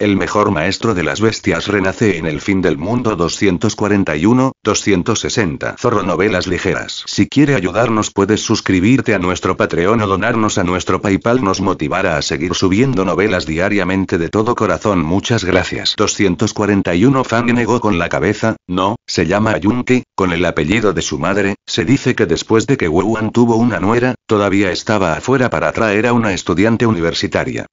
El mejor maestro de las bestias renace en el fin del mundo 241, 260. Zorro Novelas Ligeras. Si quiere ayudarnos puedes suscribirte a nuestro Patreon o donarnos a nuestro PayPal nos motivará a seguir subiendo novelas diariamente de todo corazón. Muchas gracias. 241 Fang negó con la cabeza, no, se llama Ayunke, con el apellido de su madre, se dice que después de que Wuhan tuvo una nuera, todavía estaba afuera para atraer a una estudiante universitaria.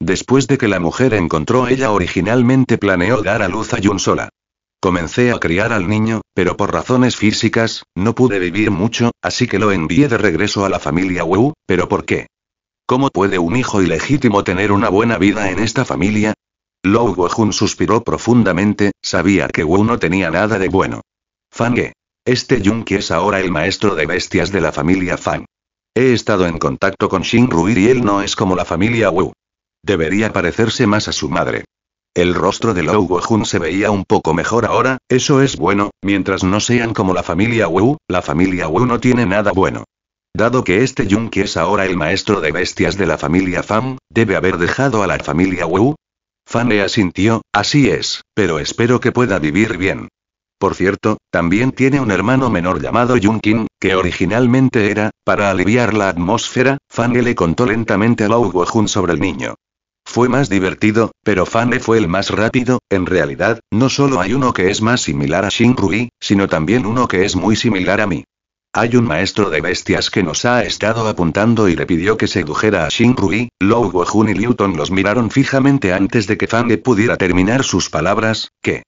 Después de que la mujer encontró ella originalmente planeó dar a luz a Jun sola. Comencé a criar al niño, pero por razones físicas, no pude vivir mucho, así que lo envié de regreso a la familia Wu, pero ¿por qué? ¿Cómo puede un hijo ilegítimo tener una buena vida en esta familia? Lou Jun suspiró profundamente, sabía que Wu no tenía nada de bueno. Fange. Este Yunki es ahora el maestro de bestias de la familia Fang. He estado en contacto con Shin Rui y él no es como la familia Wu. Debería parecerse más a su madre. El rostro de Lou Jun se veía un poco mejor ahora, eso es bueno, mientras no sean como la familia Wu, la familia Wu no tiene nada bueno. Dado que este Yunki es ahora el maestro de bestias de la familia Fan, debe haber dejado a la familia Wu. Fan le asintió, así es, pero espero que pueda vivir bien. Por cierto, también tiene un hermano menor llamado Junkin, que originalmente era, para aliviar la atmósfera, Fan le contó lentamente a Lau Jun sobre el niño fue más divertido, pero Fane fue el más rápido, en realidad, no solo hay uno que es más similar a Rui, sino también uno que es muy similar a mí. Hay un maestro de bestias que nos ha estado apuntando y le pidió que sedujera a Rui, Lou Jun y Newton los miraron fijamente antes de que Fane pudiera terminar sus palabras, que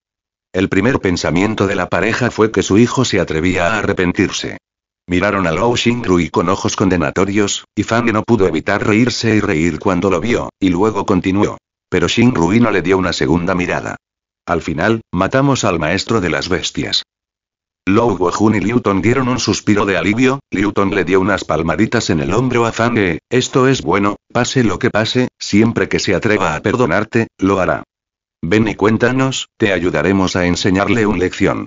el primer pensamiento de la pareja fue que su hijo se atrevía a arrepentirse. Miraron a Lou Rui con ojos condenatorios, y Fang no pudo evitar reírse y reír cuando lo vio, y luego continuó. Pero Rui no le dio una segunda mirada. Al final, matamos al maestro de las bestias. Lou Jun y Tong dieron un suspiro de alivio, Liu Tong le dio unas palmaditas en el hombro a Fang e, esto es bueno, pase lo que pase, siempre que se atreva a perdonarte, lo hará. Ven y cuéntanos, te ayudaremos a enseñarle una lección.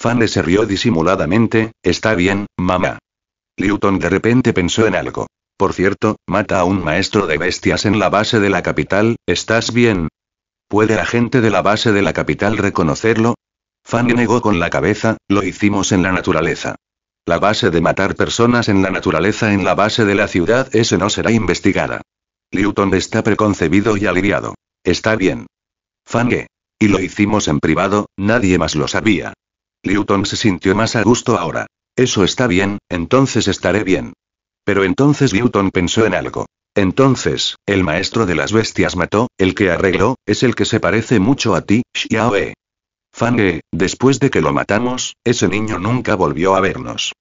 Fang se rió disimuladamente, está bien, mamá. Newton de repente pensó en algo. Por cierto, mata a un maestro de bestias en la base de la capital, ¿estás bien? ¿Puede la gente de la base de la capital reconocerlo? Fang negó con la cabeza, lo hicimos en la naturaleza. La base de matar personas en la naturaleza en la base de la ciudad, eso no será investigada. Newton está preconcebido y aliviado. Está bien. Fange. Y lo hicimos en privado, nadie más lo sabía. Newton se sintió más a gusto ahora. Eso está bien, entonces estaré bien. Pero entonces Newton pensó en algo. Entonces, el maestro de las bestias mató, el que arregló, es el que se parece mucho a ti, Xiaoe. Fang, después de que lo matamos, ese niño nunca volvió a vernos.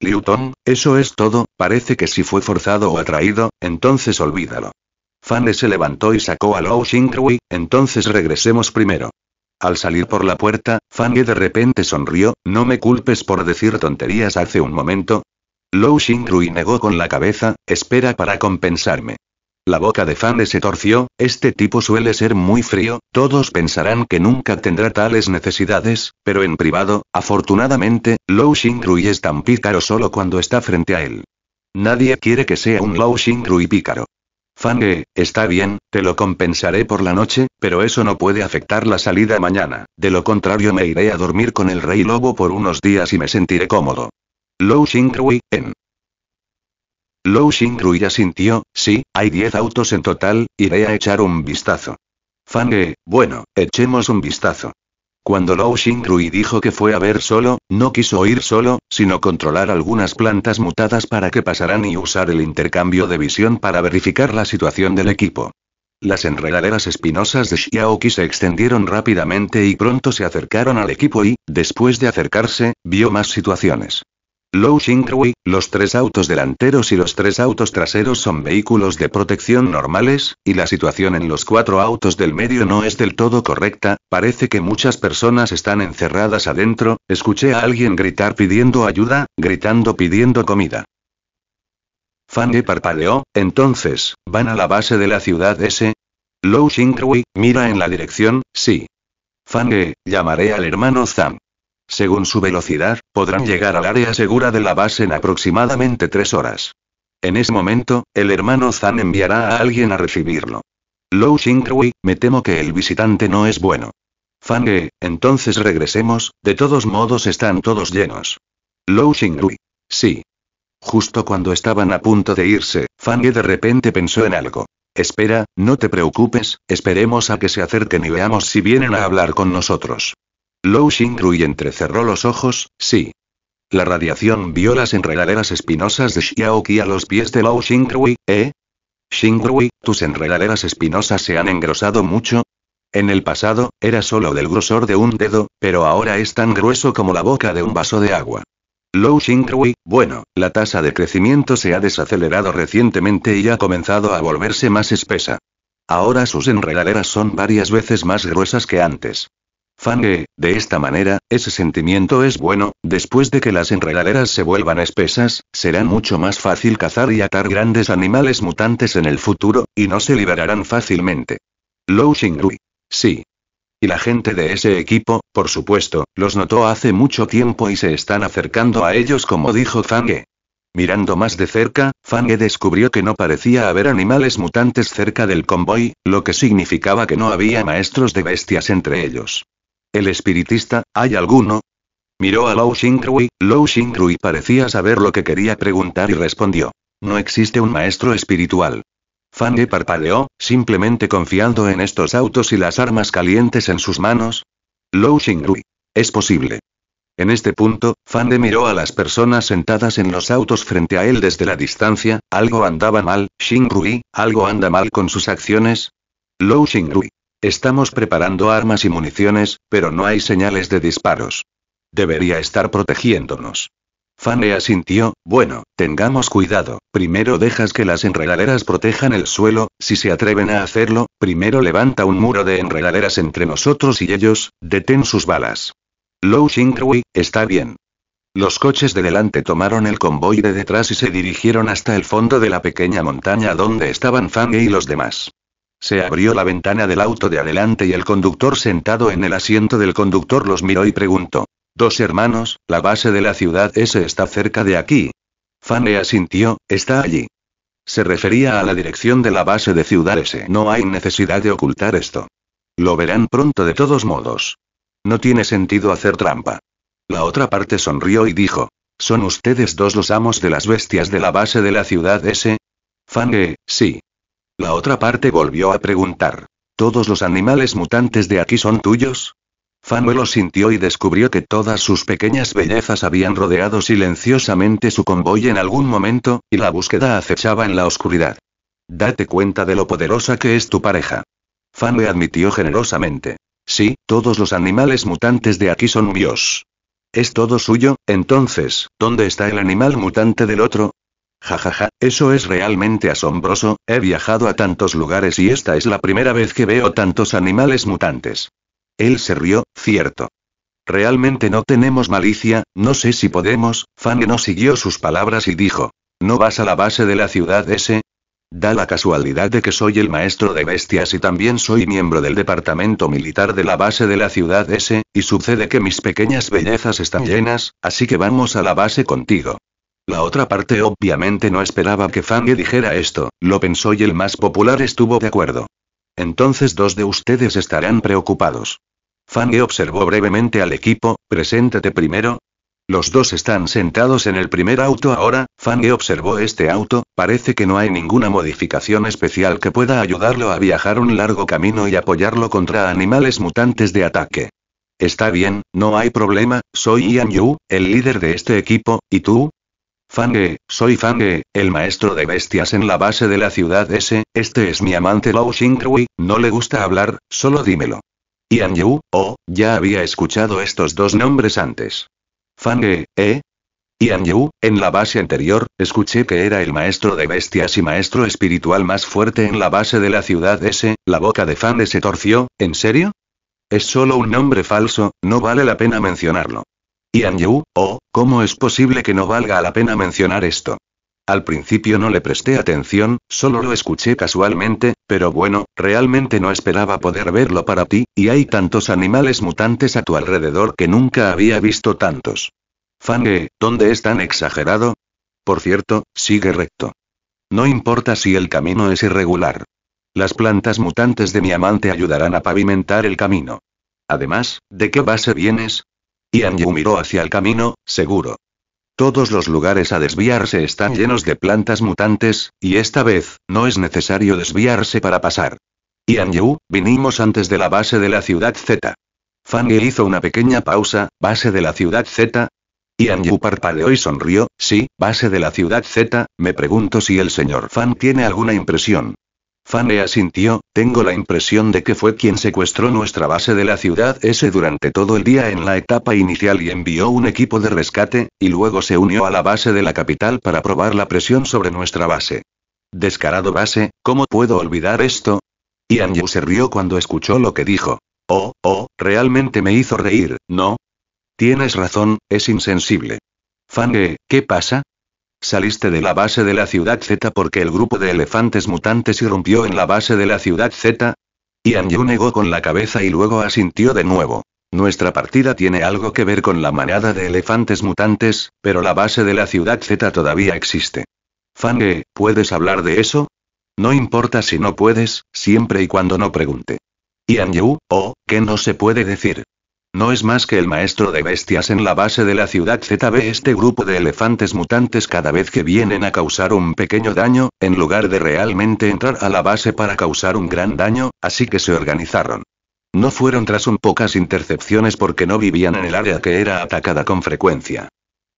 Newton, eso es todo, parece que si fue forzado o atraído, entonces olvídalo. Fang se levantó y sacó a Lou Xingrui, entonces regresemos primero. Al salir por la puerta, Fang de repente sonrió, no me culpes por decir tonterías hace un momento. Lou Xingrui negó con la cabeza, espera para compensarme. La boca de Fang se torció, este tipo suele ser muy frío, todos pensarán que nunca tendrá tales necesidades, pero en privado, afortunadamente, Lou Xingrui es tan pícaro solo cuando está frente a él. Nadie quiere que sea un Lou Xingrui pícaro. Fange, está bien, te lo compensaré por la noche, pero eso no puede afectar la salida mañana, de lo contrario me iré a dormir con el rey lobo por unos días y me sentiré cómodo. Lou Xingrui, en. Lou Xingrui asintió, sí, hay 10 autos en total, iré a echar un vistazo. Fange, bueno, echemos un vistazo. Cuando Lou Xingrui dijo que fue a ver solo, no quiso ir solo, sino controlar algunas plantas mutadas para que pasaran y usar el intercambio de visión para verificar la situación del equipo. Las enredaderas espinosas de Xiaoqi se extendieron rápidamente y pronto se acercaron al equipo y, después de acercarse, vio más situaciones. Lou los tres autos delanteros y los tres autos traseros son vehículos de protección normales, y la situación en los cuatro autos del medio no es del todo correcta, parece que muchas personas están encerradas adentro, escuché a alguien gritar pidiendo ayuda, gritando pidiendo comida. Fange parpadeó, entonces, ¿van a la base de la ciudad S? Lou mira en la dirección, sí. Fanghe, llamaré al hermano Zam. Según su velocidad, podrán llegar al área segura de la base en aproximadamente tres horas. En ese momento, el hermano Zan enviará a alguien a recibirlo. Lou Xingrui, me temo que el visitante no es bueno. Fange, entonces regresemos, de todos modos están todos llenos. Lou Xingrui. Sí. Justo cuando estaban a punto de irse, Fange de repente pensó en algo. Espera, no te preocupes, esperemos a que se acerquen y veamos si vienen a hablar con nosotros. Lou Xingrui entrecerró los ojos, sí. La radiación vio las enredaderas espinosas de Xiaoqi a los pies de Lou Xingrui, ¿eh? Xingrui, tus enredaderas espinosas se han engrosado mucho. En el pasado, era solo del grosor de un dedo, pero ahora es tan grueso como la boca de un vaso de agua. Lou Xingrui, bueno, la tasa de crecimiento se ha desacelerado recientemente y ha comenzado a volverse más espesa. Ahora sus enredaderas son varias veces más gruesas que antes. Fange, de esta manera, ese sentimiento es bueno, después de que las enredaderas se vuelvan espesas, será mucho más fácil cazar y atar grandes animales mutantes en el futuro, y no se liberarán fácilmente. Lou Xingrui. Sí. Y la gente de ese equipo, por supuesto, los notó hace mucho tiempo y se están acercando a ellos como dijo Fange. Mirando más de cerca, Fange descubrió que no parecía haber animales mutantes cerca del convoy, lo que significaba que no había maestros de bestias entre ellos. El espiritista, ¿hay alguno? Miró a Lou Xingrui, Lou Xingrui parecía saber lo que quería preguntar y respondió. No existe un maestro espiritual. Fan De parpadeó, simplemente confiando en estos autos y las armas calientes en sus manos. Lou Xingrui. Es posible. En este punto, Fan De miró a las personas sentadas en los autos frente a él desde la distancia, algo andaba mal, Rui, algo anda mal con sus acciones. Lou Rui. Estamos preparando armas y municiones, pero no hay señales de disparos. Debería estar protegiéndonos. Fane asintió, bueno, tengamos cuidado, primero dejas que las enredaderas protejan el suelo, si se atreven a hacerlo, primero levanta un muro de enredaderas entre nosotros y ellos, detén sus balas. Lou Xingrui, está bien. Los coches de delante tomaron el convoy de detrás y se dirigieron hasta el fondo de la pequeña montaña donde estaban Fang y los demás. Se abrió la ventana del auto de adelante y el conductor sentado en el asiento del conductor los miró y preguntó. Dos hermanos, la base de la ciudad S está cerca de aquí. Fane asintió, está allí. Se refería a la dirección de la base de Ciudad S. No hay necesidad de ocultar esto. Lo verán pronto de todos modos. No tiene sentido hacer trampa. La otra parte sonrió y dijo, ¿Son ustedes dos los amos de las bestias de la base de la ciudad S? Fane, sí. La otra parte volvió a preguntar. ¿Todos los animales mutantes de aquí son tuyos? Fanue lo sintió y descubrió que todas sus pequeñas bellezas habían rodeado silenciosamente su convoy en algún momento, y la búsqueda acechaba en la oscuridad. Date cuenta de lo poderosa que es tu pareja. Fanue admitió generosamente. Sí, todos los animales mutantes de aquí son míos. Es todo suyo, entonces, ¿dónde está el animal mutante del otro? Jajaja, eso es realmente asombroso, he viajado a tantos lugares y esta es la primera vez que veo tantos animales mutantes. Él se rió, cierto. Realmente no tenemos malicia, no sé si podemos, Fang no siguió sus palabras y dijo. ¿No vas a la base de la ciudad S? Da la casualidad de que soy el maestro de bestias y también soy miembro del departamento militar de la base de la ciudad S, y sucede que mis pequeñas bellezas están llenas, así que vamos a la base contigo. La otra parte obviamente no esperaba que Fang dijera esto, lo pensó y el más popular estuvo de acuerdo. Entonces dos de ustedes estarán preocupados. Fang observó brevemente al equipo, preséntate primero, los dos están sentados en el primer auto ahora, Fang observó este auto, parece que no hay ninguna modificación especial que pueda ayudarlo a viajar un largo camino y apoyarlo contra animales mutantes de ataque. Está bien, no hay problema, soy Ian Yu, el líder de este equipo, ¿y tú? Fange, soy Fange, el maestro de bestias en la base de la ciudad S, este es mi amante Lao Xingrui, no le gusta hablar, solo dímelo. Yan Yu, oh, ya había escuchado estos dos nombres antes. Fange, ¿eh? Yan Yu, en la base anterior, escuché que era el maestro de bestias y maestro espiritual más fuerte en la base de la ciudad S, la boca de Fange se torció, ¿en serio? Es solo un nombre falso, no vale la pena mencionarlo. Ian Yu, oh, ¿cómo es posible que no valga la pena mencionar esto? Al principio no le presté atención, solo lo escuché casualmente, pero bueno, realmente no esperaba poder verlo para ti, y hay tantos animales mutantes a tu alrededor que nunca había visto tantos. Fange, ¿dónde es tan exagerado? Por cierto, sigue recto. No importa si el camino es irregular. Las plantas mutantes de mi amante ayudarán a pavimentar el camino. Además, ¿de qué base vienes? Ian Yu miró hacia el camino, seguro. Todos los lugares a desviarse están llenos de plantas mutantes, y esta vez, no es necesario desviarse para pasar. Ian Yu, vinimos antes de la base de la ciudad Z. y hizo una pequeña pausa, ¿base de la ciudad Z? Ian Yu parpadeó y sonrió, sí, base de la ciudad Z, me pregunto si el señor Fan tiene alguna impresión. Fane asintió, tengo la impresión de que fue quien secuestró nuestra base de la ciudad S durante todo el día en la etapa inicial y envió un equipo de rescate, y luego se unió a la base de la capital para probar la presión sobre nuestra base. Descarado base, ¿cómo puedo olvidar esto? Ian Yu se rió cuando escuchó lo que dijo. Oh, oh, realmente me hizo reír, ¿no? Tienes razón, es insensible. Fange, ¿qué pasa? Saliste de la base de la ciudad Z porque el grupo de elefantes mutantes irrumpió en la base de la ciudad Z. Ian Yu negó con la cabeza y luego asintió de nuevo. Nuestra partida tiene algo que ver con la manada de elefantes mutantes, pero la base de la ciudad Z todavía existe. Fange, ¿puedes hablar de eso? No importa si no puedes, siempre y cuando no pregunte. Ian Yu, oh, ¿qué no se puede decir? No es más que el maestro de bestias en la base de la ciudad ZB. Este grupo de elefantes mutantes cada vez que vienen a causar un pequeño daño, en lugar de realmente entrar a la base para causar un gran daño, así que se organizaron. No fueron tras un pocas intercepciones porque no vivían en el área que era atacada con frecuencia.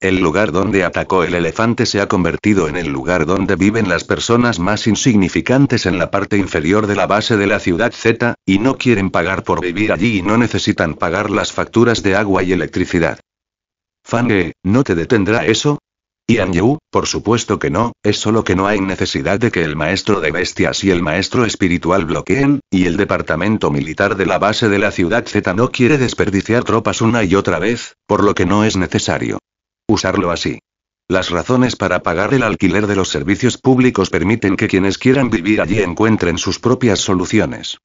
El lugar donde atacó el elefante se ha convertido en el lugar donde viven las personas más insignificantes en la parte inferior de la base de la ciudad Z, y no quieren pagar por vivir allí y no necesitan pagar las facturas de agua y electricidad. Fange, ¿no te detendrá eso? Y Yu, por supuesto que no, es solo que no hay necesidad de que el maestro de bestias y el maestro espiritual bloqueen, y el departamento militar de la base de la ciudad Z no quiere desperdiciar tropas una y otra vez, por lo que no es necesario usarlo así. Las razones para pagar el alquiler de los servicios públicos permiten que quienes quieran vivir allí encuentren sus propias soluciones.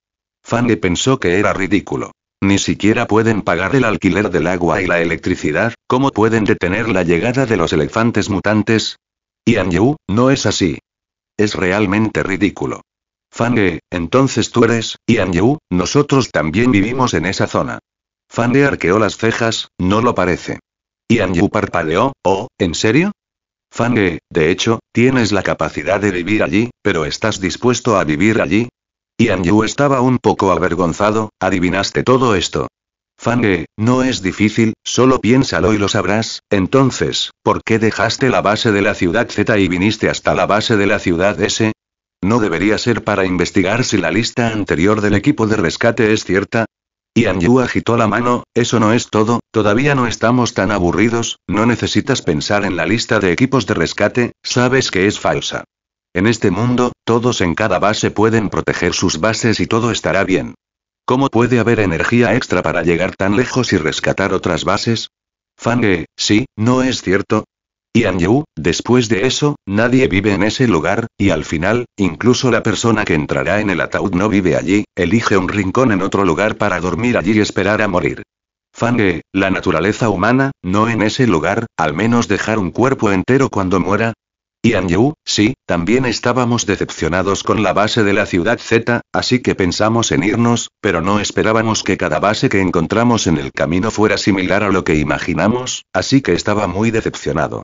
Fang pensó que era ridículo. Ni siquiera pueden pagar el alquiler del agua y la electricidad, ¿cómo pueden detener la llegada de los elefantes mutantes? Y Yu, no es así. Es realmente ridículo. Fange, entonces tú eres, Ian Yu, nosotros también vivimos en esa zona. Fang arqueó las cejas, no lo parece. Yan Yu parpadeó, oh, ¿en serio? Fange, de hecho, tienes la capacidad de vivir allí, pero ¿estás dispuesto a vivir allí? Yan Yu estaba un poco avergonzado, adivinaste todo esto. Fange, no es difícil, solo piénsalo y lo sabrás. Entonces, ¿por qué dejaste la base de la ciudad Z y viniste hasta la base de la ciudad S? ¿No debería ser para investigar si la lista anterior del equipo de rescate es cierta? Yan Yu agitó la mano, eso no es todo, todavía no estamos tan aburridos, no necesitas pensar en la lista de equipos de rescate, sabes que es falsa. En este mundo, todos en cada base pueden proteger sus bases y todo estará bien. ¿Cómo puede haber energía extra para llegar tan lejos y rescatar otras bases? Fange, eh, sí, no es cierto, Yan Yu, después de eso, nadie vive en ese lugar, y al final, incluso la persona que entrará en el ataúd no vive allí, elige un rincón en otro lugar para dormir allí y esperar a morir. Fange, la naturaleza humana, no en ese lugar, al menos dejar un cuerpo entero cuando muera. Yan Yu, sí, también estábamos decepcionados con la base de la ciudad Z, así que pensamos en irnos, pero no esperábamos que cada base que encontramos en el camino fuera similar a lo que imaginamos, así que estaba muy decepcionado.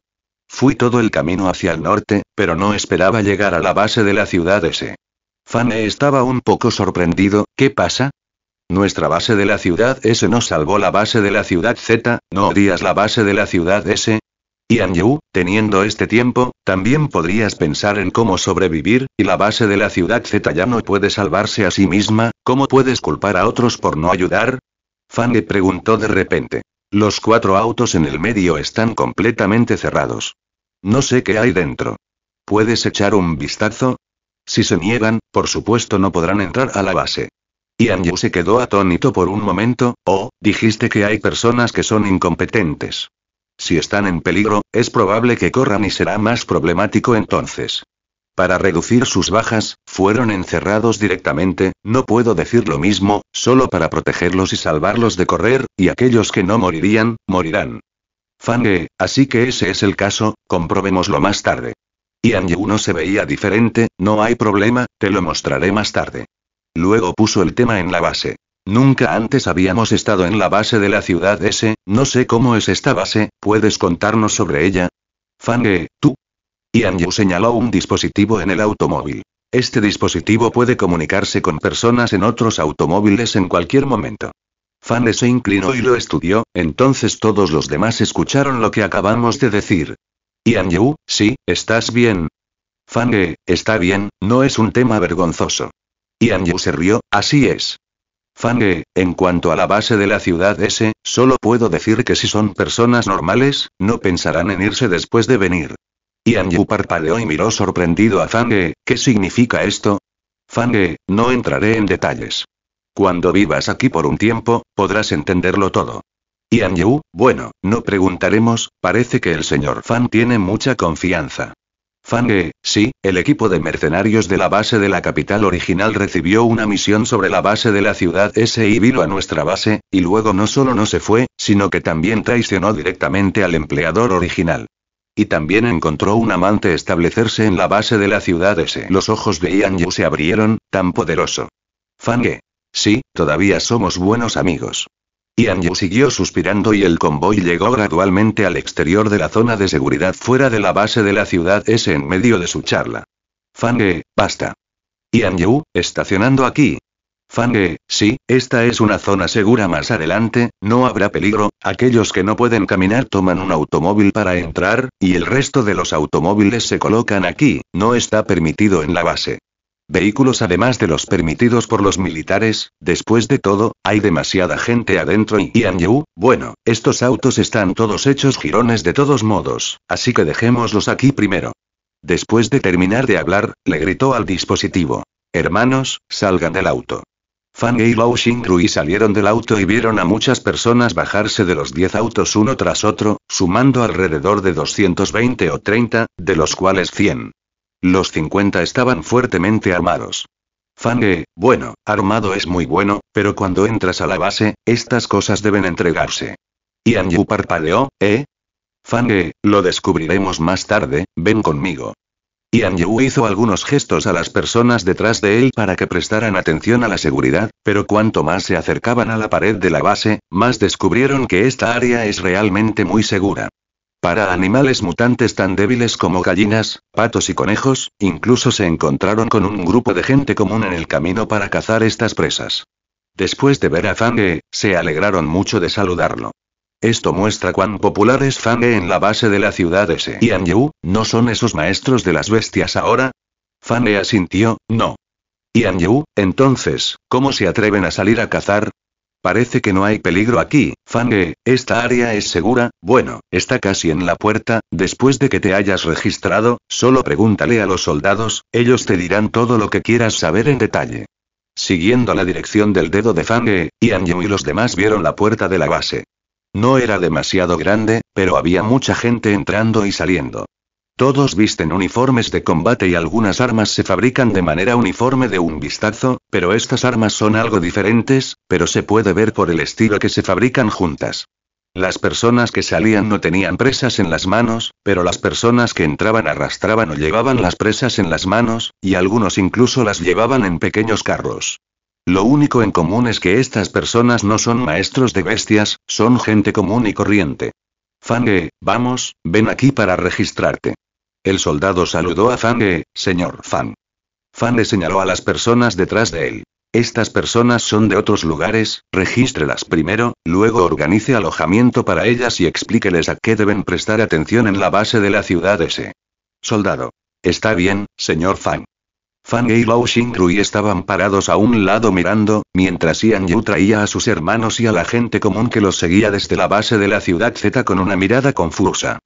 Fui todo el camino hacia el norte, pero no esperaba llegar a la base de la ciudad S. Fane estaba un poco sorprendido, ¿qué pasa? Nuestra base de la ciudad S no salvó la base de la ciudad Z, ¿no odias la base de la ciudad S? Y Yu, teniendo este tiempo, también podrías pensar en cómo sobrevivir, y la base de la ciudad Z ya no puede salvarse a sí misma, ¿cómo puedes culpar a otros por no ayudar? Fan preguntó de repente. Los cuatro autos en el medio están completamente cerrados. No sé qué hay dentro. ¿Puedes echar un vistazo? Si se niegan, por supuesto no podrán entrar a la base. Ian Yu se quedó atónito por un momento, oh, dijiste que hay personas que son incompetentes. Si están en peligro, es probable que corran y será más problemático entonces. Para reducir sus bajas, fueron encerrados directamente, no puedo decir lo mismo, solo para protegerlos y salvarlos de correr, y aquellos que no morirían, morirán. Fange, así que ese es el caso, comprobémoslo más tarde. Ian Yu no se veía diferente, no hay problema, te lo mostraré más tarde. Luego puso el tema en la base. Nunca antes habíamos estado en la base de la ciudad S, no sé cómo es esta base, ¿puedes contarnos sobre ella? Fange, tú. Ian Yu señaló un dispositivo en el automóvil. Este dispositivo puede comunicarse con personas en otros automóviles en cualquier momento. Fane se inclinó y lo estudió, entonces todos los demás escucharon lo que acabamos de decir. Yan Yu, sí, estás bien. Fane, está bien, no es un tema vergonzoso. Yan Yu se rió, así es. Fange, en cuanto a la base de la ciudad S, solo puedo decir que si son personas normales, no pensarán en irse después de venir. Yan Yu parpadeó y miró sorprendido a Fange, ¿qué significa esto? Fange, no entraré en detalles. Cuando vivas aquí por un tiempo, podrás entenderlo todo. Y Yu, bueno, no preguntaremos, parece que el señor Fan tiene mucha confianza. Fan Ge, eh, sí, el equipo de mercenarios de la base de la capital original recibió una misión sobre la base de la ciudad S y vino a nuestra base, y luego no solo no se fue, sino que también traicionó directamente al empleador original. Y también encontró un amante establecerse en la base de la ciudad S. Los ojos de Ian Yu se abrieron, tan poderoso. Fange, eh, Sí, todavía somos buenos amigos. Ian Yu siguió suspirando y el convoy llegó gradualmente al exterior de la zona de seguridad fuera de la base de la ciudad S en medio de su charla. Fange, basta. Ian Yu, estacionando aquí. Fange, sí, esta es una zona segura más adelante, no habrá peligro, aquellos que no pueden caminar toman un automóvil para entrar, y el resto de los automóviles se colocan aquí, no está permitido en la base. Vehículos además de los permitidos por los militares, después de todo, hay demasiada gente adentro y Yan Yu, bueno, estos autos están todos hechos girones de todos modos, así que dejémoslos aquí primero. Después de terminar de hablar, le gritó al dispositivo. Hermanos, salgan del auto. Fan y Lao Xingrui salieron del auto y vieron a muchas personas bajarse de los 10 autos uno tras otro, sumando alrededor de 220 o 30, de los cuales 100 los 50 estaban fuertemente armados. Fange, bueno, armado es muy bueno, pero cuando entras a la base, estas cosas deben entregarse. Yan Yu parpadeó, ¿eh? Fange, lo descubriremos más tarde, ven conmigo. Yan Yu hizo algunos gestos a las personas detrás de él para que prestaran atención a la seguridad, pero cuanto más se acercaban a la pared de la base, más descubrieron que esta área es realmente muy segura. Para animales mutantes tan débiles como gallinas, patos y conejos, incluso se encontraron con un grupo de gente común en el camino para cazar estas presas. Después de ver a Fange, se alegraron mucho de saludarlo. Esto muestra cuán popular es Fange en la base de la ciudad de ¿Yan Yu, ¿no son esos maestros de las bestias ahora? Fange asintió, no. Yan Yu, entonces, ¿cómo se atreven a salir a cazar? Parece que no hay peligro aquí, Fange, esta área es segura, bueno, está casi en la puerta, después de que te hayas registrado, solo pregúntale a los soldados, ellos te dirán todo lo que quieras saber en detalle. Siguiendo la dirección del dedo de Fange, Ian Yu y los demás vieron la puerta de la base. No era demasiado grande, pero había mucha gente entrando y saliendo. Todos visten uniformes de combate y algunas armas se fabrican de manera uniforme de un vistazo, pero estas armas son algo diferentes, pero se puede ver por el estilo que se fabrican juntas. Las personas que salían no tenían presas en las manos, pero las personas que entraban arrastraban o llevaban las presas en las manos, y algunos incluso las llevaban en pequeños carros. Lo único en común es que estas personas no son maestros de bestias, son gente común y corriente. Fange, vamos, ven aquí para registrarte. El soldado saludó a Fang e, señor Fang. Fan le señaló a las personas detrás de él. Estas personas son de otros lugares, regístrelas primero, luego organice alojamiento para ellas y explíqueles a qué deben prestar atención en la base de la ciudad S. Soldado. Está bien, señor Fan. Fan y Lao Xingrui estaban parados a un lado mirando, mientras Yan Yu traía a sus hermanos y a la gente común que los seguía desde la base de la ciudad Z con una mirada confusa.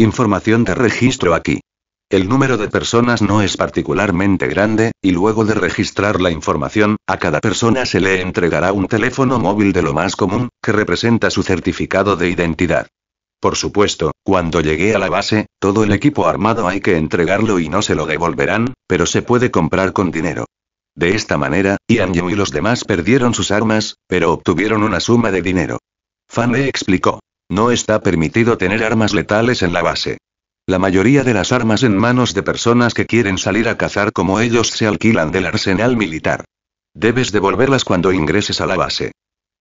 Información de registro aquí. El número de personas no es particularmente grande, y luego de registrar la información, a cada persona se le entregará un teléfono móvil de lo más común, que representa su certificado de identidad. Por supuesto, cuando llegué a la base, todo el equipo armado hay que entregarlo y no se lo devolverán, pero se puede comprar con dinero. De esta manera, Ian y los demás perdieron sus armas, pero obtuvieron una suma de dinero. Fan le explicó. No está permitido tener armas letales en la base. La mayoría de las armas en manos de personas que quieren salir a cazar como ellos se alquilan del arsenal militar. Debes devolverlas cuando ingreses a la base.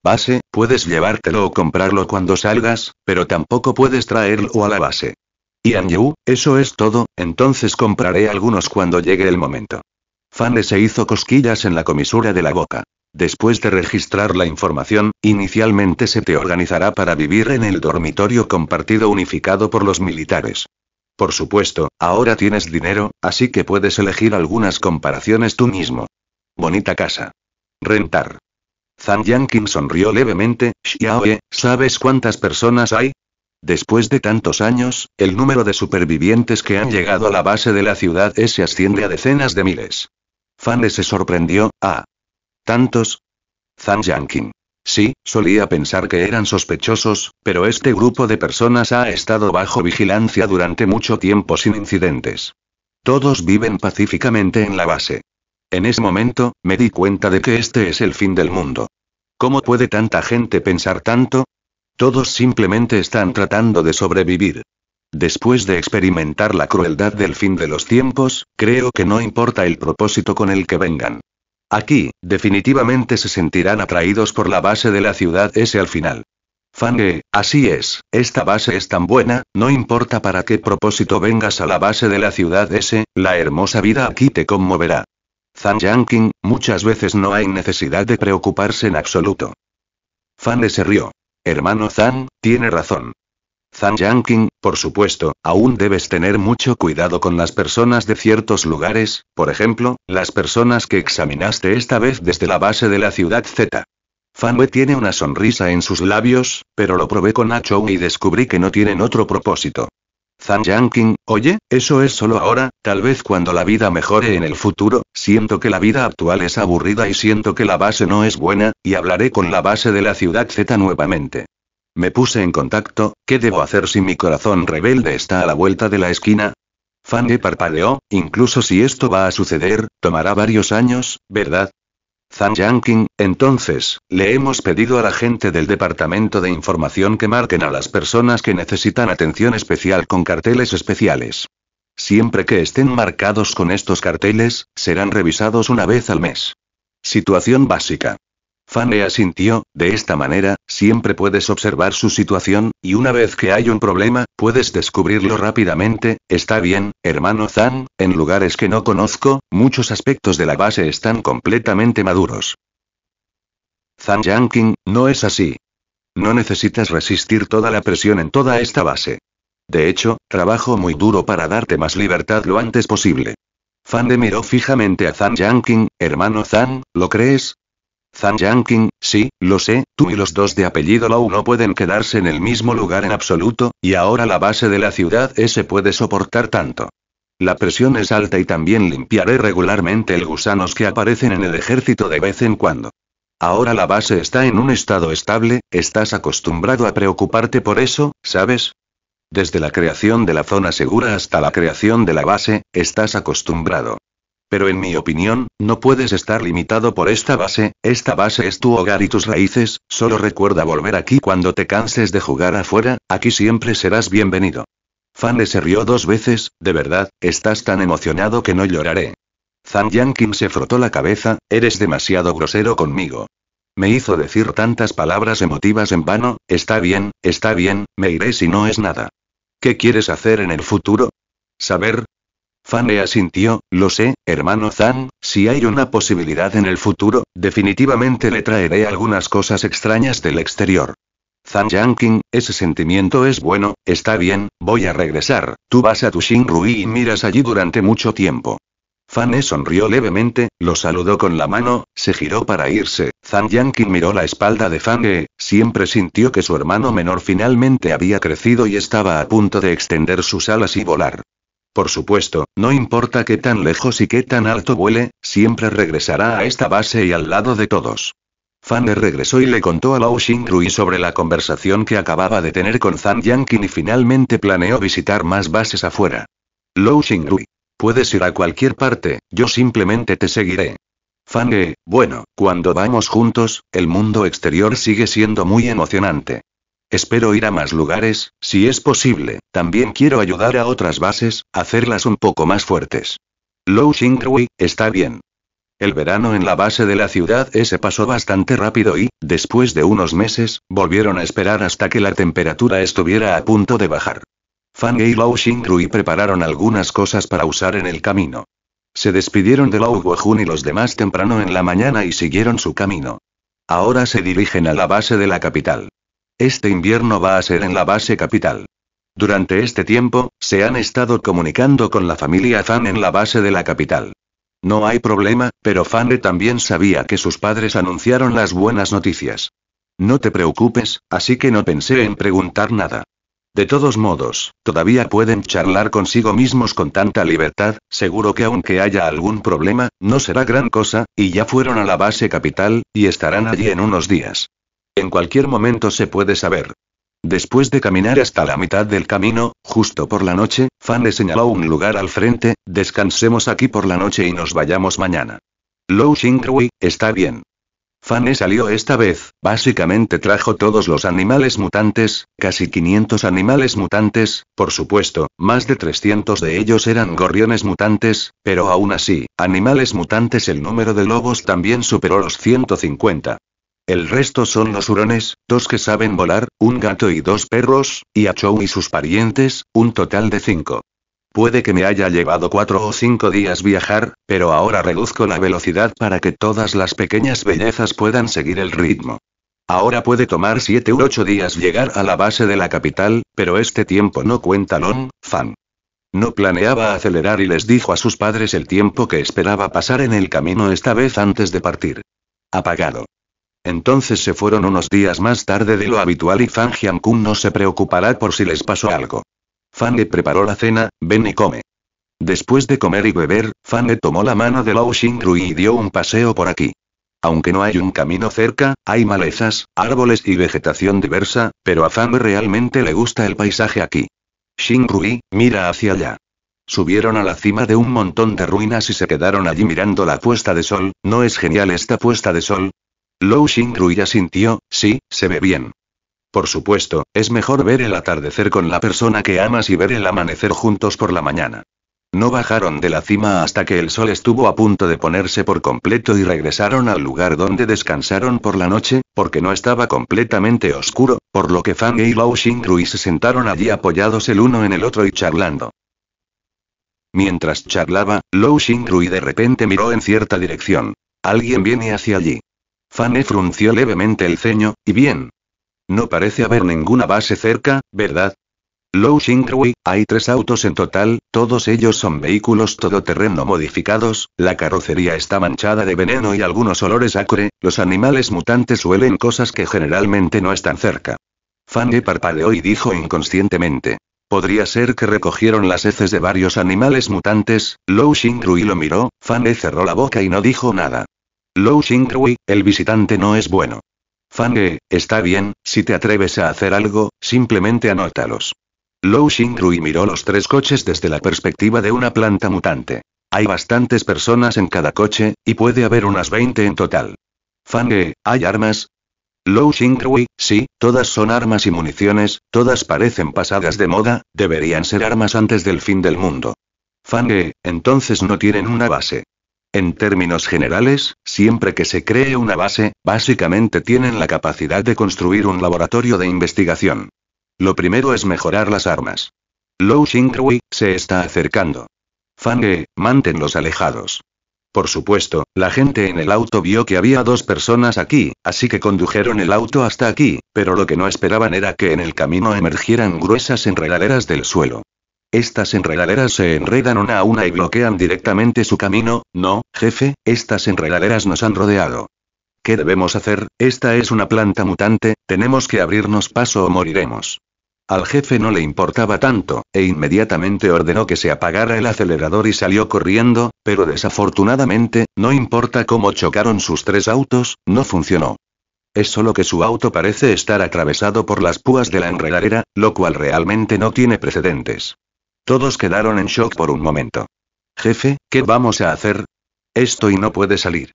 Base, puedes llevártelo o comprarlo cuando salgas, pero tampoco puedes traerlo a la base. Ian Yu, eso es todo, entonces compraré algunos cuando llegue el momento. Fan se hizo cosquillas en la comisura de la boca. Después de registrar la información, inicialmente se te organizará para vivir en el dormitorio compartido unificado por los militares. Por supuesto, ahora tienes dinero, así que puedes elegir algunas comparaciones tú mismo. Bonita casa. Rentar. Zhang Yankin sonrió levemente. Xiaoe, ¿sabes cuántas personas hay? Después de tantos años, el número de supervivientes que han llegado a la base de la ciudad se asciende a decenas de miles. Fan se sorprendió. Ah, ¿Tantos? Zhang Yankin. Sí, solía pensar que eran sospechosos, pero este grupo de personas ha estado bajo vigilancia durante mucho tiempo sin incidentes. Todos viven pacíficamente en la base. En ese momento, me di cuenta de que este es el fin del mundo. ¿Cómo puede tanta gente pensar tanto? Todos simplemente están tratando de sobrevivir. Después de experimentar la crueldad del fin de los tiempos, creo que no importa el propósito con el que vengan. Aquí, definitivamente se sentirán atraídos por la base de la ciudad S al final. Fange, así es, esta base es tan buena, no importa para qué propósito vengas a la base de la ciudad S, la hermosa vida aquí te conmoverá. Zhang Yanqing, muchas veces no hay necesidad de preocuparse en absoluto. Fan se rió. Hermano Zhang, tiene razón. Zhang Yangqing, por supuesto, aún debes tener mucho cuidado con las personas de ciertos lugares, por ejemplo, las personas que examinaste esta vez desde la base de la ciudad Z. Fan Wei tiene una sonrisa en sus labios, pero lo probé con Achou y descubrí que no tienen otro propósito. Zhang Yangqing, oye, eso es solo ahora, tal vez cuando la vida mejore en el futuro, siento que la vida actual es aburrida y siento que la base no es buena, y hablaré con la base de la ciudad Z nuevamente. Me puse en contacto, ¿qué debo hacer si mi corazón rebelde está a la vuelta de la esquina? de parpadeó, incluso si esto va a suceder, tomará varios años, ¿verdad? Zhang Yanking. entonces, le hemos pedido a la gente del Departamento de Información que marquen a las personas que necesitan atención especial con carteles especiales. Siempre que estén marcados con estos carteles, serán revisados una vez al mes. Situación básica. Fan le asintió, de esta manera, siempre puedes observar su situación, y una vez que hay un problema, puedes descubrirlo rápidamente, está bien, hermano Zan, en lugares que no conozco, muchos aspectos de la base están completamente maduros. Zan Yankin, no es así. No necesitas resistir toda la presión en toda esta base. De hecho, trabajo muy duro para darte más libertad lo antes posible. Fan de miró fijamente a Zan Yankin, hermano Zan, ¿lo crees? Zhang King, sí, lo sé, tú y los dos de apellido Lou no pueden quedarse en el mismo lugar en absoluto, y ahora la base de la ciudad ese puede soportar tanto. La presión es alta y también limpiaré regularmente el gusanos que aparecen en el ejército de vez en cuando. Ahora la base está en un estado estable, estás acostumbrado a preocuparte por eso, ¿sabes? Desde la creación de la zona segura hasta la creación de la base, estás acostumbrado. Pero en mi opinión, no puedes estar limitado por esta base, esta base es tu hogar y tus raíces, solo recuerda volver aquí cuando te canses de jugar afuera, aquí siempre serás bienvenido. Fan le se rió dos veces, de verdad, estás tan emocionado que no lloraré. Zhang Yankin se frotó la cabeza, eres demasiado grosero conmigo. Me hizo decir tantas palabras emotivas en vano, está bien, está bien, me iré si no es nada. ¿Qué quieres hacer en el futuro? Saber, Fane asintió, lo sé, hermano Zhang, si hay una posibilidad en el futuro, definitivamente le traeré algunas cosas extrañas del exterior. Zan Yankin, ese sentimiento es bueno, está bien, voy a regresar, tú vas a tu Rui y miras allí durante mucho tiempo. Fane sonrió levemente, lo saludó con la mano, se giró para irse. Zan Yankin miró la espalda de Fane, siempre sintió que su hermano menor finalmente había crecido y estaba a punto de extender sus alas y volar. Por supuesto, no importa qué tan lejos y qué tan alto vuele, siempre regresará a esta base y al lado de todos. Fanner regresó y le contó a Lao Xingrui sobre la conversación que acababa de tener con Zhang Yankin y finalmente planeó visitar más bases afuera. Lao Xingrui. Puedes ir a cualquier parte, yo simplemente te seguiré. Fange, bueno, cuando vamos juntos, el mundo exterior sigue siendo muy emocionante. Espero ir a más lugares, si es posible. También quiero ayudar a otras bases, hacerlas un poco más fuertes. Lou Xingrui, está bien. El verano en la base de la ciudad se pasó bastante rápido y, después de unos meses, volvieron a esperar hasta que la temperatura estuviera a punto de bajar. Fang y Lao Xingrui prepararon algunas cosas para usar en el camino. Se despidieron de Lao Guojun y los demás temprano en la mañana y siguieron su camino. Ahora se dirigen a la base de la capital. Este invierno va a ser en la base capital. Durante este tiempo, se han estado comunicando con la familia Fan en la base de la capital. No hay problema, pero Fan también sabía que sus padres anunciaron las buenas noticias. No te preocupes, así que no pensé en preguntar nada. De todos modos, todavía pueden charlar consigo mismos con tanta libertad, seguro que aunque haya algún problema, no será gran cosa, y ya fueron a la base capital, y estarán allí en unos días. En cualquier momento se puede saber. Después de caminar hasta la mitad del camino, justo por la noche, Fan le señaló un lugar al frente, descansemos aquí por la noche y nos vayamos mañana. Lou Xinghui, está bien. Fane salió esta vez, básicamente trajo todos los animales mutantes, casi 500 animales mutantes, por supuesto, más de 300 de ellos eran gorriones mutantes, pero aún así, animales mutantes el número de lobos también superó los 150. El resto son los hurones, dos que saben volar, un gato y dos perros, y a Chou y sus parientes, un total de cinco. Puede que me haya llevado cuatro o cinco días viajar, pero ahora reduzco la velocidad para que todas las pequeñas bellezas puedan seguir el ritmo. Ahora puede tomar siete u ocho días llegar a la base de la capital, pero este tiempo no cuenta Long Fan. No planeaba acelerar y les dijo a sus padres el tiempo que esperaba pasar en el camino esta vez antes de partir. Apagado. Entonces se fueron unos días más tarde de lo habitual y Fan Jiankun no se preocupará por si les pasó algo. Fan le preparó la cena, ven y come. Después de comer y beber, Fan le tomó la mano de Lao Xingrui y dio un paseo por aquí. Aunque no hay un camino cerca, hay malezas, árboles y vegetación diversa, pero a Fan realmente le gusta el paisaje aquí. Xingrui, mira hacia allá. Subieron a la cima de un montón de ruinas y se quedaron allí mirando la puesta de sol, ¿no es genial esta puesta de sol? Lou ya sintió, sí, se ve bien. Por supuesto, es mejor ver el atardecer con la persona que amas y ver el amanecer juntos por la mañana. No bajaron de la cima hasta que el sol estuvo a punto de ponerse por completo y regresaron al lugar donde descansaron por la noche, porque no estaba completamente oscuro, por lo que Fang y Lao Xingrui se sentaron allí apoyados el uno en el otro y charlando. Mientras charlaba, Lao rui de repente miró en cierta dirección. Alguien viene hacia allí. Fane frunció levemente el ceño, y bien. No parece haber ninguna base cerca, ¿verdad? Low Shinkrui, hay tres autos en total, todos ellos son vehículos todoterreno modificados, la carrocería está manchada de veneno y algunos olores acre, los animales mutantes huelen cosas que generalmente no están cerca. Fane parpadeó y dijo inconscientemente. Podría ser que recogieron las heces de varios animales mutantes, Low Shinkrui lo miró, Fane cerró la boca y no dijo nada. Lou Xingrui, el visitante no es bueno. Fange, está bien, si te atreves a hacer algo, simplemente anótalos. Lou Xingrui miró los tres coches desde la perspectiva de una planta mutante. Hay bastantes personas en cada coche, y puede haber unas 20 en total. Fange, ¿hay armas? Lou Xingrui, sí, todas son armas y municiones, todas parecen pasadas de moda, deberían ser armas antes del fin del mundo. Fange, entonces no tienen una base. En términos generales, siempre que se cree una base, básicamente tienen la capacidad de construir un laboratorio de investigación. Lo primero es mejorar las armas. Lou Xinghui se está acercando. Fange, los alejados. Por supuesto, la gente en el auto vio que había dos personas aquí, así que condujeron el auto hasta aquí, pero lo que no esperaban era que en el camino emergieran gruesas enredaderas del suelo. Estas enredaderas se enredan una a una y bloquean directamente su camino, no, jefe, estas enredaderas nos han rodeado. ¿Qué debemos hacer? Esta es una planta mutante, tenemos que abrirnos paso o moriremos. Al jefe no le importaba tanto, e inmediatamente ordenó que se apagara el acelerador y salió corriendo, pero desafortunadamente, no importa cómo chocaron sus tres autos, no funcionó. Es solo que su auto parece estar atravesado por las púas de la enredadera, lo cual realmente no tiene precedentes. Todos quedaron en shock por un momento. Jefe, ¿qué vamos a hacer? Esto y no puede salir.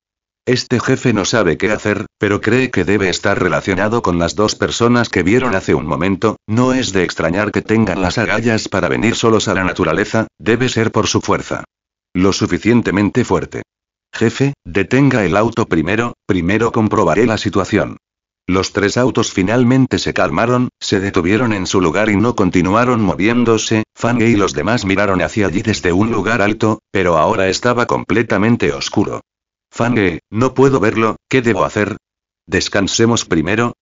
Este jefe no sabe qué hacer, pero cree que debe estar relacionado con las dos personas que vieron hace un momento, no es de extrañar que tengan las agallas para venir solos a la naturaleza, debe ser por su fuerza. Lo suficientemente fuerte. Jefe, detenga el auto primero, primero comprobaré la situación. Los tres autos finalmente se calmaron, se detuvieron en su lugar y no continuaron moviéndose, Fange y los demás miraron hacia allí desde un lugar alto, pero ahora estaba completamente oscuro. Fange, no puedo verlo, ¿qué debo hacer? Descansemos primero.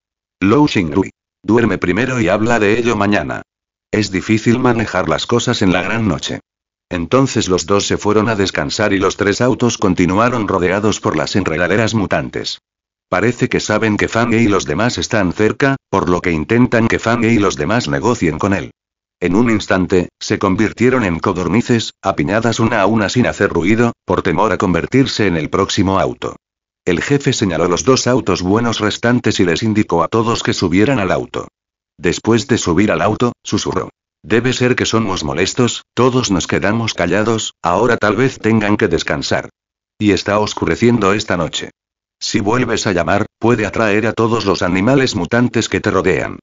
Lou Xingrui. Duerme primero y habla de ello mañana. Es difícil manejar las cosas en la gran noche. Entonces los dos se fueron a descansar y los tres autos continuaron rodeados por las enredaderas mutantes. Parece que saben que Fange y los demás están cerca, por lo que intentan que Fange y los demás negocien con él. En un instante, se convirtieron en codornices, apiñadas una a una sin hacer ruido, por temor a convertirse en el próximo auto. El jefe señaló los dos autos buenos restantes y les indicó a todos que subieran al auto. Después de subir al auto, susurró. Debe ser que somos molestos, todos nos quedamos callados, ahora tal vez tengan que descansar. Y está oscureciendo esta noche. Si vuelves a llamar, puede atraer a todos los animales mutantes que te rodean.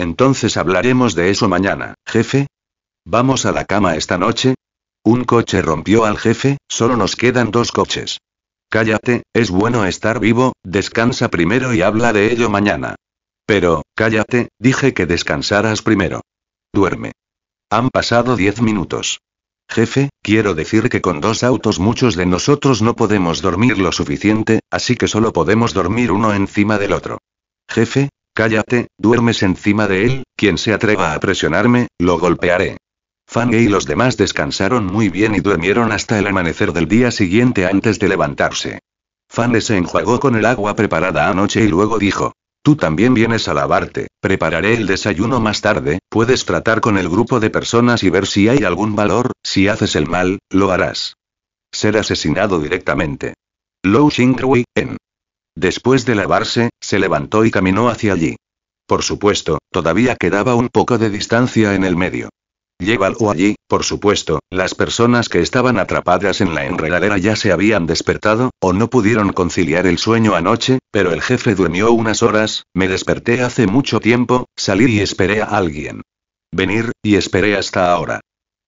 Entonces hablaremos de eso mañana, jefe. ¿Vamos a la cama esta noche? Un coche rompió al jefe, solo nos quedan dos coches. Cállate, es bueno estar vivo, descansa primero y habla de ello mañana. Pero, cállate, dije que descansaras primero. Duerme. Han pasado diez minutos. Jefe, quiero decir que con dos autos muchos de nosotros no podemos dormir lo suficiente, así que solo podemos dormir uno encima del otro. Jefe, Cállate, duermes encima de él, quien se atreva a presionarme, lo golpearé. Fang y los demás descansaron muy bien y durmieron hasta el amanecer del día siguiente antes de levantarse. Fan se enjuagó con el agua preparada anoche y luego dijo, Tú también vienes a lavarte, prepararé el desayuno más tarde, puedes tratar con el grupo de personas y ver si hay algún valor, si haces el mal, lo harás. Ser asesinado directamente. Lou Xingrui, en Después de lavarse, se levantó y caminó hacia allí. Por supuesto, todavía quedaba un poco de distancia en el medio. Llévalo allí, por supuesto, las personas que estaban atrapadas en la enredadera ya se habían despertado, o no pudieron conciliar el sueño anoche, pero el jefe durmió unas horas, me desperté hace mucho tiempo, salí y esperé a alguien. Venir, y esperé hasta ahora.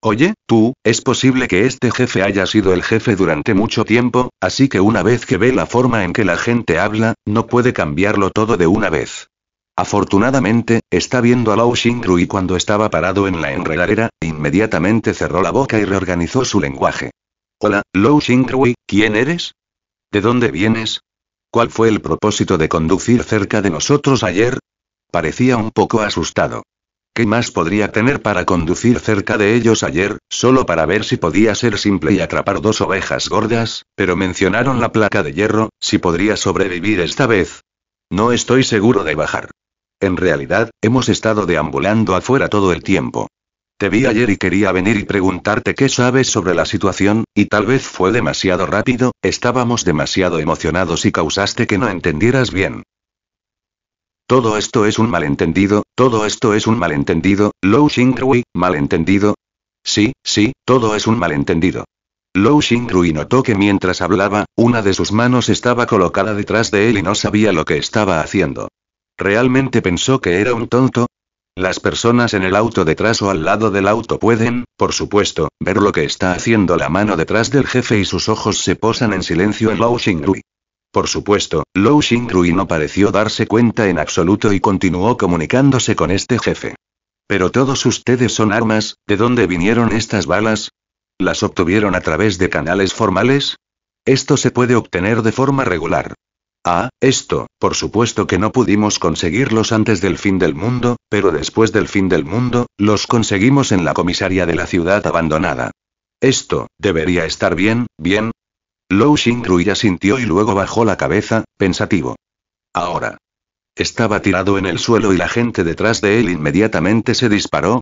Oye, tú, es posible que este jefe haya sido el jefe durante mucho tiempo, así que una vez que ve la forma en que la gente habla, no puede cambiarlo todo de una vez. Afortunadamente, está viendo a Lao Xingrui cuando estaba parado en la enredadera, inmediatamente cerró la boca y reorganizó su lenguaje. Hola, Lao Xingrui, ¿quién eres? ¿De dónde vienes? ¿Cuál fue el propósito de conducir cerca de nosotros ayer? Parecía un poco asustado. ¿Qué más podría tener para conducir cerca de ellos ayer, solo para ver si podía ser simple y atrapar dos ovejas gordas? Pero mencionaron la placa de hierro, si podría sobrevivir esta vez. No estoy seguro de bajar. En realidad, hemos estado deambulando afuera todo el tiempo. Te vi ayer y quería venir y preguntarte qué sabes sobre la situación, y tal vez fue demasiado rápido, estábamos demasiado emocionados y causaste que no entendieras bien. Todo esto es un malentendido, todo esto es un malentendido, Lou Xingrui, malentendido. Sí, sí, todo es un malentendido. Lou Xingrui notó que mientras hablaba, una de sus manos estaba colocada detrás de él y no sabía lo que estaba haciendo. ¿Realmente pensó que era un tonto? Las personas en el auto detrás o al lado del auto pueden, por supuesto, ver lo que está haciendo la mano detrás del jefe y sus ojos se posan en silencio en Lou Xingrui. Por supuesto, Lou Rui no pareció darse cuenta en absoluto y continuó comunicándose con este jefe. Pero todos ustedes son armas, ¿de dónde vinieron estas balas? ¿Las obtuvieron a través de canales formales? Esto se puede obtener de forma regular. Ah, esto, por supuesto que no pudimos conseguirlos antes del fin del mundo, pero después del fin del mundo, los conseguimos en la comisaría de la ciudad abandonada. Esto, debería estar bien, bien, Lou Xingrui asintió y luego bajó la cabeza, pensativo. Ahora. Estaba tirado en el suelo y la gente detrás de él inmediatamente se disparó.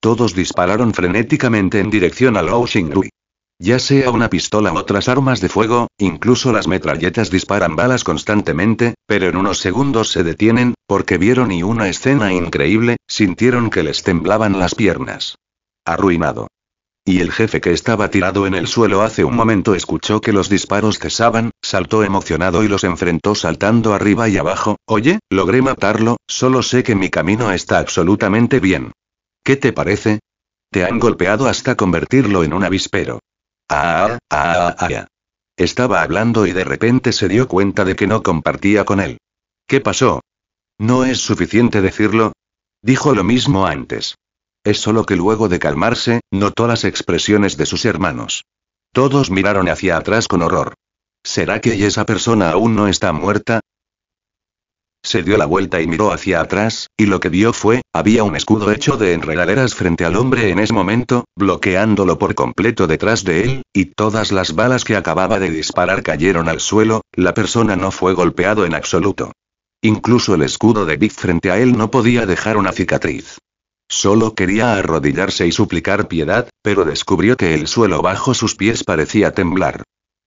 Todos dispararon frenéticamente en dirección a Lou Xingrui. Ya sea una pistola o otras armas de fuego, incluso las metralletas disparan balas constantemente, pero en unos segundos se detienen, porque vieron y una escena increíble, sintieron que les temblaban las piernas. Arruinado y el jefe que estaba tirado en el suelo hace un momento escuchó que los disparos cesaban, saltó emocionado y los enfrentó saltando arriba y abajo, oye, logré matarlo, solo sé que mi camino está absolutamente bien. ¿Qué te parece? Te han golpeado hasta convertirlo en un avispero. Ah, ah, ah, ah, ah Estaba hablando y de repente se dio cuenta de que no compartía con él. ¿Qué pasó? No es suficiente decirlo. Dijo lo mismo antes. Es solo que luego de calmarse, notó las expresiones de sus hermanos. Todos miraron hacia atrás con horror. ¿Será que esa persona aún no está muerta? Se dio la vuelta y miró hacia atrás, y lo que vio fue, había un escudo hecho de enredaderas frente al hombre en ese momento, bloqueándolo por completo detrás de él, y todas las balas que acababa de disparar cayeron al suelo, la persona no fue golpeado en absoluto. Incluso el escudo de Big frente a él no podía dejar una cicatriz. Solo quería arrodillarse y suplicar piedad, pero descubrió que el suelo bajo sus pies parecía temblar.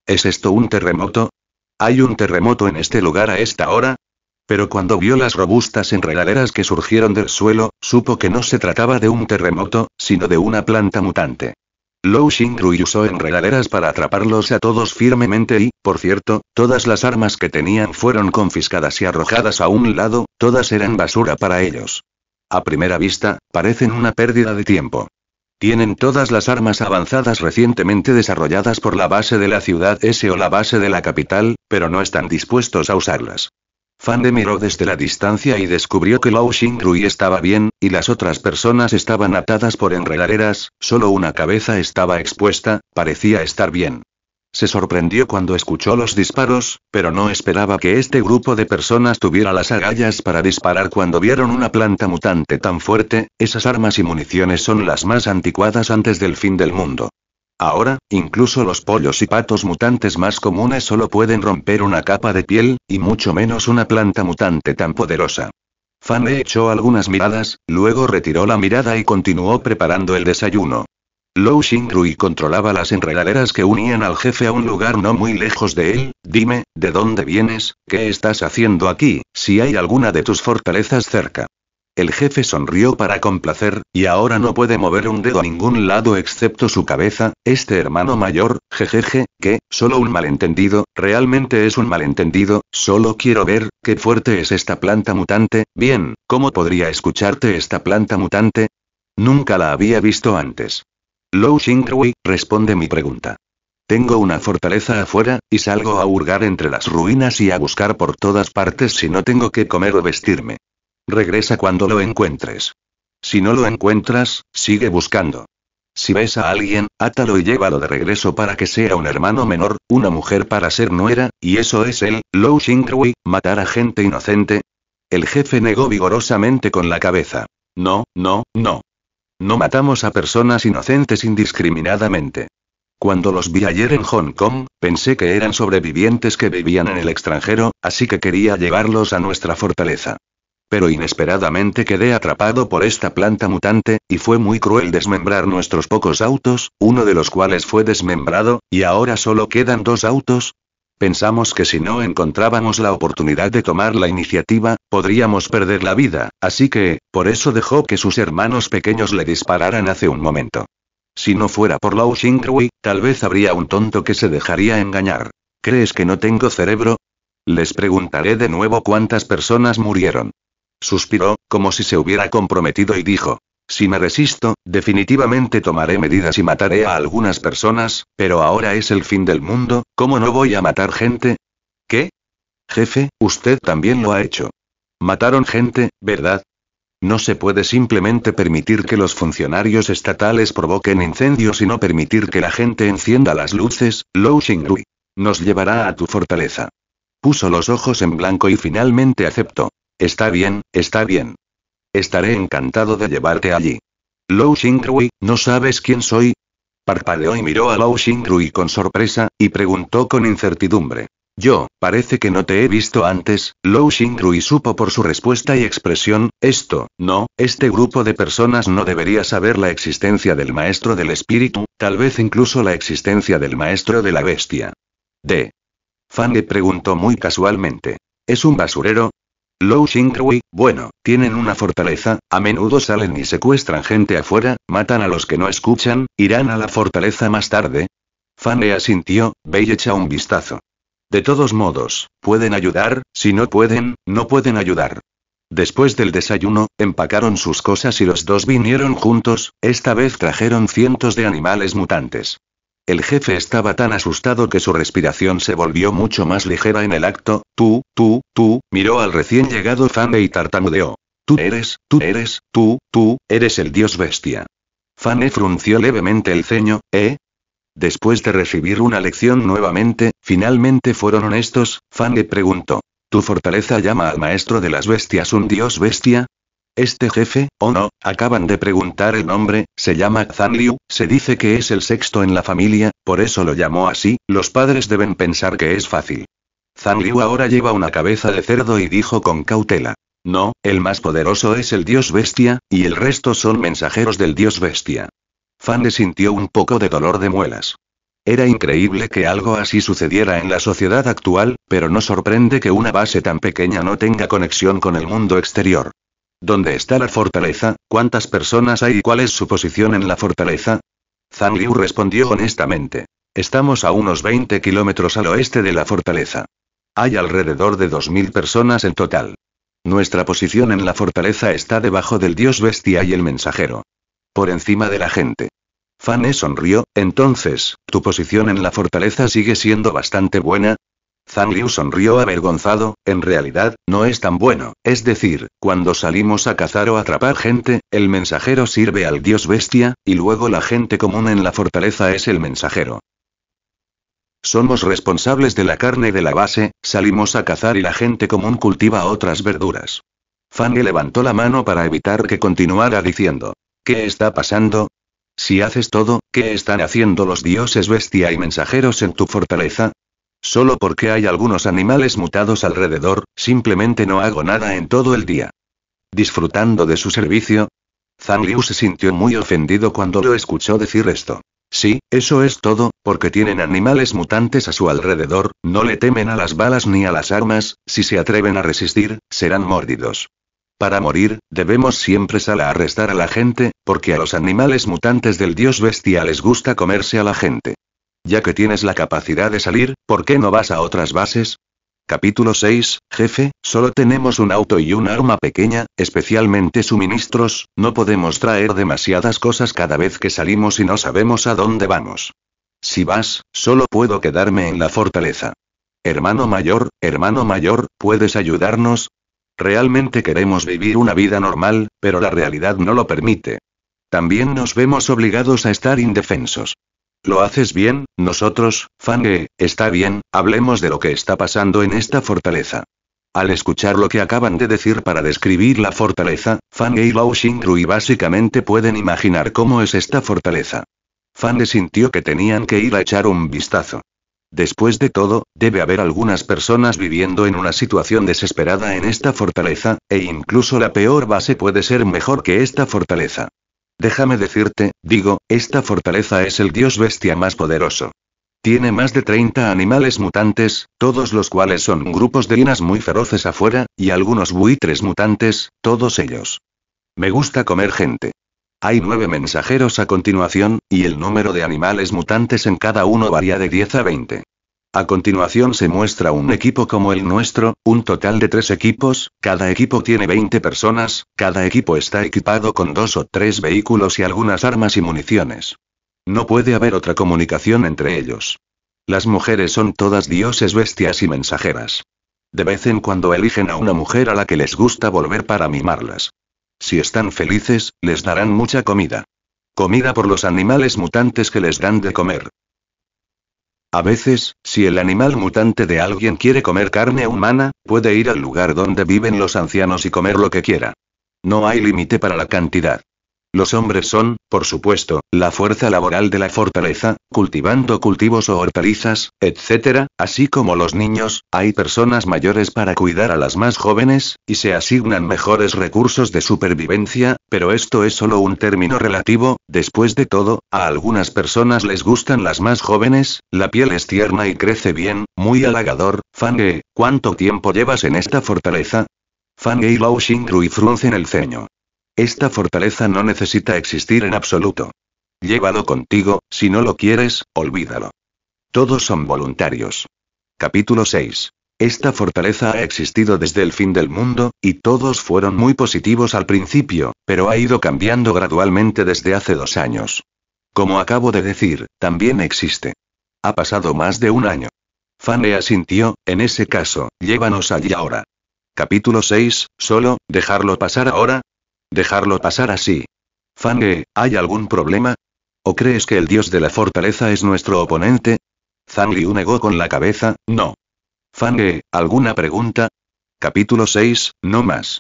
¿Es esto un terremoto? ¿Hay un terremoto en este lugar a esta hora? Pero cuando vio las robustas enredaderas que surgieron del suelo, supo que no se trataba de un terremoto, sino de una planta mutante. Lou y usó enredaderas para atraparlos a todos firmemente y, por cierto, todas las armas que tenían fueron confiscadas y arrojadas a un lado, todas eran basura para ellos. A primera vista, parecen una pérdida de tiempo. Tienen todas las armas avanzadas recientemente desarrolladas por la base de la ciudad S o la base de la capital, pero no están dispuestos a usarlas. Fan de miró desde la distancia y descubrió que Lao Xingrui estaba bien, y las otras personas estaban atadas por enredaderas, solo una cabeza estaba expuesta, parecía estar bien. Se sorprendió cuando escuchó los disparos, pero no esperaba que este grupo de personas tuviera las agallas para disparar cuando vieron una planta mutante tan fuerte, esas armas y municiones son las más anticuadas antes del fin del mundo. Ahora, incluso los pollos y patos mutantes más comunes solo pueden romper una capa de piel, y mucho menos una planta mutante tan poderosa. Fan echó algunas miradas, luego retiró la mirada y continuó preparando el desayuno. Lou Rui controlaba las enredaderas que unían al jefe a un lugar no muy lejos de él. Dime, ¿de dónde vienes? ¿Qué estás haciendo aquí? Si hay alguna de tus fortalezas cerca. El jefe sonrió para complacer, y ahora no puede mover un dedo a ningún lado excepto su cabeza, este hermano mayor, jejeje, que, solo un malentendido, realmente es un malentendido, solo quiero ver, qué fuerte es esta planta mutante, bien, ¿cómo podría escucharte esta planta mutante? Nunca la había visto antes. Lou responde mi pregunta. Tengo una fortaleza afuera, y salgo a hurgar entre las ruinas y a buscar por todas partes si no tengo que comer o vestirme. Regresa cuando lo encuentres. Si no lo encuentras, sigue buscando. Si ves a alguien, átalo y llévalo de regreso para que sea un hermano menor, una mujer para ser nuera, y eso es el, Lou matar a gente inocente. El jefe negó vigorosamente con la cabeza. No, no, no. No matamos a personas inocentes indiscriminadamente. Cuando los vi ayer en Hong Kong, pensé que eran sobrevivientes que vivían en el extranjero, así que quería llevarlos a nuestra fortaleza. Pero inesperadamente quedé atrapado por esta planta mutante, y fue muy cruel desmembrar nuestros pocos autos, uno de los cuales fue desmembrado, y ahora solo quedan dos autos, Pensamos que si no encontrábamos la oportunidad de tomar la iniciativa, podríamos perder la vida, así que, por eso dejó que sus hermanos pequeños le dispararan hace un momento. Si no fuera por Lao Shinkui, tal vez habría un tonto que se dejaría engañar. ¿Crees que no tengo cerebro? Les preguntaré de nuevo cuántas personas murieron. Suspiró, como si se hubiera comprometido y dijo, si me resisto, definitivamente tomaré medidas y mataré a algunas personas, pero ahora es el fin del mundo, ¿cómo no voy a matar gente? ¿Qué? Jefe, usted también lo ha hecho. Mataron gente, ¿verdad? No se puede simplemente permitir que los funcionarios estatales provoquen incendios y no permitir que la gente encienda las luces, Lou Xinglui. Nos llevará a tu fortaleza. Puso los ojos en blanco y finalmente aceptó. Está bien, está bien. Estaré encantado de llevarte allí. Lou ¿no sabes quién soy? Parpadeó y miró a Lou Xingrui con sorpresa, y preguntó con incertidumbre. Yo, parece que no te he visto antes, Lou Xingrui supo por su respuesta y expresión, esto, no, este grupo de personas no debería saber la existencia del maestro del espíritu, tal vez incluso la existencia del maestro de la bestia. De. Fan le preguntó muy casualmente. ¿Es un basurero? Lou bueno, tienen una fortaleza, a menudo salen y secuestran gente afuera, matan a los que no escuchan, irán a la fortaleza más tarde. Fane asintió, Bey echa un vistazo. De todos modos, pueden ayudar, si no pueden, no pueden ayudar. Después del desayuno, empacaron sus cosas y los dos vinieron juntos, esta vez trajeron cientos de animales mutantes. El jefe estaba tan asustado que su respiración se volvió mucho más ligera en el acto. Tú, tú, tú, miró al recién llegado Fane y tartamudeó. Tú eres, tú eres, tú, tú, eres el dios bestia. Fane frunció levemente el ceño, ¿eh? Después de recibir una lección nuevamente, finalmente fueron honestos, Fane preguntó. ¿Tu fortaleza llama al maestro de las bestias un dios bestia? Este jefe, o no, acaban de preguntar el nombre, se llama Liu, se dice que es el sexto en la familia, por eso lo llamó así, los padres deben pensar que es fácil. Liu ahora lleva una cabeza de cerdo y dijo con cautela. No, el más poderoso es el dios bestia, y el resto son mensajeros del dios bestia. Fan le sintió un poco de dolor de muelas. Era increíble que algo así sucediera en la sociedad actual, pero no sorprende que una base tan pequeña no tenga conexión con el mundo exterior. ¿Dónde está la fortaleza? ¿Cuántas personas hay y cuál es su posición en la fortaleza? Zhang Liu respondió honestamente. Estamos a unos 20 kilómetros al oeste de la fortaleza. Hay alrededor de 2.000 personas en total. Nuestra posición en la fortaleza está debajo del dios bestia y el mensajero. Por encima de la gente. Fane sonrió, entonces, ¿tu posición en la fortaleza sigue siendo bastante buena? Zhang Liu sonrió avergonzado, en realidad, no es tan bueno, es decir, cuando salimos a cazar o atrapar gente, el mensajero sirve al dios bestia, y luego la gente común en la fortaleza es el mensajero. Somos responsables de la carne de la base, salimos a cazar y la gente común cultiva otras verduras. Fanny levantó la mano para evitar que continuara diciendo, ¿qué está pasando? Si haces todo, ¿qué están haciendo los dioses bestia y mensajeros en tu fortaleza? Solo porque hay algunos animales mutados alrededor, simplemente no hago nada en todo el día. Disfrutando de su servicio. Zhang Liu se sintió muy ofendido cuando lo escuchó decir esto. Sí, eso es todo, porque tienen animales mutantes a su alrededor, no le temen a las balas ni a las armas, si se atreven a resistir, serán mordidos. Para morir, debemos siempre salir a arrestar a la gente, porque a los animales mutantes del dios bestia les gusta comerse a la gente. Ya que tienes la capacidad de salir, ¿por qué no vas a otras bases? Capítulo 6, jefe, solo tenemos un auto y un arma pequeña, especialmente suministros, no podemos traer demasiadas cosas cada vez que salimos y no sabemos a dónde vamos. Si vas, solo puedo quedarme en la fortaleza. Hermano mayor, hermano mayor, ¿puedes ayudarnos? Realmente queremos vivir una vida normal, pero la realidad no lo permite. También nos vemos obligados a estar indefensos. Lo haces bien, nosotros, Fange, está bien, hablemos de lo que está pasando en esta fortaleza. Al escuchar lo que acaban de decir para describir la fortaleza, Fange y Lao Rui básicamente pueden imaginar cómo es esta fortaleza. Fange sintió que tenían que ir a echar un vistazo. Después de todo, debe haber algunas personas viviendo en una situación desesperada en esta fortaleza, e incluso la peor base puede ser mejor que esta fortaleza. Déjame decirte, digo, esta fortaleza es el dios bestia más poderoso. Tiene más de 30 animales mutantes, todos los cuales son grupos de hienas muy feroces afuera, y algunos buitres mutantes, todos ellos. Me gusta comer gente. Hay nueve mensajeros a continuación, y el número de animales mutantes en cada uno varía de 10 a 20. A continuación se muestra un equipo como el nuestro, un total de tres equipos, cada equipo tiene 20 personas, cada equipo está equipado con dos o tres vehículos y algunas armas y municiones. No puede haber otra comunicación entre ellos. Las mujeres son todas dioses bestias y mensajeras. De vez en cuando eligen a una mujer a la que les gusta volver para mimarlas. Si están felices, les darán mucha comida. Comida por los animales mutantes que les dan de comer, a veces, si el animal mutante de alguien quiere comer carne humana, puede ir al lugar donde viven los ancianos y comer lo que quiera. No hay límite para la cantidad. Los hombres son, por supuesto, la fuerza laboral de la fortaleza, cultivando cultivos o hortalizas, etc., así como los niños, hay personas mayores para cuidar a las más jóvenes, y se asignan mejores recursos de supervivencia, pero esto es solo un término relativo, después de todo, a algunas personas les gustan las más jóvenes, la piel es tierna y crece bien, muy halagador, Fange, ¿cuánto tiempo llevas en esta fortaleza? Fange y Lao fruncen el ceño. Esta fortaleza no necesita existir en absoluto. Llévalo contigo, si no lo quieres, olvídalo. Todos son voluntarios. Capítulo 6. Esta fortaleza ha existido desde el fin del mundo, y todos fueron muy positivos al principio, pero ha ido cambiando gradualmente desde hace dos años. Como acabo de decir, también existe. Ha pasado más de un año. Fane asintió, en ese caso, llévanos allí ahora. Capítulo 6, solo, dejarlo pasar ahora, Dejarlo pasar así. Fange, ¿hay algún problema? ¿O crees que el dios de la fortaleza es nuestro oponente? Zhang un negó con la cabeza, no. Fange, ¿alguna pregunta? Capítulo 6, no más.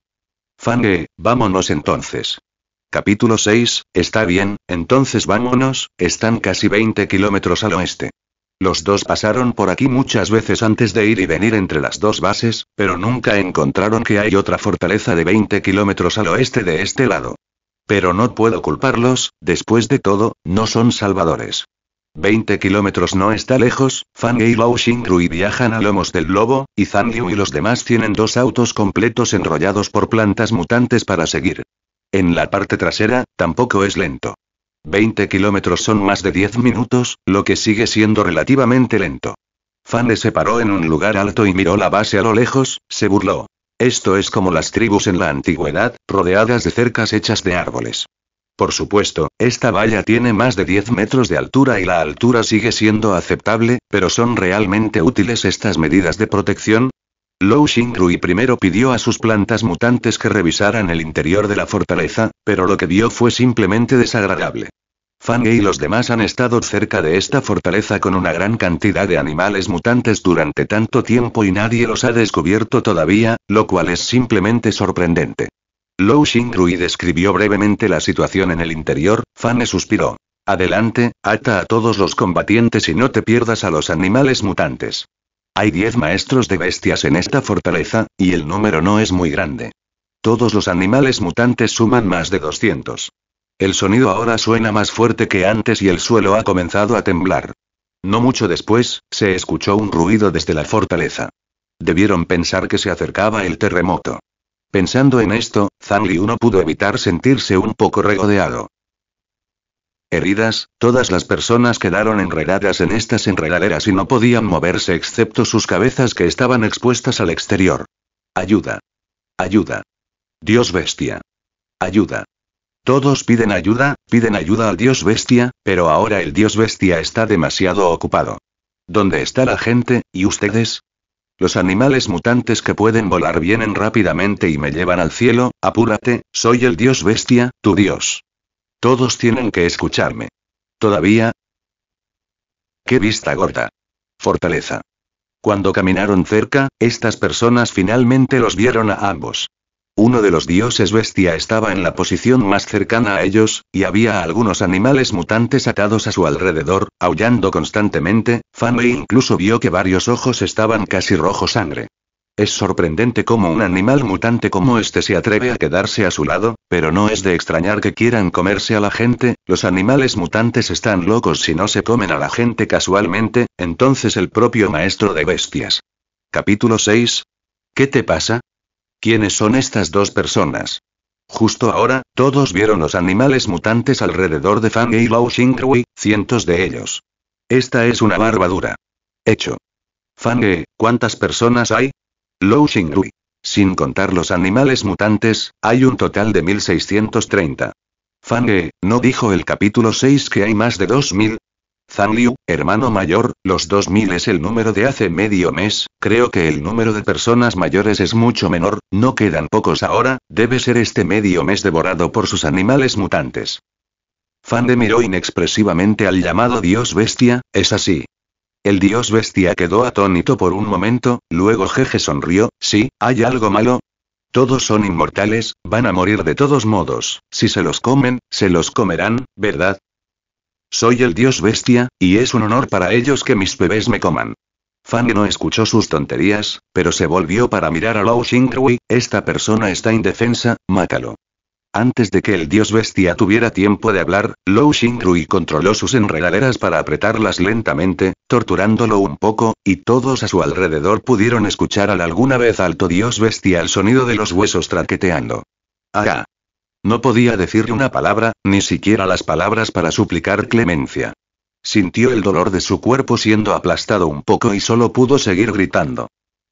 Fange, vámonos entonces. Capítulo 6, está bien, entonces vámonos, están casi 20 kilómetros al oeste. Los dos pasaron por aquí muchas veces antes de ir y venir entre las dos bases, pero nunca encontraron que hay otra fortaleza de 20 kilómetros al oeste de este lado. Pero no puedo culparlos, después de todo, no son salvadores. 20 kilómetros no está lejos, Fang y Lao Xingrui viajan a lomos del lobo, y Zhang Liu y los demás tienen dos autos completos enrollados por plantas mutantes para seguir. En la parte trasera, tampoco es lento. 20 kilómetros son más de 10 minutos, lo que sigue siendo relativamente lento. Fan se paró en un lugar alto y miró la base a lo lejos, se burló. Esto es como las tribus en la antigüedad, rodeadas de cercas hechas de árboles. Por supuesto, esta valla tiene más de 10 metros de altura y la altura sigue siendo aceptable, pero ¿son realmente útiles estas medidas de protección? Lou Xingrui primero pidió a sus plantas mutantes que revisaran el interior de la fortaleza, pero lo que vio fue simplemente desagradable. Fang y los demás han estado cerca de esta fortaleza con una gran cantidad de animales mutantes durante tanto tiempo y nadie los ha descubierto todavía, lo cual es simplemente sorprendente. Lou Xingrui describió brevemente la situación en el interior, Fang suspiró. Adelante, ata a todos los combatientes y no te pierdas a los animales mutantes. Hay diez maestros de bestias en esta fortaleza, y el número no es muy grande. Todos los animales mutantes suman más de 200. El sonido ahora suena más fuerte que antes y el suelo ha comenzado a temblar. No mucho después, se escuchó un ruido desde la fortaleza. Debieron pensar que se acercaba el terremoto. Pensando en esto, Zhang Liu no pudo evitar sentirse un poco regodeado. Heridas, todas las personas quedaron enredadas en estas enredaderas y no podían moverse excepto sus cabezas que estaban expuestas al exterior. Ayuda. Ayuda. Dios bestia. Ayuda. Todos piden ayuda, piden ayuda al dios bestia, pero ahora el dios bestia está demasiado ocupado. ¿Dónde está la gente, y ustedes? Los animales mutantes que pueden volar vienen rápidamente y me llevan al cielo, apúrate, soy el dios bestia, tu dios. Todos tienen que escucharme. Todavía. Qué vista gorda. Fortaleza. Cuando caminaron cerca, estas personas finalmente los vieron a ambos. Uno de los dioses bestia estaba en la posición más cercana a ellos, y había algunos animales mutantes atados a su alrededor, aullando constantemente, Wei incluso vio que varios ojos estaban casi rojo sangre. Es sorprendente cómo un animal mutante como este se atreve a quedarse a su lado, pero no es de extrañar que quieran comerse a la gente, los animales mutantes están locos si no se comen a la gente casualmente, entonces el propio maestro de bestias. Capítulo 6. ¿Qué te pasa? ¿Quiénes son estas dos personas? Justo ahora, todos vieron los animales mutantes alrededor de Fang y Lao Xinghui, cientos de ellos. Esta es una barbadura. Hecho. Fange, ¿cuántas personas hay? Lou Xingrui. Sin contar los animales mutantes, hay un total de 1630. Fange, ¿no dijo el capítulo 6 que hay más de 2000? Zhang Liu, hermano mayor, los 2000 es el número de hace medio mes, creo que el número de personas mayores es mucho menor, no quedan pocos ahora, debe ser este medio mes devorado por sus animales mutantes. Fan de miró inexpresivamente al llamado dios bestia, es así, el dios bestia quedó atónito por un momento, luego Jeje sonrió, sí, hay algo malo. Todos son inmortales, van a morir de todos modos, si se los comen, se los comerán, ¿verdad? Soy el dios bestia, y es un honor para ellos que mis bebés me coman. Fang no escuchó sus tonterías, pero se volvió para mirar a Lao Xingrui, esta persona está indefensa, mácalo. Antes de que el dios bestia tuviera tiempo de hablar, Lou Xingrui controló sus enredaderas para apretarlas lentamente, torturándolo un poco, y todos a su alrededor pudieron escuchar al alguna vez alto dios bestia el sonido de los huesos traqueteando. ¡Ah! No podía decirle una palabra, ni siquiera las palabras para suplicar clemencia. Sintió el dolor de su cuerpo siendo aplastado un poco y solo pudo seguir gritando.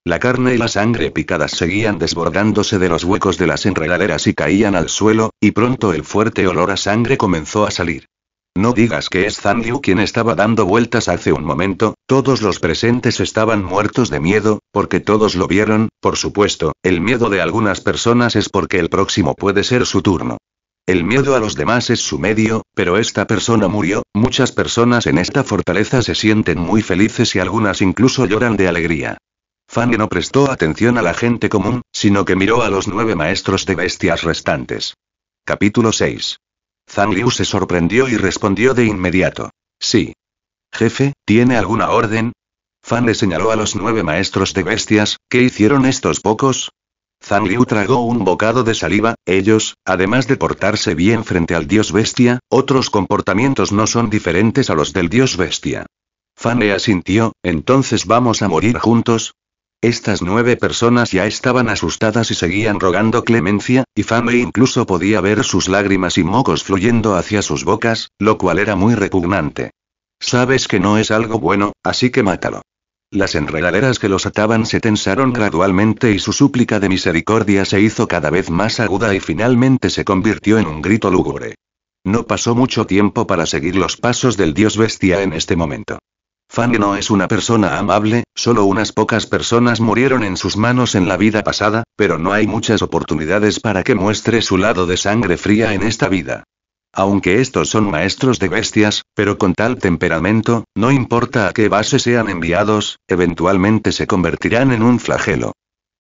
La carne y la sangre picadas seguían desbordándose de los huecos de las enredaderas y caían al suelo, y pronto el fuerte olor a sangre comenzó a salir. No digas que es Liu quien estaba dando vueltas hace un momento, todos los presentes estaban muertos de miedo, porque todos lo vieron, por supuesto, el miedo de algunas personas es porque el próximo puede ser su turno. El miedo a los demás es su medio, pero esta persona murió, muchas personas en esta fortaleza se sienten muy felices y algunas incluso lloran de alegría. Fanny no prestó atención a la gente común, sino que miró a los nueve maestros de bestias restantes. Capítulo 6. Zhang Liu se sorprendió y respondió de inmediato. Sí. Jefe, ¿tiene alguna orden? Fan le señaló a los nueve maestros de bestias, ¿qué hicieron estos pocos? Zhang Liu tragó un bocado de saliva, ellos, además de portarse bien frente al dios bestia, otros comportamientos no son diferentes a los del dios bestia. Fan le asintió, entonces vamos a morir juntos, estas nueve personas ya estaban asustadas y seguían rogando clemencia, y Fame incluso podía ver sus lágrimas y mocos fluyendo hacia sus bocas, lo cual era muy repugnante. Sabes que no es algo bueno, así que mátalo. Las enredaderas que los ataban se tensaron gradualmente y su súplica de misericordia se hizo cada vez más aguda y finalmente se convirtió en un grito lúgubre. No pasó mucho tiempo para seguir los pasos del dios bestia en este momento. Fanny no es una persona amable, solo unas pocas personas murieron en sus manos en la vida pasada, pero no hay muchas oportunidades para que muestre su lado de sangre fría en esta vida. Aunque estos son maestros de bestias, pero con tal temperamento, no importa a qué base sean enviados, eventualmente se convertirán en un flagelo.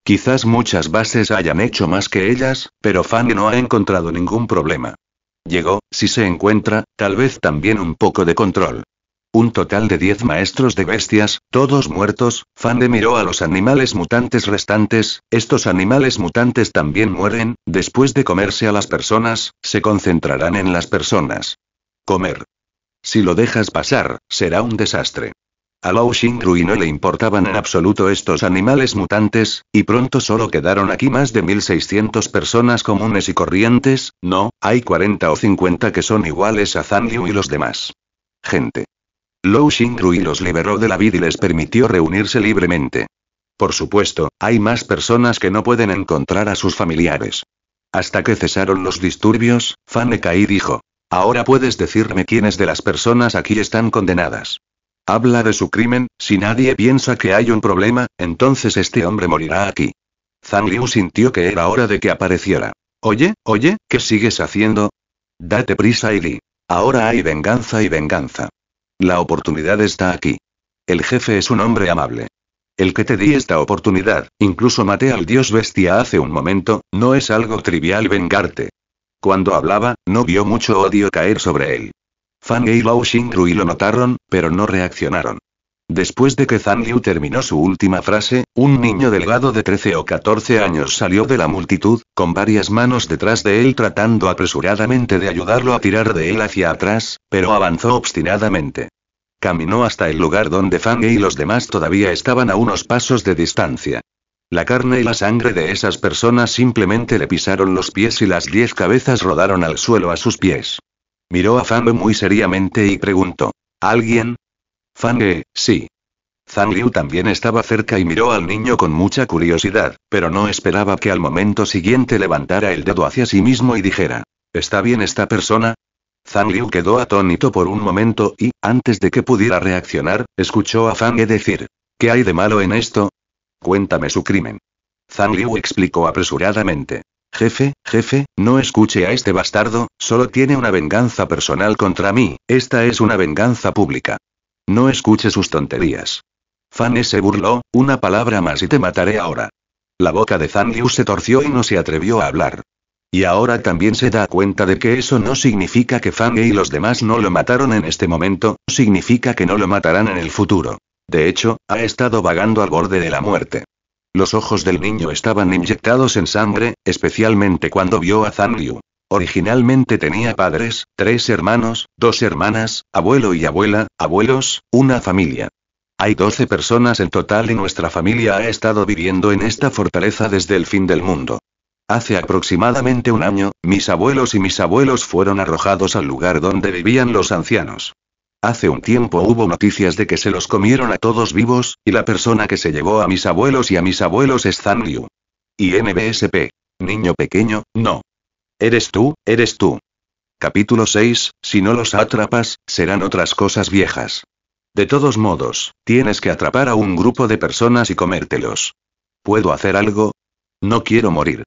Quizás muchas bases hayan hecho más que ellas, pero Fanny no ha encontrado ningún problema. Llegó, si se encuentra, tal vez también un poco de control. Un total de 10 maestros de bestias, todos muertos, Fande miró a los animales mutantes restantes, estos animales mutantes también mueren, después de comerse a las personas, se concentrarán en las personas. Comer. Si lo dejas pasar, será un desastre. A Lao no le importaban en absoluto estos animales mutantes, y pronto solo quedaron aquí más de 1600 personas comunes y corrientes, no, hay 40 o 50 que son iguales a Zan Liu y los demás. Gente. Lou Xingrui los liberó de la vid y les permitió reunirse libremente. Por supuesto, hay más personas que no pueden encontrar a sus familiares. Hasta que cesaron los disturbios, Fan Kai dijo. Ahora puedes decirme quiénes de las personas aquí están condenadas. Habla de su crimen, si nadie piensa que hay un problema, entonces este hombre morirá aquí. Zhang Liu sintió que era hora de que apareciera. Oye, oye, ¿qué sigues haciendo? Date prisa y di. Ahora hay venganza y venganza. La oportunidad está aquí. El jefe es un hombre amable. El que te di esta oportunidad, incluso maté al dios bestia hace un momento, no es algo trivial vengarte. Cuando hablaba, no vio mucho odio caer sobre él. Fang y Lao Xingru y lo notaron, pero no reaccionaron. Después de que Zhang Liu terminó su última frase, un niño delgado de 13 o 14 años salió de la multitud, con varias manos detrás de él tratando apresuradamente de ayudarlo a tirar de él hacia atrás, pero avanzó obstinadamente. Caminó hasta el lugar donde Fang y los demás todavía estaban a unos pasos de distancia. La carne y la sangre de esas personas simplemente le pisaron los pies y las diez cabezas rodaron al suelo a sus pies. Miró a Fang muy seriamente y preguntó. ¿Alguien? Fang, sí. Zhang Liu también estaba cerca y miró al niño con mucha curiosidad, pero no esperaba que al momento siguiente levantara el dedo hacia sí mismo y dijera, ¿está bien esta persona? Zhang Liu quedó atónito por un momento y, antes de que pudiera reaccionar, escuchó a Fang decir, ¿qué hay de malo en esto? Cuéntame su crimen. Zhang Liu explicó apresuradamente. Jefe, jefe, no escuche a este bastardo, solo tiene una venganza personal contra mí, esta es una venganza pública. No escuche sus tonterías. Fan se burló, una palabra más y te mataré ahora. La boca de Liu se torció y no se atrevió a hablar. Y ahora también se da cuenta de que eso no significa que Fang y los demás no lo mataron en este momento, significa que no lo matarán en el futuro. De hecho, ha estado vagando al borde de la muerte. Los ojos del niño estaban inyectados en sangre, especialmente cuando vio a Liu. Originalmente tenía padres, tres hermanos, dos hermanas, abuelo y abuela, abuelos, una familia. Hay 12 personas en total y nuestra familia ha estado viviendo en esta fortaleza desde el fin del mundo. Hace aproximadamente un año, mis abuelos y mis abuelos fueron arrojados al lugar donde vivían los ancianos. Hace un tiempo hubo noticias de que se los comieron a todos vivos, y la persona que se llevó a mis abuelos y a mis abuelos es Than Y NBSP. Niño pequeño, no. Eres tú, eres tú. Capítulo 6, si no los atrapas, serán otras cosas viejas. De todos modos, tienes que atrapar a un grupo de personas y comértelos. ¿Puedo hacer algo? No quiero morir.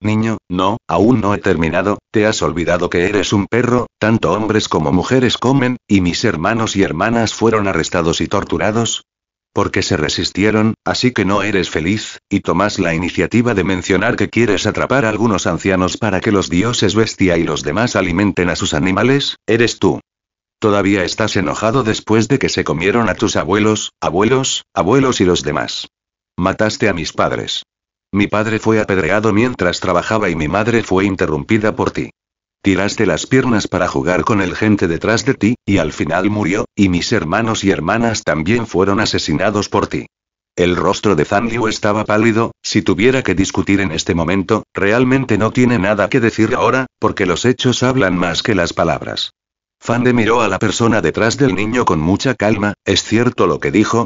Niño, no, aún no he terminado, te has olvidado que eres un perro, tanto hombres como mujeres comen, y mis hermanos y hermanas fueron arrestados y torturados, porque se resistieron, así que no eres feliz, y tomas la iniciativa de mencionar que quieres atrapar a algunos ancianos para que los dioses bestia y los demás alimenten a sus animales, eres tú. Todavía estás enojado después de que se comieron a tus abuelos, abuelos, abuelos y los demás. Mataste a mis padres. Mi padre fue apedreado mientras trabajaba y mi madre fue interrumpida por ti. Tiraste las piernas para jugar con el gente detrás de ti, y al final murió, y mis hermanos y hermanas también fueron asesinados por ti. El rostro de Liu estaba pálido, si tuviera que discutir en este momento, realmente no tiene nada que decir ahora, porque los hechos hablan más que las palabras. de miró a la persona detrás del niño con mucha calma, ¿es cierto lo que dijo?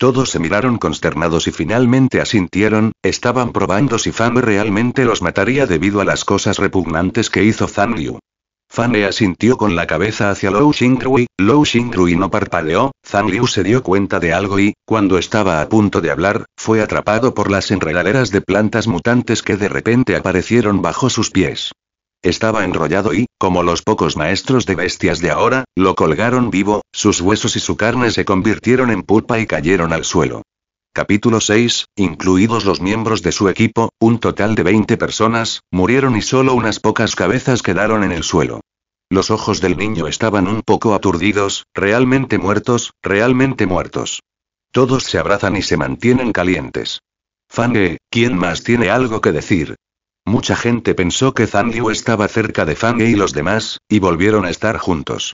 Todos se miraron consternados y finalmente asintieron, estaban probando si Fan realmente los mataría debido a las cosas repugnantes que hizo Zhang Liu. Fan asintió con la cabeza hacia Lou Xingrui, Lou Xingrui no parpadeó, Zhang Liu se dio cuenta de algo y, cuando estaba a punto de hablar, fue atrapado por las enredaderas de plantas mutantes que de repente aparecieron bajo sus pies. Estaba enrollado y, como los pocos maestros de bestias de ahora, lo colgaron vivo, sus huesos y su carne se convirtieron en pulpa y cayeron al suelo. Capítulo 6, incluidos los miembros de su equipo, un total de 20 personas, murieron y solo unas pocas cabezas quedaron en el suelo. Los ojos del niño estaban un poco aturdidos, realmente muertos, realmente muertos. Todos se abrazan y se mantienen calientes. Fange, ¿quién más tiene algo que decir? Mucha gente pensó que Zhang estaba cerca de Fang y los demás, y volvieron a estar juntos.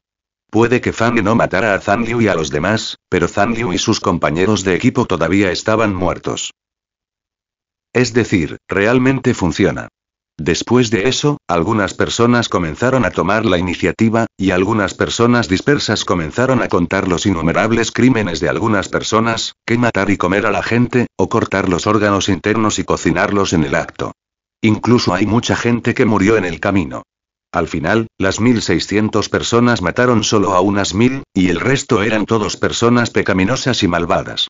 Puede que Fang no matara a Zhang y a los demás, pero Zhang y sus compañeros de equipo todavía estaban muertos. Es decir, realmente funciona. Después de eso, algunas personas comenzaron a tomar la iniciativa, y algunas personas dispersas comenzaron a contar los innumerables crímenes de algunas personas, que matar y comer a la gente, o cortar los órganos internos y cocinarlos en el acto. Incluso hay mucha gente que murió en el camino. Al final, las 1.600 personas mataron solo a unas 1.000, y el resto eran todos personas pecaminosas y malvadas.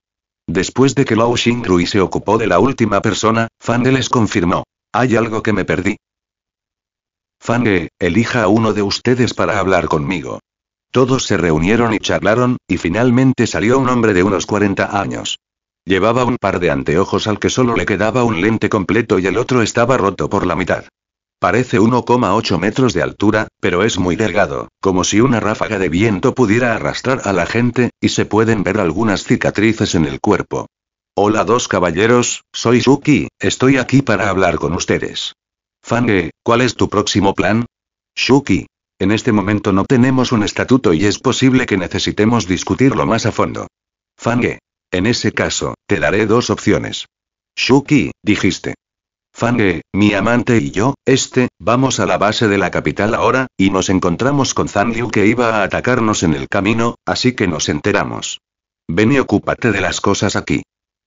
Después de que Lao Xingrui se ocupó de la última persona, Fang les confirmó. Hay algo que me perdí. Fang, elija a uno de ustedes para hablar conmigo. Todos se reunieron y charlaron, y finalmente salió un hombre de unos 40 años. Llevaba un par de anteojos al que solo le quedaba un lente completo y el otro estaba roto por la mitad. Parece 1,8 metros de altura, pero es muy delgado, como si una ráfaga de viento pudiera arrastrar a la gente, y se pueden ver algunas cicatrices en el cuerpo. Hola dos caballeros, soy Shuki, estoy aquí para hablar con ustedes. Fange, ¿cuál es tu próximo plan? Shuki. En este momento no tenemos un estatuto y es posible que necesitemos discutirlo más a fondo. Fange, en ese caso, te daré dos opciones. Shuki, dijiste. Fange, mi amante y yo, este, vamos a la base de la capital ahora, y nos encontramos con Zan Liu que iba a atacarnos en el camino, así que nos enteramos. Ven y ocúpate de las cosas aquí.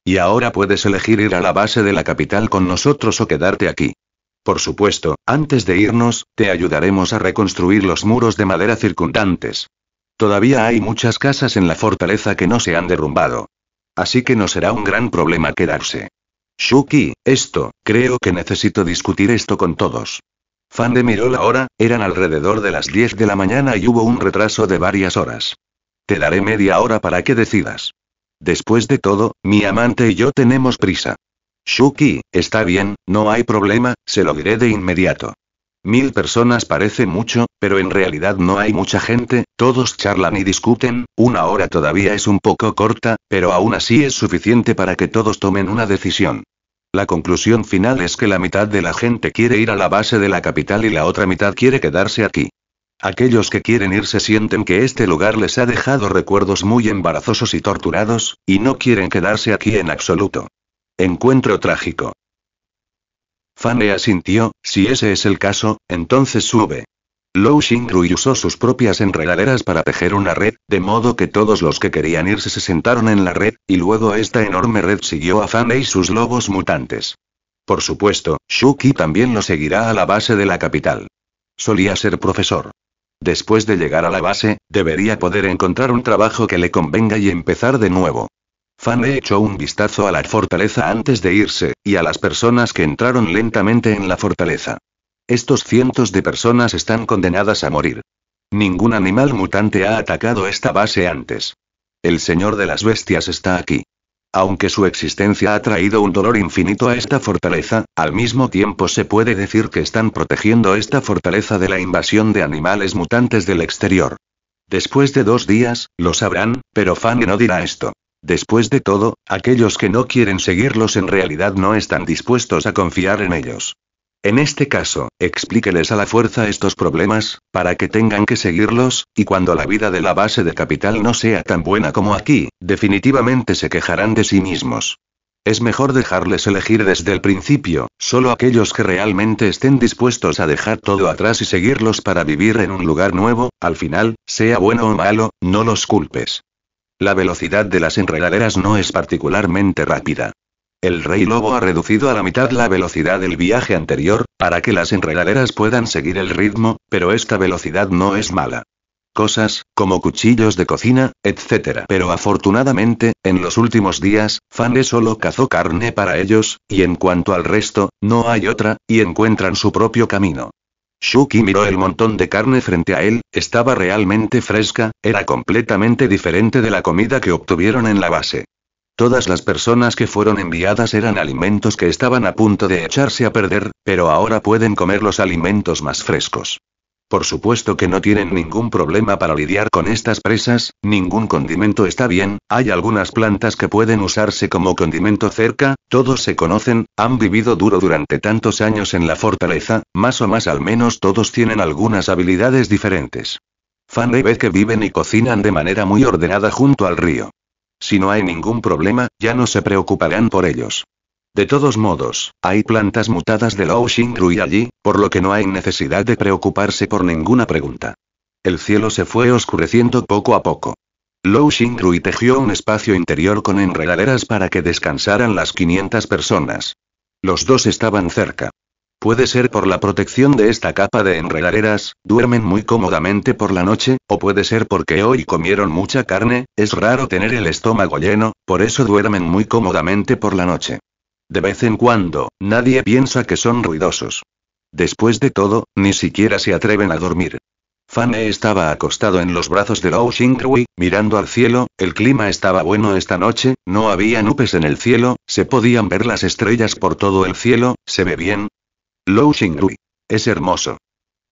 Y ahora puedes elegir ir a la base de la capital con nosotros o quedarte aquí. Por supuesto, antes de irnos, te ayudaremos a reconstruir los muros de madera circundantes. Todavía hay muchas casas en la fortaleza que no se han derrumbado así que no será un gran problema quedarse. Shuki, esto, creo que necesito discutir esto con todos. Fan de miró la hora, eran alrededor de las 10 de la mañana y hubo un retraso de varias horas. Te daré media hora para que decidas. Después de todo, mi amante y yo tenemos prisa. Shuki, está bien, no hay problema, se lo diré de inmediato. Mil personas parece mucho, pero en realidad no hay mucha gente, todos charlan y discuten, una hora todavía es un poco corta, pero aún así es suficiente para que todos tomen una decisión. La conclusión final es que la mitad de la gente quiere ir a la base de la capital y la otra mitad quiere quedarse aquí. Aquellos que quieren irse sienten que este lugar les ha dejado recuerdos muy embarazosos y torturados, y no quieren quedarse aquí en absoluto. Encuentro trágico. Fane asintió, si ese es el caso, entonces sube. Lou Xingrui usó sus propias enredaderas para tejer una red, de modo que todos los que querían irse se sentaron en la red, y luego esta enorme red siguió a Fane y sus lobos mutantes. Por supuesto, Shuki también lo seguirá a la base de la capital. Solía ser profesor. Después de llegar a la base, debería poder encontrar un trabajo que le convenga y empezar de nuevo. Fane echó un vistazo a la fortaleza antes de irse, y a las personas que entraron lentamente en la fortaleza. Estos cientos de personas están condenadas a morir. Ningún animal mutante ha atacado esta base antes. El Señor de las Bestias está aquí. Aunque su existencia ha traído un dolor infinito a esta fortaleza, al mismo tiempo se puede decir que están protegiendo esta fortaleza de la invasión de animales mutantes del exterior. Después de dos días, lo sabrán, pero Fanny no dirá esto. Después de todo, aquellos que no quieren seguirlos en realidad no están dispuestos a confiar en ellos. En este caso, explíqueles a la fuerza estos problemas, para que tengan que seguirlos, y cuando la vida de la base de capital no sea tan buena como aquí, definitivamente se quejarán de sí mismos. Es mejor dejarles elegir desde el principio, solo aquellos que realmente estén dispuestos a dejar todo atrás y seguirlos para vivir en un lugar nuevo, al final, sea bueno o malo, no los culpes. La velocidad de las enredaderas no es particularmente rápida. El rey lobo ha reducido a la mitad la velocidad del viaje anterior, para que las enredaderas puedan seguir el ritmo, pero esta velocidad no es mala. Cosas, como cuchillos de cocina, etc. Pero afortunadamente, en los últimos días, de solo cazó carne para ellos, y en cuanto al resto, no hay otra, y encuentran su propio camino. Shuki miró el montón de carne frente a él, estaba realmente fresca, era completamente diferente de la comida que obtuvieron en la base. Todas las personas que fueron enviadas eran alimentos que estaban a punto de echarse a perder, pero ahora pueden comer los alimentos más frescos. Por supuesto que no tienen ningún problema para lidiar con estas presas, ningún condimento está bien, hay algunas plantas que pueden usarse como condimento cerca, todos se conocen, han vivido duro durante tantos años en la fortaleza, más o más al menos todos tienen algunas habilidades diferentes. Fanley ve que viven y cocinan de manera muy ordenada junto al río. Si no hay ningún problema, ya no se preocuparán por ellos. De todos modos, hay plantas mutadas de Lao Xingrui allí, por lo que no hay necesidad de preocuparse por ninguna pregunta. El cielo se fue oscureciendo poco a poco. Lou Xingrui tejió un espacio interior con enredaderas para que descansaran las 500 personas. Los dos estaban cerca. Puede ser por la protección de esta capa de enredaderas, duermen muy cómodamente por la noche, o puede ser porque hoy comieron mucha carne, es raro tener el estómago lleno, por eso duermen muy cómodamente por la noche. De vez en cuando, nadie piensa que son ruidosos. Después de todo, ni siquiera se atreven a dormir. Fane estaba acostado en los brazos de Lao mirando al cielo, el clima estaba bueno esta noche, no había nubes en el cielo, se podían ver las estrellas por todo el cielo, se ve bien, Lou Xingrui. Es hermoso.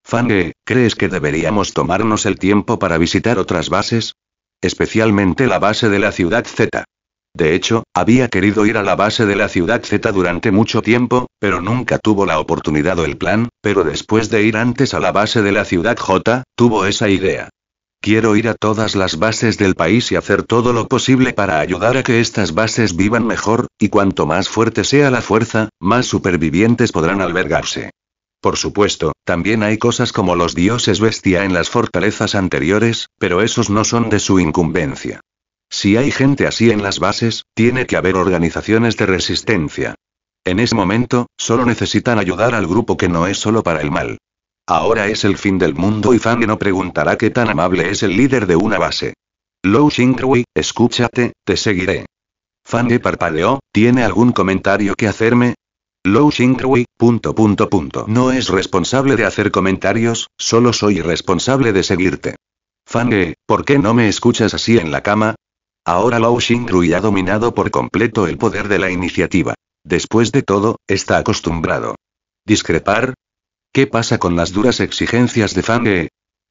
Fange, ¿crees que deberíamos tomarnos el tiempo para visitar otras bases? Especialmente la base de la ciudad Z. De hecho, había querido ir a la base de la ciudad Z durante mucho tiempo, pero nunca tuvo la oportunidad o el plan, pero después de ir antes a la base de la ciudad J, tuvo esa idea. Quiero ir a todas las bases del país y hacer todo lo posible para ayudar a que estas bases vivan mejor, y cuanto más fuerte sea la fuerza, más supervivientes podrán albergarse. Por supuesto, también hay cosas como los dioses bestia en las fortalezas anteriores, pero esos no son de su incumbencia. Si hay gente así en las bases, tiene que haber organizaciones de resistencia. En ese momento, solo necesitan ayudar al grupo que no es solo para el mal. Ahora es el fin del mundo y Fang no preguntará qué tan amable es el líder de una base. Lou Xingrui, escúchate, te seguiré. Fang parpadeó, ¿tiene algún comentario que hacerme? Lou Xingrui, punto punto No es responsable de hacer comentarios, solo soy responsable de seguirte. Fang, ¿por qué no me escuchas así en la cama? Ahora Lou Xingrui ha dominado por completo el poder de la iniciativa. Después de todo, está acostumbrado. Discrepar, ¿Qué pasa con las duras exigencias de Fang?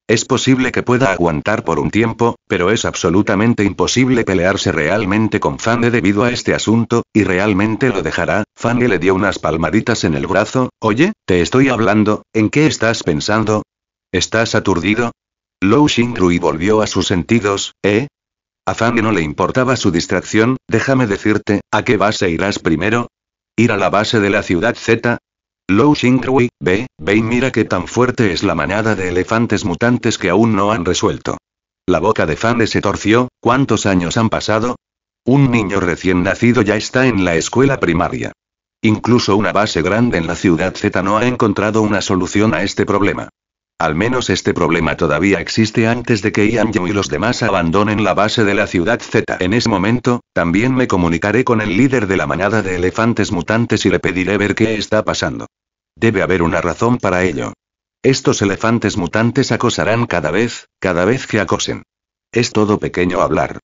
Es posible que pueda aguantar por un tiempo, pero es absolutamente imposible pelearse realmente con Fang debido a este asunto, y realmente lo dejará. Fang le dio unas palmaditas en el brazo. Oye, te estoy hablando, ¿en qué estás pensando? ¿Estás aturdido? Lou y volvió a sus sentidos, ¿eh? A Fang no le importaba su distracción, déjame decirte, ¿a qué base irás primero? Ir a la base de la ciudad Z, Lou Xinghui, ve, ve y mira qué tan fuerte es la manada de elefantes mutantes que aún no han resuelto. La boca de Fane se torció, ¿cuántos años han pasado? Un niño recién nacido ya está en la escuela primaria. Incluso una base grande en la ciudad Z no ha encontrado una solución a este problema. Al menos este problema todavía existe antes de que Ian Yu y los demás abandonen la base de la ciudad Z. En ese momento, también me comunicaré con el líder de la manada de elefantes mutantes y le pediré ver qué está pasando. Debe haber una razón para ello. Estos elefantes mutantes acosarán cada vez, cada vez que acosen. Es todo pequeño hablar.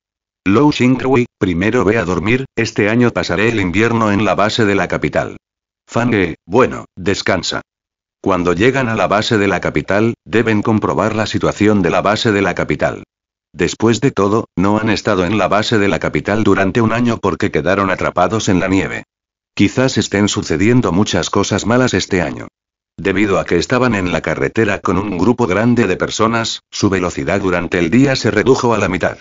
Lou Xingrui, primero ve a dormir, este año pasaré el invierno en la base de la capital. Fange, bueno, descansa. Cuando llegan a la base de la capital, deben comprobar la situación de la base de la capital. Después de todo, no han estado en la base de la capital durante un año porque quedaron atrapados en la nieve. Quizás estén sucediendo muchas cosas malas este año. Debido a que estaban en la carretera con un grupo grande de personas, su velocidad durante el día se redujo a la mitad.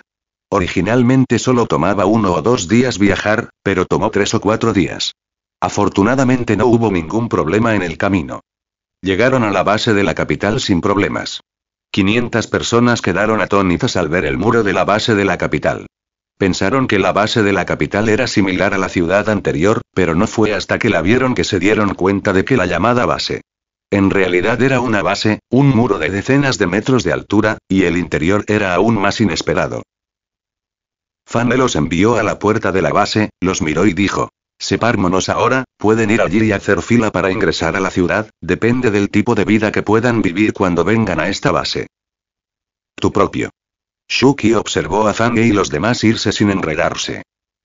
Originalmente solo tomaba uno o dos días viajar, pero tomó tres o cuatro días. Afortunadamente no hubo ningún problema en el camino. Llegaron a la base de la capital sin problemas. 500 personas quedaron atónitas al ver el muro de la base de la capital. Pensaron que la base de la capital era similar a la ciudad anterior, pero no fue hasta que la vieron que se dieron cuenta de que la llamada base en realidad era una base, un muro de decenas de metros de altura, y el interior era aún más inesperado. Fane los envió a la puerta de la base, los miró y dijo, Sepármonos ahora, pueden ir allí y hacer fila para ingresar a la ciudad, depende del tipo de vida que puedan vivir cuando vengan a esta base. Tu propio. Shuki observó a Fang y los demás irse sin enredarse.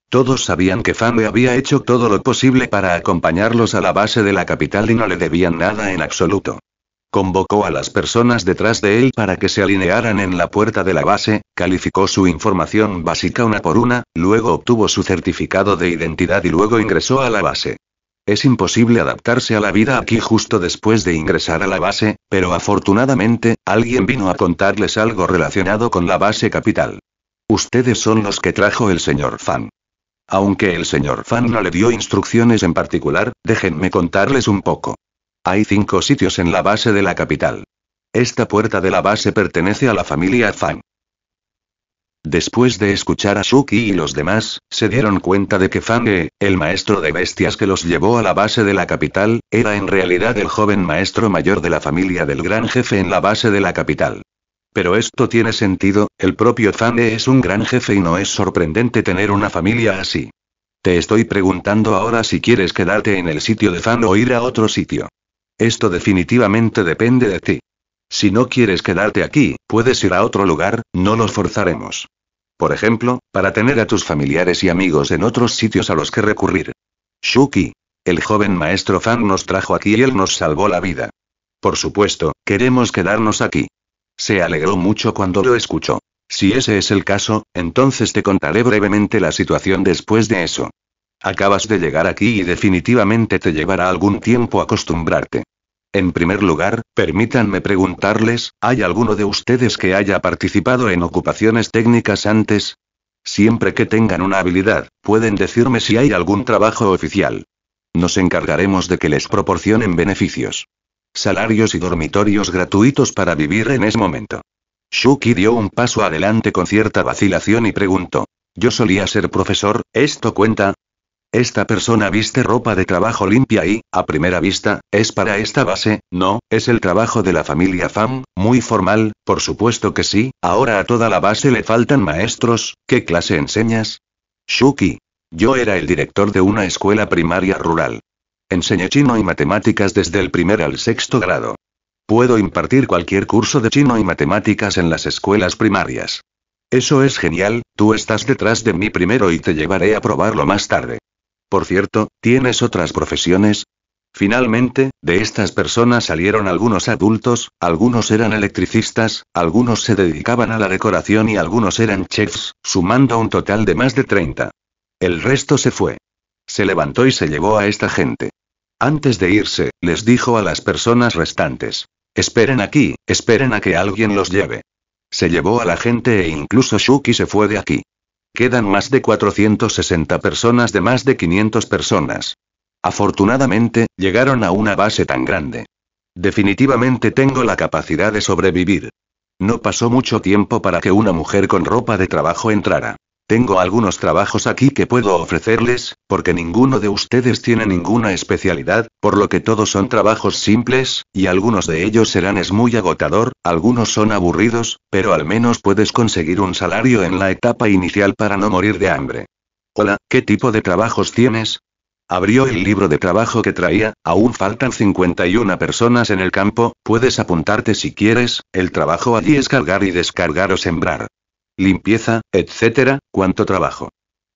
Todos sabían que Fang había hecho todo lo posible para acompañarlos a la base de la capital y no le debían nada en absoluto. Convocó a las personas detrás de él para que se alinearan en la puerta de la base, calificó su información básica una por una, luego obtuvo su certificado de identidad y luego ingresó a la base. Es imposible adaptarse a la vida aquí justo después de ingresar a la base, pero afortunadamente, alguien vino a contarles algo relacionado con la base capital. Ustedes son los que trajo el señor Fan. Aunque el señor Fan no le dio instrucciones en particular, déjenme contarles un poco. Hay cinco sitios en la base de la capital. Esta puerta de la base pertenece a la familia Fan. Después de escuchar a Suki y los demás, se dieron cuenta de que Fange, el maestro de bestias que los llevó a la base de la capital, era en realidad el joven maestro mayor de la familia del gran jefe en la base de la capital. Pero esto tiene sentido, el propio Fange es un gran jefe y no es sorprendente tener una familia así. Te estoy preguntando ahora si quieres quedarte en el sitio de Fan o ir a otro sitio. Esto definitivamente depende de ti. Si no quieres quedarte aquí, puedes ir a otro lugar, no los forzaremos. Por ejemplo, para tener a tus familiares y amigos en otros sitios a los que recurrir. Shuki. El joven maestro Fan nos trajo aquí y él nos salvó la vida. Por supuesto, queremos quedarnos aquí. Se alegró mucho cuando lo escuchó. Si ese es el caso, entonces te contaré brevemente la situación después de eso. Acabas de llegar aquí y definitivamente te llevará algún tiempo acostumbrarte. En primer lugar, permítanme preguntarles, ¿hay alguno de ustedes que haya participado en ocupaciones técnicas antes? Siempre que tengan una habilidad, pueden decirme si hay algún trabajo oficial. Nos encargaremos de que les proporcionen beneficios. Salarios y dormitorios gratuitos para vivir en ese momento. Shuki dio un paso adelante con cierta vacilación y preguntó. Yo solía ser profesor, ¿esto cuenta? Esta persona viste ropa de trabajo limpia y, a primera vista, es para esta base, no, es el trabajo de la familia FAM, muy formal, por supuesto que sí, ahora a toda la base le faltan maestros, ¿qué clase enseñas? Shuki. Yo era el director de una escuela primaria rural. Enseñé chino y matemáticas desde el primer al sexto grado. Puedo impartir cualquier curso de chino y matemáticas en las escuelas primarias. Eso es genial, tú estás detrás de mí primero y te llevaré a probarlo más tarde. Por cierto, ¿tienes otras profesiones? Finalmente, de estas personas salieron algunos adultos, algunos eran electricistas, algunos se dedicaban a la decoración y algunos eran chefs, sumando un total de más de 30. El resto se fue. Se levantó y se llevó a esta gente. Antes de irse, les dijo a las personas restantes. Esperen aquí, esperen a que alguien los lleve. Se llevó a la gente e incluso Shuki se fue de aquí. Quedan más de 460 personas de más de 500 personas. Afortunadamente, llegaron a una base tan grande. Definitivamente tengo la capacidad de sobrevivir. No pasó mucho tiempo para que una mujer con ropa de trabajo entrara. Tengo algunos trabajos aquí que puedo ofrecerles, porque ninguno de ustedes tiene ninguna especialidad, por lo que todos son trabajos simples, y algunos de ellos serán es muy agotador, algunos son aburridos, pero al menos puedes conseguir un salario en la etapa inicial para no morir de hambre. Hola, ¿qué tipo de trabajos tienes? Abrió el libro de trabajo que traía, aún faltan 51 personas en el campo, puedes apuntarte si quieres, el trabajo allí es cargar y descargar o sembrar. Limpieza, etcétera, cuánto trabajo.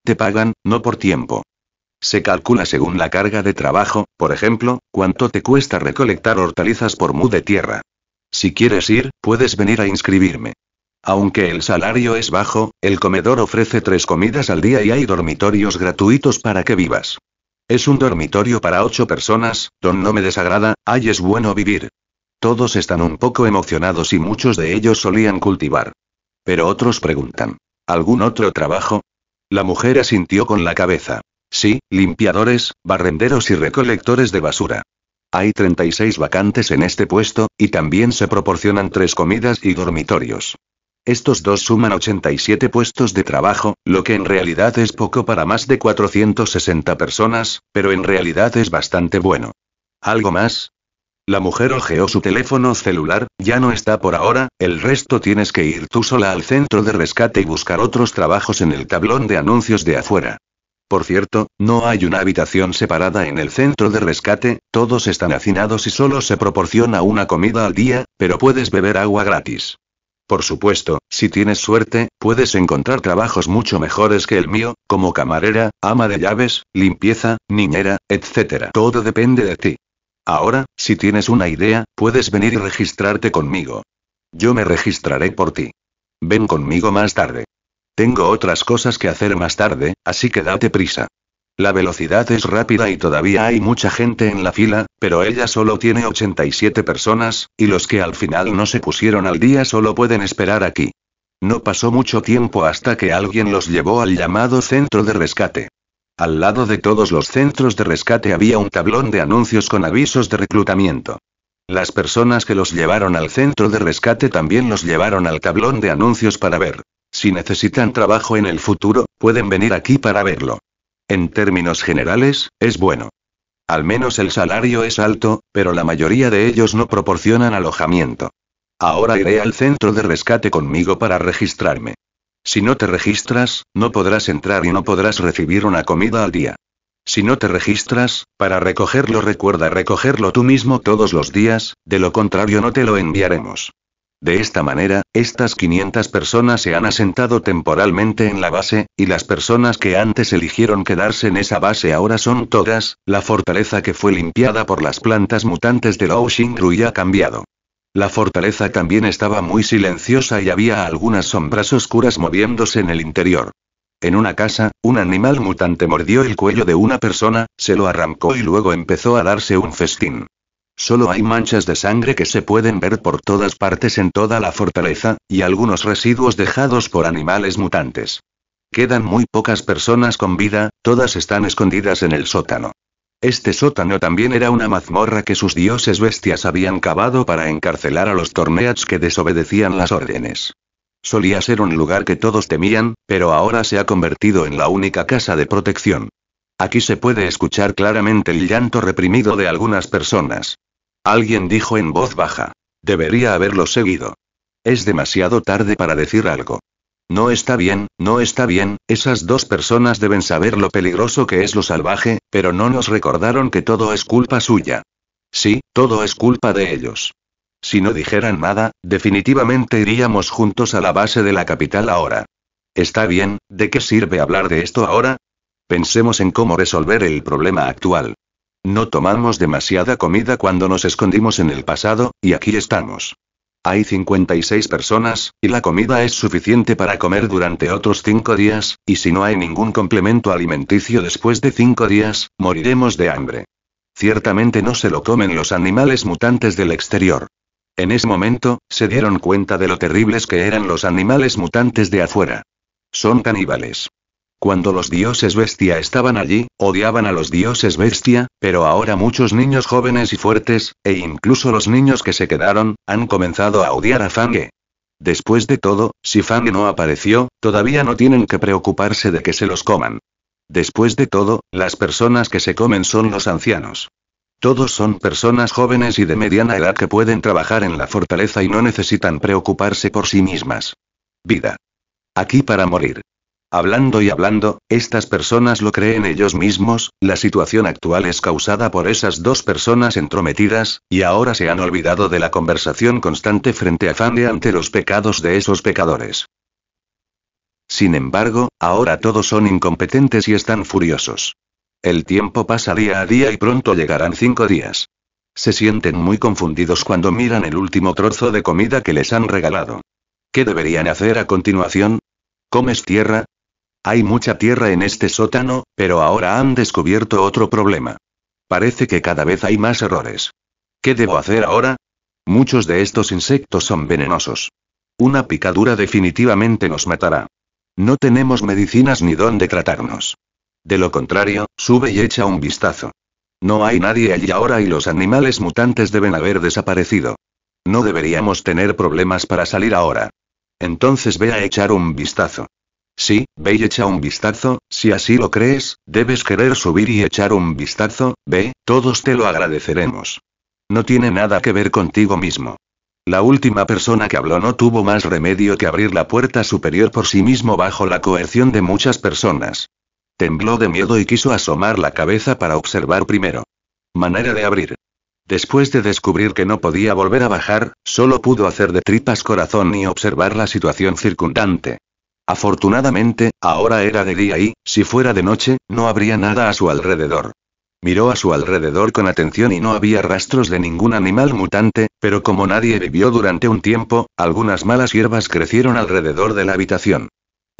Te pagan, no por tiempo. Se calcula según la carga de trabajo, por ejemplo, cuánto te cuesta recolectar hortalizas por mu de tierra. Si quieres ir, puedes venir a inscribirme. Aunque el salario es bajo, el comedor ofrece tres comidas al día y hay dormitorios gratuitos para que vivas. Es un dormitorio para ocho personas, don no me desagrada, ay es bueno vivir. Todos están un poco emocionados y muchos de ellos solían cultivar. Pero otros preguntan, ¿algún otro trabajo? La mujer asintió con la cabeza. Sí, limpiadores, barrenderos y recolectores de basura. Hay 36 vacantes en este puesto, y también se proporcionan tres comidas y dormitorios. Estos dos suman 87 puestos de trabajo, lo que en realidad es poco para más de 460 personas, pero en realidad es bastante bueno. ¿Algo más? La mujer ojeó su teléfono celular, ya no está por ahora, el resto tienes que ir tú sola al centro de rescate y buscar otros trabajos en el tablón de anuncios de afuera. Por cierto, no hay una habitación separada en el centro de rescate, todos están hacinados y solo se proporciona una comida al día, pero puedes beber agua gratis. Por supuesto, si tienes suerte, puedes encontrar trabajos mucho mejores que el mío, como camarera, ama de llaves, limpieza, niñera, etc. Todo depende de ti. Ahora, si tienes una idea, puedes venir y registrarte conmigo. Yo me registraré por ti. Ven conmigo más tarde. Tengo otras cosas que hacer más tarde, así que date prisa. La velocidad es rápida y todavía hay mucha gente en la fila, pero ella solo tiene 87 personas, y los que al final no se pusieron al día solo pueden esperar aquí. No pasó mucho tiempo hasta que alguien los llevó al llamado centro de rescate. Al lado de todos los centros de rescate había un tablón de anuncios con avisos de reclutamiento. Las personas que los llevaron al centro de rescate también los llevaron al tablón de anuncios para ver si necesitan trabajo en el futuro, pueden venir aquí para verlo. En términos generales, es bueno. Al menos el salario es alto, pero la mayoría de ellos no proporcionan alojamiento. Ahora iré al centro de rescate conmigo para registrarme. Si no te registras, no podrás entrar y no podrás recibir una comida al día. Si no te registras, para recogerlo recuerda recogerlo tú mismo todos los días, de lo contrario no te lo enviaremos. De esta manera, estas 500 personas se han asentado temporalmente en la base, y las personas que antes eligieron quedarse en esa base ahora son todas, la fortaleza que fue limpiada por las plantas mutantes de Lao Xingru ha cambiado. La fortaleza también estaba muy silenciosa y había algunas sombras oscuras moviéndose en el interior. En una casa, un animal mutante mordió el cuello de una persona, se lo arrancó y luego empezó a darse un festín. Solo hay manchas de sangre que se pueden ver por todas partes en toda la fortaleza, y algunos residuos dejados por animales mutantes. Quedan muy pocas personas con vida, todas están escondidas en el sótano. Este sótano también era una mazmorra que sus dioses bestias habían cavado para encarcelar a los torneats que desobedecían las órdenes. Solía ser un lugar que todos temían, pero ahora se ha convertido en la única casa de protección. Aquí se puede escuchar claramente el llanto reprimido de algunas personas. Alguien dijo en voz baja. Debería haberlo seguido. Es demasiado tarde para decir algo. No está bien, no está bien, esas dos personas deben saber lo peligroso que es lo salvaje, pero no nos recordaron que todo es culpa suya. Sí, todo es culpa de ellos. Si no dijeran nada, definitivamente iríamos juntos a la base de la capital ahora. Está bien, ¿de qué sirve hablar de esto ahora? Pensemos en cómo resolver el problema actual. No tomamos demasiada comida cuando nos escondimos en el pasado, y aquí estamos. Hay 56 personas, y la comida es suficiente para comer durante otros 5 días, y si no hay ningún complemento alimenticio después de 5 días, moriremos de hambre. Ciertamente no se lo comen los animales mutantes del exterior. En ese momento, se dieron cuenta de lo terribles que eran los animales mutantes de afuera. Son caníbales. Cuando los dioses bestia estaban allí, odiaban a los dioses bestia, pero ahora muchos niños jóvenes y fuertes, e incluso los niños que se quedaron, han comenzado a odiar a Fange. Después de todo, si Fange no apareció, todavía no tienen que preocuparse de que se los coman. Después de todo, las personas que se comen son los ancianos. Todos son personas jóvenes y de mediana edad que pueden trabajar en la fortaleza y no necesitan preocuparse por sí mismas. Vida. Aquí para morir. Hablando y hablando, estas personas lo creen ellos mismos, la situación actual es causada por esas dos personas entrometidas, y ahora se han olvidado de la conversación constante frente a Fande ante los pecados de esos pecadores. Sin embargo, ahora todos son incompetentes y están furiosos. El tiempo pasa día a día y pronto llegarán cinco días. Se sienten muy confundidos cuando miran el último trozo de comida que les han regalado. ¿Qué deberían hacer a continuación? ¿Comes tierra? Hay mucha tierra en este sótano, pero ahora han descubierto otro problema. Parece que cada vez hay más errores. ¿Qué debo hacer ahora? Muchos de estos insectos son venenosos. Una picadura definitivamente nos matará. No tenemos medicinas ni dónde tratarnos. De lo contrario, sube y echa un vistazo. No hay nadie allí ahora y los animales mutantes deben haber desaparecido. No deberíamos tener problemas para salir ahora. Entonces ve a echar un vistazo. Sí, ve y echa un vistazo, si así lo crees, debes querer subir y echar un vistazo, ve, todos te lo agradeceremos. No tiene nada que ver contigo mismo. La última persona que habló no tuvo más remedio que abrir la puerta superior por sí mismo bajo la coerción de muchas personas. Tembló de miedo y quiso asomar la cabeza para observar primero. Manera de abrir. Después de descubrir que no podía volver a bajar, solo pudo hacer de tripas corazón y observar la situación circundante. Afortunadamente, ahora era de día y, si fuera de noche, no habría nada a su alrededor. Miró a su alrededor con atención y no había rastros de ningún animal mutante, pero como nadie vivió durante un tiempo, algunas malas hierbas crecieron alrededor de la habitación.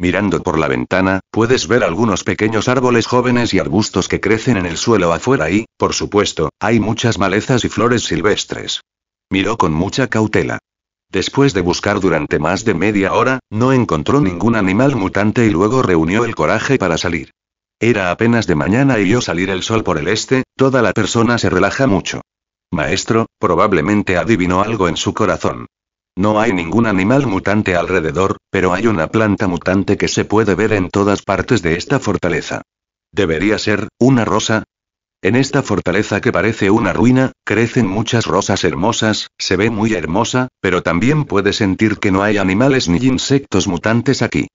Mirando por la ventana, puedes ver algunos pequeños árboles jóvenes y arbustos que crecen en el suelo afuera y, por supuesto, hay muchas malezas y flores silvestres. Miró con mucha cautela. Después de buscar durante más de media hora, no encontró ningún animal mutante y luego reunió el coraje para salir. Era apenas de mañana y vio salir el sol por el este, toda la persona se relaja mucho. Maestro, probablemente adivinó algo en su corazón. No hay ningún animal mutante alrededor, pero hay una planta mutante que se puede ver en todas partes de esta fortaleza. Debería ser, una rosa, en esta fortaleza que parece una ruina, crecen muchas rosas hermosas, se ve muy hermosa, pero también puede sentir que no hay animales ni insectos mutantes aquí.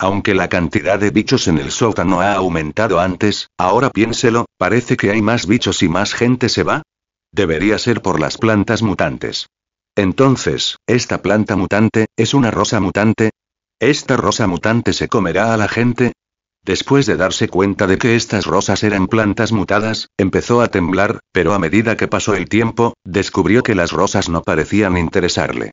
Aunque la cantidad de bichos en el sótano ha aumentado antes, ahora piénselo, parece que hay más bichos y más gente se va. Debería ser por las plantas mutantes. Entonces, ¿esta planta mutante, es una rosa mutante? ¿Esta rosa mutante se comerá a la gente? Después de darse cuenta de que estas rosas eran plantas mutadas, empezó a temblar, pero a medida que pasó el tiempo, descubrió que las rosas no parecían interesarle.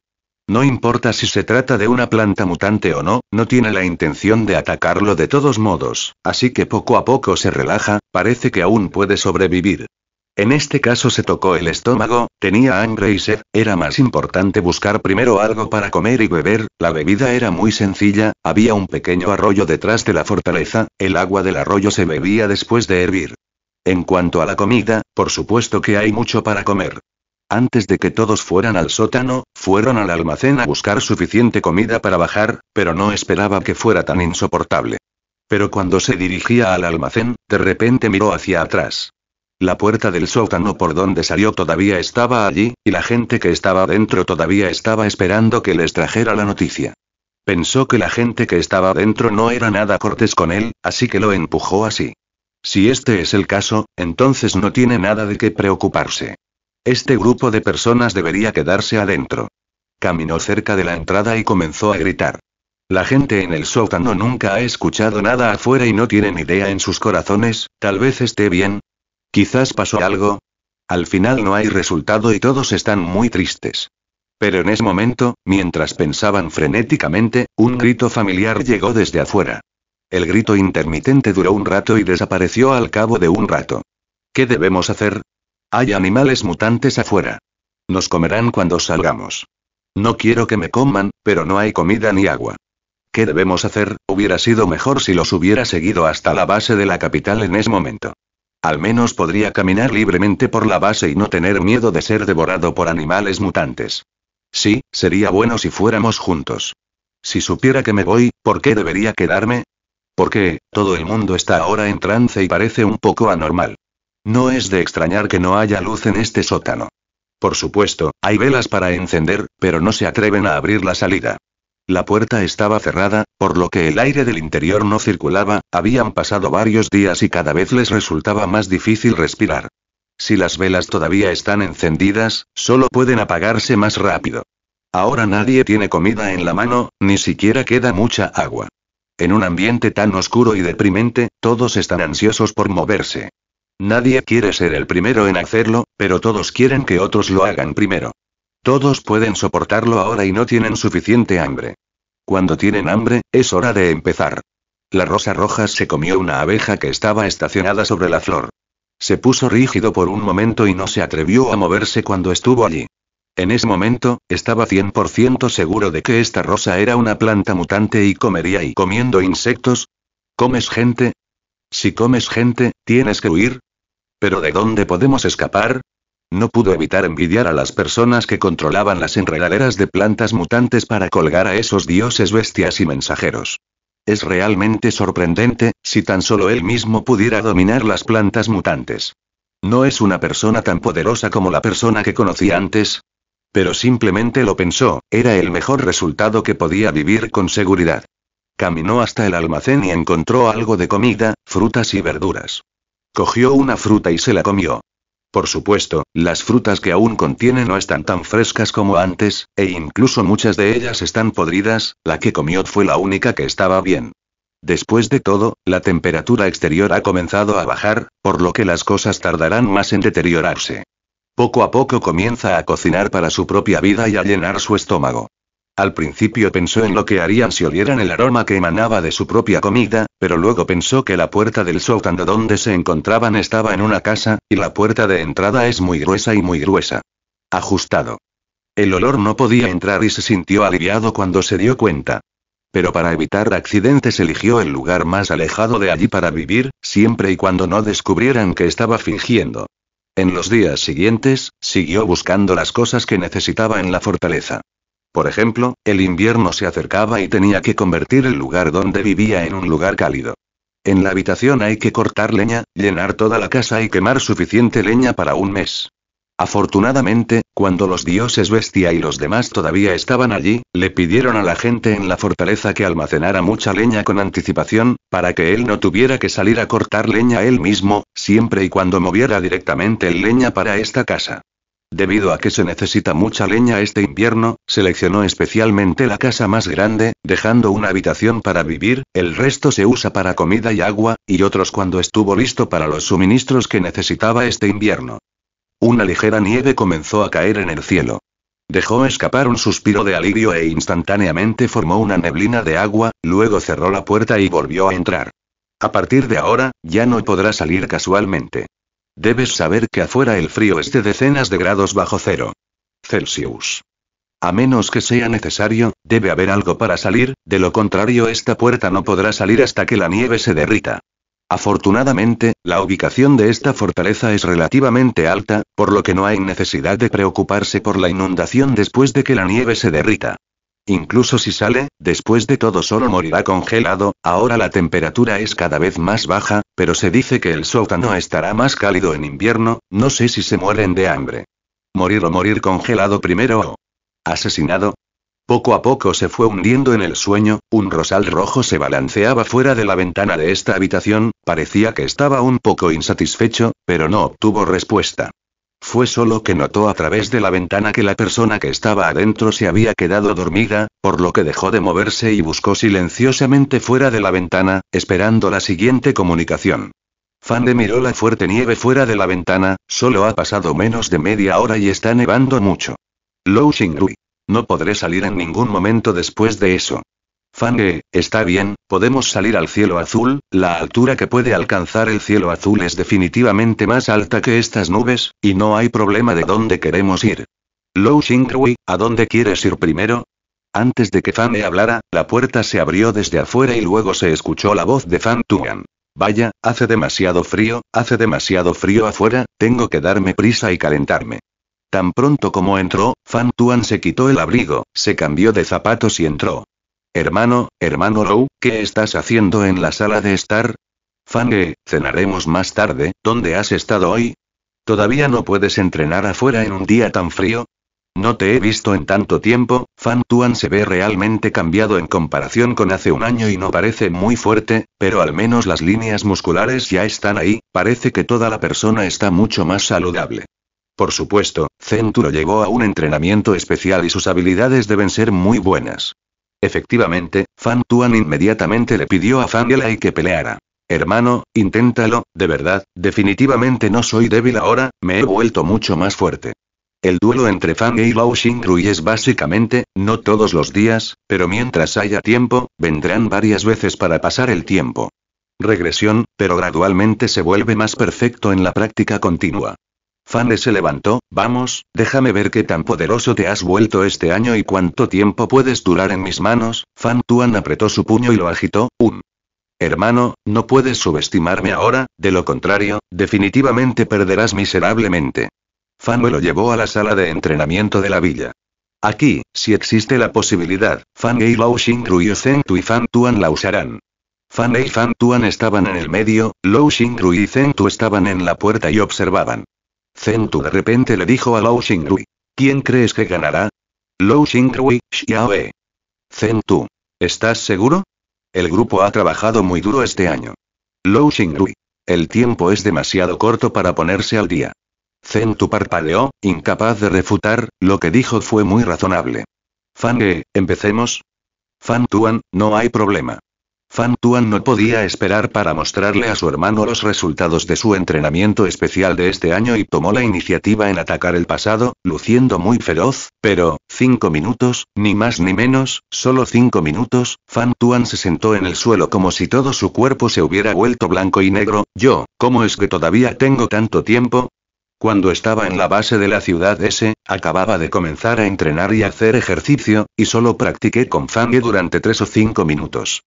No importa si se trata de una planta mutante o no, no tiene la intención de atacarlo de todos modos, así que poco a poco se relaja, parece que aún puede sobrevivir. En este caso se tocó el estómago, tenía hambre y sed, era más importante buscar primero algo para comer y beber, la bebida era muy sencilla, había un pequeño arroyo detrás de la fortaleza, el agua del arroyo se bebía después de hervir. En cuanto a la comida, por supuesto que hay mucho para comer. Antes de que todos fueran al sótano, fueron al almacén a buscar suficiente comida para bajar, pero no esperaba que fuera tan insoportable. Pero cuando se dirigía al almacén, de repente miró hacia atrás. La puerta del sótano por donde salió todavía estaba allí, y la gente que estaba dentro todavía estaba esperando que les trajera la noticia. Pensó que la gente que estaba dentro no era nada cortés con él, así que lo empujó así. Si este es el caso, entonces no tiene nada de qué preocuparse. Este grupo de personas debería quedarse adentro. Caminó cerca de la entrada y comenzó a gritar. La gente en el sótano nunca ha escuchado nada afuera y no tienen idea en sus corazones, tal vez esté bien, Quizás pasó algo. Al final no hay resultado y todos están muy tristes. Pero en ese momento, mientras pensaban frenéticamente, un grito familiar llegó desde afuera. El grito intermitente duró un rato y desapareció al cabo de un rato. ¿Qué debemos hacer? Hay animales mutantes afuera. Nos comerán cuando salgamos. No quiero que me coman, pero no hay comida ni agua. ¿Qué debemos hacer? Hubiera sido mejor si los hubiera seguido hasta la base de la capital en ese momento. Al menos podría caminar libremente por la base y no tener miedo de ser devorado por animales mutantes. Sí, sería bueno si fuéramos juntos. Si supiera que me voy, ¿por qué debería quedarme? Porque, todo el mundo está ahora en trance y parece un poco anormal. No es de extrañar que no haya luz en este sótano. Por supuesto, hay velas para encender, pero no se atreven a abrir la salida. La puerta estaba cerrada, por lo que el aire del interior no circulaba, habían pasado varios días y cada vez les resultaba más difícil respirar. Si las velas todavía están encendidas, solo pueden apagarse más rápido. Ahora nadie tiene comida en la mano, ni siquiera queda mucha agua. En un ambiente tan oscuro y deprimente, todos están ansiosos por moverse. Nadie quiere ser el primero en hacerlo, pero todos quieren que otros lo hagan primero. Todos pueden soportarlo ahora y no tienen suficiente hambre. Cuando tienen hambre, es hora de empezar. La rosa roja se comió una abeja que estaba estacionada sobre la flor. Se puso rígido por un momento y no se atrevió a moverse cuando estuvo allí. En ese momento, estaba 100% seguro de que esta rosa era una planta mutante y comería y comiendo insectos. ¿Comes gente? Si comes gente, tienes que huir. ¿Pero de dónde podemos escapar? No pudo evitar envidiar a las personas que controlaban las enredaderas de plantas mutantes para colgar a esos dioses bestias y mensajeros. Es realmente sorprendente, si tan solo él mismo pudiera dominar las plantas mutantes. No es una persona tan poderosa como la persona que conocía antes. Pero simplemente lo pensó, era el mejor resultado que podía vivir con seguridad. Caminó hasta el almacén y encontró algo de comida, frutas y verduras. Cogió una fruta y se la comió. Por supuesto, las frutas que aún contiene no están tan frescas como antes, e incluso muchas de ellas están podridas, la que comió fue la única que estaba bien. Después de todo, la temperatura exterior ha comenzado a bajar, por lo que las cosas tardarán más en deteriorarse. Poco a poco comienza a cocinar para su propia vida y a llenar su estómago. Al principio pensó en lo que harían si olieran el aroma que emanaba de su propia comida, pero luego pensó que la puerta del sótano donde se encontraban estaba en una casa, y la puerta de entrada es muy gruesa y muy gruesa. Ajustado. El olor no podía entrar y se sintió aliviado cuando se dio cuenta. Pero para evitar accidentes eligió el lugar más alejado de allí para vivir, siempre y cuando no descubrieran que estaba fingiendo. En los días siguientes, siguió buscando las cosas que necesitaba en la fortaleza. Por ejemplo, el invierno se acercaba y tenía que convertir el lugar donde vivía en un lugar cálido. En la habitación hay que cortar leña, llenar toda la casa y quemar suficiente leña para un mes. Afortunadamente, cuando los dioses bestia y los demás todavía estaban allí, le pidieron a la gente en la fortaleza que almacenara mucha leña con anticipación, para que él no tuviera que salir a cortar leña él mismo, siempre y cuando moviera directamente el leña para esta casa. Debido a que se necesita mucha leña este invierno, seleccionó especialmente la casa más grande, dejando una habitación para vivir, el resto se usa para comida y agua, y otros cuando estuvo listo para los suministros que necesitaba este invierno. Una ligera nieve comenzó a caer en el cielo. Dejó escapar un suspiro de alivio e instantáneamente formó una neblina de agua, luego cerró la puerta y volvió a entrar. A partir de ahora, ya no podrá salir casualmente. Debes saber que afuera el frío es de decenas de grados bajo cero. Celsius. A menos que sea necesario, debe haber algo para salir, de lo contrario esta puerta no podrá salir hasta que la nieve se derrita. Afortunadamente, la ubicación de esta fortaleza es relativamente alta, por lo que no hay necesidad de preocuparse por la inundación después de que la nieve se derrita. Incluso si sale, después de todo solo morirá congelado, ahora la temperatura es cada vez más baja, pero se dice que el sótano estará más cálido en invierno, no sé si se mueren de hambre. Morir o morir congelado primero o asesinado. Poco a poco se fue hundiendo en el sueño, un rosal rojo se balanceaba fuera de la ventana de esta habitación, parecía que estaba un poco insatisfecho, pero no obtuvo respuesta. Fue solo que notó a través de la ventana que la persona que estaba adentro se había quedado dormida, por lo que dejó de moverse y buscó silenciosamente fuera de la ventana, esperando la siguiente comunicación. Fande miró la fuerte nieve fuera de la ventana, solo ha pasado menos de media hora y está nevando mucho. Lou Shingrui. No podré salir en ningún momento después de eso. Fange, está bien, podemos salir al cielo azul, la altura que puede alcanzar el cielo azul es definitivamente más alta que estas nubes, y no hay problema de dónde queremos ir. Lou Xingrui, ¿a dónde quieres ir primero? Antes de que Fange hablara, la puerta se abrió desde afuera y luego se escuchó la voz de Fan Tuan. Vaya, hace demasiado frío, hace demasiado frío afuera, tengo que darme prisa y calentarme. Tan pronto como entró, Fan Tuan se quitó el abrigo, se cambió de zapatos y entró. Hermano, hermano Lou, ¿qué estás haciendo en la sala de estar? Fang, cenaremos más tarde, ¿dónde has estado hoy? ¿Todavía no puedes entrenar afuera en un día tan frío? No te he visto en tanto tiempo, Fan Tuan se ve realmente cambiado en comparación con hace un año y no parece muy fuerte, pero al menos las líneas musculares ya están ahí, parece que toda la persona está mucho más saludable. Por supuesto, Centuro llegó a un entrenamiento especial y sus habilidades deben ser muy buenas. Efectivamente, Fan Tuan inmediatamente le pidió a Fan Yelai que peleara. Hermano, inténtalo, de verdad, definitivamente no soy débil ahora, me he vuelto mucho más fuerte. El duelo entre Fang y Lao Xingrui es básicamente, no todos los días, pero mientras haya tiempo, vendrán varias veces para pasar el tiempo. Regresión, pero gradualmente se vuelve más perfecto en la práctica continua. Fane se levantó, vamos, déjame ver qué tan poderoso te has vuelto este año y cuánto tiempo puedes durar en mis manos, Fan Tuan apretó su puño y lo agitó, un. Um. Hermano, no puedes subestimarme ahora, de lo contrario, definitivamente perderás miserablemente. Fan lo llevó a la sala de entrenamiento de la villa. Aquí, si existe la posibilidad, Fan y Lao Xing Tu y Fan Tuan la usarán. Fan y Fan Tuan estaban en el medio, Lao Xing Tu estaban en la puerta y observaban. Tu de repente le dijo a Lou Xingrui. ¿Quién crees que ganará? Lou Xingrui, Xiaoe. Tu. ¿Estás seguro? El grupo ha trabajado muy duro este año. Lou Xingrui. El tiempo es demasiado corto para ponerse al día. Tu parpadeó, incapaz de refutar, lo que dijo fue muy razonable. Fan -e, empecemos. Fan Tuan, no hay problema. Fan Tuan no podía esperar para mostrarle a su hermano los resultados de su entrenamiento especial de este año y tomó la iniciativa en atacar el pasado, luciendo muy feroz, pero, cinco minutos, ni más ni menos, solo cinco minutos, Fan Tuan se sentó en el suelo como si todo su cuerpo se hubiera vuelto blanco y negro, yo, ¿cómo es que todavía tengo tanto tiempo? Cuando estaba en la base de la ciudad S, acababa de comenzar a entrenar y hacer ejercicio, y solo practiqué con Y durante tres o cinco minutos.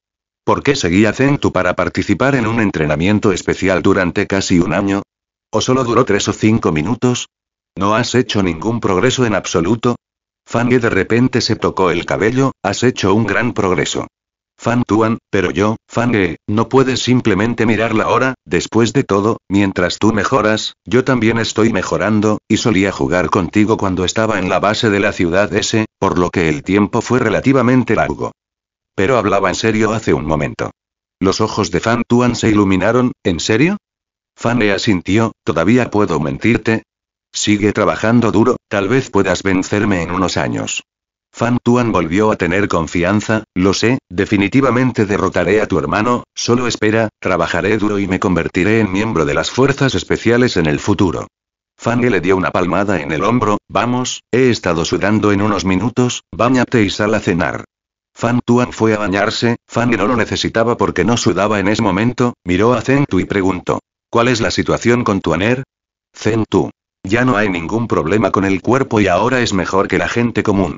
¿Por qué seguía Tu para participar en un entrenamiento especial durante casi un año? ¿O solo duró tres o cinco minutos? ¿No has hecho ningún progreso en absoluto? Fange de repente se tocó el cabello, has hecho un gran progreso. Fan Tuan, pero yo, Fange, no puedes simplemente mirar la hora, después de todo, mientras tú mejoras, yo también estoy mejorando, y solía jugar contigo cuando estaba en la base de la ciudad S, por lo que el tiempo fue relativamente largo. Pero hablaba en serio hace un momento. Los ojos de Fan Tuan se iluminaron, ¿en serio? Fan le asintió, ¿todavía puedo mentirte? Sigue trabajando duro, tal vez puedas vencerme en unos años. Fan Tuan volvió a tener confianza, lo sé, definitivamente derrotaré a tu hermano, solo espera, trabajaré duro y me convertiré en miembro de las fuerzas especiales en el futuro. Fan le dio una palmada en el hombro, vamos, he estado sudando en unos minutos, báñate y sal a cenar. Fan Tuan fue a bañarse, Fan no lo necesitaba porque no sudaba en ese momento, miró a Zen Tu y preguntó. ¿Cuál es la situación con Tuaner? Zen Tu. Ya no hay ningún problema con el cuerpo y ahora es mejor que la gente común.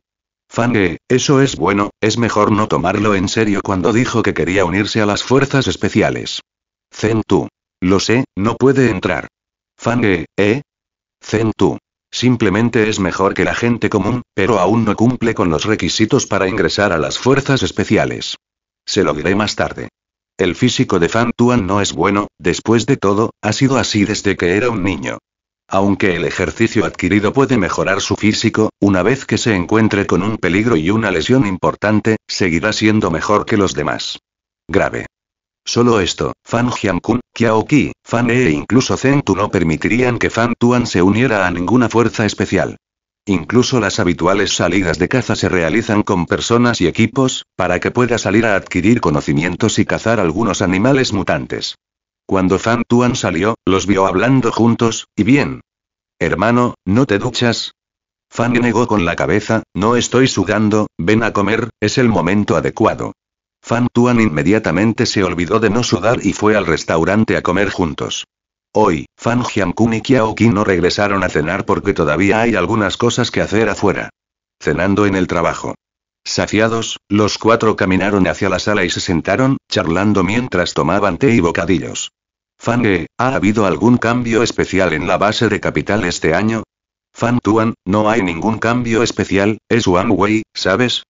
E: eso es bueno, es mejor no tomarlo en serio cuando dijo que quería unirse a las fuerzas especiales. Zen Tu. Lo sé, no puede entrar. Fan ¿eh? Zen Tu. Simplemente es mejor que la gente común, pero aún no cumple con los requisitos para ingresar a las fuerzas especiales. Se lo diré más tarde. El físico de Fan Tuan no es bueno, después de todo, ha sido así desde que era un niño. Aunque el ejercicio adquirido puede mejorar su físico, una vez que se encuentre con un peligro y una lesión importante, seguirá siendo mejor que los demás. Grave. Solo esto, Fan Kiao Ki, Fan E e incluso Tu no permitirían que Fan Tuan se uniera a ninguna fuerza especial. Incluso las habituales salidas de caza se realizan con personas y equipos, para que pueda salir a adquirir conocimientos y cazar algunos animales mutantes. Cuando Fan Tuan salió, los vio hablando juntos, y bien. Hermano, ¿no te duchas? Fan negó con la cabeza, no estoy sudando, ven a comer, es el momento adecuado. Fan Tuan inmediatamente se olvidó de no sudar y fue al restaurante a comer juntos. Hoy, Fan Jiankun y Kiao Qin no regresaron a cenar porque todavía hay algunas cosas que hacer afuera. Cenando en el trabajo. Saciados, los cuatro caminaron hacia la sala y se sentaron, charlando mientras tomaban té y bocadillos. Fan E, ¿ha habido algún cambio especial en la base de capital este año? Fan Tuan, no hay ningún cambio especial, es Wang Wei, ¿sabes?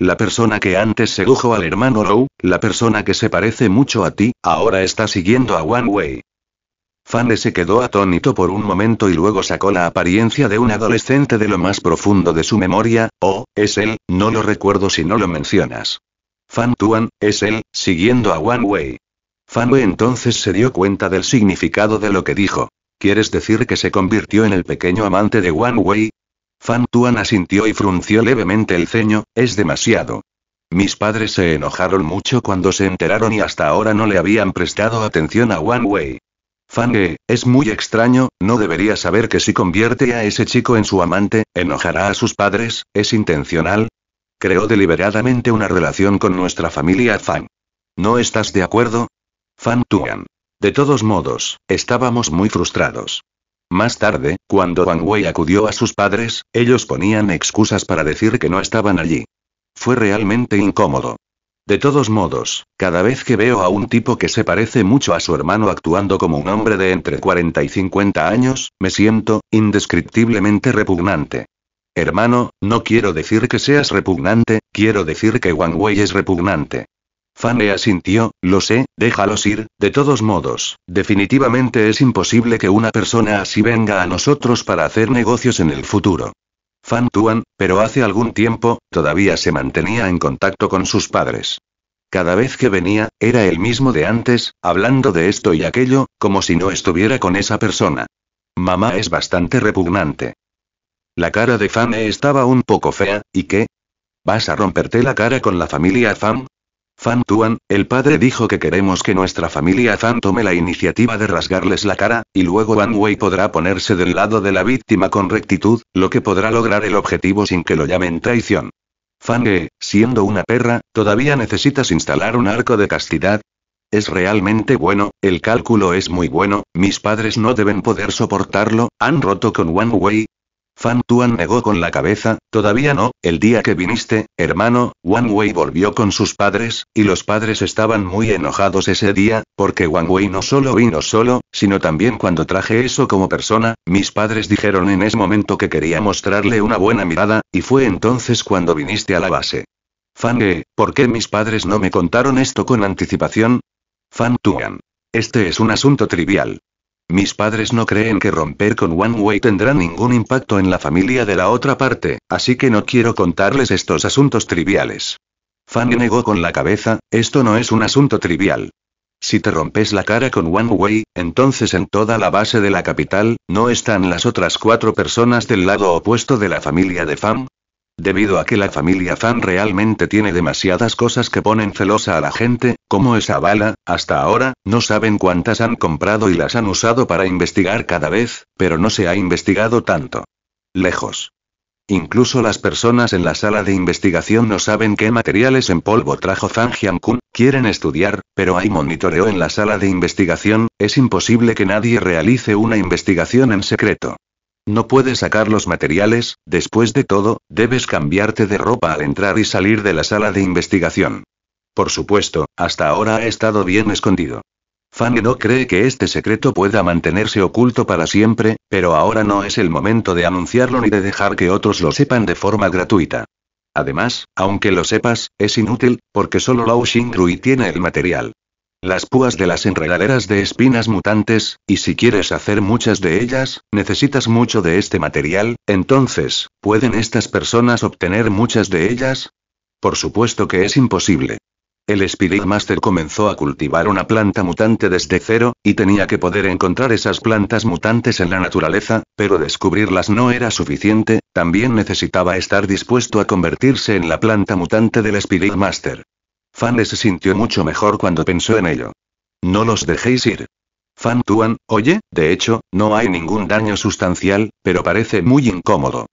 La persona que antes sedujo al hermano Rou, la persona que se parece mucho a ti, ahora está siguiendo a One Way. Fane se quedó atónito por un momento y luego sacó la apariencia de un adolescente de lo más profundo de su memoria, oh, es él, no lo recuerdo si no lo mencionas. Fan Tuan, es él, siguiendo a Wei. Fan Wei entonces se dio cuenta del significado de lo que dijo. ¿Quieres decir que se convirtió en el pequeño amante de One Wei? Fan Tuan asintió y frunció levemente el ceño, es demasiado. Mis padres se enojaron mucho cuando se enteraron y hasta ahora no le habían prestado atención a Wei. Fan E, es muy extraño, no debería saber que si convierte a ese chico en su amante, enojará a sus padres, es intencional. Creó deliberadamente una relación con nuestra familia Fan. ¿No estás de acuerdo? Fan Tuan. De todos modos, estábamos muy frustrados. Más tarde, cuando Wang Wei acudió a sus padres, ellos ponían excusas para decir que no estaban allí. Fue realmente incómodo. De todos modos, cada vez que veo a un tipo que se parece mucho a su hermano actuando como un hombre de entre 40 y 50 años, me siento, indescriptiblemente repugnante. Hermano, no quiero decir que seas repugnante, quiero decir que Wang Wei es repugnante. Fanny asintió, lo sé, déjalos ir, de todos modos, definitivamente es imposible que una persona así venga a nosotros para hacer negocios en el futuro. Fan Tuan, pero hace algún tiempo, todavía se mantenía en contacto con sus padres. Cada vez que venía, era el mismo de antes, hablando de esto y aquello, como si no estuviera con esa persona. Mamá es bastante repugnante. La cara de Fan estaba un poco fea, ¿y qué? ¿Vas a romperte la cara con la familia Fan? Fan Tuan, el padre dijo que queremos que nuestra familia Fan tome la iniciativa de rasgarles la cara, y luego Wan Wei podrá ponerse del lado de la víctima con rectitud, lo que podrá lograr el objetivo sin que lo llamen traición. Fan Ge, siendo una perra, ¿todavía necesitas instalar un arco de castidad? Es realmente bueno, el cálculo es muy bueno, mis padres no deben poder soportarlo, han roto con Wan Wei. Fan Tuan negó con la cabeza, todavía no, el día que viniste, hermano, Wang Wei volvió con sus padres, y los padres estaban muy enojados ese día, porque Wang Wei no solo vino solo, sino también cuando traje eso como persona, mis padres dijeron en ese momento que quería mostrarle una buena mirada, y fue entonces cuando viniste a la base. Fan Ge, ¿por qué mis padres no me contaron esto con anticipación? Fan Tuan. Este es un asunto trivial. Mis padres no creen que romper con One Way tendrá ningún impacto en la familia de la otra parte, así que no quiero contarles estos asuntos triviales. Fang negó con la cabeza, esto no es un asunto trivial. Si te rompes la cara con One Way, entonces en toda la base de la capital, ¿no están las otras cuatro personas del lado opuesto de la familia de Fang. Debido a que la familia Fan realmente tiene demasiadas cosas que ponen celosa a la gente, como esa bala, hasta ahora, no saben cuántas han comprado y las han usado para investigar cada vez, pero no se ha investigado tanto. Lejos. Incluso las personas en la sala de investigación no saben qué materiales en polvo trajo Fan Kun, quieren estudiar, pero hay monitoreo en la sala de investigación, es imposible que nadie realice una investigación en secreto. No puedes sacar los materiales, después de todo, debes cambiarte de ropa al entrar y salir de la sala de investigación. Por supuesto, hasta ahora ha estado bien escondido. Fang no cree que este secreto pueda mantenerse oculto para siempre, pero ahora no es el momento de anunciarlo ni de dejar que otros lo sepan de forma gratuita. Además, aunque lo sepas, es inútil, porque solo Lao Rui tiene el material las púas de las enredaderas de espinas mutantes, y si quieres hacer muchas de ellas, necesitas mucho de este material, entonces, ¿pueden estas personas obtener muchas de ellas? Por supuesto que es imposible. El Spirit Master comenzó a cultivar una planta mutante desde cero, y tenía que poder encontrar esas plantas mutantes en la naturaleza, pero descubrirlas no era suficiente, también necesitaba estar dispuesto a convertirse en la planta mutante del Spirit Master. Le se sintió mucho mejor cuando pensó en ello. No los dejéis ir. Fan Tuan, oye, de hecho, no hay ningún daño sustancial, pero parece muy incómodo.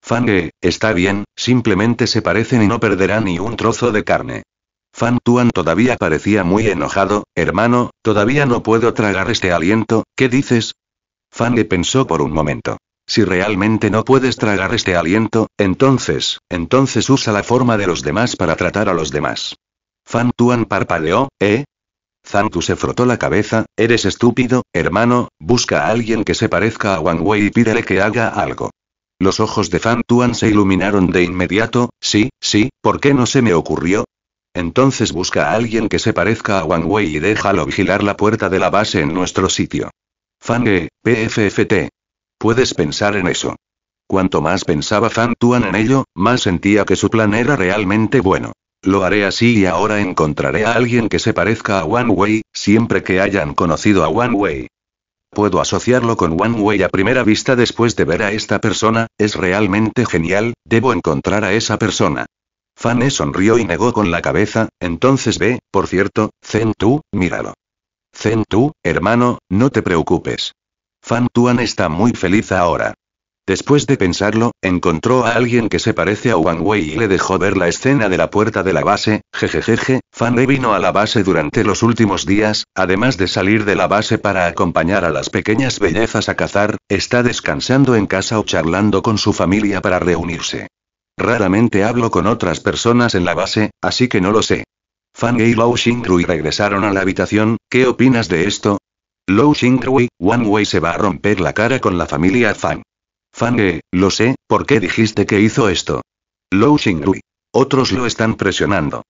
Fan está bien, simplemente se parecen y no perderán ni un trozo de carne. Fan Tuan todavía parecía muy enojado, hermano, todavía no puedo tragar este aliento, ¿qué dices? Fan Le pensó por un momento. Si realmente no puedes tragar este aliento, entonces, entonces usa la forma de los demás para tratar a los demás. Fan Tuan parpadeó, ¿eh? Tu se frotó la cabeza, eres estúpido, hermano, busca a alguien que se parezca a Wang Wei y pídele que haga algo. Los ojos de Fan Tuan se iluminaron de inmediato, sí, sí, ¿por qué no se me ocurrió? Entonces busca a alguien que se parezca a Wang Wei y déjalo vigilar la puerta de la base en nuestro sitio. Fan E, PFFT. Puedes pensar en eso. Cuanto más pensaba Fan Tuan en ello, más sentía que su plan era realmente bueno. Lo haré así y ahora encontraré a alguien que se parezca a One Wei, siempre que hayan conocido a One Wei. Puedo asociarlo con One Wei a primera vista después de ver a esta persona, es realmente genial, debo encontrar a esa persona. Fan E sonrió y negó con la cabeza, entonces ve, por cierto, Zen Tu, míralo. Zen Tu, hermano, no te preocupes. Fan Tuan está muy feliz ahora. Después de pensarlo, encontró a alguien que se parece a Wang Wei y le dejó ver la escena de la puerta de la base. Jejejeje, Fan Le vino a la base durante los últimos días, además de salir de la base para acompañar a las pequeñas bellezas a cazar, está descansando en casa o charlando con su familia para reunirse. Raramente hablo con otras personas en la base, así que no lo sé. Fan Ye y Lao Xingrui regresaron a la habitación, ¿qué opinas de esto? Lao Xingrui, Wang Wei se va a romper la cara con la familia Fan. Fange, lo sé, ¿por qué dijiste que hizo esto? Lou Xingrui. Otros lo están presionando.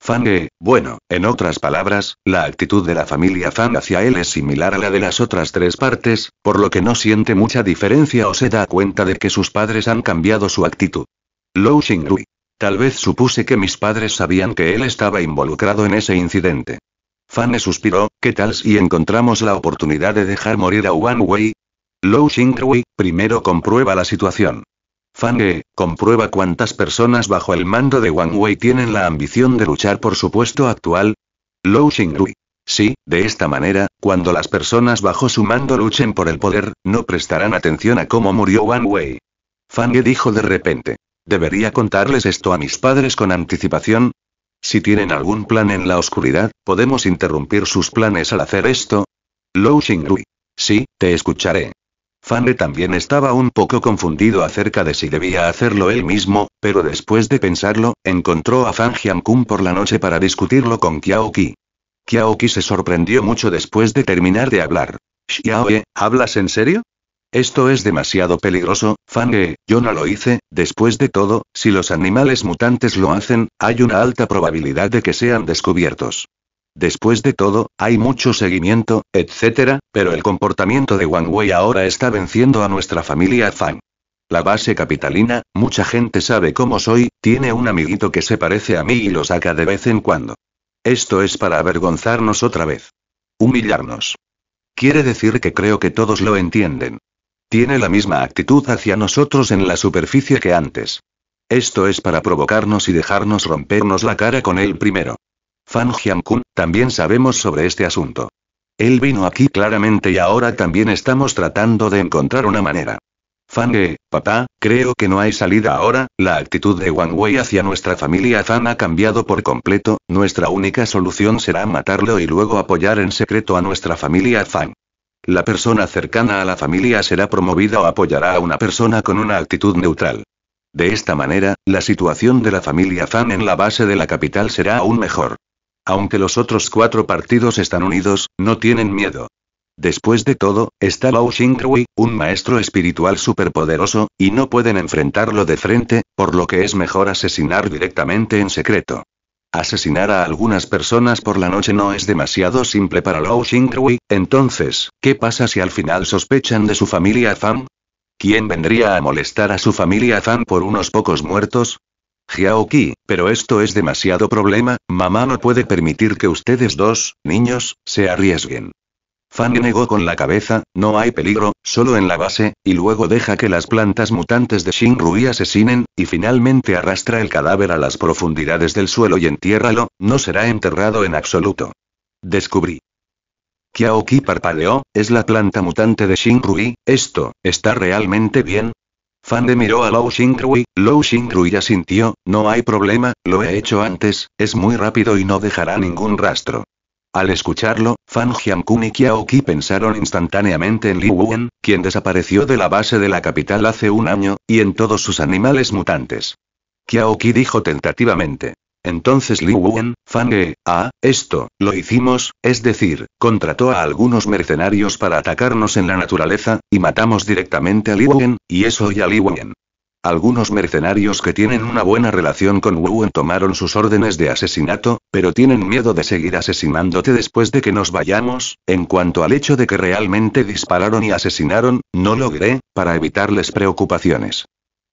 Fange, bueno, en otras palabras, la actitud de la familia Fan hacia él es similar a la de las otras tres partes, por lo que no siente mucha diferencia o se da cuenta de que sus padres han cambiado su actitud. Lou Xingrui. Tal vez supuse que mis padres sabían que él estaba involucrado en ese incidente. e suspiró, ¿qué tal si encontramos la oportunidad de dejar morir a Wang Wei? Lou Xingrui, primero comprueba la situación. Fang Ge, comprueba cuántas personas bajo el mando de Wang Wei tienen la ambición de luchar por su puesto actual. Lou Xingrui. Sí, de esta manera, cuando las personas bajo su mando luchen por el poder, no prestarán atención a cómo murió Wang Wei. Fang Ge dijo de repente. ¿Debería contarles esto a mis padres con anticipación? Si tienen algún plan en la oscuridad, podemos interrumpir sus planes al hacer esto. Lou Xingrui. Sí, te escucharé. Fanny también estaba un poco confundido acerca de si debía hacerlo él mismo, pero después de pensarlo, encontró a Fan Jiankun por la noche para discutirlo con Qiao Qi. se sorprendió mucho después de terminar de hablar. Xiaoe, ¿hablas en serio? Esto es demasiado peligroso, Fange, yo no lo hice, después de todo, si los animales mutantes lo hacen, hay una alta probabilidad de que sean descubiertos. Después de todo, hay mucho seguimiento, etc., pero el comportamiento de Wang Wei ahora está venciendo a nuestra familia Fang. La base capitalina, mucha gente sabe cómo soy, tiene un amiguito que se parece a mí y lo saca de vez en cuando. Esto es para avergonzarnos otra vez. Humillarnos. Quiere decir que creo que todos lo entienden. Tiene la misma actitud hacia nosotros en la superficie que antes. Esto es para provocarnos y dejarnos rompernos la cara con él primero. Fan Kun, también sabemos sobre este asunto. Él vino aquí claramente y ahora también estamos tratando de encontrar una manera. Fan Ge, papá, creo que no hay salida ahora, la actitud de Wang Wei hacia nuestra familia Fan ha cambiado por completo, nuestra única solución será matarlo y luego apoyar en secreto a nuestra familia Fan. La persona cercana a la familia será promovida o apoyará a una persona con una actitud neutral. De esta manera, la situación de la familia Fan en la base de la capital será aún mejor. Aunque los otros cuatro partidos están unidos, no tienen miedo. Después de todo, está Lao Xinghui, un maestro espiritual superpoderoso, y no pueden enfrentarlo de frente, por lo que es mejor asesinar directamente en secreto. Asesinar a algunas personas por la noche no es demasiado simple para Lao Xinghui, entonces, ¿qué pasa si al final sospechan de su familia Fan? ¿Quién vendría a molestar a su familia Fan por unos pocos muertos? Hiaoki, pero esto es demasiado problema, mamá no puede permitir que ustedes dos, niños, se arriesguen. Fang negó con la cabeza, no hay peligro, solo en la base, y luego deja que las plantas mutantes de Rui asesinen, y finalmente arrastra el cadáver a las profundidades del suelo y entiérralo, no será enterrado en absoluto. Descubrí. Kiaoki parpadeó, es la planta mutante de Rui, esto, está realmente bien, Fan de miró a Lou Xingrui, Lou ya asintió, no hay problema, lo he hecho antes, es muy rápido y no dejará ningún rastro. Al escucharlo, Fan Jiankun y Kiaoki pensaron instantáneamente en Li Wen, quien desapareció de la base de la capital hace un año, y en todos sus animales mutantes. Kiaoki dijo tentativamente. Entonces Liu Wen, Ge, ah, esto, lo hicimos, es decir, contrató a algunos mercenarios para atacarnos en la naturaleza, y matamos directamente a Liu Wen, y eso y a Liu Wen. Algunos mercenarios que tienen una buena relación con Wu Wen tomaron sus órdenes de asesinato, pero tienen miedo de seguir asesinándote después de que nos vayamos. En cuanto al hecho de que realmente dispararon y asesinaron, no logré, para evitarles preocupaciones.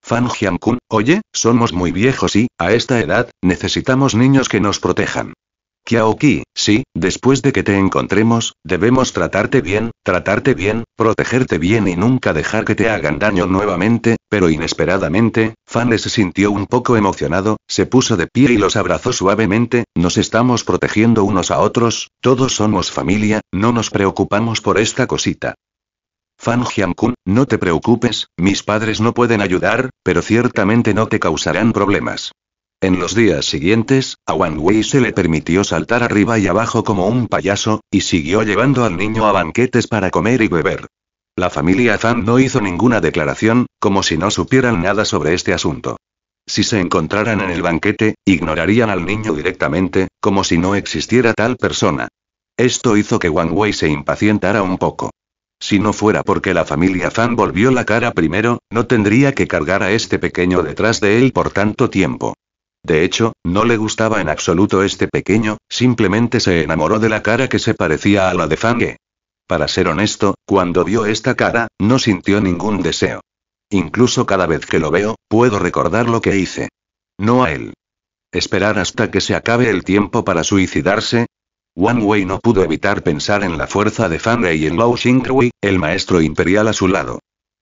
Fan Jiankun, oye, somos muy viejos y, a esta edad, necesitamos niños que nos protejan. Kiaoki, sí, después de que te encontremos, debemos tratarte bien, tratarte bien, protegerte bien y nunca dejar que te hagan daño nuevamente, pero inesperadamente, Fan se sintió un poco emocionado, se puso de pie y los abrazó suavemente, nos estamos protegiendo unos a otros, todos somos familia, no nos preocupamos por esta cosita. Fan Jiankun, no te preocupes, mis padres no pueden ayudar, pero ciertamente no te causarán problemas. En los días siguientes, a Wang Wei se le permitió saltar arriba y abajo como un payaso, y siguió llevando al niño a banquetes para comer y beber. La familia Fan no hizo ninguna declaración, como si no supieran nada sobre este asunto. Si se encontraran en el banquete, ignorarían al niño directamente, como si no existiera tal persona. Esto hizo que Wang Wei se impacientara un poco. Si no fuera porque la familia Fan volvió la cara primero, no tendría que cargar a este pequeño detrás de él por tanto tiempo. De hecho, no le gustaba en absoluto este pequeño, simplemente se enamoró de la cara que se parecía a la de Fange. Para ser honesto, cuando vio esta cara, no sintió ningún deseo. Incluso cada vez que lo veo, puedo recordar lo que hice. No a él. Esperar hasta que se acabe el tiempo para suicidarse, Wang Wei no pudo evitar pensar en la fuerza de Fan Wei y en Lao Xingrui, el maestro imperial a su lado.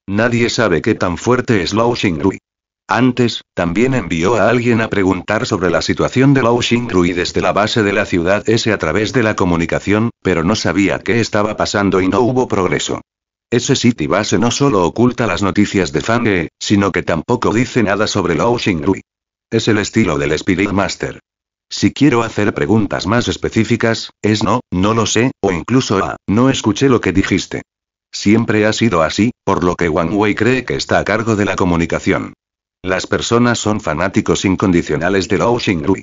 Nadie sabe qué tan fuerte es Lao Xingrui. Antes, también envió a alguien a preguntar sobre la situación de Lao Xingrui desde la base de la ciudad S a través de la comunicación, pero no sabía qué estaba pasando y no hubo progreso. Ese City Base no solo oculta las noticias de Wei, sino que tampoco dice nada sobre Lao Xingrui. Es el estilo del Spirit Master. Si quiero hacer preguntas más específicas, es no, no lo sé, o incluso a, no escuché lo que dijiste. Siempre ha sido así, por lo que Wang Wei cree que está a cargo de la comunicación. Las personas son fanáticos incondicionales de Lao Xingrui.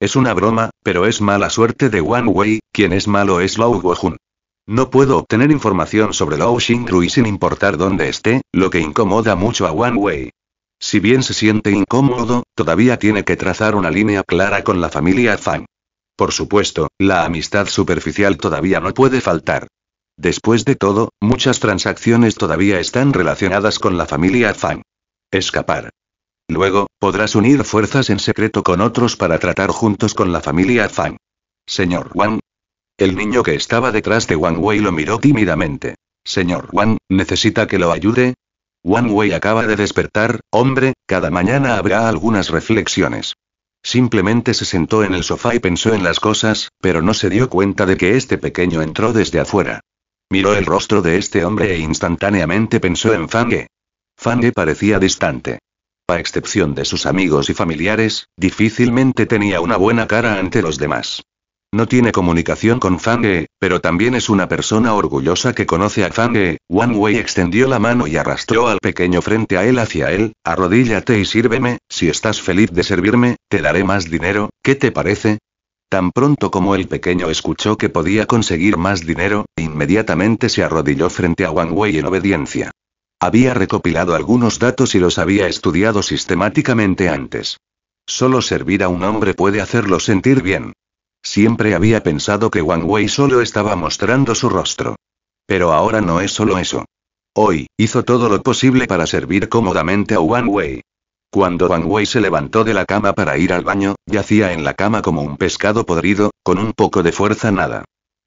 Es una broma, pero es mala suerte de Wang Wei, quien es malo es Lao Guojun. No puedo obtener información sobre Lao Xingrui sin importar dónde esté, lo que incomoda mucho a Wang Wei. Si bien se siente incómodo, todavía tiene que trazar una línea clara con la familia Fang. Por supuesto, la amistad superficial todavía no puede faltar. Después de todo, muchas transacciones todavía están relacionadas con la familia Fang. Escapar. Luego, podrás unir fuerzas en secreto con otros para tratar juntos con la familia Fang. Señor Wang. El niño que estaba detrás de Wang Wei lo miró tímidamente. Señor Wang, ¿necesita que lo ayude? One Way acaba de despertar, hombre, cada mañana habrá algunas reflexiones. Simplemente se sentó en el sofá y pensó en las cosas, pero no se dio cuenta de que este pequeño entró desde afuera. Miró el rostro de este hombre e instantáneamente pensó en Fang. Fange parecía distante. A excepción de sus amigos y familiares, difícilmente tenía una buena cara ante los demás. No tiene comunicación con Fange, pero también es una persona orgullosa que conoce a Fange. Wang Wei extendió la mano y arrastró al pequeño frente a él hacia él. Arrodíllate y sírveme, si estás feliz de servirme, te daré más dinero, ¿qué te parece? Tan pronto como el pequeño escuchó que podía conseguir más dinero, inmediatamente se arrodilló frente a Wang Wei en obediencia. Había recopilado algunos datos y los había estudiado sistemáticamente antes. Solo servir a un hombre puede hacerlo sentir bien. Siempre había pensado que Wang Wei solo estaba mostrando su rostro. Pero ahora no es solo eso. Hoy, hizo todo lo posible para servir cómodamente a Wang Wei. Cuando Wang Wei se levantó de la cama para ir al baño, yacía en la cama como un pescado podrido, con un poco de fuerza nada.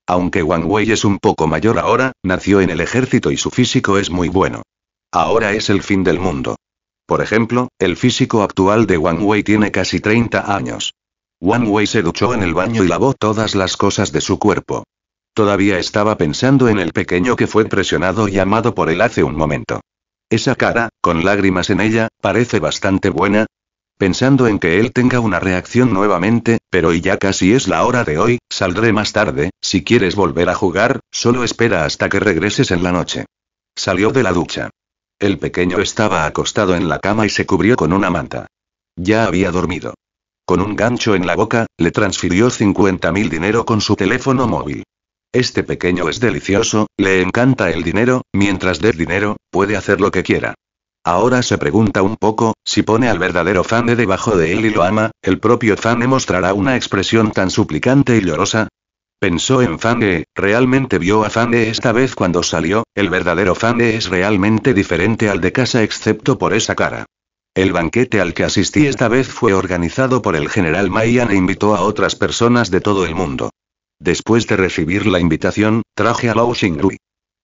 Aunque Wang Wei es un poco mayor ahora, nació en el ejército y su físico es muy bueno. Ahora es el fin del mundo. Por ejemplo, el físico actual de Wang Wei tiene casi 30 años. Wang Wei se duchó en el baño y lavó todas las cosas de su cuerpo. Todavía estaba pensando en el pequeño que fue presionado y amado por él hace un momento. Esa cara, con lágrimas en ella, parece bastante buena. Pensando en que él tenga una reacción nuevamente, pero y ya casi es la hora de hoy, saldré más tarde, si quieres volver a jugar, solo espera hasta que regreses en la noche. Salió de la ducha. El pequeño estaba acostado en la cama y se cubrió con una manta. Ya había dormido con un gancho en la boca, le transfirió 50.000 dinero con su teléfono móvil. Este pequeño es delicioso, le encanta el dinero, mientras dé dinero, puede hacer lo que quiera. Ahora se pregunta un poco, si pone al verdadero fan de debajo de él y lo ama, el propio fan mostrará una expresión tan suplicante y llorosa. Pensó en Fande, realmente vio a Fane esta vez cuando salió, el verdadero Fane es realmente diferente al de casa excepto por esa cara. El banquete al que asistí esta vez fue organizado por el general Mayan e invitó a otras personas de todo el mundo. Después de recibir la invitación, traje a Lao Xingrui.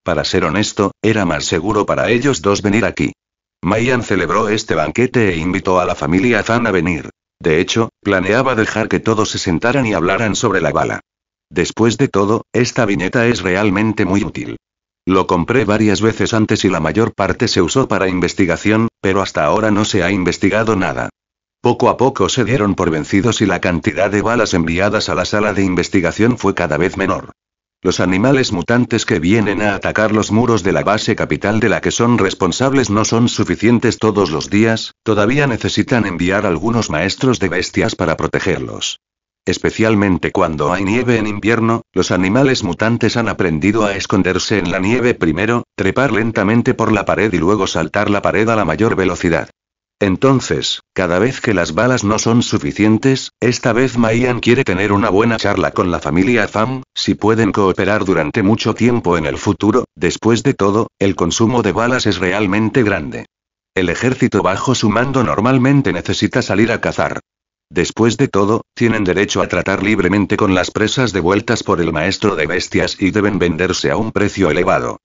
Para ser honesto, era más seguro para ellos dos venir aquí. Mayan celebró este banquete e invitó a la familia Zan a venir. De hecho, planeaba dejar que todos se sentaran y hablaran sobre la bala. Después de todo, esta viñeta es realmente muy útil. Lo compré varias veces antes y la mayor parte se usó para investigación, pero hasta ahora no se ha investigado nada. Poco a poco se dieron por vencidos y la cantidad de balas enviadas a la sala de investigación fue cada vez menor. Los animales mutantes que vienen a atacar los muros de la base capital de la que son responsables no son suficientes todos los días, todavía necesitan enviar algunos maestros de bestias para protegerlos. Especialmente cuando hay nieve en invierno, los animales mutantes han aprendido a esconderse en la nieve primero, trepar lentamente por la pared y luego saltar la pared a la mayor velocidad. Entonces, cada vez que las balas no son suficientes, esta vez Mayan quiere tener una buena charla con la familia Fam, si pueden cooperar durante mucho tiempo en el futuro, después de todo, el consumo de balas es realmente grande. El ejército bajo su mando normalmente necesita salir a cazar. Después de todo, tienen derecho a tratar libremente con las presas devueltas por el maestro de bestias y deben venderse a un precio elevado.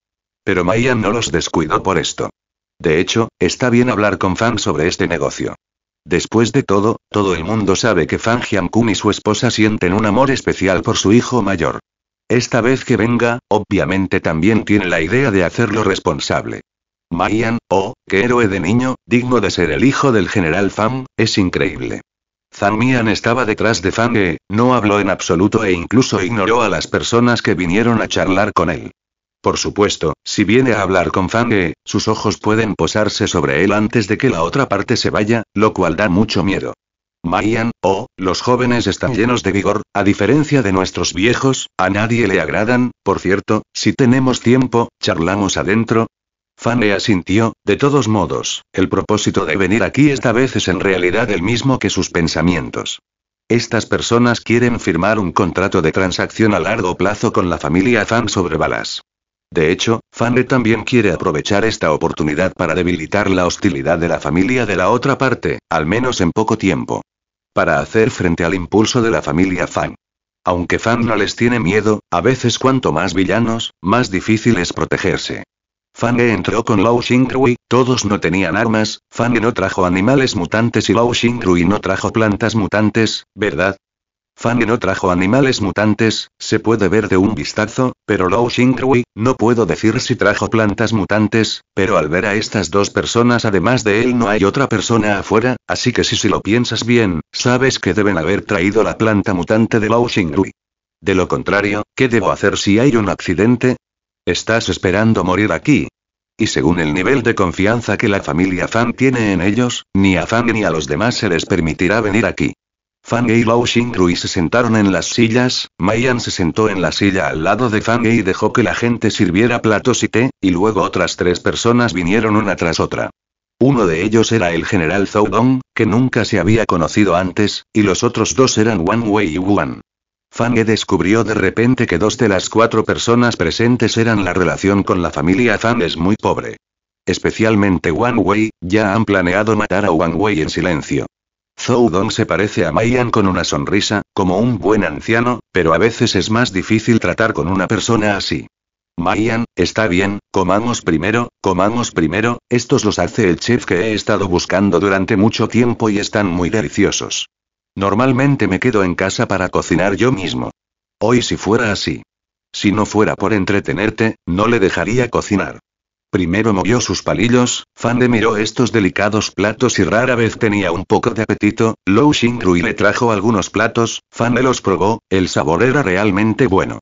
Pero Mayan no los descuidó por esto. De hecho, está bien hablar con Fan sobre este negocio. Después de todo, todo el mundo sabe que Fan Jiankun y su esposa sienten un amor especial por su hijo mayor. Esta vez que venga, obviamente también tiene la idea de hacerlo responsable. Mayan, oh, qué héroe de niño, digno de ser el hijo del general Fan, es increíble. Zhang estaba detrás de Fang e, no habló en absoluto e incluso ignoró a las personas que vinieron a charlar con él. Por supuesto, si viene a hablar con Fang e, sus ojos pueden posarse sobre él antes de que la otra parte se vaya, lo cual da mucho miedo. Mayan, oh, los jóvenes están llenos de vigor, a diferencia de nuestros viejos, a nadie le agradan, por cierto, si tenemos tiempo, charlamos adentro, le asintió, de todos modos, el propósito de venir aquí esta vez es en realidad el mismo que sus pensamientos. Estas personas quieren firmar un contrato de transacción a largo plazo con la familia Fan sobre balas. De hecho, Fanny también quiere aprovechar esta oportunidad para debilitar la hostilidad de la familia de la otra parte, al menos en poco tiempo. Para hacer frente al impulso de la familia Fan. Aunque Fan no les tiene miedo, a veces cuanto más villanos, más difícil es protegerse. Fang entró con Lao Xingrui, todos no tenían armas, Fang no trajo animales mutantes y Lao Xingrui no trajo plantas mutantes, ¿verdad? Fang no trajo animales mutantes, se puede ver de un vistazo, pero Lao Xingrui, no puedo decir si trajo plantas mutantes, pero al ver a estas dos personas además de él no hay otra persona afuera, así que si si lo piensas bien, sabes que deben haber traído la planta mutante de Lao Xingrui. De lo contrario, ¿qué debo hacer si hay un accidente? Estás esperando morir aquí. Y según el nivel de confianza que la familia Fan tiene en ellos, ni a Fan ni a los demás se les permitirá venir aquí. Fan y Lao Xingrui se sentaron en las sillas, Mayan se sentó en la silla al lado de Fan y dejó que la gente sirviera platos y té, y luego otras tres personas vinieron una tras otra. Uno de ellos era el general Zhou Dong, que nunca se había conocido antes, y los otros dos eran Wan Wei y Wan. Fange descubrió de repente que dos de las cuatro personas presentes eran la relación con la familia Fan es muy pobre. Especialmente Wang Wei, ya han planeado matar a Wang Wei en silencio. Zhou Dong se parece a Mayan con una sonrisa, como un buen anciano, pero a veces es más difícil tratar con una persona así. Mayan, está bien, comamos primero, comamos primero, estos los hace el chef que he estado buscando durante mucho tiempo y están muy deliciosos. Normalmente me quedo en casa para cocinar yo mismo. Hoy si fuera así. Si no fuera por entretenerte, no le dejaría cocinar. Primero movió sus palillos, de miró estos delicados platos y rara vez tenía un poco de apetito, Lou Xingrui le trajo algunos platos, Fan de los probó, el sabor era realmente bueno.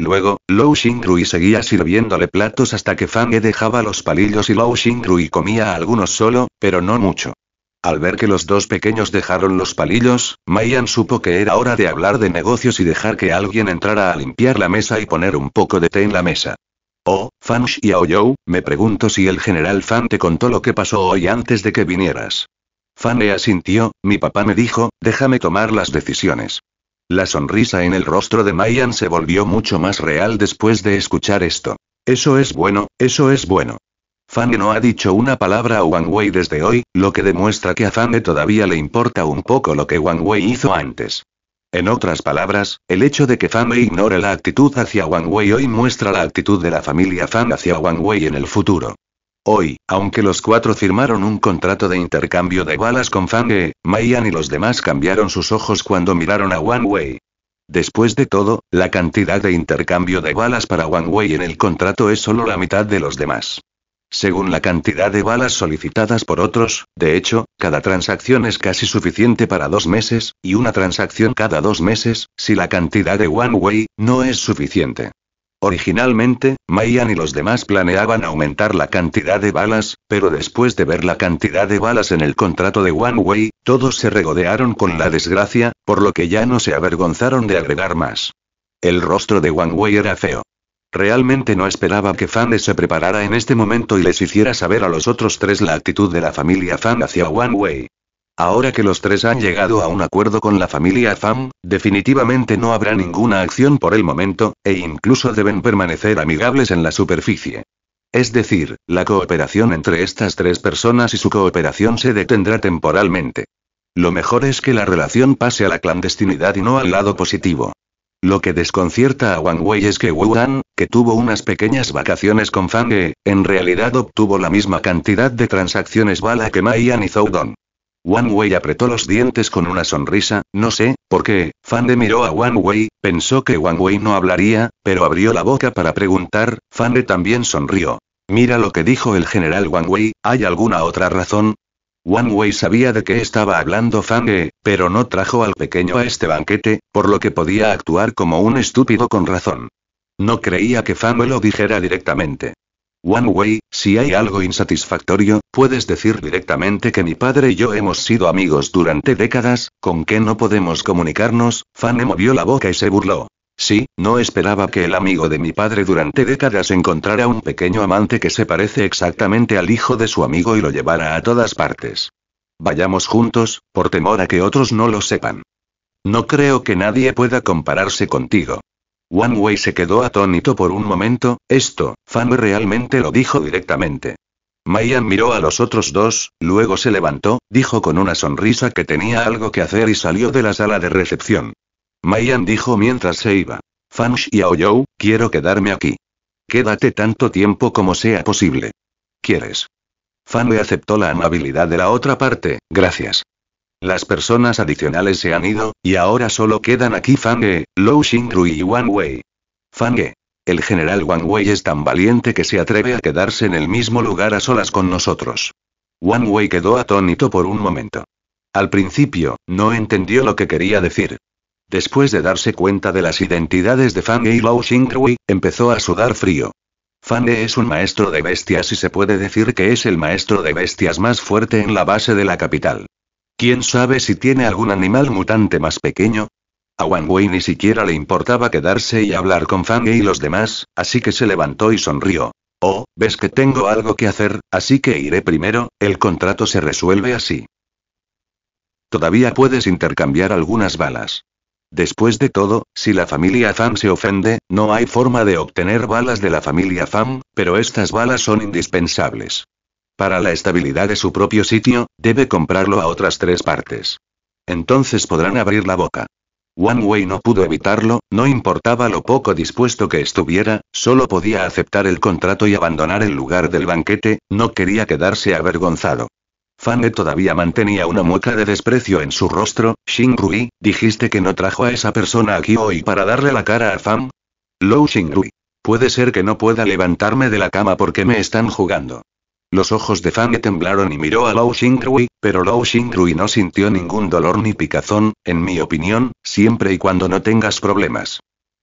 Luego, Lou Xingrui seguía sirviéndole platos hasta que Fande dejaba los palillos y Lou Xingrui comía algunos solo, pero no mucho. Al ver que los dos pequeños dejaron los palillos, Mayan supo que era hora de hablar de negocios y dejar que alguien entrara a limpiar la mesa y poner un poco de té en la mesa. Oh, Fan Xiaoyou, me pregunto si el general Fan te contó lo que pasó hoy antes de que vinieras. Fan le asintió, mi papá me dijo, déjame tomar las decisiones. La sonrisa en el rostro de Mayan se volvió mucho más real después de escuchar esto. Eso es bueno, eso es bueno. Fanny no ha dicho una palabra a Wang Wei desde hoy, lo que demuestra que a Fanny todavía le importa un poco lo que Wang Wei hizo antes. En otras palabras, el hecho de que Fan ignore la actitud hacia Wang Wei hoy muestra la actitud de la familia Fan hacia Wang Wei en el futuro. Hoy, aunque los cuatro firmaron un contrato de intercambio de balas con Fange, eh, Mayan y los demás cambiaron sus ojos cuando miraron a Wang Wei. Después de todo, la cantidad de intercambio de balas para Wang Wei en el contrato es solo la mitad de los demás según la cantidad de balas solicitadas por otros, de hecho, cada transacción es casi suficiente para dos meses, y una transacción cada dos meses, si la cantidad de One Way, no es suficiente. Originalmente, Mayan y los demás planeaban aumentar la cantidad de balas, pero después de ver la cantidad de balas en el contrato de One Way, todos se regodearon con la desgracia, por lo que ya no se avergonzaron de agregar más. El rostro de One Way era feo. Realmente no esperaba que Fande se preparara en este momento y les hiciera saber a los otros tres la actitud de la familia Fan hacia One Way. Ahora que los tres han llegado a un acuerdo con la familia Fan, definitivamente no habrá ninguna acción por el momento, e incluso deben permanecer amigables en la superficie. Es decir, la cooperación entre estas tres personas y su cooperación se detendrá temporalmente. Lo mejor es que la relación pase a la clandestinidad y no al lado positivo. Lo que desconcierta a Wang Wei es que Wu Dan, que tuvo unas pequeñas vacaciones con Fang en realidad obtuvo la misma cantidad de transacciones bala que Yan y Zhou Dong. Wang Wei apretó los dientes con una sonrisa, no sé, por qué, Fang miró a Wang Wei, pensó que Wang Wei no hablaría, pero abrió la boca para preguntar, Fang también sonrió. Mira lo que dijo el general Wang Wei, ¿hay alguna otra razón? One Way sabía de qué estaba hablando Fang pero no trajo al pequeño a este banquete, por lo que podía actuar como un estúpido con razón. No creía que Fang lo dijera directamente. One Wei, si hay algo insatisfactorio, puedes decir directamente que mi padre y yo hemos sido amigos durante décadas, con que no podemos comunicarnos, Fan E movió la boca y se burló. Sí, no esperaba que el amigo de mi padre durante décadas encontrara un pequeño amante que se parece exactamente al hijo de su amigo y lo llevara a todas partes. Vayamos juntos, por temor a que otros no lo sepan. No creo que nadie pueda compararse contigo. One Way se quedó atónito por un momento, esto, Fan realmente lo dijo directamente. Mayan miró a los otros dos, luego se levantó, dijo con una sonrisa que tenía algo que hacer y salió de la sala de recepción. Mayan dijo mientras se iba. y Xiaoyou, quiero quedarme aquí. Quédate tanto tiempo como sea posible. ¿Quieres? Fan aceptó la amabilidad de la otra parte, gracias. Las personas adicionales se han ido, y ahora solo quedan aquí Fang, Lou rui y Wang Wei. Fang. El general Wang Wei es tan valiente que se atreve a quedarse en el mismo lugar a solas con nosotros. Wang Wei quedó atónito por un momento. Al principio, no entendió lo que quería decir, Después de darse cuenta de las identidades de Fang y Lao Xingrui, empezó a sudar frío. Fang e es un maestro de bestias y se puede decir que es el maestro de bestias más fuerte en la base de la capital. ¿Quién sabe si tiene algún animal mutante más pequeño? A Wang Wei ni siquiera le importaba quedarse y hablar con Fang e y los demás, así que se levantó y sonrió. Oh, ves que tengo algo que hacer, así que iré primero, el contrato se resuelve así. Todavía puedes intercambiar algunas balas. Después de todo, si la familia fan se ofende, no hay forma de obtener balas de la familia fan, pero estas balas son indispensables. Para la estabilidad de su propio sitio, debe comprarlo a otras tres partes. Entonces podrán abrir la boca. One Wei no pudo evitarlo, no importaba lo poco dispuesto que estuviera, solo podía aceptar el contrato y abandonar el lugar del banquete, no quería quedarse avergonzado. Fane todavía mantenía una mueca de desprecio en su rostro. Rui, dijiste que no trajo a esa persona aquí hoy para darle la cara a Fan. Lou Rui. Puede ser que no pueda levantarme de la cama porque me están jugando. Los ojos de Fane temblaron y miró a Lou Rui, pero Lou Rui no sintió ningún dolor ni picazón, en mi opinión, siempre y cuando no tengas problemas.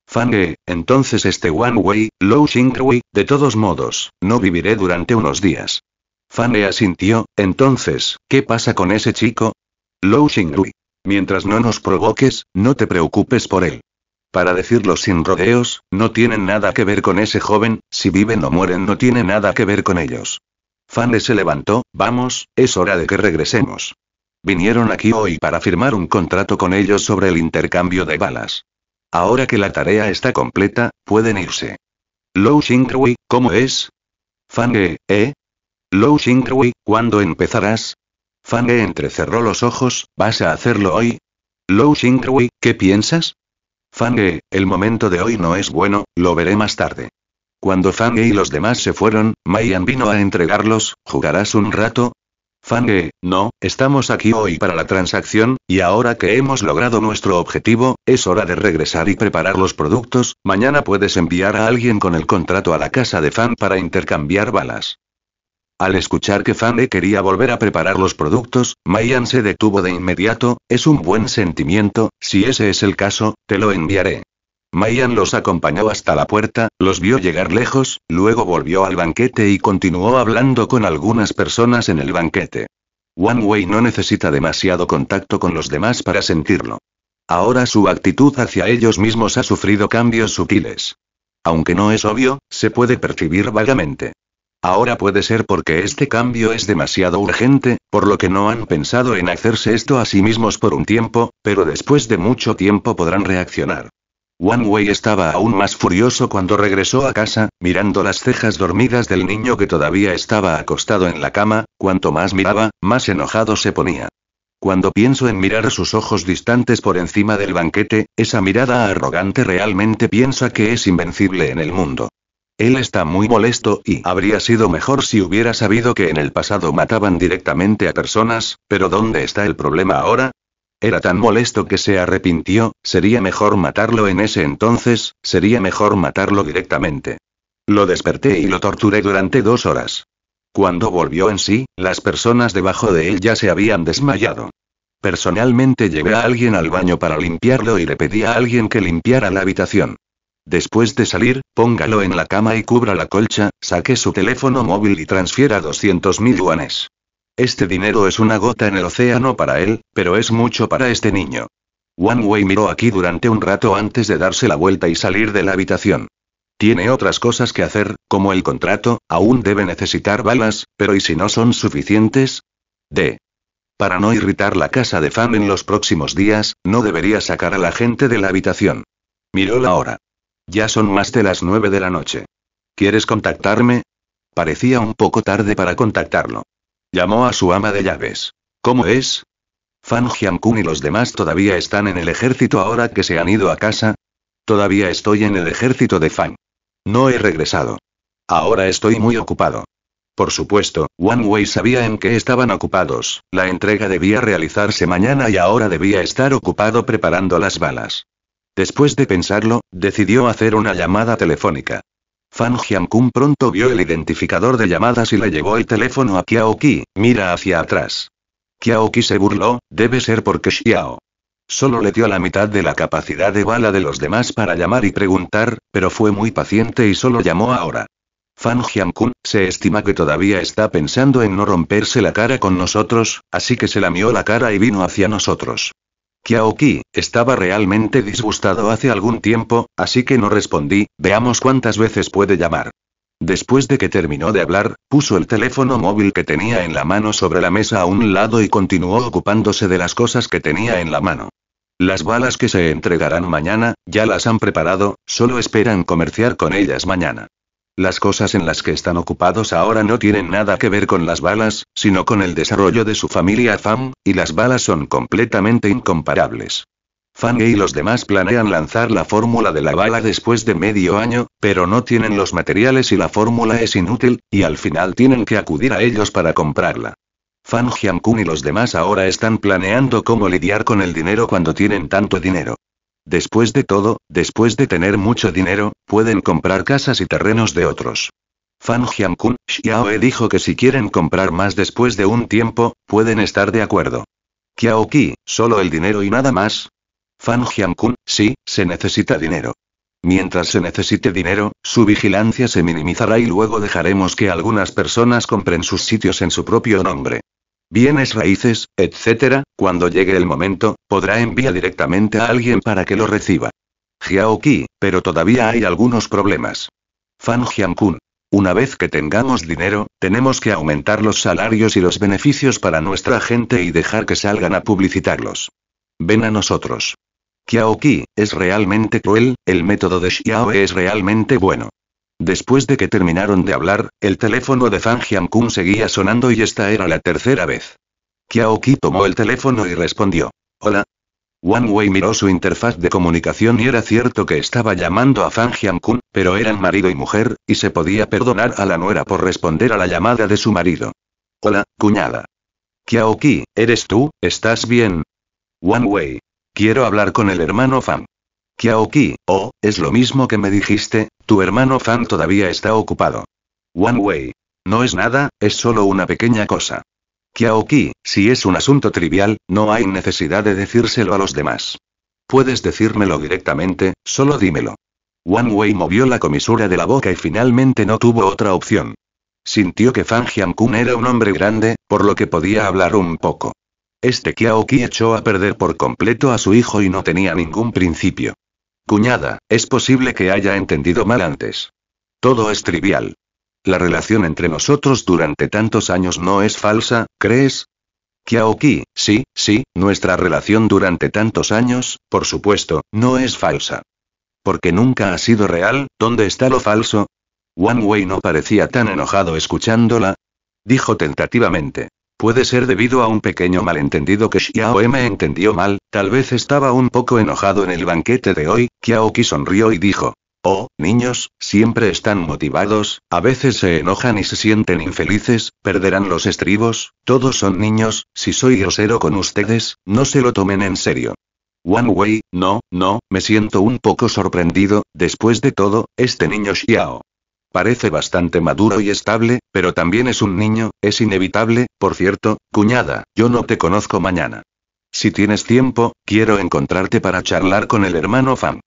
Fange, entonces este One Way, Lou Rui, de todos modos, no viviré durante unos días. Fane asintió, entonces, ¿qué pasa con ese chico? Lou Xingrui. Mientras no nos provoques, no te preocupes por él. Para decirlo sin rodeos, no tienen nada que ver con ese joven, si viven o mueren no tiene nada que ver con ellos. Fane se levantó, vamos, es hora de que regresemos. Vinieron aquí hoy para firmar un contrato con ellos sobre el intercambio de balas. Ahora que la tarea está completa, pueden irse. Lou Xingrui, ¿cómo es? Fane, ¿eh? Lou Xingrui, ¿cuándo empezarás? Fang entrecerró los ojos, ¿vas a hacerlo hoy? Lou Xingrui, ¿qué piensas? «Fang el momento de hoy no es bueno, lo veré más tarde. Cuando Fang y los demás se fueron, Mayan vino a entregarlos, ¿jugarás un rato? «Fang no, estamos aquí hoy para la transacción, y ahora que hemos logrado nuestro objetivo, es hora de regresar y preparar los productos, mañana puedes enviar a alguien con el contrato a la casa de Fang para intercambiar balas. Al escuchar que le quería volver a preparar los productos, Mayan se detuvo de inmediato, es un buen sentimiento, si ese es el caso, te lo enviaré. Mayan los acompañó hasta la puerta, los vio llegar lejos, luego volvió al banquete y continuó hablando con algunas personas en el banquete. One Way no necesita demasiado contacto con los demás para sentirlo. Ahora su actitud hacia ellos mismos ha sufrido cambios sutiles. Aunque no es obvio, se puede percibir vagamente. Ahora puede ser porque este cambio es demasiado urgente, por lo que no han pensado en hacerse esto a sí mismos por un tiempo, pero después de mucho tiempo podrán reaccionar. One Wei estaba aún más furioso cuando regresó a casa, mirando las cejas dormidas del niño que todavía estaba acostado en la cama, cuanto más miraba, más enojado se ponía. Cuando pienso en mirar sus ojos distantes por encima del banquete, esa mirada arrogante realmente piensa que es invencible en el mundo. Él está muy molesto y habría sido mejor si hubiera sabido que en el pasado mataban directamente a personas, pero ¿dónde está el problema ahora? Era tan molesto que se arrepintió, sería mejor matarlo en ese entonces, sería mejor matarlo directamente. Lo desperté y lo torturé durante dos horas. Cuando volvió en sí, las personas debajo de él ya se habían desmayado. Personalmente llevé a alguien al baño para limpiarlo y le pedí a alguien que limpiara la habitación. Después de salir, póngalo en la cama y cubra la colcha, saque su teléfono móvil y transfiera 200.000 yuanes. Este dinero es una gota en el océano para él, pero es mucho para este niño. Wang Wei miró aquí durante un rato antes de darse la vuelta y salir de la habitación. Tiene otras cosas que hacer, como el contrato, aún debe necesitar balas, pero ¿y si no son suficientes? D. Para no irritar la casa de Fan en los próximos días, no debería sacar a la gente de la habitación. Miró la hora. Ya son más de las nueve de la noche. ¿Quieres contactarme? Parecía un poco tarde para contactarlo. Llamó a su ama de llaves. ¿Cómo es? Fan Kun y los demás todavía están en el ejército ahora que se han ido a casa. Todavía estoy en el ejército de Fan. No he regresado. Ahora estoy muy ocupado. Por supuesto, One Wei sabía en qué estaban ocupados, la entrega debía realizarse mañana y ahora debía estar ocupado preparando las balas. Después de pensarlo, decidió hacer una llamada telefónica. Fan Kun pronto vio el identificador de llamadas y le llevó el teléfono a Ki, mira hacia atrás. Ki se burló, debe ser porque Xiao. Solo le dio la mitad de la capacidad de bala de los demás para llamar y preguntar, pero fue muy paciente y solo llamó ahora. Fan Jiankun, se estima que todavía está pensando en no romperse la cara con nosotros, así que se lamió la cara y vino hacia nosotros. Kiaoki, estaba realmente disgustado hace algún tiempo, así que no respondí, veamos cuántas veces puede llamar. Después de que terminó de hablar, puso el teléfono móvil que tenía en la mano sobre la mesa a un lado y continuó ocupándose de las cosas que tenía en la mano. Las balas que se entregarán mañana, ya las han preparado, solo esperan comerciar con ellas mañana. Las cosas en las que están ocupados ahora no tienen nada que ver con las balas, sino con el desarrollo de su familia Fan, y las balas son completamente incomparables. Fan y los demás planean lanzar la fórmula de la bala después de medio año, pero no tienen los materiales y la fórmula es inútil, y al final tienen que acudir a ellos para comprarla. Fan Jiankun y los demás ahora están planeando cómo lidiar con el dinero cuando tienen tanto dinero. Después de todo, después de tener mucho dinero, pueden comprar casas y terrenos de otros. Fan Jiankun, Xiaoe dijo que si quieren comprar más después de un tiempo, pueden estar de acuerdo. ¿Kiao Qi, solo el dinero y nada más. Fan Jiankun, sí, se necesita dinero. Mientras se necesite dinero, su vigilancia se minimizará y luego dejaremos que algunas personas compren sus sitios en su propio nombre bienes raíces, etc., cuando llegue el momento, podrá enviar directamente a alguien para que lo reciba. Qi, pero todavía hay algunos problemas. Fan Kun. Una vez que tengamos dinero, tenemos que aumentar los salarios y los beneficios para nuestra gente y dejar que salgan a publicitarlos. Ven a nosotros. Xiaoqi, es realmente cruel, el método de Xiao es realmente bueno. Después de que terminaron de hablar, el teléfono de Fan Kun seguía sonando y esta era la tercera vez. Kiaoki tomó el teléfono y respondió. Hola. Wan Wei miró su interfaz de comunicación y era cierto que estaba llamando a Fan Kun, pero eran marido y mujer, y se podía perdonar a la nuera por responder a la llamada de su marido. Hola, cuñada. Kiaoki, ¿eres tú? ¿Estás bien? Wan Wei. Quiero hablar con el hermano Fang. Kiaoki, oh, es lo mismo que me dijiste, tu hermano Fan todavía está ocupado. One Way. No es nada, es solo una pequeña cosa. Kiaoki, si es un asunto trivial, no hay necesidad de decírselo a los demás. Puedes decírmelo directamente, solo dímelo. One Wei movió la comisura de la boca y finalmente no tuvo otra opción. Sintió que Fan Kun era un hombre grande, por lo que podía hablar un poco. Este Kiaoki echó a perder por completo a su hijo y no tenía ningún principio. Cuñada, es posible que haya entendido mal antes. Todo es trivial. La relación entre nosotros durante tantos años no es falsa, ¿crees? Kiaoki, sí, sí, nuestra relación durante tantos años, por supuesto, no es falsa. Porque nunca ha sido real, ¿dónde está lo falso? Wang Wei no parecía tan enojado escuchándola. Dijo tentativamente. Puede ser debido a un pequeño malentendido que Xiao M entendió mal, tal vez estaba un poco enojado en el banquete de hoy, Qi sonrió y dijo. Oh, niños, siempre están motivados, a veces se enojan y se sienten infelices, perderán los estribos, todos son niños, si soy grosero con ustedes, no se lo tomen en serio. One Way, no, no, me siento un poco sorprendido, después de todo, este niño Xiao. Parece bastante maduro y estable, pero también es un niño, es inevitable, por cierto, cuñada, yo no te conozco mañana. Si tienes tiempo, quiero encontrarte para charlar con el hermano Fan.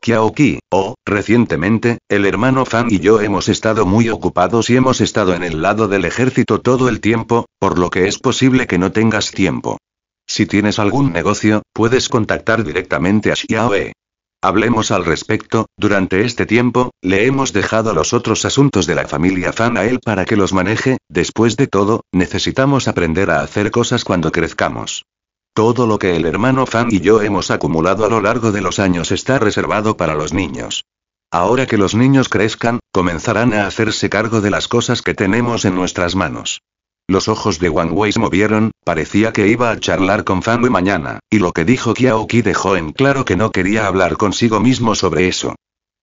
Kiaoki, oh, recientemente, el hermano Fan y yo hemos estado muy ocupados y hemos estado en el lado del ejército todo el tiempo, por lo que es posible que no tengas tiempo. Si tienes algún negocio, puedes contactar directamente a Xiaoe. Hablemos al respecto, durante este tiempo, le hemos dejado los otros asuntos de la familia Fan a él para que los maneje, después de todo, necesitamos aprender a hacer cosas cuando crezcamos. Todo lo que el hermano Fan y yo hemos acumulado a lo largo de los años está reservado para los niños. Ahora que los niños crezcan, comenzarán a hacerse cargo de las cosas que tenemos en nuestras manos. Los ojos de Wang Wei se movieron, parecía que iba a charlar con Fang Wei mañana, y lo que dijo Qi dejó en claro que no quería hablar consigo mismo sobre eso.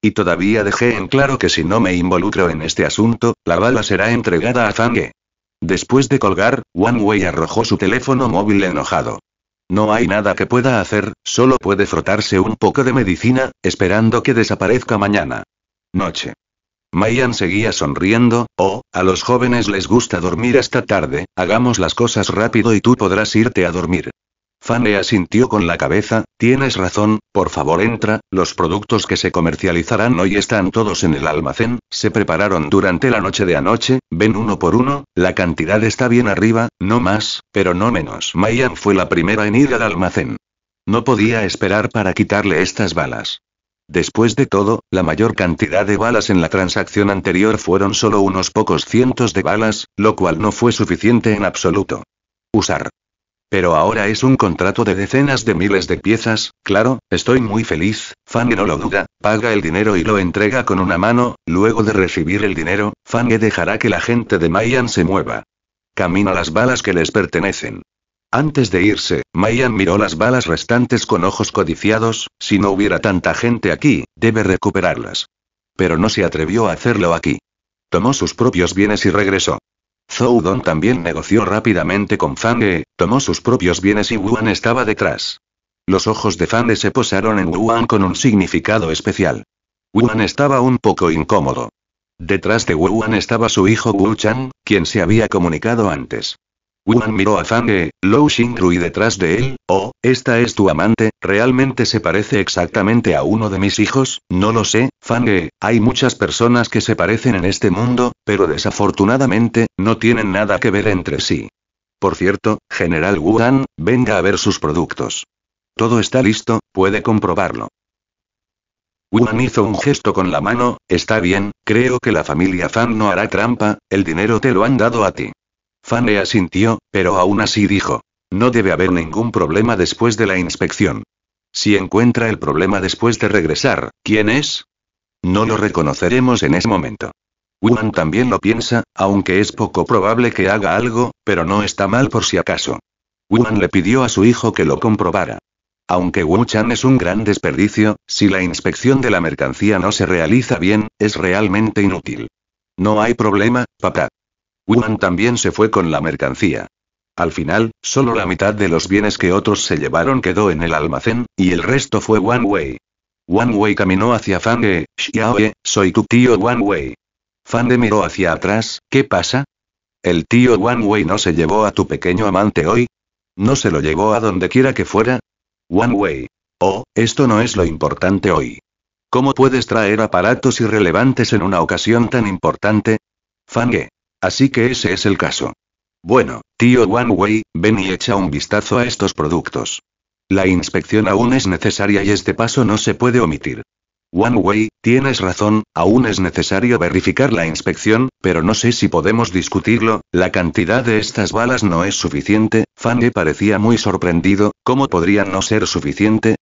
Y todavía dejé en claro que si no me involucro en este asunto, la bala será entregada a Fang Wei. Después de colgar, Wang Wei arrojó su teléfono móvil enojado. No hay nada que pueda hacer, solo puede frotarse un poco de medicina, esperando que desaparezca mañana. Noche. Mayan seguía sonriendo, oh, a los jóvenes les gusta dormir hasta tarde, hagamos las cosas rápido y tú podrás irte a dormir. fane asintió con la cabeza, tienes razón, por favor entra, los productos que se comercializarán hoy están todos en el almacén, se prepararon durante la noche de anoche, ven uno por uno, la cantidad está bien arriba, no más, pero no menos. Mayan fue la primera en ir al almacén. No podía esperar para quitarle estas balas. Después de todo, la mayor cantidad de balas en la transacción anterior fueron solo unos pocos cientos de balas, lo cual no fue suficiente en absoluto. Usar. Pero ahora es un contrato de decenas de miles de piezas, claro, estoy muy feliz, Fange no lo duda, paga el dinero y lo entrega con una mano, luego de recibir el dinero, Fange dejará que la gente de Mayan se mueva. Camina las balas que les pertenecen. Antes de irse, Mayan miró las balas restantes con ojos codiciados, si no hubiera tanta gente aquí, debe recuperarlas. Pero no se atrevió a hacerlo aquí. Tomó sus propios bienes y regresó. Zhou Dong también negoció rápidamente con Fang tomó sus propios bienes y Wuan estaba detrás. Los ojos de Fang se posaron en Wuan con un significado especial. Wuan estaba un poco incómodo. Detrás de Wuan estaba su hijo Wu Chan, quien se había comunicado antes. Wuhan miró a Fang e, Lou Xingrui detrás de él, oh, esta es tu amante, realmente se parece exactamente a uno de mis hijos, no lo sé, Fang e, hay muchas personas que se parecen en este mundo, pero desafortunadamente, no tienen nada que ver entre sí. Por cierto, General Wuhan, venga a ver sus productos. Todo está listo, puede comprobarlo. Wuhan hizo un gesto con la mano, está bien, creo que la familia Fang no hará trampa, el dinero te lo han dado a ti. Fan le asintió, pero aún así dijo. No debe haber ningún problema después de la inspección. Si encuentra el problema después de regresar, ¿quién es? No lo reconoceremos en ese momento. Wuhan también lo piensa, aunque es poco probable que haga algo, pero no está mal por si acaso. Wuhan le pidió a su hijo que lo comprobara. Aunque Wu-Chan es un gran desperdicio, si la inspección de la mercancía no se realiza bien, es realmente inútil. No hay problema, papá. Wuhan también se fue con la mercancía. Al final, solo la mitad de los bienes que otros se llevaron quedó en el almacén, y el resto fue One Way. One Wei caminó hacia Fange, Xiaoe, soy tu tío One Way. Fange miró hacia atrás, ¿qué pasa? ¿El tío One Wei no se llevó a tu pequeño amante hoy? ¿No se lo llevó a donde quiera que fuera? One Wei. Oh, esto no es lo importante hoy. ¿Cómo puedes traer aparatos irrelevantes en una ocasión tan importante? Fange. Así que ese es el caso. Bueno, tío One Way, ven y echa un vistazo a estos productos. La inspección aún es necesaria y este paso no se puede omitir. One Way, tienes razón, aún es necesario verificar la inspección, pero no sé si podemos discutirlo, la cantidad de estas balas no es suficiente, Fange parecía muy sorprendido, ¿cómo podría no ser suficiente?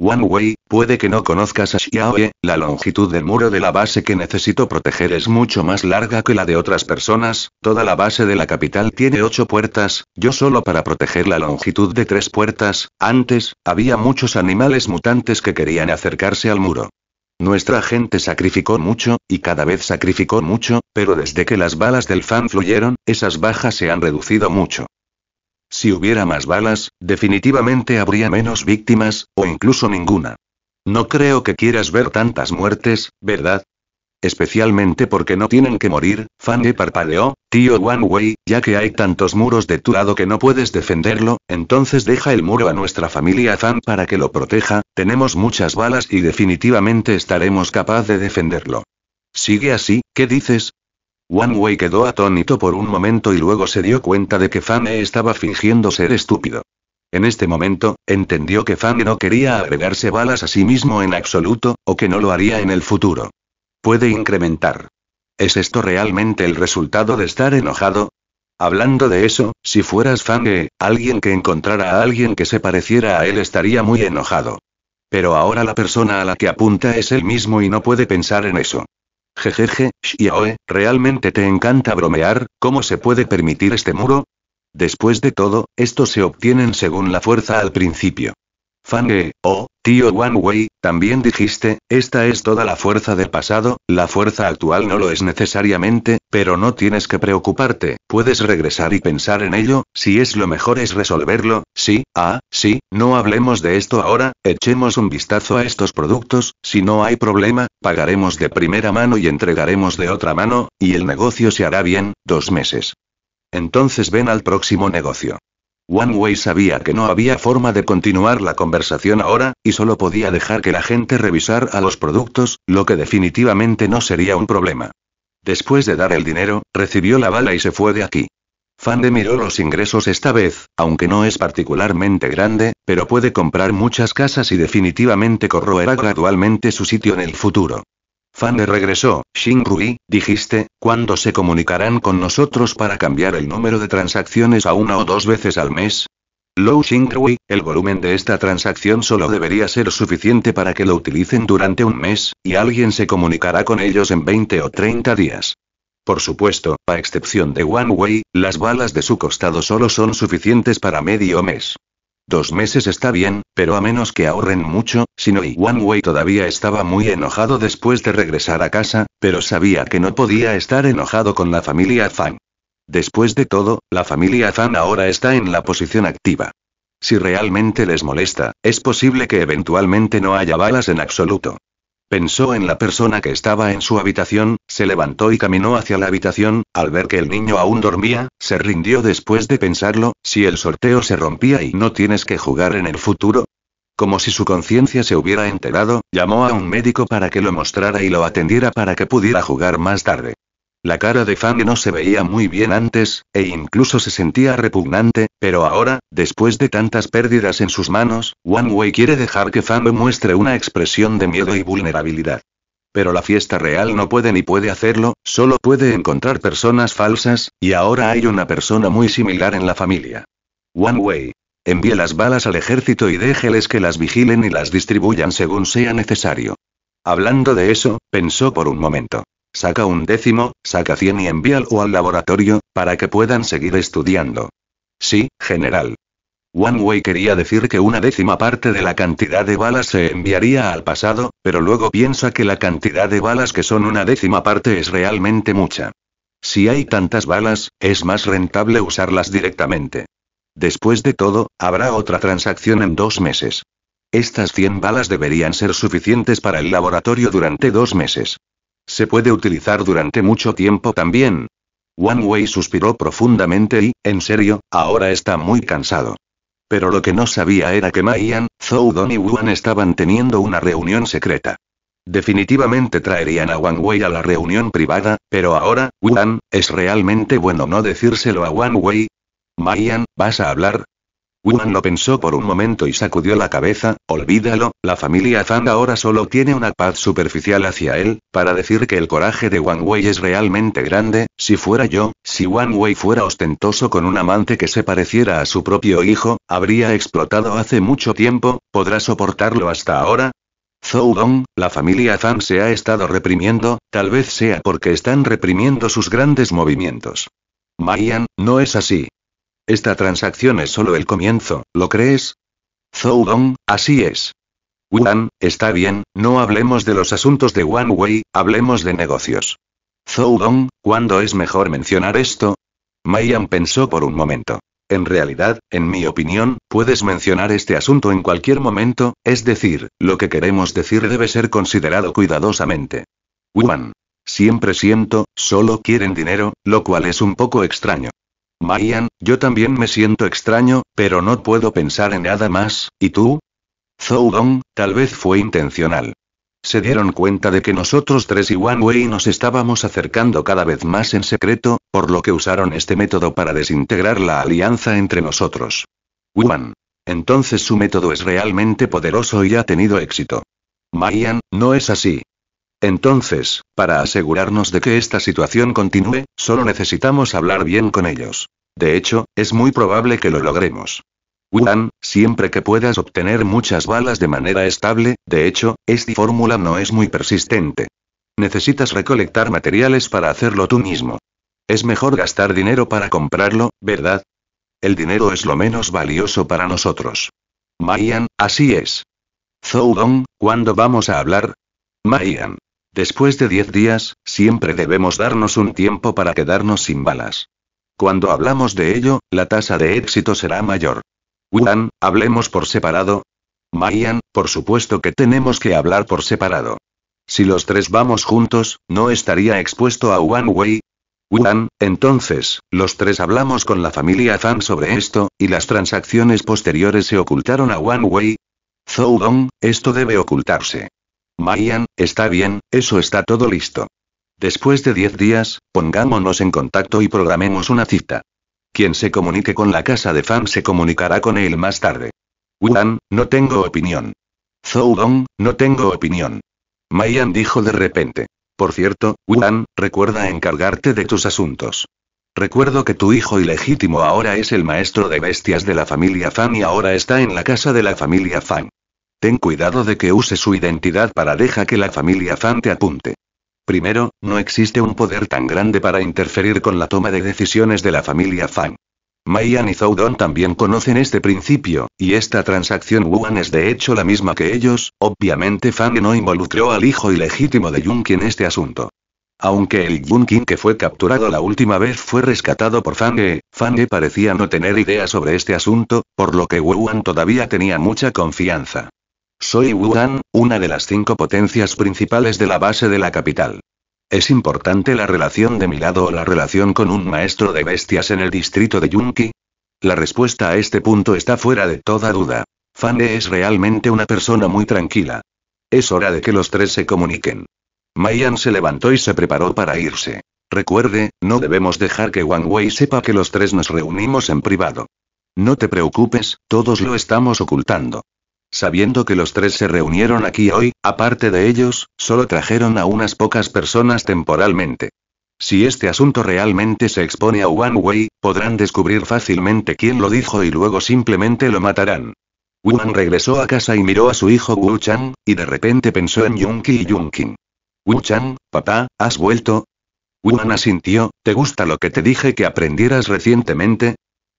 One way, puede que no conozcas a Xiaoe, la longitud del muro de la base que necesito proteger es mucho más larga que la de otras personas, toda la base de la capital tiene ocho puertas, yo solo para proteger la longitud de tres puertas, antes, había muchos animales mutantes que querían acercarse al muro. Nuestra gente sacrificó mucho, y cada vez sacrificó mucho, pero desde que las balas del fan fluyeron, esas bajas se han reducido mucho. Si hubiera más balas, definitivamente habría menos víctimas, o incluso ninguna. No creo que quieras ver tantas muertes, ¿verdad? Especialmente porque no tienen que morir, fan de parpadeó, tío One Way, ya que hay tantos muros de tu lado que no puedes defenderlo, entonces deja el muro a nuestra familia Fan para que lo proteja, tenemos muchas balas y definitivamente estaremos capaz de defenderlo. Sigue así, ¿qué dices? Wang Wei quedó atónito por un momento y luego se dio cuenta de que E estaba fingiendo ser estúpido. En este momento, entendió que Fang e no quería agregarse balas a sí mismo en absoluto, o que no lo haría en el futuro. Puede incrementar. ¿Es esto realmente el resultado de estar enojado? Hablando de eso, si fueras E, alguien que encontrara a alguien que se pareciera a él estaría muy enojado. Pero ahora la persona a la que apunta es él mismo y no puede pensar en eso. Jejeje, Xiaoe, ¿realmente te encanta bromear? ¿Cómo se puede permitir este muro? Después de todo, estos se obtienen según la fuerza al principio. Fange, oh, tío Wang Wei, también dijiste, esta es toda la fuerza del pasado, la fuerza actual no lo es necesariamente, pero no tienes que preocuparte, puedes regresar y pensar en ello, si es lo mejor es resolverlo, sí, ah, sí, no hablemos de esto ahora, echemos un vistazo a estos productos, si no hay problema, pagaremos de primera mano y entregaremos de otra mano, y el negocio se hará bien, dos meses. Entonces ven al próximo negocio. One Way sabía que no había forma de continuar la conversación ahora, y solo podía dejar que la gente revisara a los productos, lo que definitivamente no sería un problema. Después de dar el dinero, recibió la bala y se fue de aquí. Fan de miró los ingresos esta vez, aunque no es particularmente grande, pero puede comprar muchas casas y definitivamente corroerá gradualmente su sitio en el futuro. Fan le regresó, Rui, dijiste, ¿cuándo se comunicarán con nosotros para cambiar el número de transacciones a una o dos veces al mes? Low Rui, el volumen de esta transacción solo debería ser suficiente para que lo utilicen durante un mes, y alguien se comunicará con ellos en 20 o 30 días. Por supuesto, a excepción de One Way, las balas de su costado solo son suficientes para medio mes. Dos meses está bien, pero a menos que ahorren mucho, Sino y One Wei todavía estaba muy enojado después de regresar a casa, pero sabía que no podía estar enojado con la familia Fan. Después de todo, la familia Fan ahora está en la posición activa. Si realmente les molesta, es posible que eventualmente no haya balas en absoluto. Pensó en la persona que estaba en su habitación, se levantó y caminó hacia la habitación, al ver que el niño aún dormía, se rindió después de pensarlo, si el sorteo se rompía y no tienes que jugar en el futuro. Como si su conciencia se hubiera enterado, llamó a un médico para que lo mostrara y lo atendiera para que pudiera jugar más tarde. La cara de Fang no se veía muy bien antes, e incluso se sentía repugnante, pero ahora, después de tantas pérdidas en sus manos, One Wei quiere dejar que Fang muestre una expresión de miedo y vulnerabilidad. Pero la fiesta real no puede ni puede hacerlo, solo puede encontrar personas falsas, y ahora hay una persona muy similar en la familia. One Way. Envíe las balas al ejército y déjeles que las vigilen y las distribuyan según sea necesario. Hablando de eso, pensó por un momento saca un décimo, saca 100 y envíalo al laboratorio, para que puedan seguir estudiando. Sí, general. One Way quería decir que una décima parte de la cantidad de balas se enviaría al pasado, pero luego piensa que la cantidad de balas que son una décima parte es realmente mucha. Si hay tantas balas, es más rentable usarlas directamente. Después de todo, habrá otra transacción en dos meses. Estas 100 balas deberían ser suficientes para el laboratorio durante dos meses. Se puede utilizar durante mucho tiempo también. One Wei suspiró profundamente y, en serio, ahora está muy cansado. Pero lo que no sabía era que Zhou Dong y Wan estaban teniendo una reunión secreta. Definitivamente traerían a One Wei a la reunión privada, pero ahora, Wan, ¿es realmente bueno no decírselo a One Wei? Mayan, ¿vas a hablar? Wang lo pensó por un momento y sacudió la cabeza, olvídalo, la familia Zhang ahora solo tiene una paz superficial hacia él, para decir que el coraje de Wang Wei es realmente grande, si fuera yo, si Wang Wei fuera ostentoso con un amante que se pareciera a su propio hijo, habría explotado hace mucho tiempo, ¿podrá soportarlo hasta ahora? Zhou Dong, la familia Zhang se ha estado reprimiendo, tal vez sea porque están reprimiendo sus grandes movimientos. Mayan, no es así. Esta transacción es solo el comienzo, ¿lo crees? Zhou Dong, así es. Wan, está bien, no hablemos de los asuntos de One Wei, hablemos de negocios. Zhou Dong, ¿cuándo es mejor mencionar esto? Mayan pensó por un momento. En realidad, en mi opinión, puedes mencionar este asunto en cualquier momento, es decir, lo que queremos decir debe ser considerado cuidadosamente. Wan. Siempre siento, solo quieren dinero, lo cual es un poco extraño. Mayan, yo también me siento extraño, pero no puedo pensar en nada más, ¿y tú? Zhou Dong, tal vez fue intencional. Se dieron cuenta de que nosotros tres y Wang Wei nos estábamos acercando cada vez más en secreto, por lo que usaron este método para desintegrar la alianza entre nosotros. Wan. Entonces su método es realmente poderoso y ha tenido éxito. Mayan, no es así. Entonces, para asegurarnos de que esta situación continúe, solo necesitamos hablar bien con ellos. De hecho, es muy probable que lo logremos. Wuhan, siempre que puedas obtener muchas balas de manera estable, de hecho, esta fórmula no es muy persistente. Necesitas recolectar materiales para hacerlo tú mismo. Es mejor gastar dinero para comprarlo, ¿verdad? El dinero es lo menos valioso para nosotros. Mayan, así es. Dong, ¿cuándo vamos a hablar? Mayan. Después de 10 días, siempre debemos darnos un tiempo para quedarnos sin balas. Cuando hablamos de ello, la tasa de éxito será mayor. Wuhan, hablemos por separado. Mayan, por supuesto que tenemos que hablar por separado. Si los tres vamos juntos, ¿no estaría expuesto a One Wei? Wuhan, entonces, los tres hablamos con la familia Fan sobre esto, y las transacciones posteriores se ocultaron a Wan Wei. Zhou Dong, esto debe ocultarse. Mayan, está bien, eso está todo listo. Después de 10 días, pongámonos en contacto y programemos una cita. Quien se comunique con la casa de Fan se comunicará con él más tarde. Wuhan, no tengo opinión. Zhou Dong, no tengo opinión. Mayan dijo de repente. Por cierto, Wuhan, recuerda encargarte de tus asuntos. Recuerdo que tu hijo ilegítimo ahora es el maestro de bestias de la familia Fan y ahora está en la casa de la familia Fan. Ten cuidado de que use su identidad para deja que la familia Fan te apunte. Primero, no existe un poder tan grande para interferir con la toma de decisiones de la familia Fan. Mayan y Zhou Dong también conocen este principio, y esta transacción Wuan es de hecho la misma que ellos, obviamente Fan no involucró al hijo ilegítimo de Yunqi en este asunto. Aunque el Yunqin que fue capturado la última vez fue rescatado por Fang, Fange parecía no tener idea sobre este asunto, por lo que Wuan todavía tenía mucha confianza. Soy Wuhan, una de las cinco potencias principales de la base de la capital. ¿Es importante la relación de mi lado o la relación con un maestro de bestias en el distrito de Yunqi? La respuesta a este punto está fuera de toda duda. Fane es realmente una persona muy tranquila. Es hora de que los tres se comuniquen. Mayan se levantó y se preparó para irse. Recuerde, no debemos dejar que Wang Wei sepa que los tres nos reunimos en privado. No te preocupes, todos lo estamos ocultando. Sabiendo que los tres se reunieron aquí hoy, aparte de ellos, solo trajeron a unas pocas personas temporalmente. Si este asunto realmente se expone a One Wei, podrán descubrir fácilmente quién lo dijo y luego simplemente lo matarán. Wuhan regresó a casa y miró a su hijo Wu Chan, y de repente pensó en Yunqi y Yunqin. Wu Chan, papá, ¿has vuelto? Wuhan asintió, ¿te gusta lo que te dije que aprendieras recientemente?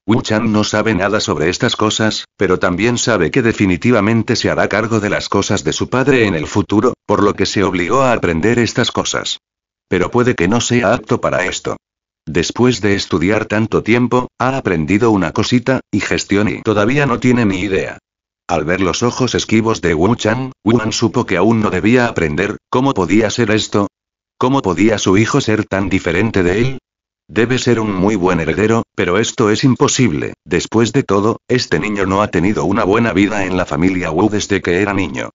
Wu-Chan no sabe nada sobre estas cosas, pero también sabe que definitivamente se hará cargo de las cosas de su padre en el futuro, por lo que se obligó a aprender estas cosas. Pero puede que no sea apto para esto. Después de estudiar tanto tiempo, ha aprendido una cosita, y gestión y todavía no tiene ni idea. Al ver los ojos esquivos de Wu-Chan, Wu-Man supo que aún no debía aprender, ¿cómo podía ser esto? ¿Cómo podía su hijo ser tan diferente de él? Debe ser un muy buen heredero, pero esto es imposible. Después de todo, este niño no ha tenido una buena vida en la familia Wu desde que era niño.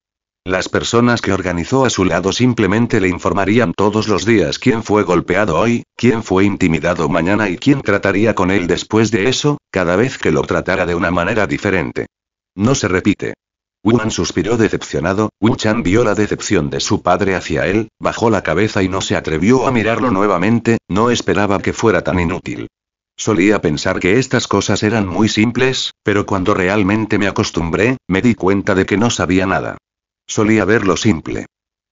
Las personas que organizó a su lado simplemente le informarían todos los días quién fue golpeado hoy, quién fue intimidado mañana y quién trataría con él después de eso, cada vez que lo tratara de una manera diferente. No se repite. Wuhan suspiró decepcionado, Wu Chan vio la decepción de su padre hacia él, bajó la cabeza y no se atrevió a mirarlo nuevamente, no esperaba que fuera tan inútil. Solía pensar que estas cosas eran muy simples, pero cuando realmente me acostumbré, me di cuenta de que no sabía nada. Solía verlo simple.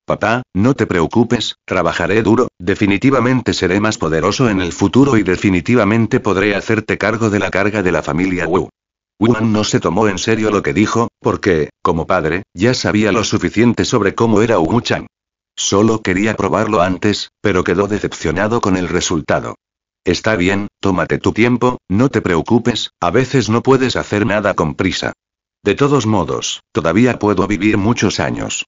Papá, no te preocupes, trabajaré duro, definitivamente seré más poderoso en el futuro y definitivamente podré hacerte cargo de la carga de la familia Wu. Wuhan no se tomó en serio lo que dijo, porque, como padre, ya sabía lo suficiente sobre cómo era Wu Chan. Solo quería probarlo antes, pero quedó decepcionado con el resultado. Está bien, tómate tu tiempo, no te preocupes, a veces no puedes hacer nada con prisa. De todos modos, todavía puedo vivir muchos años.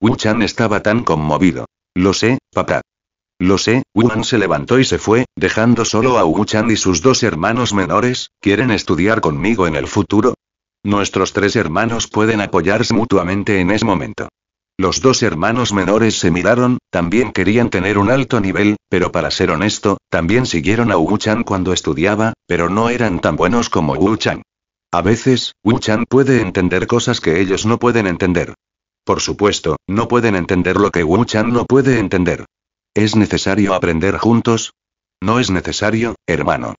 Wu Chan estaba tan conmovido. Lo sé, papá. Lo sé, Wuhan se levantó y se fue, dejando solo a Wu-chan y sus dos hermanos menores, ¿quieren estudiar conmigo en el futuro? Nuestros tres hermanos pueden apoyarse mutuamente en ese momento. Los dos hermanos menores se miraron, también querían tener un alto nivel, pero para ser honesto, también siguieron a Wu-chan cuando estudiaba, pero no eran tan buenos como Wu-chan. A veces, Wu-chan puede entender cosas que ellos no pueden entender. Por supuesto, no pueden entender lo que Wu-chan no puede entender. ¿Es necesario aprender juntos? No es necesario, hermano.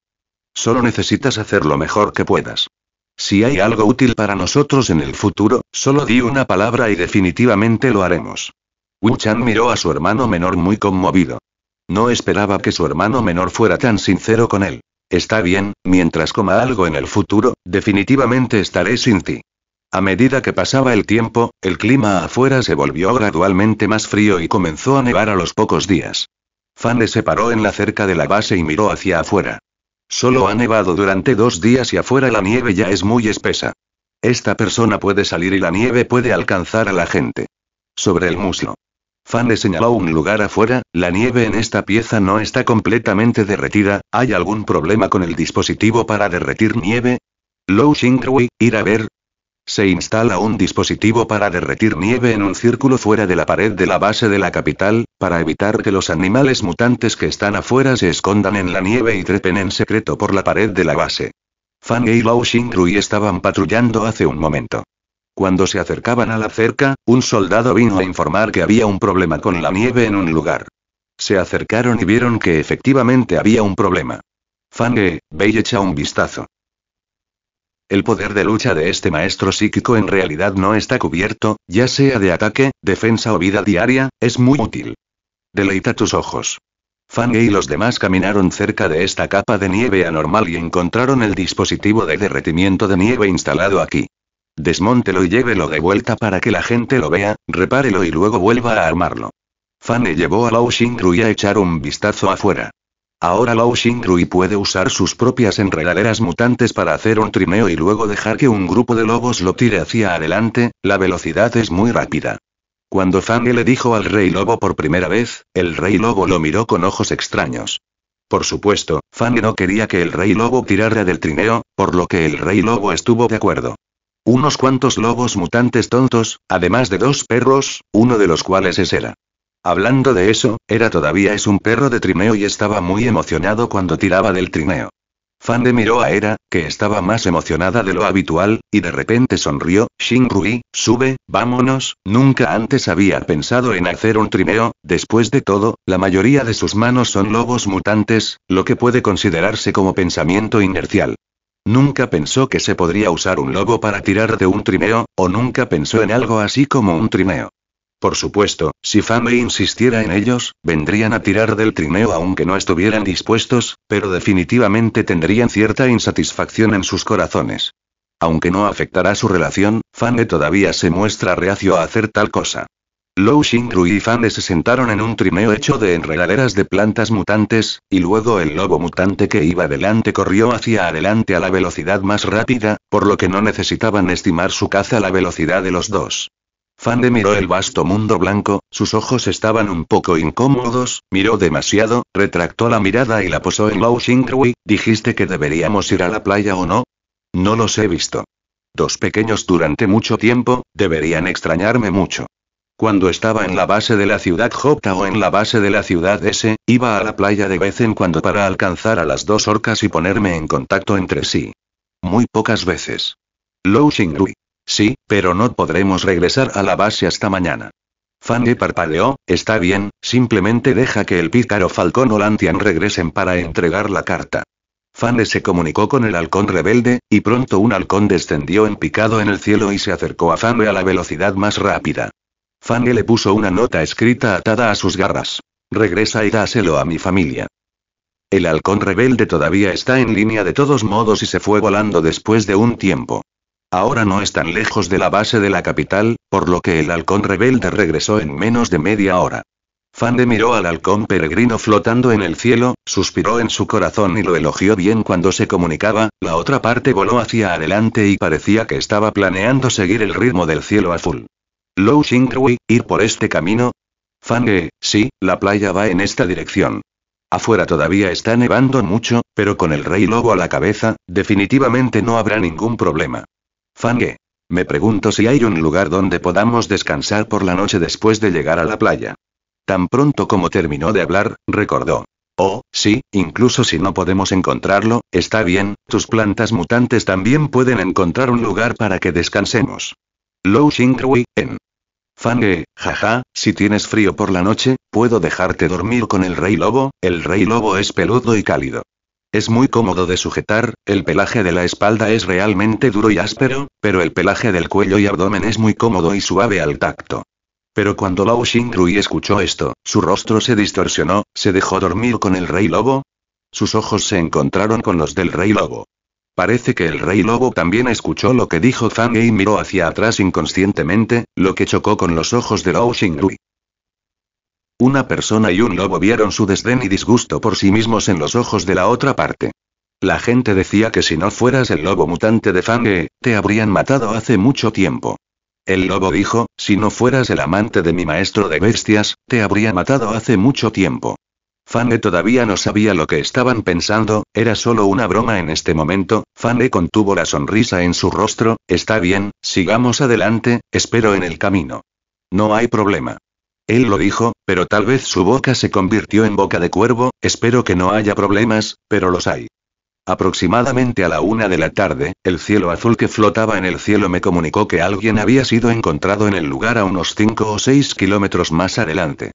Solo necesitas hacer lo mejor que puedas. Si hay algo útil para nosotros en el futuro, solo di una palabra y definitivamente lo haremos. Wu Chan miró a su hermano menor muy conmovido. No esperaba que su hermano menor fuera tan sincero con él. Está bien, mientras coma algo en el futuro, definitivamente estaré sin ti. A medida que pasaba el tiempo, el clima afuera se volvió gradualmente más frío y comenzó a nevar a los pocos días. Fan se paró en la cerca de la base y miró hacia afuera. Solo ha nevado durante dos días y afuera la nieve ya es muy espesa. Esta persona puede salir y la nieve puede alcanzar a la gente. Sobre el muslo. Fan le señaló un lugar afuera, la nieve en esta pieza no está completamente derretida, ¿hay algún problema con el dispositivo para derretir nieve? Lou ir a ver, se instala un dispositivo para derretir nieve en un círculo fuera de la pared de la base de la capital, para evitar que los animales mutantes que están afuera se escondan en la nieve y trepen en secreto por la pared de la base. Fang y Lao Xingrui estaban patrullando hace un momento. Cuando se acercaban a la cerca, un soldado vino a informar que había un problema con la nieve en un lugar. Se acercaron y vieron que efectivamente había un problema. Fange, y echa un vistazo. El poder de lucha de este maestro psíquico en realidad no está cubierto, ya sea de ataque, defensa o vida diaria, es muy útil. Deleita tus ojos. Fang y los demás caminaron cerca de esta capa de nieve anormal y encontraron el dispositivo de derretimiento de nieve instalado aquí. Desmóntelo y llévelo de vuelta para que la gente lo vea, repárelo y luego vuelva a armarlo. Fange llevó a Lao Xingru a echar un vistazo afuera. Ahora Lao Xingrui puede usar sus propias enredaderas mutantes para hacer un trineo y luego dejar que un grupo de lobos lo tire hacia adelante, la velocidad es muy rápida. Cuando Fanny le dijo al rey lobo por primera vez, el rey lobo lo miró con ojos extraños. Por supuesto, Fang no quería que el rey lobo tirara del trineo, por lo que el rey lobo estuvo de acuerdo. Unos cuantos lobos mutantes tontos, además de dos perros, uno de los cuales es era. Hablando de eso, era todavía es un perro de trineo y estaba muy emocionado cuando tiraba del trineo. Fande miró a Era, que estaba más emocionada de lo habitual, y de repente sonrió, Shin Rui, sube, vámonos, nunca antes había pensado en hacer un trineo, después de todo, la mayoría de sus manos son lobos mutantes, lo que puede considerarse como pensamiento inercial. Nunca pensó que se podría usar un lobo para tirar de un trineo, o nunca pensó en algo así como un trineo. Por supuesto, si Fame insistiera en ellos, vendrían a tirar del trineo aunque no estuvieran dispuestos, pero definitivamente tendrían cierta insatisfacción en sus corazones. Aunque no afectará su relación, Fame todavía se muestra reacio a hacer tal cosa. Lou Xingru y Fane se sentaron en un trineo hecho de enredaderas de plantas mutantes, y luego el lobo mutante que iba delante corrió hacia adelante a la velocidad más rápida, por lo que no necesitaban estimar su caza a la velocidad de los dos de miró el vasto mundo blanco, sus ojos estaban un poco incómodos, miró demasiado, retractó la mirada y la posó en Lao Xingrui, ¿dijiste que deberíamos ir a la playa o no? No los he visto. Dos pequeños durante mucho tiempo, deberían extrañarme mucho. Cuando estaba en la base de la ciudad J o en la base de la ciudad S, iba a la playa de vez en cuando para alcanzar a las dos orcas y ponerme en contacto entre sí. Muy pocas veces. Lou Sí, pero no podremos regresar a la base hasta mañana. Fanny parpadeó, está bien, simplemente deja que el pícaro Falcón o Lantian regresen para entregar la carta. Fanny se comunicó con el halcón rebelde, y pronto un halcón descendió en picado en el cielo y se acercó a Fanny a la velocidad más rápida. Fanny le puso una nota escrita atada a sus garras. Regresa y dáselo a mi familia. El halcón rebelde todavía está en línea de todos modos y se fue volando después de un tiempo. Ahora no están lejos de la base de la capital, por lo que el halcón rebelde regresó en menos de media hora. Fande miró al halcón peregrino flotando en el cielo, suspiró en su corazón y lo elogió bien cuando se comunicaba, la otra parte voló hacia adelante y parecía que estaba planeando seguir el ritmo del cielo azul. Low ir por este camino. de, sí, la playa va en esta dirección. Afuera todavía está nevando mucho, pero con el rey lobo a la cabeza, definitivamente no habrá ningún problema. Fange. Me pregunto si hay un lugar donde podamos descansar por la noche después de llegar a la playa. Tan pronto como terminó de hablar, recordó. Oh, sí, incluso si no podemos encontrarlo, está bien, tus plantas mutantes también pueden encontrar un lugar para que descansemos. Lou Xingrui, en. Fange, jaja, si tienes frío por la noche, puedo dejarte dormir con el rey lobo, el rey lobo es peludo y cálido. Es muy cómodo de sujetar, el pelaje de la espalda es realmente duro y áspero, pero el pelaje del cuello y abdomen es muy cómodo y suave al tacto. Pero cuando Lao Xingrui escuchó esto, su rostro se distorsionó, se dejó dormir con el rey lobo. Sus ojos se encontraron con los del rey lobo. Parece que el rey lobo también escuchó lo que dijo Zhang y miró hacia atrás inconscientemente, lo que chocó con los ojos de Lao Xingrui. Una persona y un lobo vieron su desdén y disgusto por sí mismos en los ojos de la otra parte. La gente decía que si no fueras el lobo mutante de Fange, te habrían matado hace mucho tiempo. El lobo dijo, si no fueras el amante de mi maestro de bestias, te habría matado hace mucho tiempo. E todavía no sabía lo que estaban pensando, era solo una broma en este momento, E contuvo la sonrisa en su rostro, está bien, sigamos adelante, espero en el camino. No hay problema. Él lo dijo, pero tal vez su boca se convirtió en boca de cuervo, espero que no haya problemas, pero los hay. Aproximadamente a la una de la tarde, el cielo azul que flotaba en el cielo me comunicó que alguien había sido encontrado en el lugar a unos 5 o 6 kilómetros más adelante.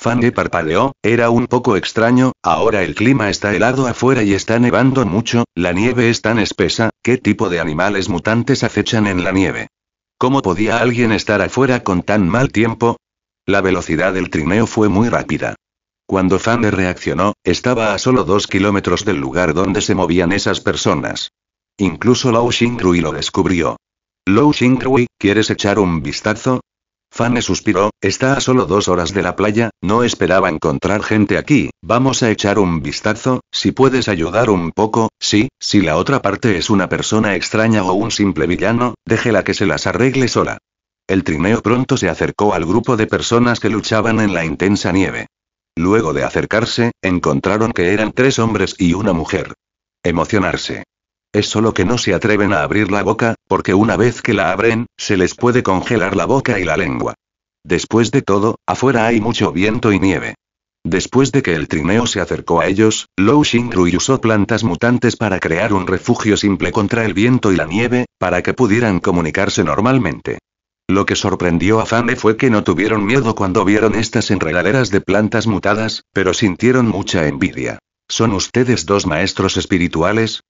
Fanny parpadeó, era un poco extraño, ahora el clima está helado afuera y está nevando mucho, la nieve es tan espesa, ¿qué tipo de animales mutantes acechan en la nieve? ¿Cómo podía alguien estar afuera con tan mal tiempo? La velocidad del trineo fue muy rápida. Cuando Fane reaccionó, estaba a solo dos kilómetros del lugar donde se movían esas personas. Incluso Lao Xingrui lo descubrió. Lao Xingrui, ¿quieres echar un vistazo? Fane suspiró, está a solo dos horas de la playa, no esperaba encontrar gente aquí, vamos a echar un vistazo, si puedes ayudar un poco, sí, si la otra parte es una persona extraña o un simple villano, déjela que se las arregle sola. El trineo pronto se acercó al grupo de personas que luchaban en la intensa nieve. Luego de acercarse, encontraron que eran tres hombres y una mujer. Emocionarse. Es solo que no se atreven a abrir la boca, porque una vez que la abren, se les puede congelar la boca y la lengua. Después de todo, afuera hay mucho viento y nieve. Después de que el trineo se acercó a ellos, Lou y usó plantas mutantes para crear un refugio simple contra el viento y la nieve, para que pudieran comunicarse normalmente. Lo que sorprendió a Fane fue que no tuvieron miedo cuando vieron estas enredaderas de plantas mutadas, pero sintieron mucha envidia. ¿Son ustedes dos maestros espirituales?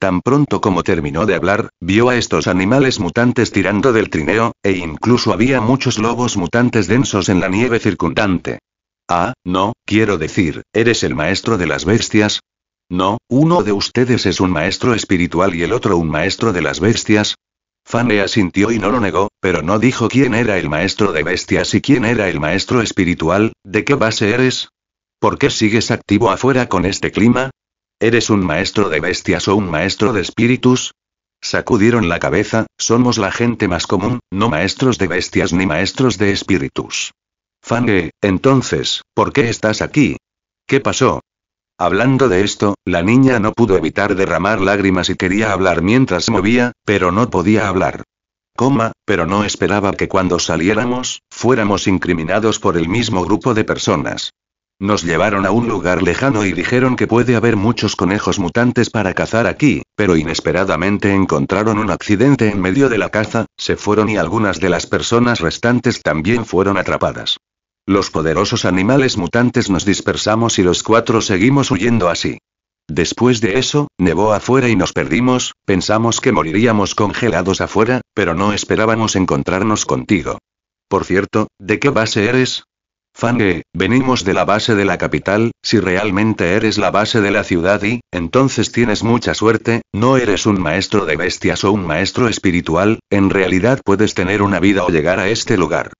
Tan pronto como terminó de hablar, vio a estos animales mutantes tirando del trineo, e incluso había muchos lobos mutantes densos en la nieve circundante. Ah, no, quiero decir, ¿eres el maestro de las bestias? No, uno de ustedes es un maestro espiritual y el otro un maestro de las bestias, Fane asintió y no lo negó, pero no dijo quién era el maestro de bestias y quién era el maestro espiritual, ¿de qué base eres? ¿Por qué sigues activo afuera con este clima? ¿Eres un maestro de bestias o un maestro de espíritus? Sacudieron la cabeza, somos la gente más común, no maestros de bestias ni maestros de espíritus. Fange, entonces, ¿por qué estás aquí? ¿Qué pasó? Hablando de esto, la niña no pudo evitar derramar lágrimas y quería hablar mientras movía, pero no podía hablar. Coma, pero no esperaba que cuando saliéramos, fuéramos incriminados por el mismo grupo de personas. Nos llevaron a un lugar lejano y dijeron que puede haber muchos conejos mutantes para cazar aquí, pero inesperadamente encontraron un accidente en medio de la caza, se fueron y algunas de las personas restantes también fueron atrapadas. Los poderosos animales mutantes nos dispersamos y los cuatro seguimos huyendo así. Después de eso, nevó afuera y nos perdimos, pensamos que moriríamos congelados afuera, pero no esperábamos encontrarnos contigo. Por cierto, ¿de qué base eres? Fange, venimos de la base de la capital, si realmente eres la base de la ciudad y, entonces tienes mucha suerte, no eres un maestro de bestias o un maestro espiritual, en realidad puedes tener una vida o llegar a este lugar.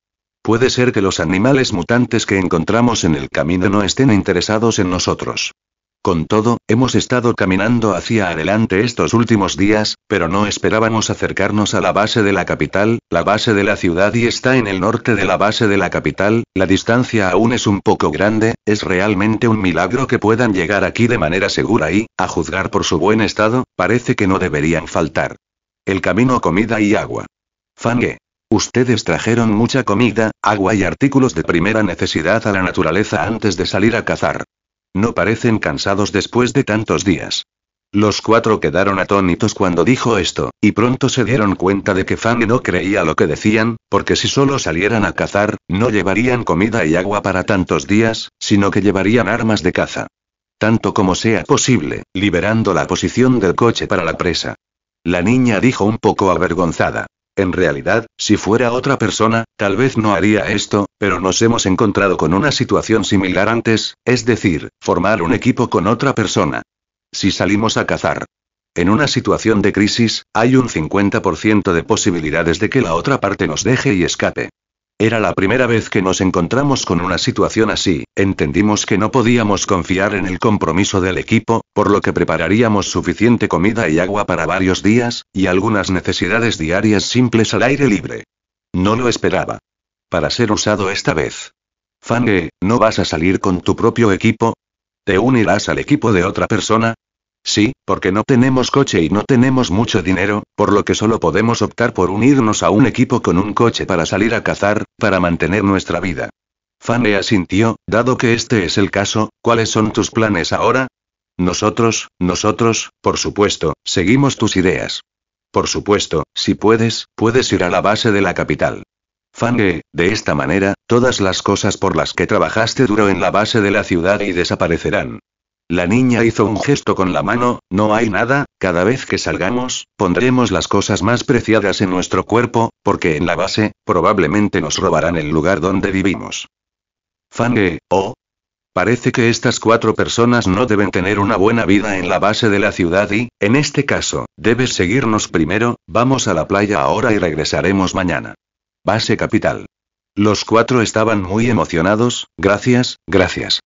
Puede ser que los animales mutantes que encontramos en el camino no estén interesados en nosotros. Con todo, hemos estado caminando hacia adelante estos últimos días, pero no esperábamos acercarnos a la base de la capital, la base de la ciudad y está en el norte de la base de la capital, la distancia aún es un poco grande, es realmente un milagro que puedan llegar aquí de manera segura y, a juzgar por su buen estado, parece que no deberían faltar. El camino comida y agua. Fange. Ustedes trajeron mucha comida, agua y artículos de primera necesidad a la naturaleza antes de salir a cazar. No parecen cansados después de tantos días. Los cuatro quedaron atónitos cuando dijo esto, y pronto se dieron cuenta de que Fang no creía lo que decían, porque si solo salieran a cazar, no llevarían comida y agua para tantos días, sino que llevarían armas de caza. Tanto como sea posible, liberando la posición del coche para la presa. La niña dijo un poco avergonzada. En realidad, si fuera otra persona, tal vez no haría esto, pero nos hemos encontrado con una situación similar antes, es decir, formar un equipo con otra persona. Si salimos a cazar. En una situación de crisis, hay un 50% de posibilidades de que la otra parte nos deje y escape. Era la primera vez que nos encontramos con una situación así, entendimos que no podíamos confiar en el compromiso del equipo, por lo que prepararíamos suficiente comida y agua para varios días, y algunas necesidades diarias simples al aire libre. No lo esperaba. Para ser usado esta vez. Fange, ¿no vas a salir con tu propio equipo? ¿Te unirás al equipo de otra persona? Sí, porque no tenemos coche y no tenemos mucho dinero, por lo que solo podemos optar por unirnos a un equipo con un coche para salir a cazar, para mantener nuestra vida. Fane asintió, dado que este es el caso, ¿cuáles son tus planes ahora? Nosotros, nosotros, por supuesto, seguimos tus ideas. Por supuesto, si puedes, puedes ir a la base de la capital. Fange, de esta manera, todas las cosas por las que trabajaste duro en la base de la ciudad y desaparecerán. La niña hizo un gesto con la mano, no hay nada, cada vez que salgamos, pondremos las cosas más preciadas en nuestro cuerpo, porque en la base, probablemente nos robarán el lugar donde vivimos. Fange, oh. Parece que estas cuatro personas no deben tener una buena vida en la base de la ciudad y, en este caso, debes seguirnos primero, vamos a la playa ahora y regresaremos mañana. Base capital. Los cuatro estaban muy emocionados, gracias, gracias.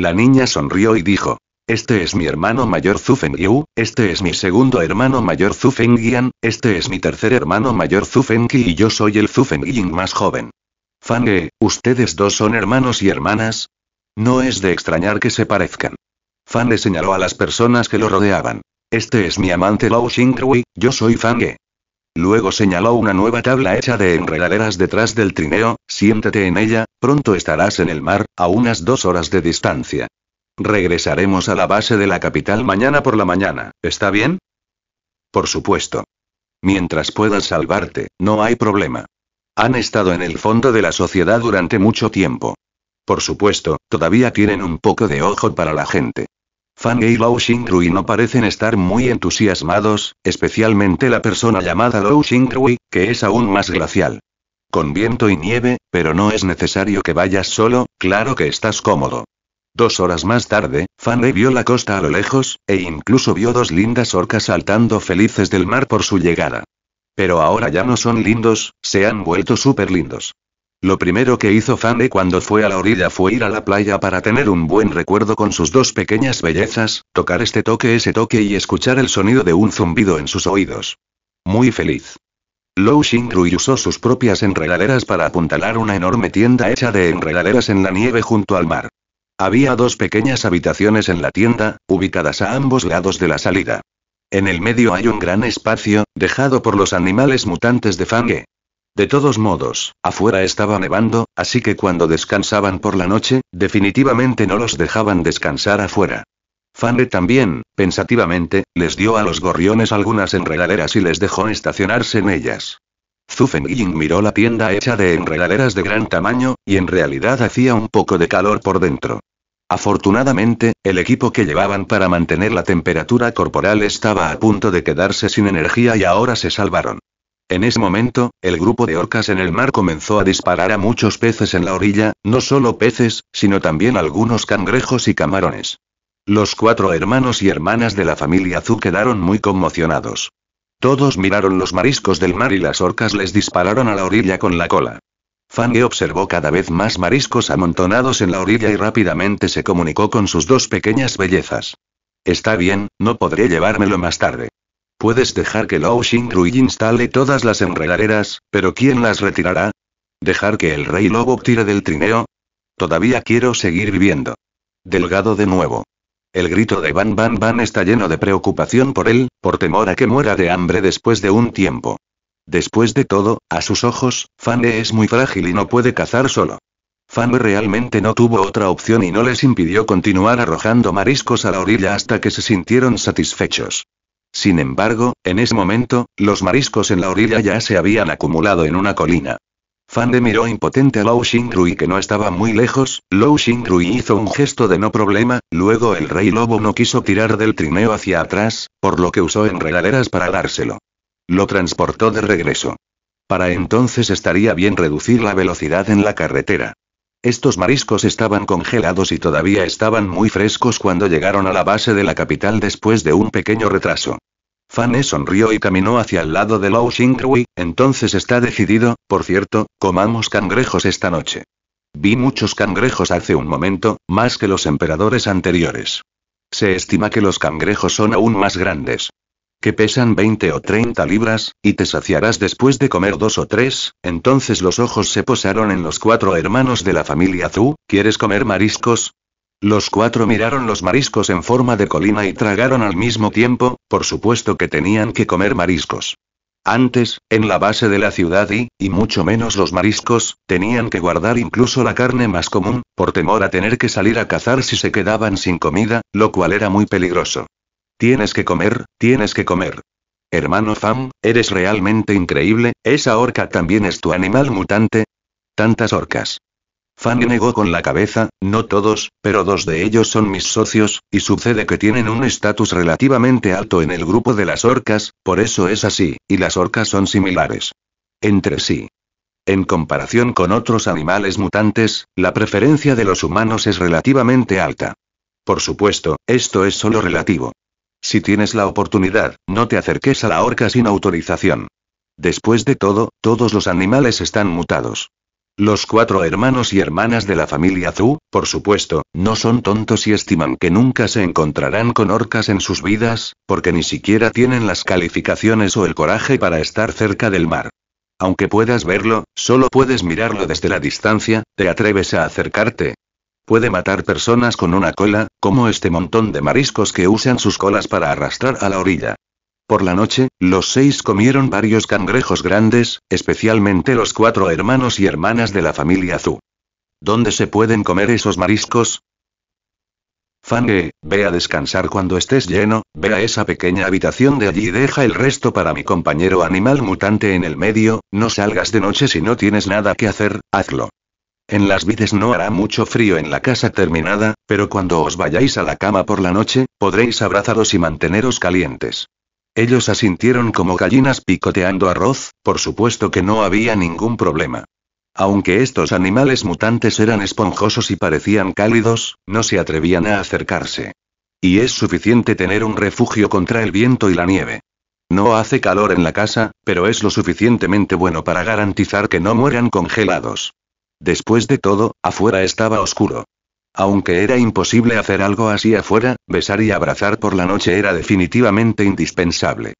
La niña sonrió y dijo. Este es mi hermano mayor Zufengyu, este es mi segundo hermano mayor Zufengyan, este es mi tercer hermano mayor Ki, y yo soy el Zufengyin más joven. Fange, ¿ustedes dos son hermanos y hermanas? No es de extrañar que se parezcan. Fan le señaló a las personas que lo rodeaban. Este es mi amante Lao Xingrui, yo soy Fange, Luego señaló una nueva tabla hecha de enredaderas detrás del trineo, siéntate en ella, pronto estarás en el mar, a unas dos horas de distancia. Regresaremos a la base de la capital mañana por la mañana, ¿está bien? Por supuesto. Mientras puedas salvarte, no hay problema. Han estado en el fondo de la sociedad durante mucho tiempo. Por supuesto, todavía tienen un poco de ojo para la gente. Fang y Lou Xingrui no parecen estar muy entusiasmados, especialmente la persona llamada Xing Xingrui, que es aún más glacial. Con viento y nieve, pero no es necesario que vayas solo, claro que estás cómodo. Dos horas más tarde, Fan vio la costa a lo lejos, e incluso vio dos lindas orcas saltando felices del mar por su llegada. Pero ahora ya no son lindos, se han vuelto súper lindos. Lo primero que hizo Fang cuando fue a la orilla fue ir a la playa para tener un buen recuerdo con sus dos pequeñas bellezas, tocar este toque ese toque y escuchar el sonido de un zumbido en sus oídos. Muy feliz. Lou y usó sus propias enredaderas para apuntalar una enorme tienda hecha de enredaderas en la nieve junto al mar. Había dos pequeñas habitaciones en la tienda, ubicadas a ambos lados de la salida. En el medio hay un gran espacio, dejado por los animales mutantes de Fange, de todos modos, afuera estaba nevando, así que cuando descansaban por la noche, definitivamente no los dejaban descansar afuera. Fanre también, pensativamente, les dio a los gorriones algunas enredaderas y les dejó estacionarse en ellas. Zufenging miró la tienda hecha de enredaderas de gran tamaño, y en realidad hacía un poco de calor por dentro. Afortunadamente, el equipo que llevaban para mantener la temperatura corporal estaba a punto de quedarse sin energía y ahora se salvaron. En ese momento, el grupo de orcas en el mar comenzó a disparar a muchos peces en la orilla, no solo peces, sino también algunos cangrejos y camarones. Los cuatro hermanos y hermanas de la familia Zu quedaron muy conmocionados. Todos miraron los mariscos del mar y las orcas les dispararon a la orilla con la cola. Fang observó cada vez más mariscos amontonados en la orilla y rápidamente se comunicó con sus dos pequeñas bellezas. Está bien, no podré llevármelo más tarde. Puedes dejar que Lao Rui instale todas las enredaderas, pero ¿quién las retirará? ¿Dejar que el rey lobo tire del trineo? Todavía quiero seguir viviendo. Delgado de nuevo. El grito de Van Van Van está lleno de preocupación por él, por temor a que muera de hambre después de un tiempo. Después de todo, a sus ojos, Fane es muy frágil y no puede cazar solo. Fan realmente no tuvo otra opción y no les impidió continuar arrojando mariscos a la orilla hasta que se sintieron satisfechos. Sin embargo, en ese momento, los mariscos en la orilla ya se habían acumulado en una colina. Fan de miró impotente a Lou y que no estaba muy lejos, Lou Xingrui hizo un gesto de no problema, luego el rey lobo no quiso tirar del trineo hacia atrás, por lo que usó enredaderas para dárselo. Lo transportó de regreso. Para entonces estaría bien reducir la velocidad en la carretera. Estos mariscos estaban congelados y todavía estaban muy frescos cuando llegaron a la base de la capital después de un pequeño retraso. Fane sonrió y caminó hacia el lado de Lao entonces está decidido, por cierto, comamos cangrejos esta noche. Vi muchos cangrejos hace un momento, más que los emperadores anteriores. Se estima que los cangrejos son aún más grandes que pesan 20 o 30 libras, y te saciarás después de comer dos o tres. Entonces los ojos se posaron en los cuatro hermanos de la familia Zhu, ¿quieres comer mariscos? Los cuatro miraron los mariscos en forma de colina y tragaron al mismo tiempo, por supuesto que tenían que comer mariscos. Antes, en la base de la ciudad y, y mucho menos los mariscos, tenían que guardar incluso la carne más común, por temor a tener que salir a cazar si se quedaban sin comida, lo cual era muy peligroso. Tienes que comer, tienes que comer. Hermano Fan, eres realmente increíble, ¿esa orca también es tu animal mutante? Tantas orcas. Fan negó con la cabeza, no todos, pero dos de ellos son mis socios, y sucede que tienen un estatus relativamente alto en el grupo de las orcas, por eso es así, y las orcas son similares. Entre sí. En comparación con otros animales mutantes, la preferencia de los humanos es relativamente alta. Por supuesto, esto es solo relativo. Si tienes la oportunidad, no te acerques a la orca sin autorización. Después de todo, todos los animales están mutados. Los cuatro hermanos y hermanas de la familia Zhu, por supuesto, no son tontos y estiman que nunca se encontrarán con orcas en sus vidas, porque ni siquiera tienen las calificaciones o el coraje para estar cerca del mar. Aunque puedas verlo, solo puedes mirarlo desde la distancia, ¿te atreves a acercarte? Puede matar personas con una cola, como este montón de mariscos que usan sus colas para arrastrar a la orilla. Por la noche, los seis comieron varios cangrejos grandes, especialmente los cuatro hermanos y hermanas de la familia Zhu. ¿Dónde se pueden comer esos mariscos? Fange, ve a descansar cuando estés lleno, ve a esa pequeña habitación de allí y deja el resto para mi compañero animal mutante en el medio, no salgas de noche si no tienes nada que hacer, hazlo. En las vides no hará mucho frío en la casa terminada, pero cuando os vayáis a la cama por la noche, podréis abrazaros y manteneros calientes. Ellos asintieron como gallinas picoteando arroz, por supuesto que no había ningún problema. Aunque estos animales mutantes eran esponjosos y parecían cálidos, no se atrevían a acercarse. Y es suficiente tener un refugio contra el viento y la nieve. No hace calor en la casa, pero es lo suficientemente bueno para garantizar que no mueran congelados. Después de todo, afuera estaba oscuro. Aunque era imposible hacer algo así afuera, besar y abrazar por la noche era definitivamente indispensable.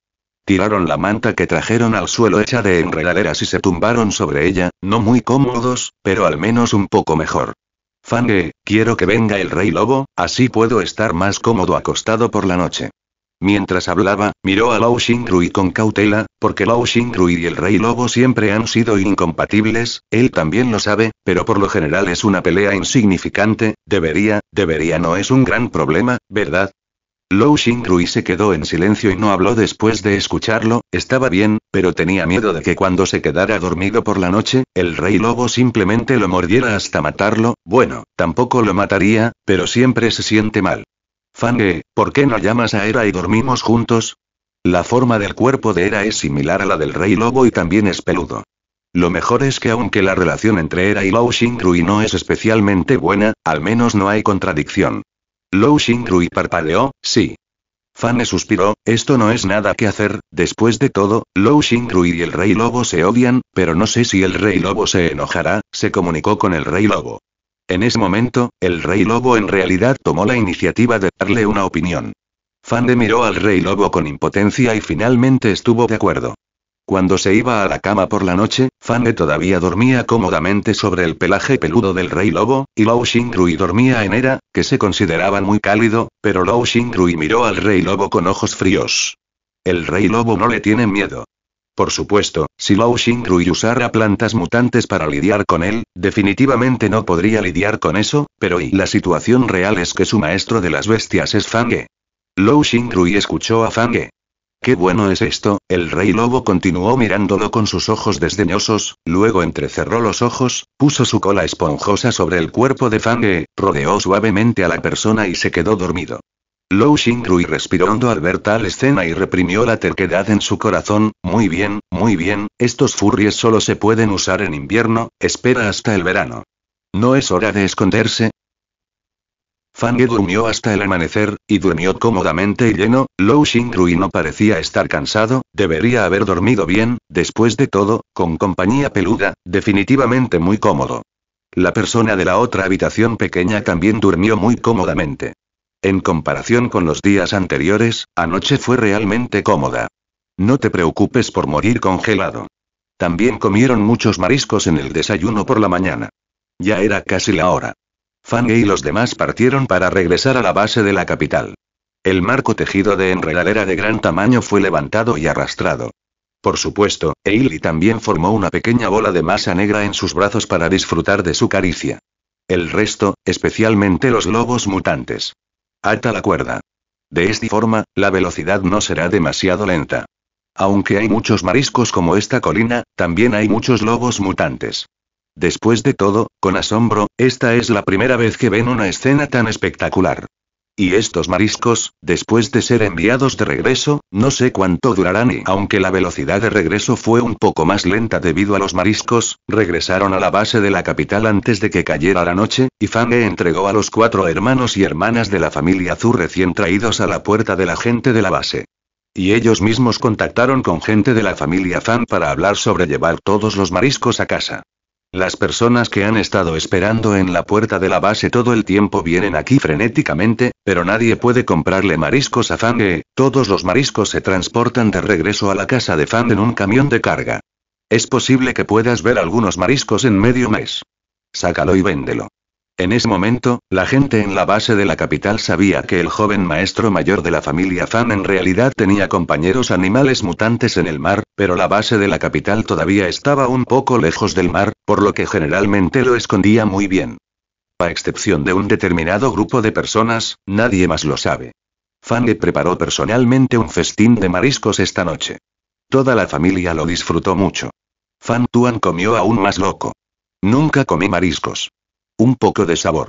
Tiraron la manta que trajeron al suelo hecha de enredaderas y se tumbaron sobre ella, no muy cómodos, pero al menos un poco mejor. Fange, quiero que venga el rey lobo, así puedo estar más cómodo acostado por la noche. Mientras hablaba, miró a Lao Xingrui con cautela, porque Lao Xingrui y el Rey Lobo siempre han sido incompatibles, él también lo sabe, pero por lo general es una pelea insignificante, debería, debería no es un gran problema, ¿verdad? Lou Xingrui se quedó en silencio y no habló después de escucharlo, estaba bien, pero tenía miedo de que cuando se quedara dormido por la noche, el rey lobo simplemente lo mordiera hasta matarlo, bueno, tampoco lo mataría, pero siempre se siente mal. Fange, ¿por qué no llamas a Era y dormimos juntos? La forma del cuerpo de Era es similar a la del rey lobo y también es peludo. Lo mejor es que aunque la relación entre Era y Lou Xingrui no es especialmente buena, al menos no hay contradicción. Lou Xingrui parpadeó, sí. Fane suspiró, esto no es nada que hacer, después de todo, Lou Xingrui y el Rey Lobo se odian, pero no sé si el Rey Lobo se enojará, se comunicó con el Rey Lobo. En ese momento, el Rey Lobo en realidad tomó la iniciativa de darle una opinión. Fande miró al Rey Lobo con impotencia y finalmente estuvo de acuerdo. Cuando se iba a la cama por la noche, Fande todavía dormía cómodamente sobre el pelaje peludo del rey lobo, y Lao Xingrui dormía en era, que se consideraba muy cálido, pero Lao Xingrui miró al rey lobo con ojos fríos. El rey lobo no le tiene miedo. Por supuesto, si Lao Xingrui usara plantas mutantes para lidiar con él, definitivamente no podría lidiar con eso, pero y la situación real es que su maestro de las bestias es Fange. Lou Xingrui escuchó a Fange. Qué bueno es esto, el rey lobo continuó mirándolo con sus ojos desdeñosos, luego entrecerró los ojos, puso su cola esponjosa sobre el cuerpo de Fange, rodeó suavemente a la persona y se quedó dormido. Lou Xingrui respiró hondo al ver tal escena y reprimió la terquedad en su corazón. Muy bien, muy bien, estos furries solo se pueden usar en invierno, espera hasta el verano. ¿No es hora de esconderse? Fang durmió hasta el amanecer, y durmió cómodamente y lleno, Lou Xingrui no parecía estar cansado, debería haber dormido bien, después de todo, con compañía peluda, definitivamente muy cómodo. La persona de la otra habitación pequeña también durmió muy cómodamente. En comparación con los días anteriores, anoche fue realmente cómoda. No te preocupes por morir congelado. También comieron muchos mariscos en el desayuno por la mañana. Ya era casi la hora. Fang y los demás partieron para regresar a la base de la capital. El marco tejido de enredadera de gran tamaño fue levantado y arrastrado. Por supuesto, Eili también formó una pequeña bola de masa negra en sus brazos para disfrutar de su caricia. El resto, especialmente los lobos mutantes, Ata la cuerda. De esta forma, la velocidad no será demasiado lenta. Aunque hay muchos mariscos como esta colina, también hay muchos lobos mutantes. Después de todo, con asombro, esta es la primera vez que ven una escena tan espectacular. Y estos mariscos, después de ser enviados de regreso, no sé cuánto durarán y aunque la velocidad de regreso fue un poco más lenta debido a los mariscos, regresaron a la base de la capital antes de que cayera la noche, y le entregó a los cuatro hermanos y hermanas de la familia Zhu recién traídos a la puerta de la gente de la base. Y ellos mismos contactaron con gente de la familia Fan para hablar sobre llevar todos los mariscos a casa. Las personas que han estado esperando en la puerta de la base todo el tiempo vienen aquí frenéticamente, pero nadie puede comprarle mariscos a Fan. E. todos los mariscos se transportan de regreso a la casa de Fan en un camión de carga. Es posible que puedas ver algunos mariscos en medio mes. Sácalo y véndelo. En ese momento, la gente en la base de la capital sabía que el joven maestro mayor de la familia Fan en realidad tenía compañeros animales mutantes en el mar, pero la base de la capital todavía estaba un poco lejos del mar, por lo que generalmente lo escondía muy bien. A excepción de un determinado grupo de personas, nadie más lo sabe. Fan le preparó personalmente un festín de mariscos esta noche. Toda la familia lo disfrutó mucho. Fan Tuan comió aún más loco. Nunca comí mariscos. Un poco de sabor.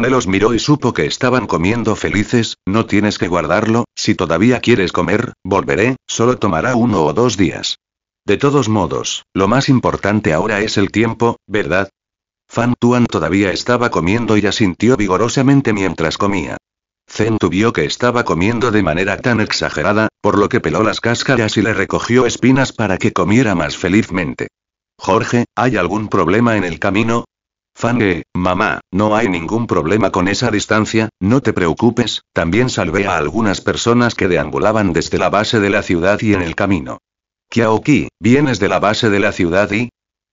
le los miró y supo que estaban comiendo felices, no tienes que guardarlo, si todavía quieres comer, volveré, solo tomará uno o dos días. De todos modos, lo más importante ahora es el tiempo, ¿verdad? Fan Tuan todavía estaba comiendo y asintió vigorosamente mientras comía. Zentu vio que estaba comiendo de manera tan exagerada, por lo que peló las cáscaras y le recogió espinas para que comiera más felizmente. Jorge, ¿hay algún problema en el camino? Fange, mamá, no hay ningún problema con esa distancia, no te preocupes, también salvé a algunas personas que deambulaban desde la base de la ciudad y en el camino. Kiaoki, ¿vienes de la base de la ciudad y...?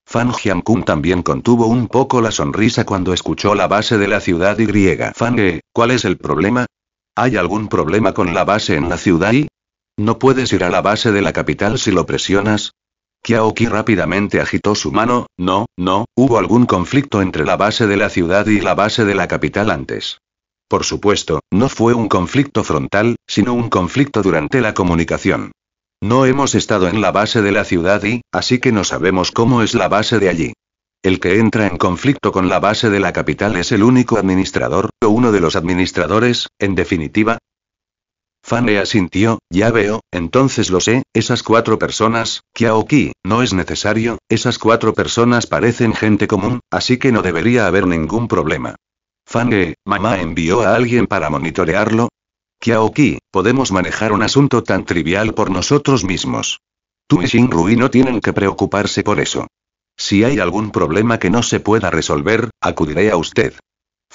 Fan Jiankun también contuvo un poco la sonrisa cuando escuchó la base de la ciudad y griega. Fange, ¿cuál es el problema? ¿Hay algún problema con la base en la ciudad y...? ¿No puedes ir a la base de la capital si lo presionas? Kiaoki rápidamente agitó su mano, no, no, hubo algún conflicto entre la base de la ciudad y la base de la capital antes. Por supuesto, no fue un conflicto frontal, sino un conflicto durante la comunicación. No hemos estado en la base de la ciudad y, así que no sabemos cómo es la base de allí. El que entra en conflicto con la base de la capital es el único administrador, o uno de los administradores, en definitiva, Fane asintió, ya veo, entonces lo sé, esas cuatro personas, Kiaoki, no es necesario, esas cuatro personas parecen gente común, así que no debería haber ningún problema. Fan mamá envió a alguien para monitorearlo. Kiaoki, podemos manejar un asunto tan trivial por nosotros mismos. Tú y Rui no tienen que preocuparse por eso. Si hay algún problema que no se pueda resolver, acudiré a usted.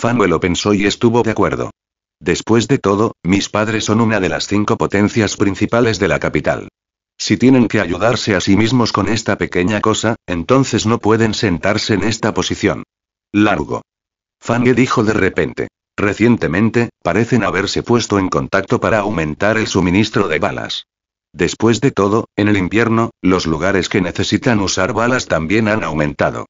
Ye lo pensó y estuvo de acuerdo. Después de todo, mis padres son una de las cinco potencias principales de la capital. Si tienen que ayudarse a sí mismos con esta pequeña cosa, entonces no pueden sentarse en esta posición. Largo. Fange dijo de repente. Recientemente, parecen haberse puesto en contacto para aumentar el suministro de balas. Después de todo, en el invierno, los lugares que necesitan usar balas también han aumentado.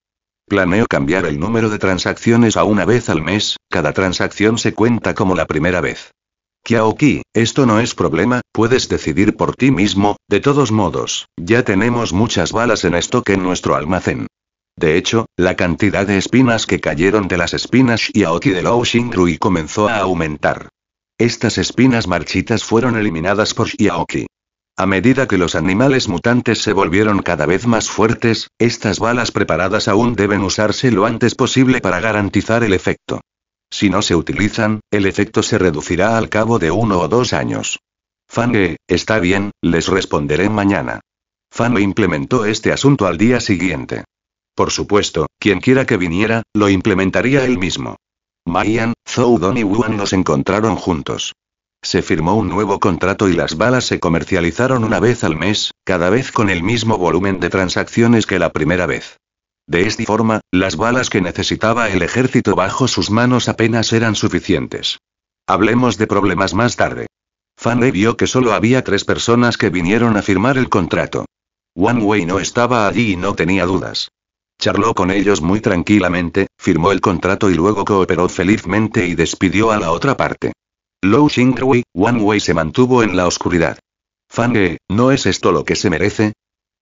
Planeo cambiar el número de transacciones a una vez al mes, cada transacción se cuenta como la primera vez. Kiaoki, esto no es problema, puedes decidir por ti mismo, de todos modos, ya tenemos muchas balas en stock en nuestro almacén. De hecho, la cantidad de espinas que cayeron de las espinas Xiaoki de Shin Rui comenzó a aumentar. Estas espinas marchitas fueron eliminadas por Xiaoki. A medida que los animales mutantes se volvieron cada vez más fuertes, estas balas preparadas aún deben usarse lo antes posible para garantizar el efecto. Si no se utilizan, el efecto se reducirá al cabo de uno o dos años. Fange, está bien, les responderé mañana. Fan implementó este asunto al día siguiente. Por supuesto, quien quiera que viniera, lo implementaría él mismo. Mayan, Don y Wuan nos encontraron juntos. Se firmó un nuevo contrato y las balas se comercializaron una vez al mes, cada vez con el mismo volumen de transacciones que la primera vez. De esta forma, las balas que necesitaba el ejército bajo sus manos apenas eran suficientes. Hablemos de problemas más tarde. Fanley vio que solo había tres personas que vinieron a firmar el contrato. One Way no estaba allí y no tenía dudas. Charló con ellos muy tranquilamente, firmó el contrato y luego cooperó felizmente y despidió a la otra parte. Lou Xinghui, One Wei se mantuvo en la oscuridad. Fange, ¿no es esto lo que se merece?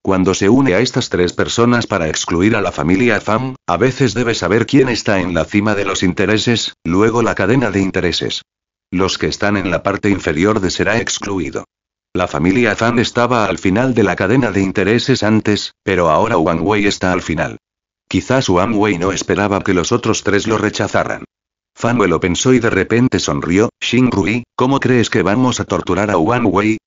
Cuando se une a estas tres personas para excluir a la familia Fan, a veces debe saber quién está en la cima de los intereses, luego la cadena de intereses. Los que están en la parte inferior de será excluido. La familia Fan estaba al final de la cadena de intereses antes, pero ahora Wang Wei está al final. Quizás Wang Wei no esperaba que los otros tres lo rechazaran. Fanwe lo pensó y de repente sonrió, Rui, ¿cómo crees que vamos a torturar a Wang Wei?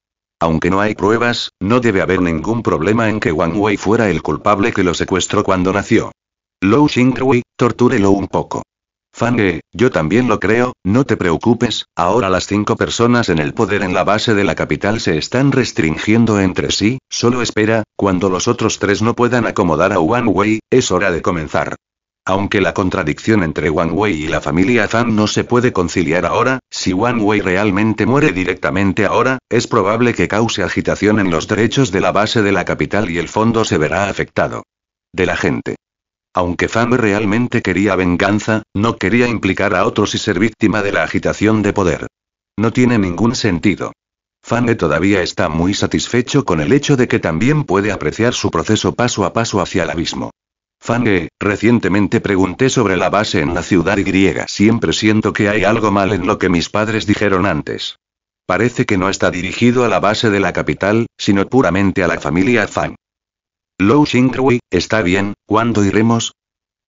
Aunque no hay pruebas, no debe haber ningún problema en que Wang Wei fuera el culpable que lo secuestró cuando nació. Lou Rui, tortúrelo un poco. Wei, yo también lo creo, no te preocupes, ahora las cinco personas en el poder en la base de la capital se están restringiendo entre sí, solo espera, cuando los otros tres no puedan acomodar a Wang Wei, es hora de comenzar. Aunque la contradicción entre Wang Wei y la familia Fan no se puede conciliar ahora, si Wang Wei realmente muere directamente ahora, es probable que cause agitación en los derechos de la base de la capital y el fondo se verá afectado. De la gente. Aunque Fan realmente quería venganza, no quería implicar a otros y ser víctima de la agitación de poder. No tiene ningún sentido. Fan todavía está muy satisfecho con el hecho de que también puede apreciar su proceso paso a paso hacia el abismo. Fange, recientemente pregunté sobre la base en la ciudad griega. Siempre siento que hay algo mal en lo que mis padres dijeron antes. Parece que no está dirigido a la base de la capital, sino puramente a la familia Fang. Lou Xingrui, está bien, ¿cuándo iremos?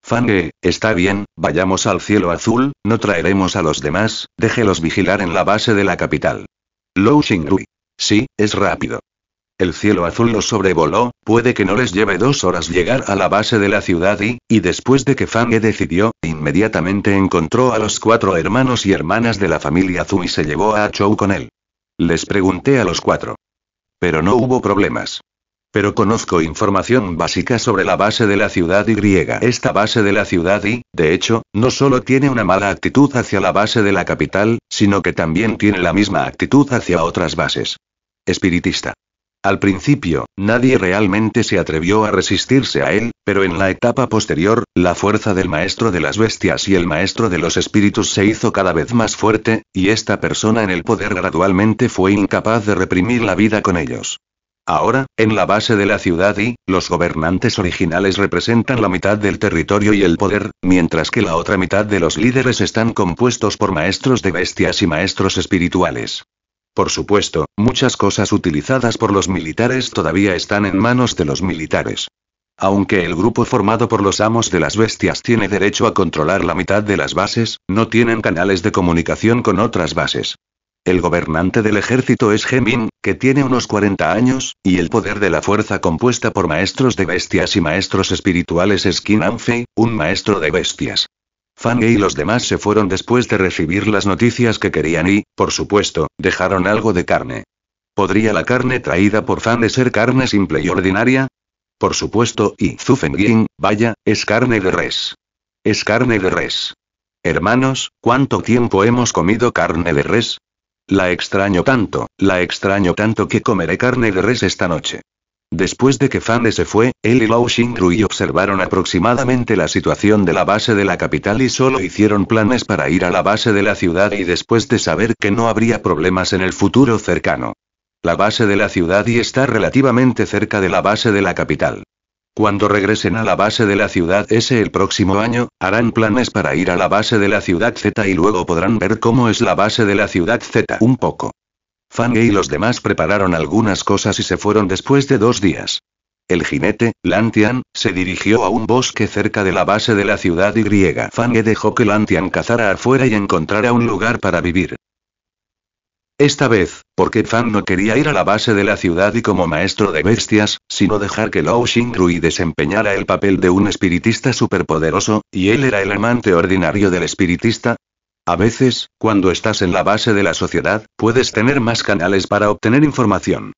Fange, está bien, vayamos al cielo azul, no traeremos a los demás, déjelos vigilar en la base de la capital. Lou Xingrui, Sí, es rápido. El cielo azul los sobrevoló, puede que no les lleve dos horas llegar a la base de la ciudad y, y después de que Fange decidió, inmediatamente encontró a los cuatro hermanos y hermanas de la familia Zhu y se llevó a Chou con él. Les pregunté a los cuatro. Pero no hubo problemas. Pero conozco información básica sobre la base de la ciudad y griega. Esta base de la ciudad y, de hecho, no solo tiene una mala actitud hacia la base de la capital, sino que también tiene la misma actitud hacia otras bases. Espiritista. Al principio, nadie realmente se atrevió a resistirse a él, pero en la etapa posterior, la fuerza del maestro de las bestias y el maestro de los espíritus se hizo cada vez más fuerte, y esta persona en el poder gradualmente fue incapaz de reprimir la vida con ellos. Ahora, en la base de la ciudad y, los gobernantes originales representan la mitad del territorio y el poder, mientras que la otra mitad de los líderes están compuestos por maestros de bestias y maestros espirituales. Por supuesto, muchas cosas utilizadas por los militares todavía están en manos de los militares. Aunque el grupo formado por los amos de las bestias tiene derecho a controlar la mitad de las bases, no tienen canales de comunicación con otras bases. El gobernante del ejército es Gemin, que tiene unos 40 años, y el poder de la fuerza compuesta por maestros de bestias y maestros espirituales es Kin Anfei, un maestro de bestias. Fange y los demás se fueron después de recibir las noticias que querían y, por supuesto, dejaron algo de carne. ¿Podría la carne traída por Fan ser carne simple y ordinaria? Por supuesto, y Zufengin, vaya, es carne de res. Es carne de res. Hermanos, ¿cuánto tiempo hemos comido carne de res? La extraño tanto, la extraño tanto que comeré carne de res esta noche. Después de que Fane se fue, él y Lao Xingrui observaron aproximadamente la situación de la base de la capital y solo hicieron planes para ir a la base de la ciudad y después de saber que no habría problemas en el futuro cercano. La base de la ciudad y está relativamente cerca de la base de la capital. Cuando regresen a la base de la ciudad ese el próximo año, harán planes para ir a la base de la ciudad Z y luego podrán ver cómo es la base de la ciudad Z un poco. Fang y los demás prepararon algunas cosas y se fueron después de dos días. El jinete, Lantian, se dirigió a un bosque cerca de la base de la ciudad y griega. Fange dejó que Lantian cazara afuera y encontrara un lugar para vivir. Esta vez, porque Fang no quería ir a la base de la ciudad y como maestro de bestias, sino dejar que Lao Xingrui desempeñara el papel de un espiritista superpoderoso, y él era el amante ordinario del espiritista, a veces, cuando estás en la base de la sociedad, puedes tener más canales para obtener información.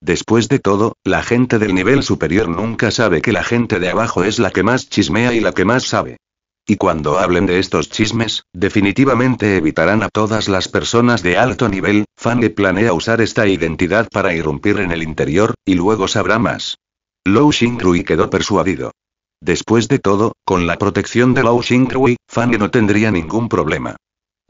Después de todo, la gente del nivel superior nunca sabe que la gente de abajo es la que más chismea y la que más sabe. Y cuando hablen de estos chismes, definitivamente evitarán a todas las personas de alto nivel, Fanny planea usar esta identidad para irrumpir en el interior, y luego sabrá más. Lou Xingrui quedó persuadido. Después de todo, con la protección de Lou Xingrui, Fanny no tendría ningún problema.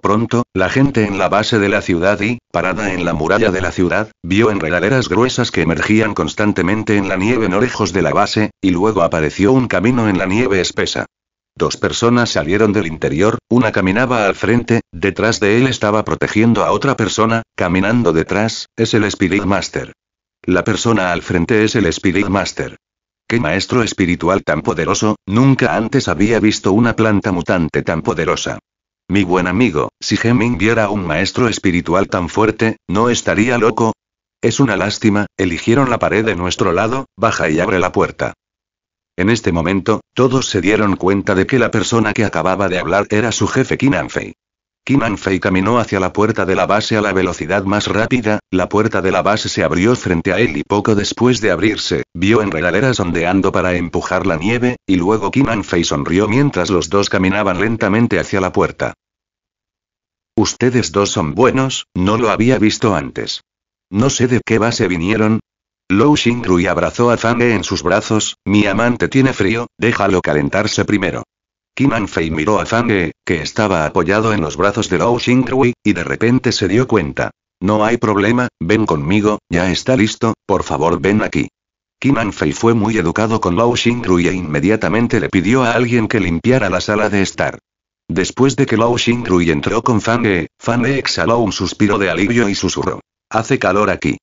Pronto, la gente en la base de la ciudad y, parada en la muralla de la ciudad, vio enredaderas gruesas que emergían constantemente en la nieve en orejos de la base, y luego apareció un camino en la nieve espesa. Dos personas salieron del interior, una caminaba al frente, detrás de él estaba protegiendo a otra persona, caminando detrás, es el Spirit Master. La persona al frente es el Spirit Master. ¡Qué maestro espiritual tan poderoso! Nunca antes había visto una planta mutante tan poderosa. Mi buen amigo, si Heming viera a un maestro espiritual tan fuerte, ¿no estaría loco? Es una lástima, eligieron la pared de nuestro lado, baja y abre la puerta. En este momento, todos se dieron cuenta de que la persona que acababa de hablar era su jefe Kinanfei. Kim Anfei caminó hacia la puerta de la base a la velocidad más rápida, la puerta de la base se abrió frente a él y poco después de abrirse, vio enredaderas ondeando para empujar la nieve, y luego Kim Anfei sonrió mientras los dos caminaban lentamente hacia la puerta. Ustedes dos son buenos, no lo había visto antes. No sé de qué base vinieron. Lou Xingrui abrazó a Zhang en sus brazos, mi amante tiene frío, déjalo calentarse primero. Kim miró a Fange, que estaba apoyado en los brazos de Lao Xingrui, y de repente se dio cuenta. No hay problema, ven conmigo, ya está listo, por favor ven aquí. Kim Anfei fue muy educado con Lao Xingrui e inmediatamente le pidió a alguien que limpiara la sala de estar. Después de que Lao Xingrui entró con Fange, e exhaló un suspiro de alivio y susurró. Hace calor aquí.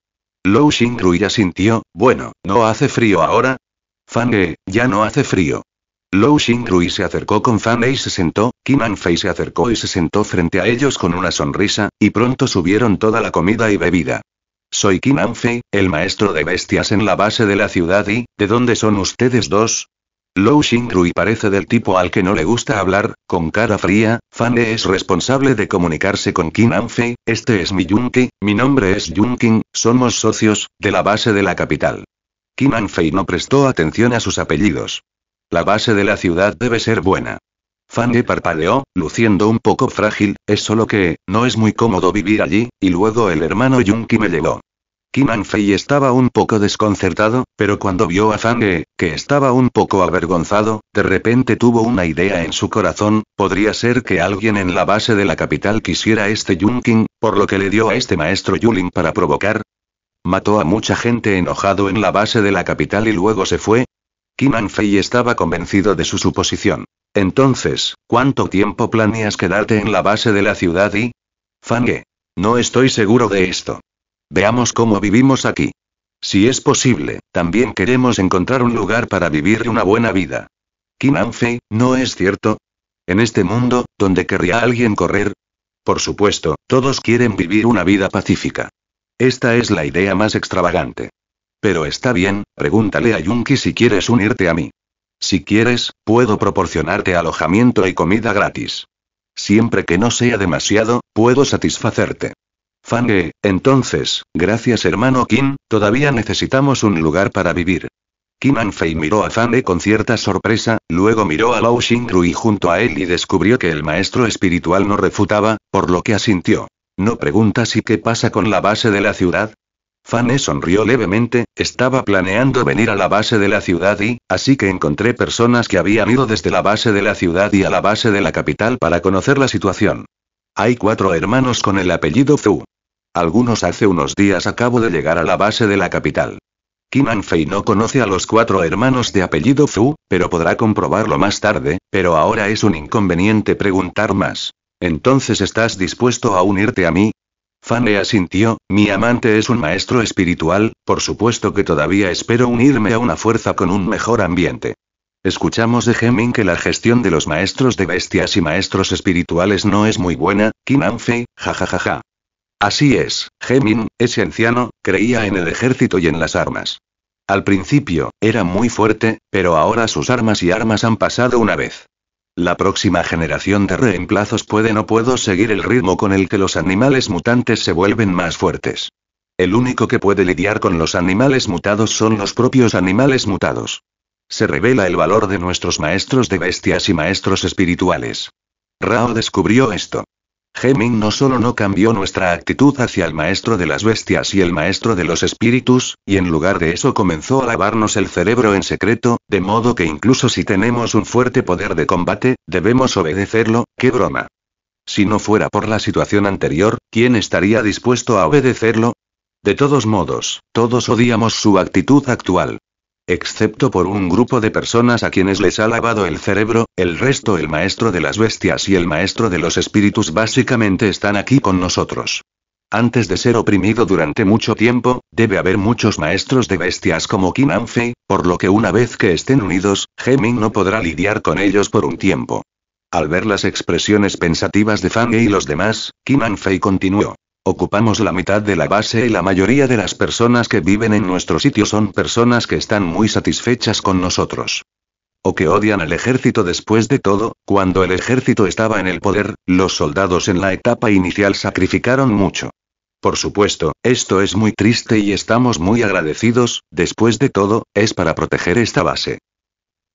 Lou Xingrui ya sintió, bueno, ¿no hace frío ahora? Fange, ya no hace frío. Lou rui se acercó con Fan y se sentó, Kim fei se acercó y se sentó frente a ellos con una sonrisa, y pronto subieron toda la comida y bebida. Soy Kim Anfei, el maestro de bestias en la base de la ciudad y, ¿de dónde son ustedes dos? Lou rui parece del tipo al que no le gusta hablar, con cara fría, Fan es responsable de comunicarse con Kim Anfei, este es mi Yunki, mi nombre es Yunqing, somos socios, de la base de la capital. Kim fei no prestó atención a sus apellidos. La base de la ciudad debe ser buena. Fang'e parpadeó, luciendo un poco frágil, es solo que, no es muy cómodo vivir allí, y luego el hermano Yunki me llegó. Kim Anfei estaba un poco desconcertado, pero cuando vio a Fange, que estaba un poco avergonzado, de repente tuvo una idea en su corazón, podría ser que alguien en la base de la capital quisiera este Yunkin, por lo que le dio a este maestro Yulin para provocar. Mató a mucha gente enojado en la base de la capital y luego se fue, Kim Anfei estaba convencido de su suposición. Entonces, ¿cuánto tiempo planeas quedarte en la base de la ciudad y? Fange. No estoy seguro de esto. Veamos cómo vivimos aquí. Si es posible, también queremos encontrar un lugar para vivir una buena vida. Kim Anfei, ¿no es cierto? En este mundo, ¿dónde querría alguien correr? Por supuesto, todos quieren vivir una vida pacífica. Esta es la idea más extravagante. Pero está bien, pregúntale a Yunki si quieres unirte a mí. Si quieres, puedo proporcionarte alojamiento y comida gratis. Siempre que no sea demasiado, puedo satisfacerte. Fange, entonces, gracias hermano Kim, todavía necesitamos un lugar para vivir. Kim Anfei miró a Fange con cierta sorpresa, luego miró a Lao Xingrui junto a él y descubrió que el maestro espiritual no refutaba, por lo que asintió. ¿No pregunta si qué pasa con la base de la ciudad? Fane sonrió levemente, estaba planeando venir a la base de la ciudad y, así que encontré personas que habían ido desde la base de la ciudad y a la base de la capital para conocer la situación. Hay cuatro hermanos con el apellido Zhu. Algunos hace unos días acabo de llegar a la base de la capital. Kim no conoce a los cuatro hermanos de apellido Zhu, pero podrá comprobarlo más tarde, pero ahora es un inconveniente preguntar más. Entonces estás dispuesto a unirte a mí, Fane asintió, mi amante es un maestro espiritual, por supuesto que todavía espero unirme a una fuerza con un mejor ambiente. Escuchamos de Gemin que la gestión de los maestros de bestias y maestros espirituales no es muy buena, Kinanfei, jajajaja. Así es, Gemin, ese anciano, creía en el ejército y en las armas. Al principio, era muy fuerte, pero ahora sus armas y armas han pasado una vez. La próxima generación de reemplazos puede no puedo seguir el ritmo con el que los animales mutantes se vuelven más fuertes. El único que puede lidiar con los animales mutados son los propios animales mutados. Se revela el valor de nuestros maestros de bestias y maestros espirituales. Rao descubrió esto. Heming no solo no cambió nuestra actitud hacia el maestro de las bestias y el maestro de los espíritus, y en lugar de eso comenzó a lavarnos el cerebro en secreto, de modo que incluso si tenemos un fuerte poder de combate, debemos obedecerlo, qué broma. Si no fuera por la situación anterior, ¿quién estaría dispuesto a obedecerlo? De todos modos, todos odiamos su actitud actual. Excepto por un grupo de personas a quienes les ha lavado el cerebro, el resto el maestro de las bestias y el maestro de los espíritus básicamente están aquí con nosotros. Antes de ser oprimido durante mucho tiempo, debe haber muchos maestros de bestias como Qin Anfei, por lo que una vez que estén unidos, Heming no podrá lidiar con ellos por un tiempo. Al ver las expresiones pensativas de Fang y los demás, Qin Anfei continuó. Ocupamos la mitad de la base y la mayoría de las personas que viven en nuestro sitio son personas que están muy satisfechas con nosotros. O que odian al ejército después de todo, cuando el ejército estaba en el poder, los soldados en la etapa inicial sacrificaron mucho. Por supuesto, esto es muy triste y estamos muy agradecidos, después de todo, es para proteger esta base.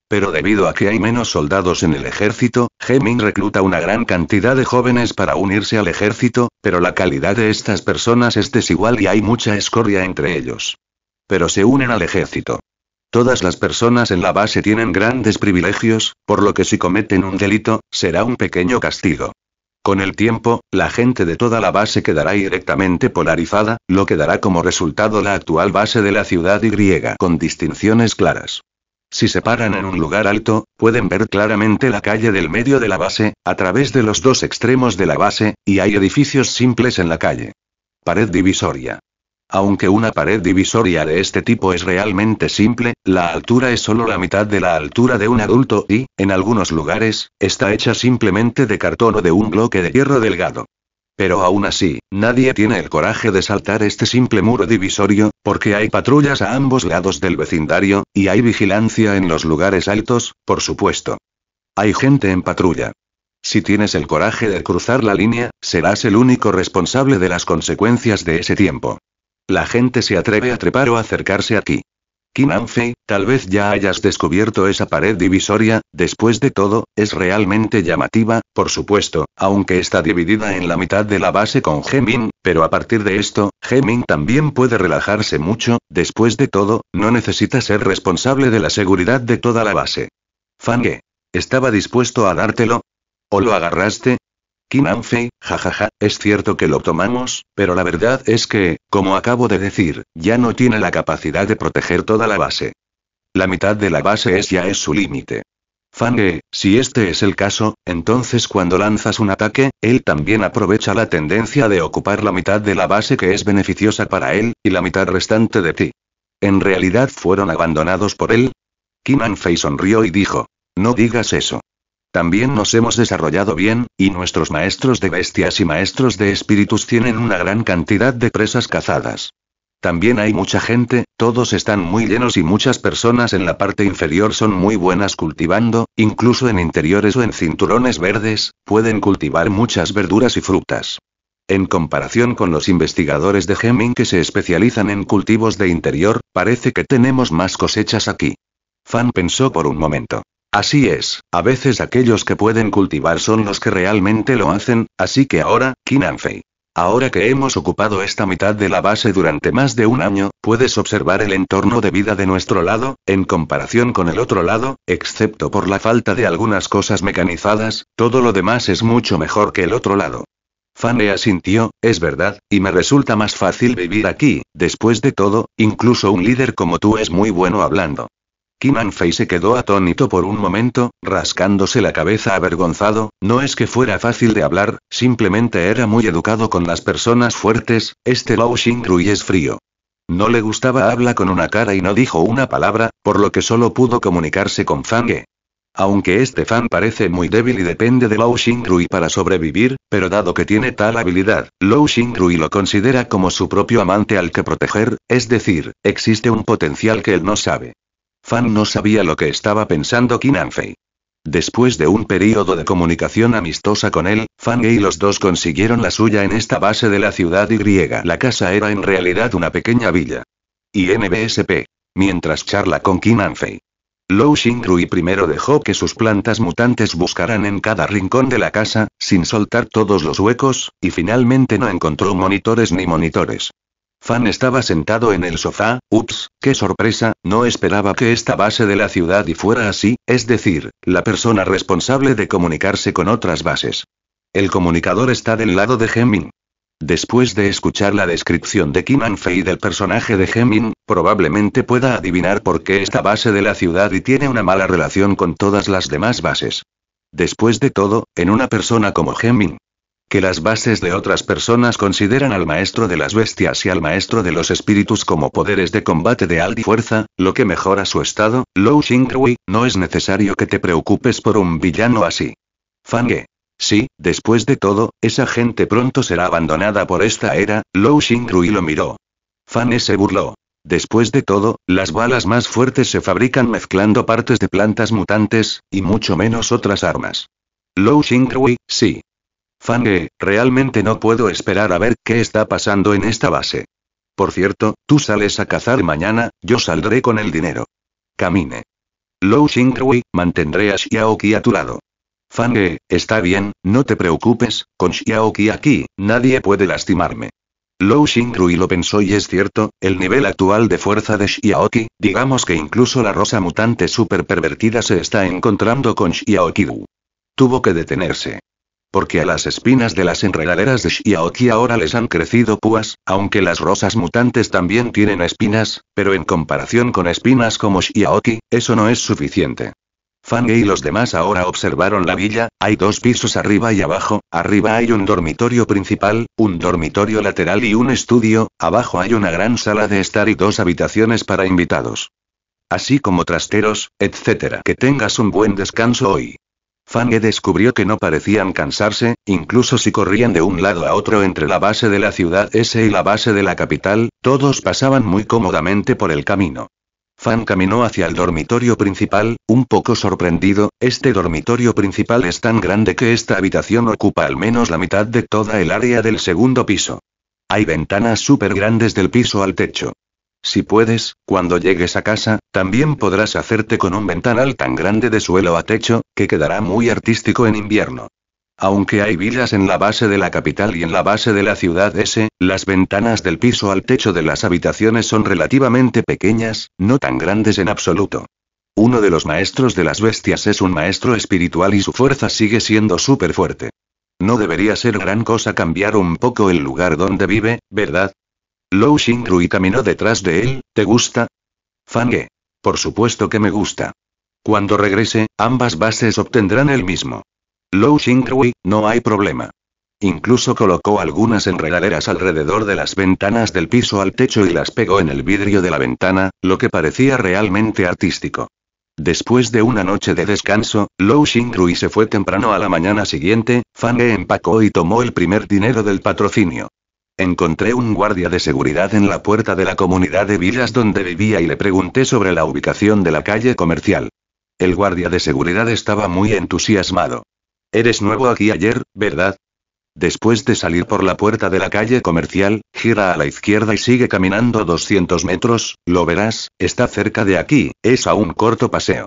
Pero debido a que hay menos soldados en el ejército, Gemin recluta una gran cantidad de jóvenes para unirse al ejército, pero la calidad de estas personas es desigual y hay mucha escoria entre ellos. Pero se unen al ejército. Todas las personas en la base tienen grandes privilegios, por lo que si cometen un delito, será un pequeño castigo. Con el tiempo, la gente de toda la base quedará directamente polarizada, lo que dará como resultado la actual base de la ciudad y griega con distinciones claras. Si se paran en un lugar alto, pueden ver claramente la calle del medio de la base, a través de los dos extremos de la base, y hay edificios simples en la calle. Pared divisoria. Aunque una pared divisoria de este tipo es realmente simple, la altura es solo la mitad de la altura de un adulto y, en algunos lugares, está hecha simplemente de cartón o de un bloque de hierro delgado. Pero aún así, nadie tiene el coraje de saltar este simple muro divisorio, porque hay patrullas a ambos lados del vecindario, y hay vigilancia en los lugares altos, por supuesto. Hay gente en patrulla. Si tienes el coraje de cruzar la línea, serás el único responsable de las consecuencias de ese tiempo. La gente se atreve a trepar o acercarse aquí. Kinanfei, tal vez ya hayas descubierto esa pared divisoria, después de todo, es realmente llamativa, por supuesto, aunque está dividida en la mitad de la base con Gemin, pero a partir de esto, Gemin también puede relajarse mucho, después de todo, no necesita ser responsable de la seguridad de toda la base. Fange. Estaba dispuesto a dártelo, ¿O lo agarraste? Kim Anfei, jajaja, es cierto que lo tomamos, pero la verdad es que, como acabo de decir, ya no tiene la capacidad de proteger toda la base. La mitad de la base es ya es su límite. Fange, si este es el caso, entonces cuando lanzas un ataque, él también aprovecha la tendencia de ocupar la mitad de la base que es beneficiosa para él, y la mitad restante de ti. ¿En realidad fueron abandonados por él? Kim Anfei sonrió y dijo. No digas eso. También nos hemos desarrollado bien, y nuestros maestros de bestias y maestros de espíritus tienen una gran cantidad de presas cazadas. También hay mucha gente, todos están muy llenos y muchas personas en la parte inferior son muy buenas cultivando, incluso en interiores o en cinturones verdes, pueden cultivar muchas verduras y frutas. En comparación con los investigadores de Heming que se especializan en cultivos de interior, parece que tenemos más cosechas aquí. Fan pensó por un momento. Así es, a veces aquellos que pueden cultivar son los que realmente lo hacen, así que ahora, Kinanfei. Ahora que hemos ocupado esta mitad de la base durante más de un año, puedes observar el entorno de vida de nuestro lado, en comparación con el otro lado, excepto por la falta de algunas cosas mecanizadas, todo lo demás es mucho mejor que el otro lado. Fane asintió, es verdad, y me resulta más fácil vivir aquí, después de todo, incluso un líder como tú es muy bueno hablando. Manfei se quedó atónito por un momento, rascándose la cabeza avergonzado, no es que fuera fácil de hablar, simplemente era muy educado con las personas fuertes, este Lao Xingrui es frío. No le gustaba habla con una cara y no dijo una palabra, por lo que solo pudo comunicarse con Fange. Aunque este fan parece muy débil y depende de Lao Xingrui para sobrevivir, pero dado que tiene tal habilidad, Lao Xingrui lo considera como su propio amante al que proteger, es decir, existe un potencial que él no sabe. Fan no sabía lo que estaba pensando Anfei. Después de un período de comunicación amistosa con él, Fan y los dos consiguieron la suya en esta base de la ciudad y griega. La casa era en realidad una pequeña villa. Y NBSP. Mientras charla con Kinanfei. Lou Xingrui primero dejó que sus plantas mutantes buscaran en cada rincón de la casa, sin soltar todos los huecos, y finalmente no encontró monitores ni monitores. Fan estaba sentado en el sofá, ups, qué sorpresa, no esperaba que esta base de la ciudad y fuera así, es decir, la persona responsable de comunicarse con otras bases. El comunicador está del lado de Gemin. Después de escuchar la descripción de Kim Anfei del personaje de Gemin, probablemente pueda adivinar por qué esta base de la ciudad y tiene una mala relación con todas las demás bases. Después de todo, en una persona como Gemin que las bases de otras personas consideran al maestro de las bestias y al maestro de los espíritus como poderes de combate de alta fuerza, lo que mejora su estado, Lou no es necesario que te preocupes por un villano así. Fange. Sí, después de todo, esa gente pronto será abandonada por esta era, Lou Xingrui lo miró. Fan se burló. Después de todo, las balas más fuertes se fabrican mezclando partes de plantas mutantes, y mucho menos otras armas. Lou Xingrui, sí, Fange, realmente no puedo esperar a ver qué está pasando en esta base. Por cierto, tú sales a cazar mañana, yo saldré con el dinero. Camine. Lou Xingrui, mantendré a Shiaoki a tu lado. Fange, está bien, no te preocupes, con Shiaoki aquí, nadie puede lastimarme. Lou Xingrui lo pensó y es cierto, el nivel actual de fuerza de Shiaoki, digamos que incluso la rosa mutante super pervertida se está encontrando con Xiaoqi. Tuvo que detenerse porque a las espinas de las enredaderas de Shiaoki ahora les han crecido púas, aunque las rosas mutantes también tienen espinas, pero en comparación con espinas como Shiaoki, eso no es suficiente. Fang y los demás ahora observaron la villa, hay dos pisos arriba y abajo, arriba hay un dormitorio principal, un dormitorio lateral y un estudio, abajo hay una gran sala de estar y dos habitaciones para invitados así como trasteros, etc. Que tengas un buen descanso hoy. Fange descubrió que no parecían cansarse, incluso si corrían de un lado a otro entre la base de la ciudad S y la base de la capital, todos pasaban muy cómodamente por el camino. Fan caminó hacia el dormitorio principal, un poco sorprendido, este dormitorio principal es tan grande que esta habitación ocupa al menos la mitad de toda el área del segundo piso. Hay ventanas súper grandes del piso al techo. Si puedes, cuando llegues a casa, también podrás hacerte con un ventanal tan grande de suelo a techo, que quedará muy artístico en invierno. Aunque hay villas en la base de la capital y en la base de la ciudad S, las ventanas del piso al techo de las habitaciones son relativamente pequeñas, no tan grandes en absoluto. Uno de los maestros de las bestias es un maestro espiritual y su fuerza sigue siendo súper fuerte. No debería ser gran cosa cambiar un poco el lugar donde vive, ¿verdad? Lou Xingrui caminó detrás de él, ¿te gusta? Fange. Por supuesto que me gusta. Cuando regrese, ambas bases obtendrán el mismo. Lou Xingrui, no hay problema. Incluso colocó algunas enredaderas alrededor de las ventanas del piso al techo y las pegó en el vidrio de la ventana, lo que parecía realmente artístico. Después de una noche de descanso, Lou Xingrui se fue temprano a la mañana siguiente, Fange empacó y tomó el primer dinero del patrocinio. Encontré un guardia de seguridad en la puerta de la comunidad de villas donde vivía y le pregunté sobre la ubicación de la calle comercial. El guardia de seguridad estaba muy entusiasmado. Eres nuevo aquí ayer, ¿verdad? Después de salir por la puerta de la calle comercial, gira a la izquierda y sigue caminando 200 metros, lo verás, está cerca de aquí, es a un corto paseo.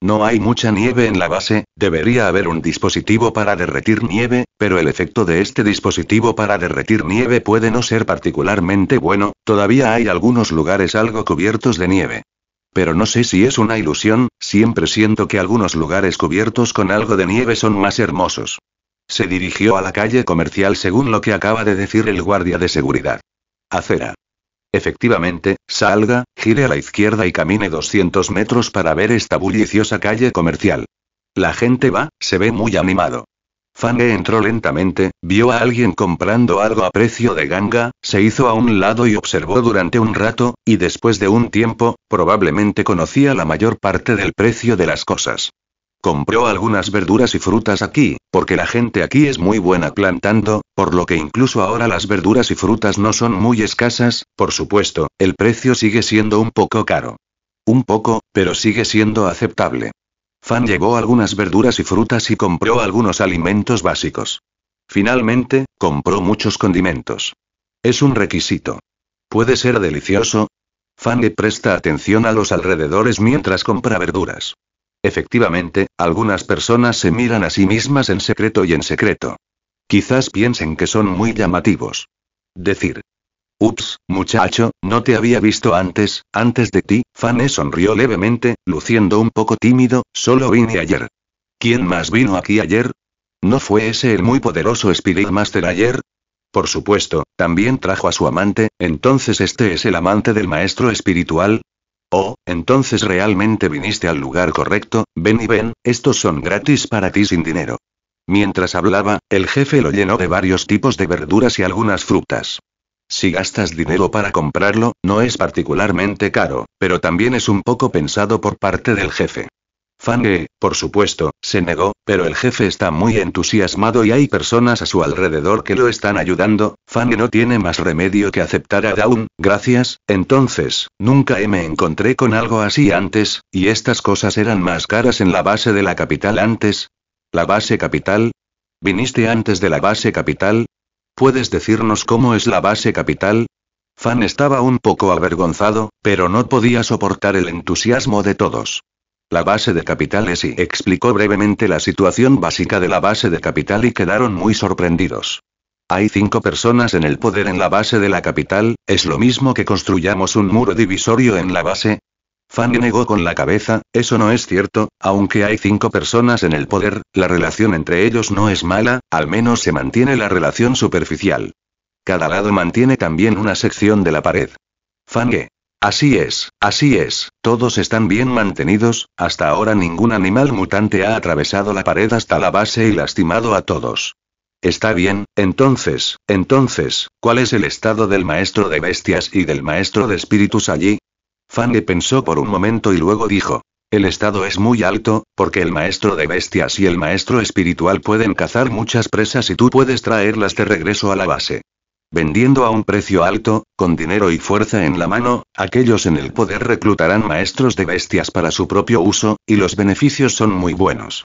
No hay mucha nieve en la base, debería haber un dispositivo para derretir nieve, pero el efecto de este dispositivo para derretir nieve puede no ser particularmente bueno, todavía hay algunos lugares algo cubiertos de nieve. Pero no sé si es una ilusión, siempre siento que algunos lugares cubiertos con algo de nieve son más hermosos. Se dirigió a la calle comercial según lo que acaba de decir el guardia de seguridad. Acera. Efectivamente, salga, gire a la izquierda y camine 200 metros para ver esta bulliciosa calle comercial. La gente va, se ve muy animado. Fange entró lentamente, vio a alguien comprando algo a precio de ganga, se hizo a un lado y observó durante un rato, y después de un tiempo, probablemente conocía la mayor parte del precio de las cosas. Compró algunas verduras y frutas aquí, porque la gente aquí es muy buena plantando, por lo que incluso ahora las verduras y frutas no son muy escasas, por supuesto, el precio sigue siendo un poco caro. Un poco, pero sigue siendo aceptable. Fan llevó algunas verduras y frutas y compró algunos alimentos básicos. Finalmente, compró muchos condimentos. Es un requisito. Puede ser delicioso. Fan le presta atención a los alrededores mientras compra verduras. Efectivamente, algunas personas se miran a sí mismas en secreto y en secreto. Quizás piensen que son muy llamativos. Decir. Ups, muchacho, no te había visto antes, antes de ti, Fane sonrió levemente, luciendo un poco tímido, solo vine ayer. ¿Quién más vino aquí ayer? ¿No fue ese el muy poderoso Spirit Master ayer? Por supuesto, también trajo a su amante, entonces este es el amante del maestro espiritual, Oh, entonces realmente viniste al lugar correcto, ven y ven, estos son gratis para ti sin dinero. Mientras hablaba, el jefe lo llenó de varios tipos de verduras y algunas frutas. Si gastas dinero para comprarlo, no es particularmente caro, pero también es un poco pensado por parte del jefe. Fange, por supuesto, se negó, pero el jefe está muy entusiasmado y hay personas a su alrededor que lo están ayudando, Fange no tiene más remedio que aceptar a Dawn, gracias, entonces, nunca me encontré con algo así antes, y estas cosas eran más caras en la base de la capital antes. ¿La base capital? ¿Viniste antes de la base capital? ¿Puedes decirnos cómo es la base capital? Fan estaba un poco avergonzado, pero no podía soportar el entusiasmo de todos. La base de capitales y explicó brevemente la situación básica de la base de capital y quedaron muy sorprendidos. Hay cinco personas en el poder en la base de la capital, ¿es lo mismo que construyamos un muro divisorio en la base? Fang negó con la cabeza, eso no es cierto, aunque hay cinco personas en el poder, la relación entre ellos no es mala, al menos se mantiene la relación superficial. Cada lado mantiene también una sección de la pared. Fang. Así es, así es, todos están bien mantenidos, hasta ahora ningún animal mutante ha atravesado la pared hasta la base y lastimado a todos. Está bien, entonces, entonces, ¿cuál es el estado del maestro de bestias y del maestro de espíritus allí? Fanny pensó por un momento y luego dijo, el estado es muy alto, porque el maestro de bestias y el maestro espiritual pueden cazar muchas presas y tú puedes traerlas de regreso a la base. Vendiendo a un precio alto, con dinero y fuerza en la mano, aquellos en el poder reclutarán maestros de bestias para su propio uso, y los beneficios son muy buenos.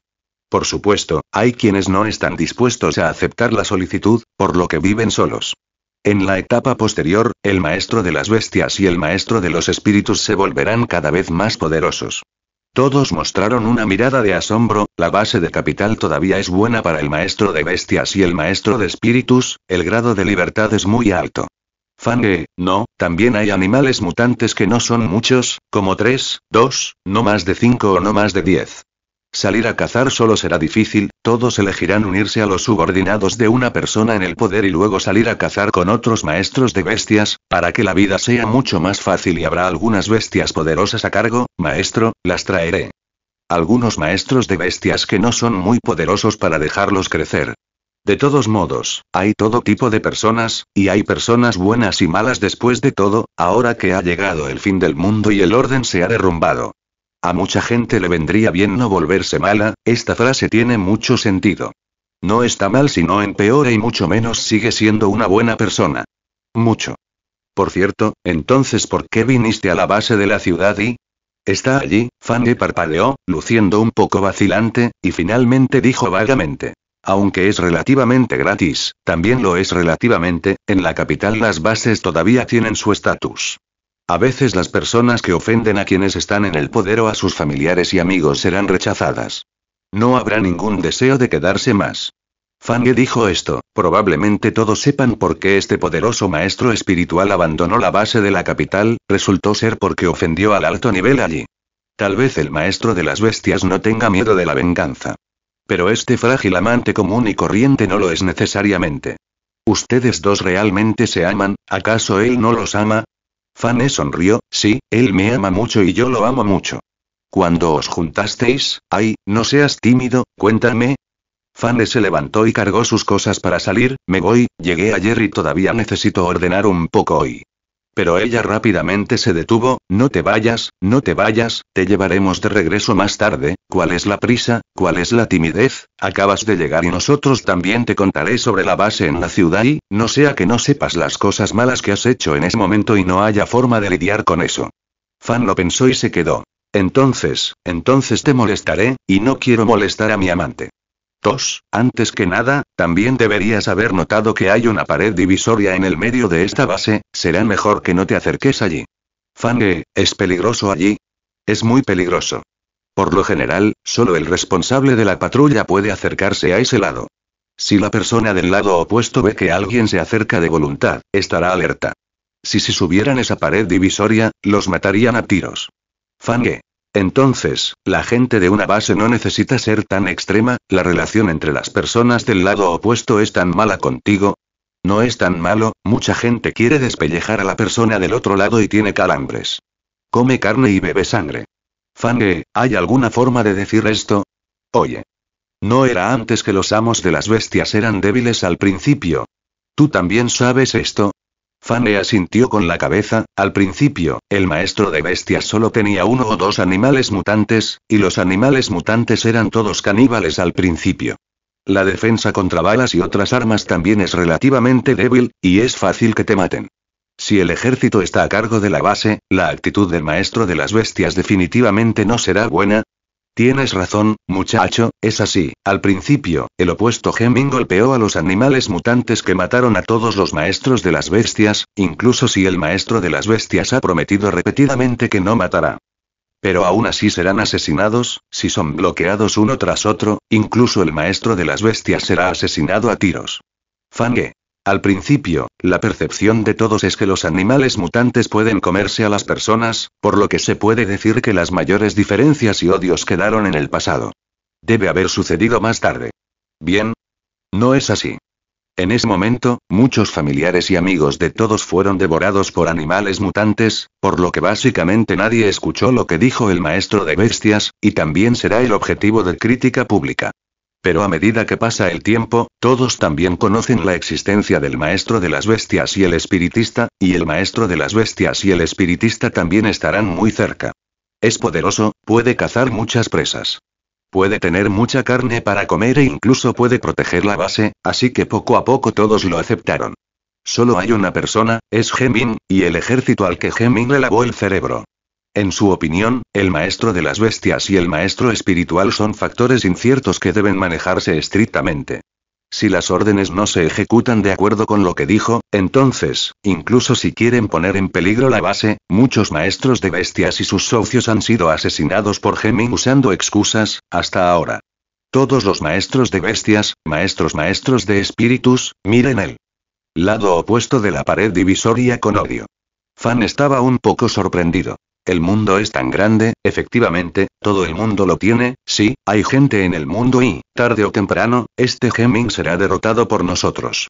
Por supuesto, hay quienes no están dispuestos a aceptar la solicitud, por lo que viven solos. En la etapa posterior, el maestro de las bestias y el maestro de los espíritus se volverán cada vez más poderosos. Todos mostraron una mirada de asombro, la base de capital todavía es buena para el maestro de bestias y el maestro de espíritus, el grado de libertad es muy alto. Fangue, no, también hay animales mutantes que no son muchos, como 3, 2, no más de 5 o no más de 10. Salir a cazar solo será difícil, todos elegirán unirse a los subordinados de una persona en el poder y luego salir a cazar con otros maestros de bestias, para que la vida sea mucho más fácil y habrá algunas bestias poderosas a cargo, maestro, las traeré. Algunos maestros de bestias que no son muy poderosos para dejarlos crecer. De todos modos, hay todo tipo de personas, y hay personas buenas y malas después de todo, ahora que ha llegado el fin del mundo y el orden se ha derrumbado. A mucha gente le vendría bien no volverse mala, esta frase tiene mucho sentido. No está mal si no empeora y mucho menos sigue siendo una buena persona. Mucho. Por cierto, entonces ¿por qué viniste a la base de la ciudad y...? Está allí, Fanny parpadeó, luciendo un poco vacilante, y finalmente dijo vagamente. Aunque es relativamente gratis, también lo es relativamente, en la capital las bases todavía tienen su estatus. A veces las personas que ofenden a quienes están en el poder o a sus familiares y amigos serán rechazadas. No habrá ningún deseo de quedarse más. Fange dijo esto, probablemente todos sepan por qué este poderoso maestro espiritual abandonó la base de la capital, resultó ser porque ofendió al alto nivel allí. Tal vez el maestro de las bestias no tenga miedo de la venganza. Pero este frágil amante común y corriente no lo es necesariamente. Ustedes dos realmente se aman, ¿acaso él no los ama? Fane sonrió, sí, él me ama mucho y yo lo amo mucho. Cuando os juntasteis, ay, no seas tímido, cuéntame. Fane se levantó y cargó sus cosas para salir, me voy, llegué ayer y todavía necesito ordenar un poco hoy. Pero ella rápidamente se detuvo, no te vayas, no te vayas, te llevaremos de regreso más tarde, ¿cuál es la prisa, cuál es la timidez? Acabas de llegar y nosotros también te contaré sobre la base en la ciudad y, no sea que no sepas las cosas malas que has hecho en ese momento y no haya forma de lidiar con eso. Fan lo pensó y se quedó. Entonces, entonces te molestaré, y no quiero molestar a mi amante. Tos, antes que nada, también deberías haber notado que hay una pared divisoria en el medio de esta base, será mejor que no te acerques allí. Fange, ¿es peligroso allí? Es muy peligroso. Por lo general, solo el responsable de la patrulla puede acercarse a ese lado. Si la persona del lado opuesto ve que alguien se acerca de voluntad, estará alerta. Si se subieran esa pared divisoria, los matarían a tiros. Fange, entonces, la gente de una base no necesita ser tan extrema, la relación entre las personas del lado opuesto es tan mala contigo. No es tan malo, mucha gente quiere despellejar a la persona del otro lado y tiene calambres. Come carne y bebe sangre. Fange, ¿hay alguna forma de decir esto? Oye. No era antes que los amos de las bestias eran débiles al principio. Tú también sabes esto, Fane asintió con la cabeza, al principio, el maestro de bestias solo tenía uno o dos animales mutantes, y los animales mutantes eran todos caníbales al principio. La defensa contra balas y otras armas también es relativamente débil, y es fácil que te maten. Si el ejército está a cargo de la base, la actitud del maestro de las bestias definitivamente no será buena, Tienes razón, muchacho, es así. Al principio, el opuesto Hemming golpeó a los animales mutantes que mataron a todos los maestros de las bestias, incluso si el maestro de las bestias ha prometido repetidamente que no matará. Pero aún así serán asesinados, si son bloqueados uno tras otro, incluso el maestro de las bestias será asesinado a tiros. Fange, al principio, la percepción de todos es que los animales mutantes pueden comerse a las personas, por lo que se puede decir que las mayores diferencias y odios quedaron en el pasado. Debe haber sucedido más tarde. Bien. No es así. En ese momento, muchos familiares y amigos de todos fueron devorados por animales mutantes, por lo que básicamente nadie escuchó lo que dijo el maestro de bestias, y también será el objetivo de crítica pública. Pero a medida que pasa el tiempo, todos también conocen la existencia del maestro de las bestias y el espiritista, y el maestro de las bestias y el espiritista también estarán muy cerca. Es poderoso, puede cazar muchas presas. Puede tener mucha carne para comer e incluso puede proteger la base, así que poco a poco todos lo aceptaron. Solo hay una persona, es Gemin, y el ejército al que Gemin le lavó el cerebro. En su opinión, el maestro de las bestias y el maestro espiritual son factores inciertos que deben manejarse estrictamente. Si las órdenes no se ejecutan de acuerdo con lo que dijo, entonces, incluso si quieren poner en peligro la base, muchos maestros de bestias y sus socios han sido asesinados por Gemin usando excusas, hasta ahora. Todos los maestros de bestias, maestros maestros de espíritus, miren el lado opuesto de la pared divisoria con odio. Fan estaba un poco sorprendido. El mundo es tan grande, efectivamente, todo el mundo lo tiene, sí, hay gente en el mundo y, tarde o temprano, este Heming será derrotado por nosotros.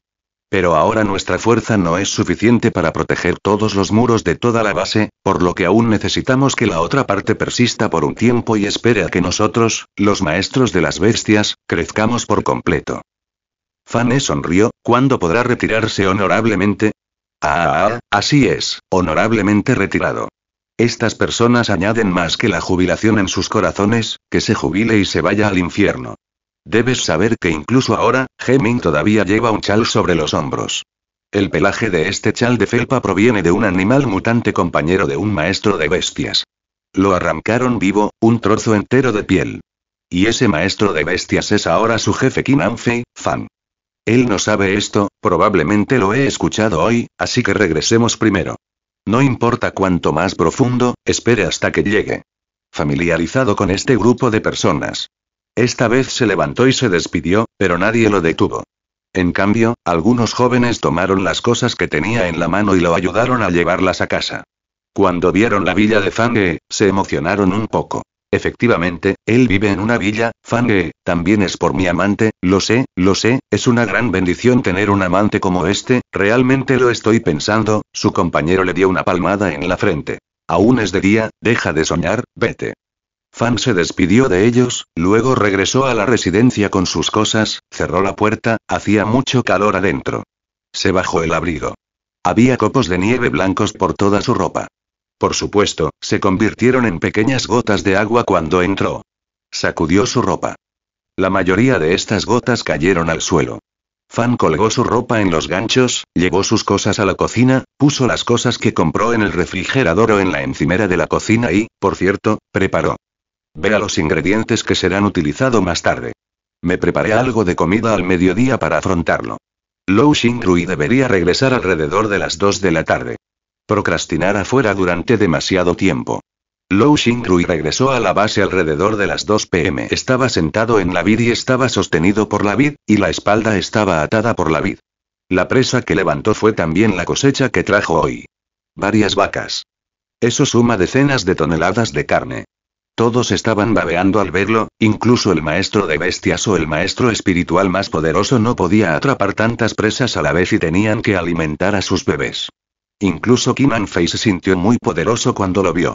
Pero ahora nuestra fuerza no es suficiente para proteger todos los muros de toda la base, por lo que aún necesitamos que la otra parte persista por un tiempo y espere a que nosotros, los maestros de las bestias, crezcamos por completo. Fane sonrió, ¿cuándo podrá retirarse honorablemente? ah, así es, honorablemente retirado. Estas personas añaden más que la jubilación en sus corazones, que se jubile y se vaya al infierno. Debes saber que incluso ahora, Heming todavía lleva un chal sobre los hombros. El pelaje de este chal de felpa proviene de un animal mutante compañero de un maestro de bestias. Lo arrancaron vivo, un trozo entero de piel. Y ese maestro de bestias es ahora su jefe Anfei, Fan. Él no sabe esto, probablemente lo he escuchado hoy, así que regresemos primero. No importa cuánto más profundo, espere hasta que llegue. Familiarizado con este grupo de personas. Esta vez se levantó y se despidió, pero nadie lo detuvo. En cambio, algunos jóvenes tomaron las cosas que tenía en la mano y lo ayudaron a llevarlas a casa. Cuando vieron la villa de Fange, se emocionaron un poco. Efectivamente, él vive en una villa, Fan, también es por mi amante, lo sé, lo sé, es una gran bendición tener un amante como este, realmente lo estoy pensando, su compañero le dio una palmada en la frente. Aún es de día, deja de soñar, vete. Fan se despidió de ellos, luego regresó a la residencia con sus cosas, cerró la puerta, hacía mucho calor adentro. Se bajó el abrigo. Había copos de nieve blancos por toda su ropa. Por supuesto, se convirtieron en pequeñas gotas de agua cuando entró. Sacudió su ropa. La mayoría de estas gotas cayeron al suelo. Fan colgó su ropa en los ganchos, llevó sus cosas a la cocina, puso las cosas que compró en el refrigerador o en la encimera de la cocina y, por cierto, preparó. Vea los ingredientes que serán utilizados más tarde. Me preparé algo de comida al mediodía para afrontarlo. Lou Xingrui debería regresar alrededor de las 2 de la tarde. Procrastinar afuera durante demasiado tiempo. Lou Rui regresó a la base alrededor de las 2 pm. Estaba sentado en la vid y estaba sostenido por la vid, y la espalda estaba atada por la vid. La presa que levantó fue también la cosecha que trajo hoy. Varias vacas. Eso suma decenas de toneladas de carne. Todos estaban babeando al verlo, incluso el maestro de bestias o el maestro espiritual más poderoso no podía atrapar tantas presas a la vez y tenían que alimentar a sus bebés. Incluso Kiman Fei se sintió muy poderoso cuando lo vio.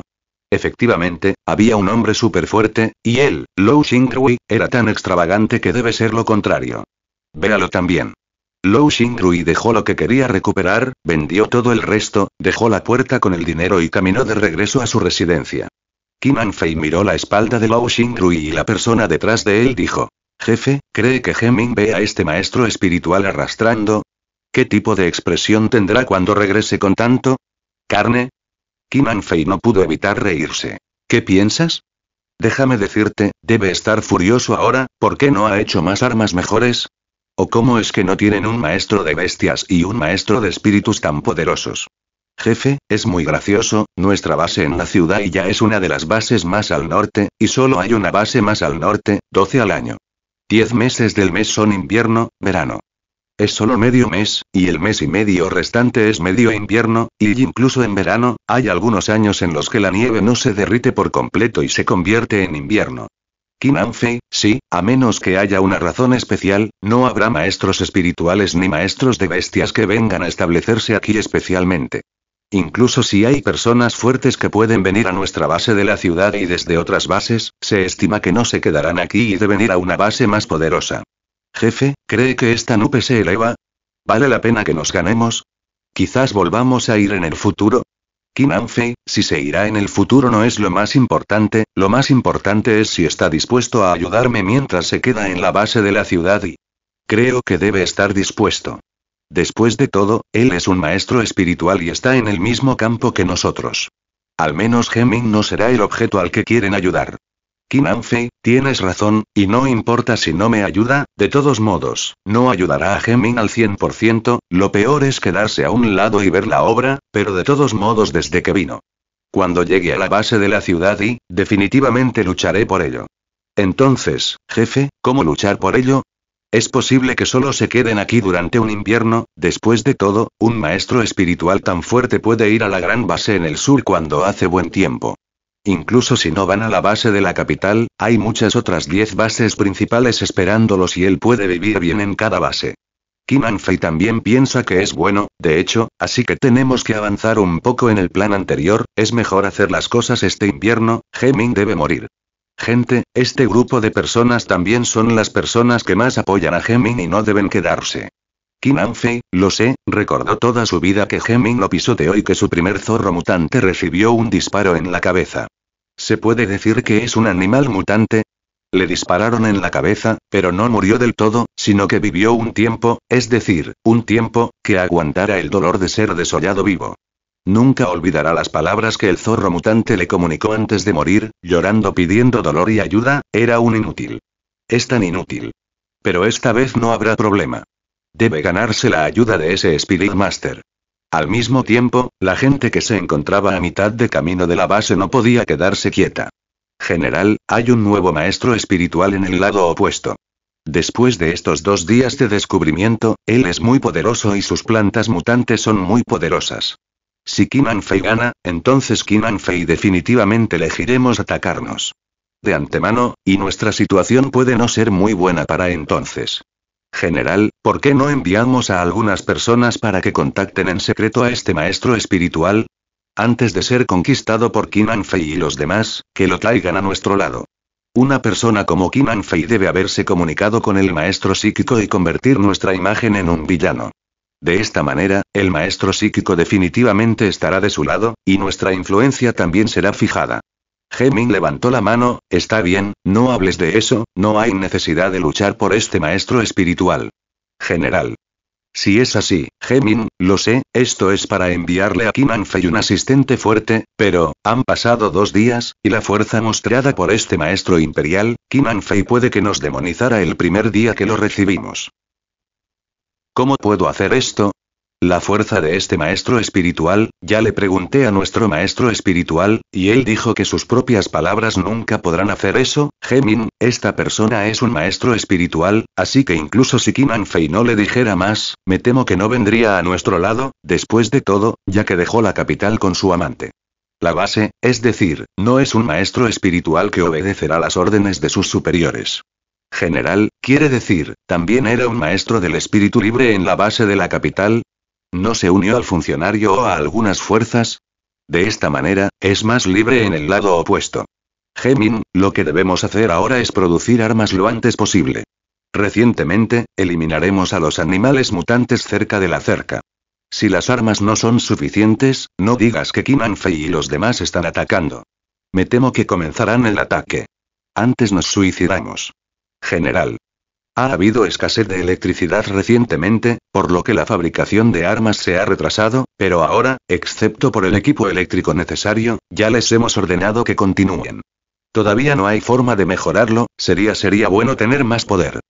Efectivamente, había un hombre súper fuerte, y él, Lou Xingrui, era tan extravagante que debe ser lo contrario. Véalo también. Lou Xingrui dejó lo que quería recuperar, vendió todo el resto, dejó la puerta con el dinero y caminó de regreso a su residencia. Kiman Fei miró la espalda de Lou Xingrui y la persona detrás de él dijo. Jefe, ¿cree que Heming ve a este maestro espiritual arrastrando? ¿Qué tipo de expresión tendrá cuando regrese con tanto? ¿Carne? Kimanfei no pudo evitar reírse. ¿Qué piensas? Déjame decirte, debe estar furioso ahora, ¿por qué no ha hecho más armas mejores? ¿O cómo es que no tienen un maestro de bestias y un maestro de espíritus tan poderosos? Jefe, es muy gracioso, nuestra base en la ciudad y ya es una de las bases más al norte, y solo hay una base más al norte, 12 al año. Diez meses del mes son invierno, verano. Es solo medio mes, y el mes y medio restante es medio invierno, y incluso en verano, hay algunos años en los que la nieve no se derrite por completo y se convierte en invierno. Kinanfei, sí, a menos que haya una razón especial, no habrá maestros espirituales ni maestros de bestias que vengan a establecerse aquí especialmente. Incluso si hay personas fuertes que pueden venir a nuestra base de la ciudad y desde otras bases, se estima que no se quedarán aquí y deben ir a una base más poderosa. Jefe, ¿cree que esta nube se eleva? ¿Vale la pena que nos ganemos? Quizás volvamos a ir en el futuro. Kim Anfei, si se irá en el futuro no es lo más importante, lo más importante es si está dispuesto a ayudarme mientras se queda en la base de la ciudad y... Creo que debe estar dispuesto. Después de todo, él es un maestro espiritual y está en el mismo campo que nosotros. Al menos Heming no será el objeto al que quieren ayudar. «Kinanfei, tienes razón, y no importa si no me ayuda, de todos modos, no ayudará a Gemin al 100%, lo peor es quedarse a un lado y ver la obra, pero de todos modos desde que vino. Cuando llegue a la base de la ciudad y, definitivamente lucharé por ello. Entonces, jefe, ¿cómo luchar por ello? Es posible que solo se queden aquí durante un invierno, después de todo, un maestro espiritual tan fuerte puede ir a la gran base en el sur cuando hace buen tiempo. Incluso si no van a la base de la capital, hay muchas otras 10 bases principales esperándolos y él puede vivir bien en cada base. Kim Anfei también piensa que es bueno, de hecho, así que tenemos que avanzar un poco en el plan anterior, es mejor hacer las cosas este invierno, Heming debe morir. Gente, este grupo de personas también son las personas que más apoyan a Heming y no deben quedarse. Kim lo sé, recordó toda su vida que Heming lo pisoteó y que su primer zorro mutante recibió un disparo en la cabeza. ¿Se puede decir que es un animal mutante? Le dispararon en la cabeza, pero no murió del todo, sino que vivió un tiempo, es decir, un tiempo, que aguantara el dolor de ser desollado vivo. Nunca olvidará las palabras que el zorro mutante le comunicó antes de morir, llorando pidiendo dolor y ayuda, era un inútil. Es tan inútil. Pero esta vez no habrá problema. Debe ganarse la ayuda de ese Spirit Master. Al mismo tiempo, la gente que se encontraba a mitad de camino de la base no podía quedarse quieta. General, hay un nuevo maestro espiritual en el lado opuesto. Después de estos dos días de descubrimiento, él es muy poderoso y sus plantas mutantes son muy poderosas. Si Kiman Fei gana, entonces Kiman Fei definitivamente elegiremos atacarnos. De antemano, y nuestra situación puede no ser muy buena para entonces. General, ¿por qué no enviamos a algunas personas para que contacten en secreto a este maestro espiritual? Antes de ser conquistado por Kinan Fei y los demás, que lo traigan a nuestro lado. Una persona como Kinan Fei debe haberse comunicado con el maestro psíquico y convertir nuestra imagen en un villano. De esta manera, el maestro psíquico definitivamente estará de su lado, y nuestra influencia también será fijada. Gemin levantó la mano, está bien, no hables de eso, no hay necesidad de luchar por este maestro espiritual. General. Si es así, Gemin, lo sé, esto es para enviarle a Kimanfei un asistente fuerte, pero, han pasado dos días, y la fuerza mostrada por este maestro imperial, Kimanfei, puede que nos demonizara el primer día que lo recibimos. ¿Cómo puedo hacer esto? La fuerza de este maestro espiritual, ya le pregunté a nuestro maestro espiritual, y él dijo que sus propias palabras nunca podrán hacer eso, Gemin, esta persona es un maestro espiritual, así que incluso si Kimanfei no le dijera más, me temo que no vendría a nuestro lado, después de todo, ya que dejó la capital con su amante. La base, es decir, no es un maestro espiritual que obedecerá las órdenes de sus superiores. General, quiere decir, también era un maestro del espíritu libre en la base de la capital, no se unió al funcionario o a algunas fuerzas. De esta manera, es más libre en el lado opuesto. Gemin, lo que debemos hacer ahora es producir armas lo antes posible. Recientemente, eliminaremos a los animales mutantes cerca de la cerca. Si las armas no son suficientes, no digas que Kim Anfei y los demás están atacando. Me temo que comenzarán el ataque. Antes nos suicidamos. General, ha habido escasez de electricidad recientemente, por lo que la fabricación de armas se ha retrasado, pero ahora, excepto por el equipo eléctrico necesario, ya les hemos ordenado que continúen. Todavía no hay forma de mejorarlo, sería sería bueno tener más poder.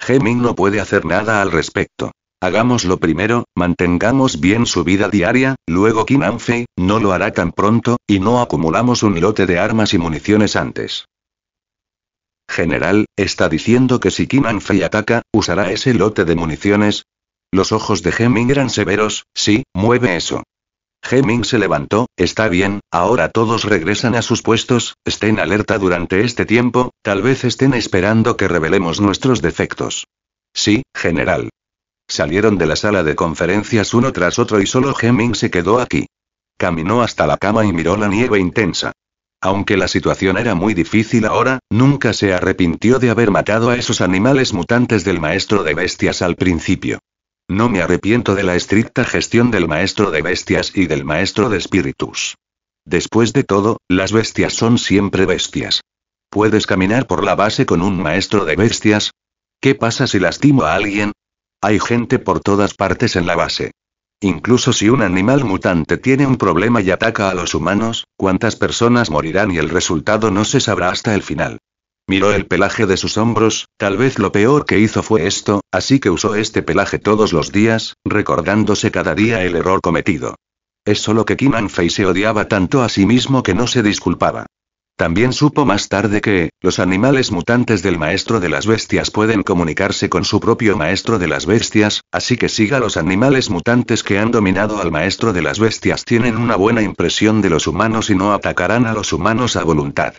Heming no puede hacer nada al respecto. Hagámoslo primero, mantengamos bien su vida diaria, luego Kinanfei, no lo hará tan pronto, y no acumulamos un lote de armas y municiones antes. General, está diciendo que si An-Fei ataca, usará ese lote de municiones. Los ojos de Heming eran severos, sí, mueve eso. Heming se levantó, está bien, ahora todos regresan a sus puestos, estén alerta durante este tiempo, tal vez estén esperando que revelemos nuestros defectos. Sí, general. Salieron de la sala de conferencias uno tras otro y solo Heming se quedó aquí. Caminó hasta la cama y miró la nieve intensa. Aunque la situación era muy difícil ahora, nunca se arrepintió de haber matado a esos animales mutantes del maestro de bestias al principio. No me arrepiento de la estricta gestión del maestro de bestias y del maestro de espíritus. Después de todo, las bestias son siempre bestias. ¿Puedes caminar por la base con un maestro de bestias? ¿Qué pasa si lastimo a alguien? Hay gente por todas partes en la base. Incluso si un animal mutante tiene un problema y ataca a los humanos, cuántas personas morirán y el resultado no se sabrá hasta el final. Miró el pelaje de sus hombros, tal vez lo peor que hizo fue esto, así que usó este pelaje todos los días, recordándose cada día el error cometido. Es solo que Kim Anfei se odiaba tanto a sí mismo que no se disculpaba. También supo más tarde que, los animales mutantes del maestro de las bestias pueden comunicarse con su propio maestro de las bestias, así que siga los animales mutantes que han dominado al maestro de las bestias tienen una buena impresión de los humanos y no atacarán a los humanos a voluntad.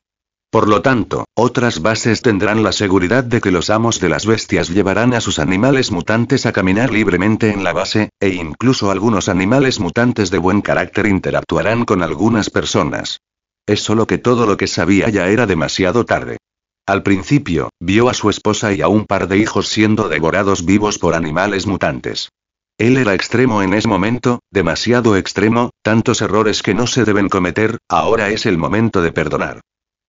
Por lo tanto, otras bases tendrán la seguridad de que los amos de las bestias llevarán a sus animales mutantes a caminar libremente en la base, e incluso algunos animales mutantes de buen carácter interactuarán con algunas personas. Es solo que todo lo que sabía ya era demasiado tarde. Al principio, vio a su esposa y a un par de hijos siendo devorados vivos por animales mutantes. Él era extremo en ese momento, demasiado extremo, tantos errores que no se deben cometer, ahora es el momento de perdonar.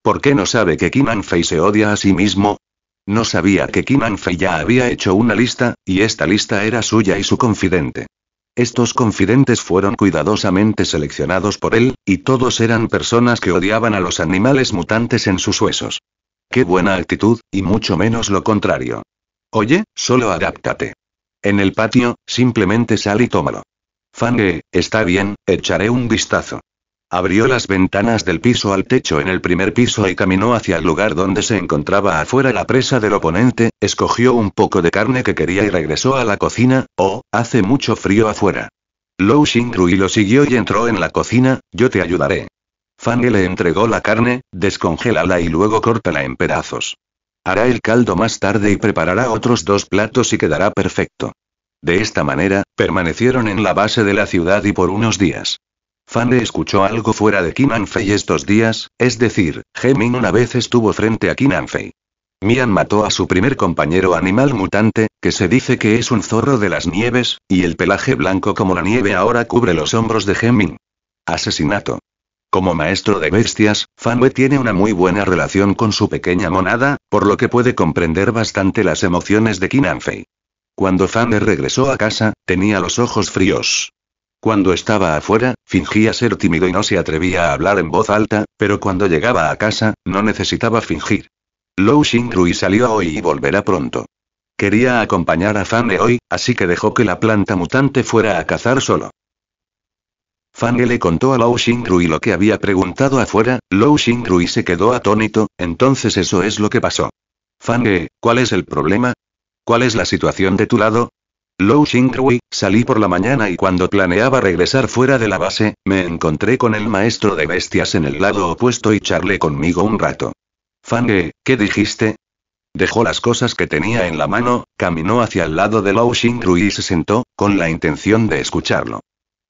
¿Por qué no sabe que Kim Anfei se odia a sí mismo? No sabía que Kim Anfei ya había hecho una lista, y esta lista era suya y su confidente. Estos confidentes fueron cuidadosamente seleccionados por él, y todos eran personas que odiaban a los animales mutantes en sus huesos. Qué buena actitud, y mucho menos lo contrario. Oye, solo adáptate. En el patio, simplemente sal y tómalo. Fange, está bien, echaré un vistazo. Abrió las ventanas del piso al techo en el primer piso y caminó hacia el lugar donde se encontraba afuera la presa del oponente, escogió un poco de carne que quería y regresó a la cocina, oh, hace mucho frío afuera. Lou Xingrui lo siguió y entró en la cocina, yo te ayudaré. Fang le entregó la carne, descongélala y luego córtala en pedazos. Hará el caldo más tarde y preparará otros dos platos y quedará perfecto. De esta manera, permanecieron en la base de la ciudad y por unos días. Fane escuchó algo fuera de Kinanfei estos días, es decir, Gemin una vez estuvo frente a Kinanfei. Mian mató a su primer compañero animal mutante, que se dice que es un zorro de las nieves, y el pelaje blanco como la nieve ahora cubre los hombros de Gemin. Asesinato. Como maestro de bestias, Fanwe tiene una muy buena relación con su pequeña monada, por lo que puede comprender bastante las emociones de Kinanfei. Cuando Fanwe regresó a casa, tenía los ojos fríos. Cuando estaba afuera, fingía ser tímido y no se atrevía a hablar en voz alta, pero cuando llegaba a casa, no necesitaba fingir. Lou Xingrui salió hoy y volverá pronto. Quería acompañar a Fane hoy, así que dejó que la planta mutante fuera a cazar solo. Fane le contó a Lou Xingrui lo que había preguntado afuera, Lou Xingrui se quedó atónito, entonces eso es lo que pasó. Fane, ¿cuál es el problema? ¿Cuál es la situación de tu lado? Lou rui salí por la mañana y cuando planeaba regresar fuera de la base, me encontré con el maestro de bestias en el lado opuesto y charlé conmigo un rato. Fange, ¿qué dijiste? Dejó las cosas que tenía en la mano, caminó hacia el lado de Lou Xingrui y se sentó, con la intención de escucharlo.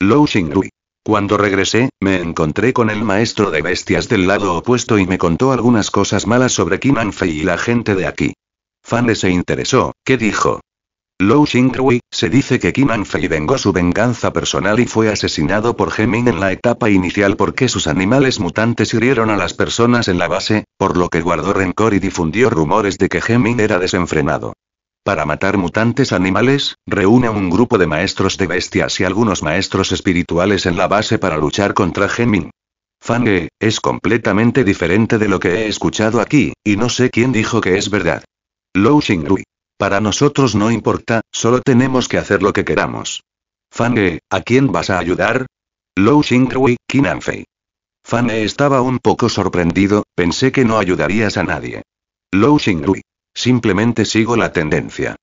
Xing Rui. Cuando regresé, me encontré con el maestro de bestias del lado opuesto y me contó algunas cosas malas sobre Kimanfei y la gente de aquí. Fang se interesó, ¿qué dijo? Lou Xingrui, se dice que Qin Anfei vengó su venganza personal y fue asesinado por Gemin en la etapa inicial porque sus animales mutantes hirieron a las personas en la base, por lo que guardó rencor y difundió rumores de que Gemin era desenfrenado. Para matar mutantes animales, reúne a un grupo de maestros de bestias y algunos maestros espirituales en la base para luchar contra Gemin. Fange, es completamente diferente de lo que he escuchado aquí, y no sé quién dijo que es verdad. Lou Xingrui. Para nosotros no importa, solo tenemos que hacer lo que queramos. Fane, ¿a quién vas a ayudar? Lou Xingrui, Kinanfei. Fane estaba un poco sorprendido, pensé que no ayudarías a nadie. Lo Xingrui. Simplemente sigo la tendencia.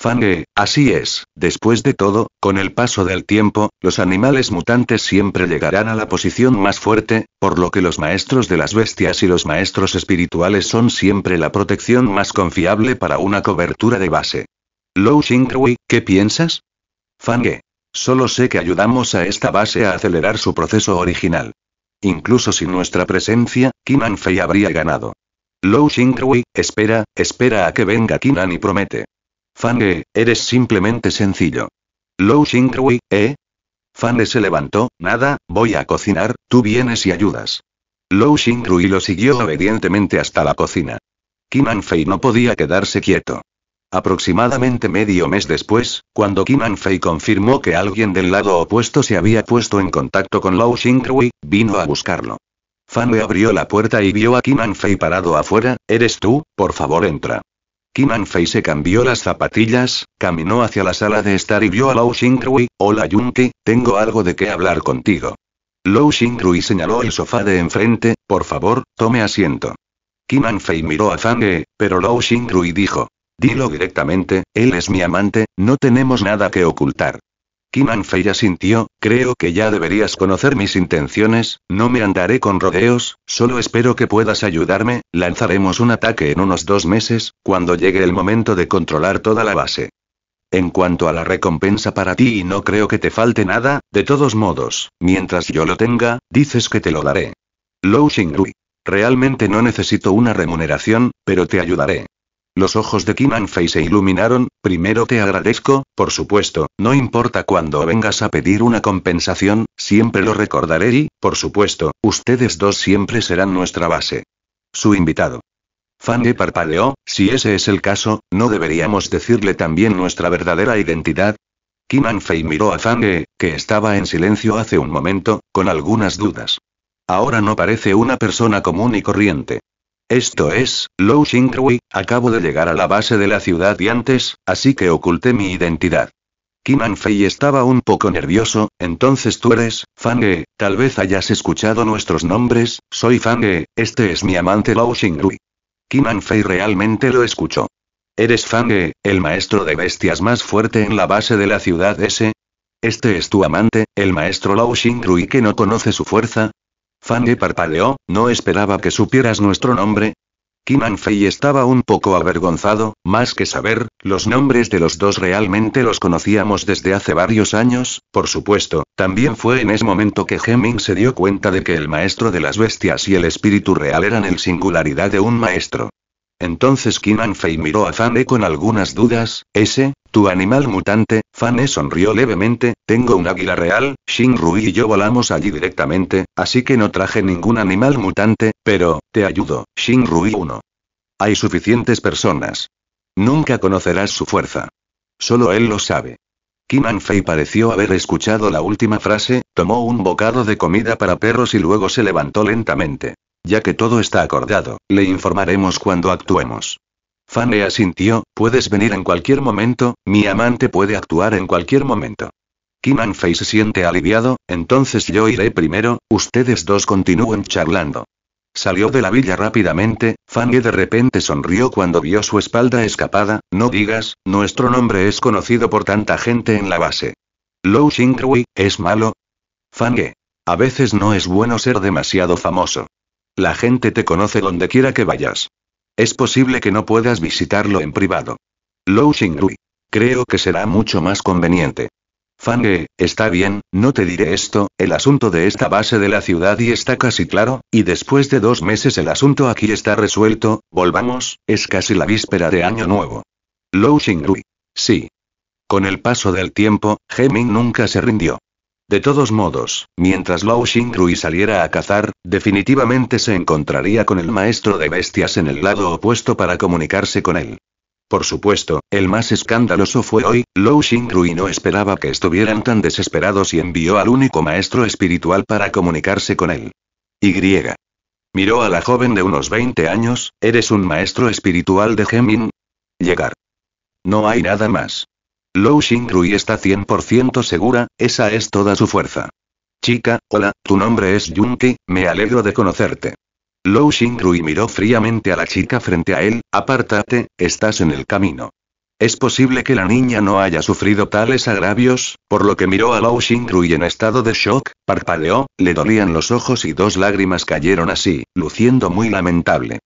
Fange, así es, después de todo, con el paso del tiempo, los animales mutantes siempre llegarán a la posición más fuerte, por lo que los maestros de las bestias y los maestros espirituales son siempre la protección más confiable para una cobertura de base. Lou Xingrui, ¿qué piensas? Fange. Solo sé que ayudamos a esta base a acelerar su proceso original. Incluso sin nuestra presencia, Kinanfei Fei habría ganado. Lou Xingrui, espera, espera a que venga Kinan y promete. E, eres simplemente sencillo. Lou Xingrui, ¿eh? Fan se levantó, nada, voy a cocinar, tú vienes y ayudas. Lou Xingrui lo siguió obedientemente hasta la cocina. Kim Anfei no podía quedarse quieto. Aproximadamente medio mes después, cuando Kim Anfei confirmó que alguien del lado opuesto se había puesto en contacto con Lou Xingrui, vino a buscarlo. Fan abrió la puerta y vio a Kim Anfei parado afuera, ¿eres tú? Por favor entra. Kim se cambió las zapatillas, caminó hacia la sala de estar y vio a Lou Xingrui. Hola Yunki, tengo algo de qué hablar contigo. Lou Xingrui señaló el sofá de enfrente, por favor, tome asiento. Kim miró a E, pero Lou Xingrui dijo. Dilo directamente, él es mi amante, no tenemos nada que ocultar. Kim ya sintió, creo que ya deberías conocer mis intenciones, no me andaré con rodeos, solo espero que puedas ayudarme, lanzaremos un ataque en unos dos meses, cuando llegue el momento de controlar toda la base. En cuanto a la recompensa para ti, y no creo que te falte nada, de todos modos, mientras yo lo tenga, dices que te lo daré. Lou Xingrui. Realmente no necesito una remuneración, pero te ayudaré. Los ojos de Kim se iluminaron, primero te agradezco, por supuesto, no importa cuándo vengas a pedir una compensación, siempre lo recordaré y, por supuesto, ustedes dos siempre serán nuestra base. Su invitado. fange parpadeó, si ese es el caso, ¿no deberíamos decirle también nuestra verdadera identidad? Kim miró a Fange, que estaba en silencio hace un momento, con algunas dudas. Ahora no parece una persona común y corriente. Esto es, Lou Xingrui, acabo de llegar a la base de la ciudad y antes, así que oculté mi identidad. Kim Fei estaba un poco nervioso, entonces tú eres, Fange, tal vez hayas escuchado nuestros nombres, soy Fange, este es mi amante Lou Xingrui. Kim Fei realmente lo escuchó. ¿Eres Fange, el maestro de bestias más fuerte en la base de la ciudad ese. Este es tu amante, el maestro Lou Xingrui que no conoce su fuerza, Fanny parpadeó, no esperaba que supieras nuestro nombre. Kim Anfei estaba un poco avergonzado, más que saber, los nombres de los dos realmente los conocíamos desde hace varios años, por supuesto, también fue en ese momento que Heming se dio cuenta de que el maestro de las bestias y el espíritu real eran el singularidad de un maestro. Entonces Kinan Fei miró a Fane con algunas dudas, ese, tu animal mutante, Fane sonrió levemente, tengo un águila real, Shin Rui y yo volamos allí directamente, así que no traje ningún animal mutante, pero, te ayudo, Shin Rui 1. Hay suficientes personas. Nunca conocerás su fuerza. Solo él lo sabe. Kinan Fei pareció haber escuchado la última frase, tomó un bocado de comida para perros y luego se levantó lentamente. Ya que todo está acordado, le informaremos cuando actuemos. Fan asintió, puedes venir en cualquier momento, mi amante puede actuar en cualquier momento. Kimanfei Anfei se siente aliviado, entonces yo iré primero, ustedes dos continúen charlando. Salió de la villa rápidamente, Fan de repente sonrió cuando vio su espalda escapada, no digas, nuestro nombre es conocido por tanta gente en la base. Lou Xingrui, ¿es malo? Fange. A veces no es bueno ser demasiado famoso. La gente te conoce donde quiera que vayas. Es posible que no puedas visitarlo en privado. Lou Xingrui. Creo que será mucho más conveniente. Fange, está bien, no te diré esto, el asunto de esta base de la ciudad y está casi claro, y después de dos meses el asunto aquí está resuelto, volvamos, es casi la víspera de Año Nuevo. Lou Xingrui. Sí. Con el paso del tiempo, Heming nunca se rindió. De todos modos, mientras Lao Xingrui saliera a cazar, definitivamente se encontraría con el maestro de bestias en el lado opuesto para comunicarse con él. Por supuesto, el más escandaloso fue hoy, Lou Xingrui no esperaba que estuvieran tan desesperados y envió al único maestro espiritual para comunicarse con él. Y. Miró a la joven de unos 20 años, ¿eres un maestro espiritual de Gemin? Llegar. No hay nada más. Lou Xingrui está 100% segura, esa es toda su fuerza. Chica, hola, tu nombre es Junki. me alegro de conocerte. Lou Xingrui miró fríamente a la chica frente a él, apártate, estás en el camino. Es posible que la niña no haya sufrido tales agravios, por lo que miró a Lou Xingrui en estado de shock, parpadeó, le dolían los ojos y dos lágrimas cayeron así, luciendo muy lamentable.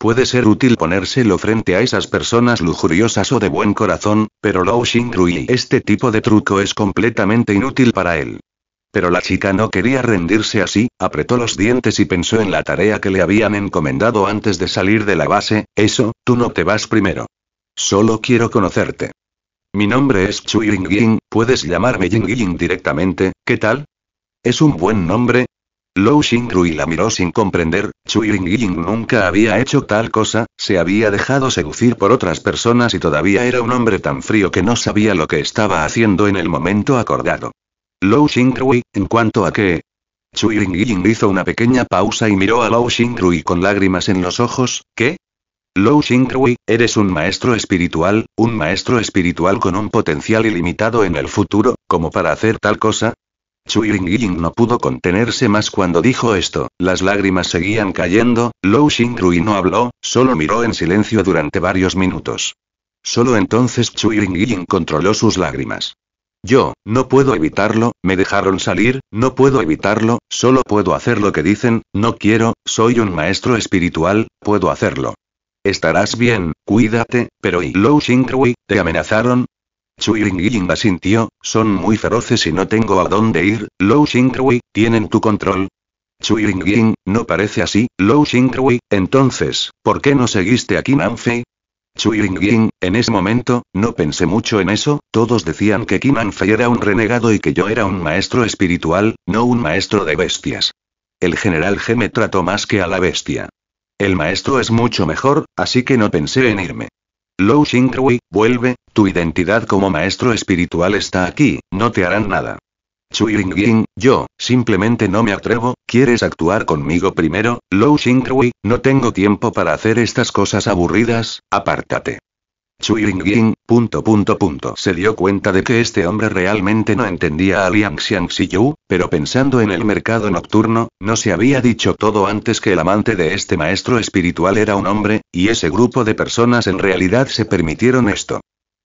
Puede ser útil ponérselo frente a esas personas lujuriosas o de buen corazón, pero Lou Xingrui este tipo de truco es completamente inútil para él. Pero la chica no quería rendirse así, apretó los dientes y pensó en la tarea que le habían encomendado antes de salir de la base, eso, tú no te vas primero. Solo quiero conocerte. Mi nombre es Chui Ying, puedes llamarme Ying directamente, ¿qué tal? Es un buen nombre, Lou Xingrui la miró sin comprender, Chui Ying nunca había hecho tal cosa, se había dejado seducir por otras personas y todavía era un hombre tan frío que no sabía lo que estaba haciendo en el momento acordado. Lou Xingrui, en cuanto a qué? Chui Ying hizo una pequeña pausa y miró a Lou Xingrui con lágrimas en los ojos, ¿qué? Lou Xingrui, eres un maestro espiritual, un maestro espiritual con un potencial ilimitado en el futuro, como para hacer tal cosa, Chuiring no pudo contenerse más cuando dijo esto, las lágrimas seguían cayendo, Lou Xingrui no habló, solo miró en silencio durante varios minutos. Solo entonces Chuiring controló sus lágrimas. Yo, no puedo evitarlo, me dejaron salir, no puedo evitarlo, solo puedo hacer lo que dicen, no quiero, soy un maestro espiritual, puedo hacerlo. Estarás bien, cuídate, pero y Lou Xingrui, te amenazaron, Chuiring Ying asintió, son muy feroces y no tengo a dónde ir, Lou Xinghui, tienen tu control. Chuiring Ying, no parece así, Lou Xinghui, entonces, ¿por qué no seguiste aquí Anfei? Chuiring Ying, en ese momento, no pensé mucho en eso, todos decían que Kim Anfei era un renegado y que yo era un maestro espiritual, no un maestro de bestias. El general G me trató más que a la bestia. El maestro es mucho mejor, así que no pensé en irme. Lou Xingrui, vuelve, tu identidad como maestro espiritual está aquí, no te harán nada. Chui yo, simplemente no me atrevo, ¿quieres actuar conmigo primero? Lou Xingrui, no tengo tiempo para hacer estas cosas aburridas, apártate. Chuiringin, punto punto punto. Se dio cuenta de que este hombre realmente no entendía a Liang pero pensando en el mercado nocturno, no se había dicho todo antes que el amante de este maestro espiritual era un hombre, y ese grupo de personas en realidad se permitieron esto.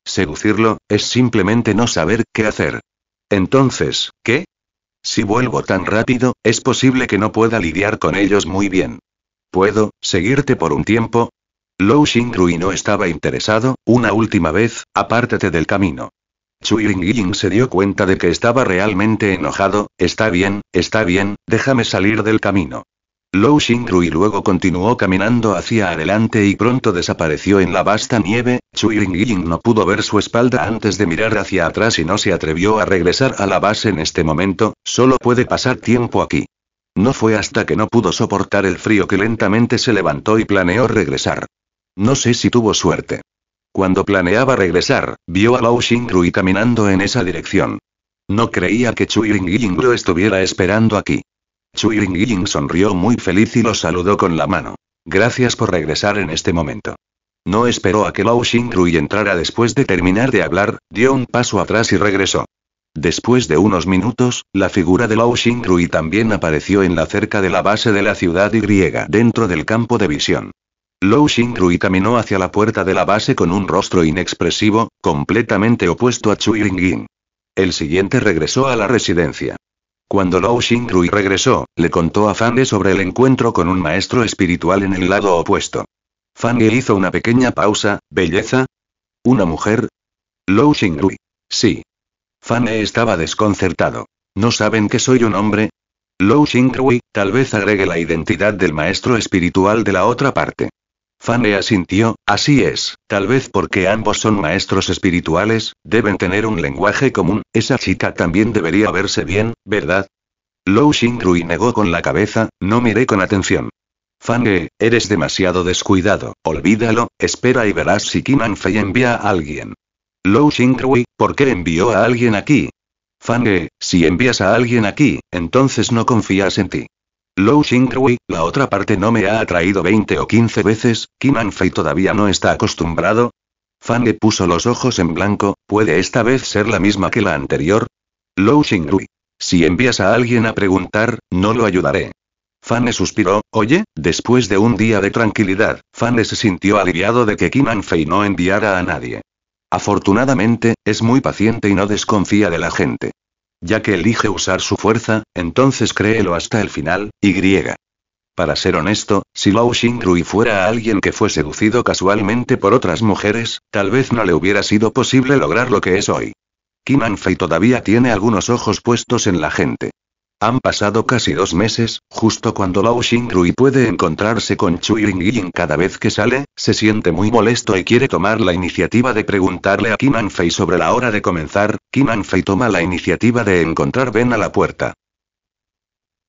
Seducirlo, es simplemente no saber qué hacer. Entonces, ¿qué? Si vuelvo tan rápido, es posible que no pueda lidiar con ellos muy bien. Puedo, seguirte por un tiempo, Lou Xingrui no estaba interesado, una última vez, apártate del camino. Chui Ying se dio cuenta de que estaba realmente enojado, está bien, está bien, déjame salir del camino. Lou Xingrui luego continuó caminando hacia adelante y pronto desapareció en la vasta nieve, Chui Ying no pudo ver su espalda antes de mirar hacia atrás y no se atrevió a regresar a la base en este momento, solo puede pasar tiempo aquí. No fue hasta que no pudo soportar el frío que lentamente se levantó y planeó regresar. No sé si tuvo suerte. Cuando planeaba regresar, vio a Lao Xingrui caminando en esa dirección. No creía que Chui Ying lo estuviera esperando aquí. Chui Ying sonrió muy feliz y lo saludó con la mano. Gracias por regresar en este momento. No esperó a que Lao Xingrui entrara después de terminar de hablar, dio un paso atrás y regresó. Después de unos minutos, la figura de Lao Xingrui también apareció en la cerca de la base de la ciudad y griega dentro del campo de visión. Lou Xingrui caminó hacia la puerta de la base con un rostro inexpresivo, completamente opuesto a Chui Ringin. El siguiente regresó a la residencia. Cuando Lou Xingrui regresó, le contó a E sobre el encuentro con un maestro espiritual en el lado opuesto. E hizo una pequeña pausa, ¿belleza? ¿Una mujer? Lou Xingrui. Sí. E estaba desconcertado. ¿No saben que soy un hombre? Lou Xingrui, tal vez agregue la identidad del maestro espiritual de la otra parte. Fane asintió, así es, tal vez porque ambos son maestros espirituales, deben tener un lenguaje común, esa chica también debería verse bien, ¿verdad? Lou Xingrui negó con la cabeza, no miré con atención. Fane, eres demasiado descuidado, olvídalo, espera y verás si Kim Anfei envía a alguien. Lou Xingrui, ¿por qué envió a alguien aquí? Fane, si envías a alguien aquí, entonces no confías en ti. Lou Xingrui, la otra parte no me ha atraído 20 o 15 veces, Kim Fei todavía no está acostumbrado. Fan le puso los ojos en blanco, ¿puede esta vez ser la misma que la anterior? Lou Xingrui, Si envías a alguien a preguntar, no lo ayudaré. Fan suspiró, oye, después de un día de tranquilidad, Fan se sintió aliviado de que Kim Anfei no enviara a nadie. Afortunadamente, es muy paciente y no desconfía de la gente. Ya que elige usar su fuerza, entonces créelo hasta el final, y griega. Para ser honesto, si Lao Xingrui fuera alguien que fue seducido casualmente por otras mujeres, tal vez no le hubiera sido posible lograr lo que es hoy. Kim Anfei todavía tiene algunos ojos puestos en la gente. Han pasado casi dos meses, justo cuando Lao Rui puede encontrarse con Chui Yin cada vez que sale, se siente muy molesto y quiere tomar la iniciativa de preguntarle a Kim Anfei sobre la hora de comenzar, Kim Fei toma la iniciativa de encontrar Ben a la puerta.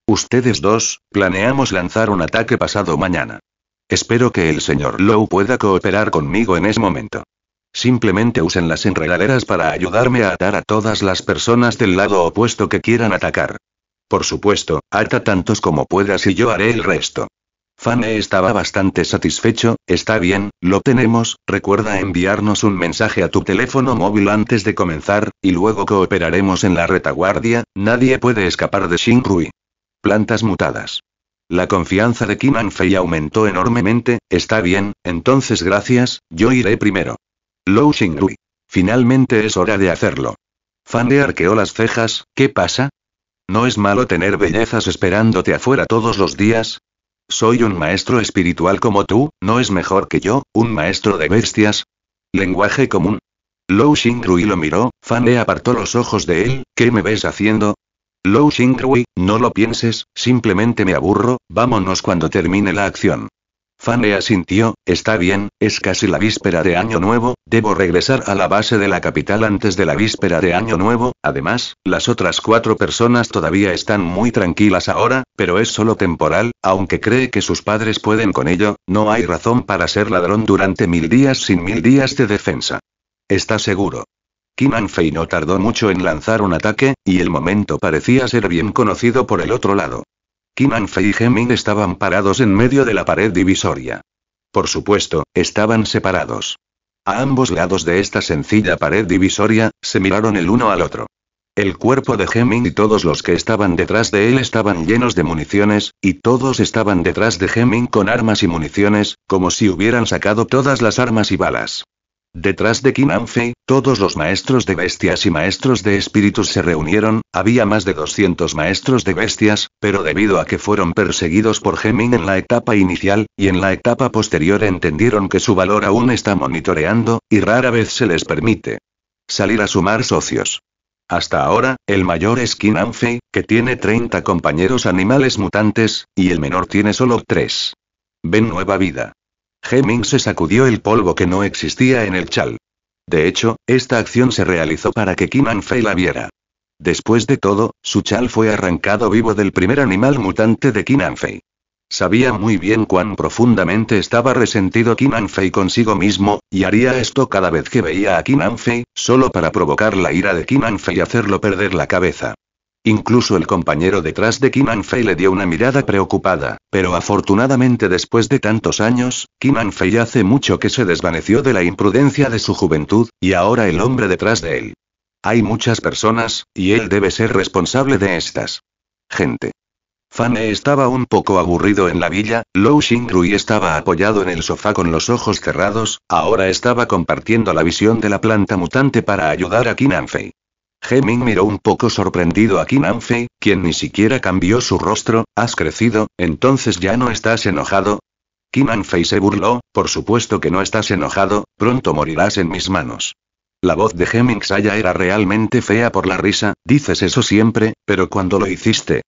Ustedes dos, planeamos lanzar un ataque pasado mañana. Espero que el señor Lou pueda cooperar conmigo en ese momento. Simplemente usen las enredaderas para ayudarme a atar a todas las personas del lado opuesto que quieran atacar. Por supuesto, ata tantos como puedas y yo haré el resto. Fane estaba bastante satisfecho, está bien, lo tenemos, recuerda enviarnos un mensaje a tu teléfono móvil antes de comenzar, y luego cooperaremos en la retaguardia, nadie puede escapar de Shin-Rui. Plantas mutadas. La confianza de Kiman Fei aumentó enormemente, está bien, entonces gracias, yo iré primero. Lou Shinrui. Finalmente es hora de hacerlo. Fane arqueó las cejas, ¿qué pasa? ¿No es malo tener bellezas esperándote afuera todos los días? Soy un maestro espiritual como tú, ¿no es mejor que yo, un maestro de bestias? Lenguaje común. Lou Xingrui lo miró, Fan le apartó los ojos de él, ¿qué me ves haciendo? Lou Xingrui, no lo pienses, simplemente me aburro, vámonos cuando termine la acción. Fane asintió, está bien, es casi la víspera de Año Nuevo, debo regresar a la base de la capital antes de la víspera de Año Nuevo, además, las otras cuatro personas todavía están muy tranquilas ahora, pero es solo temporal, aunque cree que sus padres pueden con ello, no hay razón para ser ladrón durante mil días sin mil días de defensa. Está seguro. Kim Anfei no tardó mucho en lanzar un ataque, y el momento parecía ser bien conocido por el otro lado. Kimanfei y Heming estaban parados en medio de la pared divisoria. Por supuesto, estaban separados. A ambos lados de esta sencilla pared divisoria, se miraron el uno al otro. El cuerpo de Heming y todos los que estaban detrás de él estaban llenos de municiones, y todos estaban detrás de Heming con armas y municiones, como si hubieran sacado todas las armas y balas. Detrás de Kinanfei, todos los maestros de bestias y maestros de espíritus se reunieron, había más de 200 maestros de bestias, pero debido a que fueron perseguidos por Gemin en la etapa inicial, y en la etapa posterior entendieron que su valor aún está monitoreando, y rara vez se les permite salir a sumar socios. Hasta ahora, el mayor es Kinanfei, que tiene 30 compañeros animales mutantes, y el menor tiene solo 3. Ven nueva vida. Heming se sacudió el polvo que no existía en el chal. De hecho, esta acción se realizó para que Kinanfei Anfei la viera. Después de todo, su chal fue arrancado vivo del primer animal mutante de Kim Anfei. Sabía muy bien cuán profundamente estaba resentido Kinanfei Anfei consigo mismo, y haría esto cada vez que veía a Kim Anfei, solo para provocar la ira de Kinanfei Anfei y hacerlo perder la cabeza. Incluso el compañero detrás de Kim Anfei le dio una mirada preocupada, pero afortunadamente después de tantos años, Kim Anfei hace mucho que se desvaneció de la imprudencia de su juventud, y ahora el hombre detrás de él. Hay muchas personas, y él debe ser responsable de estas. Gente. Fane estaba un poco aburrido en la villa, Lou Xingrui estaba apoyado en el sofá con los ojos cerrados, ahora estaba compartiendo la visión de la planta mutante para ayudar a Kim Heming miró un poco sorprendido a Kinanfei, quien ni siquiera cambió su rostro. Has crecido, entonces ya no estás enojado. Kinanfei se burló, por supuesto que no estás enojado, pronto morirás en mis manos. La voz de Heming Saya era realmente fea por la risa, dices eso siempre, pero cuando lo hiciste,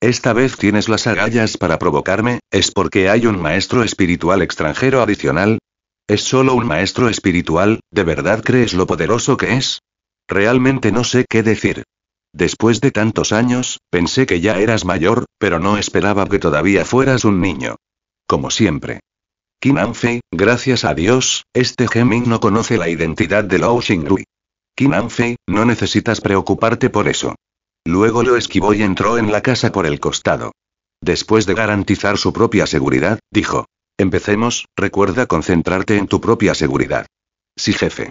esta vez tienes las agallas para provocarme, ¿es porque hay un maestro espiritual extranjero adicional? ¿Es solo un maestro espiritual? ¿De verdad crees lo poderoso que es? Realmente no sé qué decir. Después de tantos años, pensé que ya eras mayor, pero no esperaba que todavía fueras un niño. Como siempre. Kinanfei, gracias a Dios, este Geming no conoce la identidad de Lao Xingrui. Qin no necesitas preocuparte por eso. Luego lo esquivó y entró en la casa por el costado. Después de garantizar su propia seguridad, dijo. Empecemos, recuerda concentrarte en tu propia seguridad. Sí, jefe.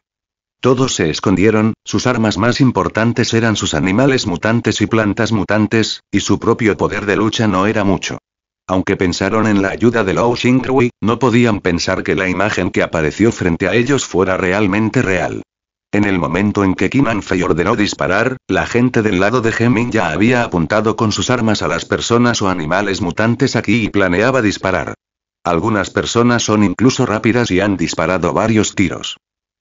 Todos se escondieron, sus armas más importantes eran sus animales mutantes y plantas mutantes, y su propio poder de lucha no era mucho. Aunque pensaron en la ayuda de Shin Xingrui, no podían pensar que la imagen que apareció frente a ellos fuera realmente real. En el momento en que Kim Fei ordenó disparar, la gente del lado de Heming ya había apuntado con sus armas a las personas o animales mutantes aquí y planeaba disparar. Algunas personas son incluso rápidas y han disparado varios tiros.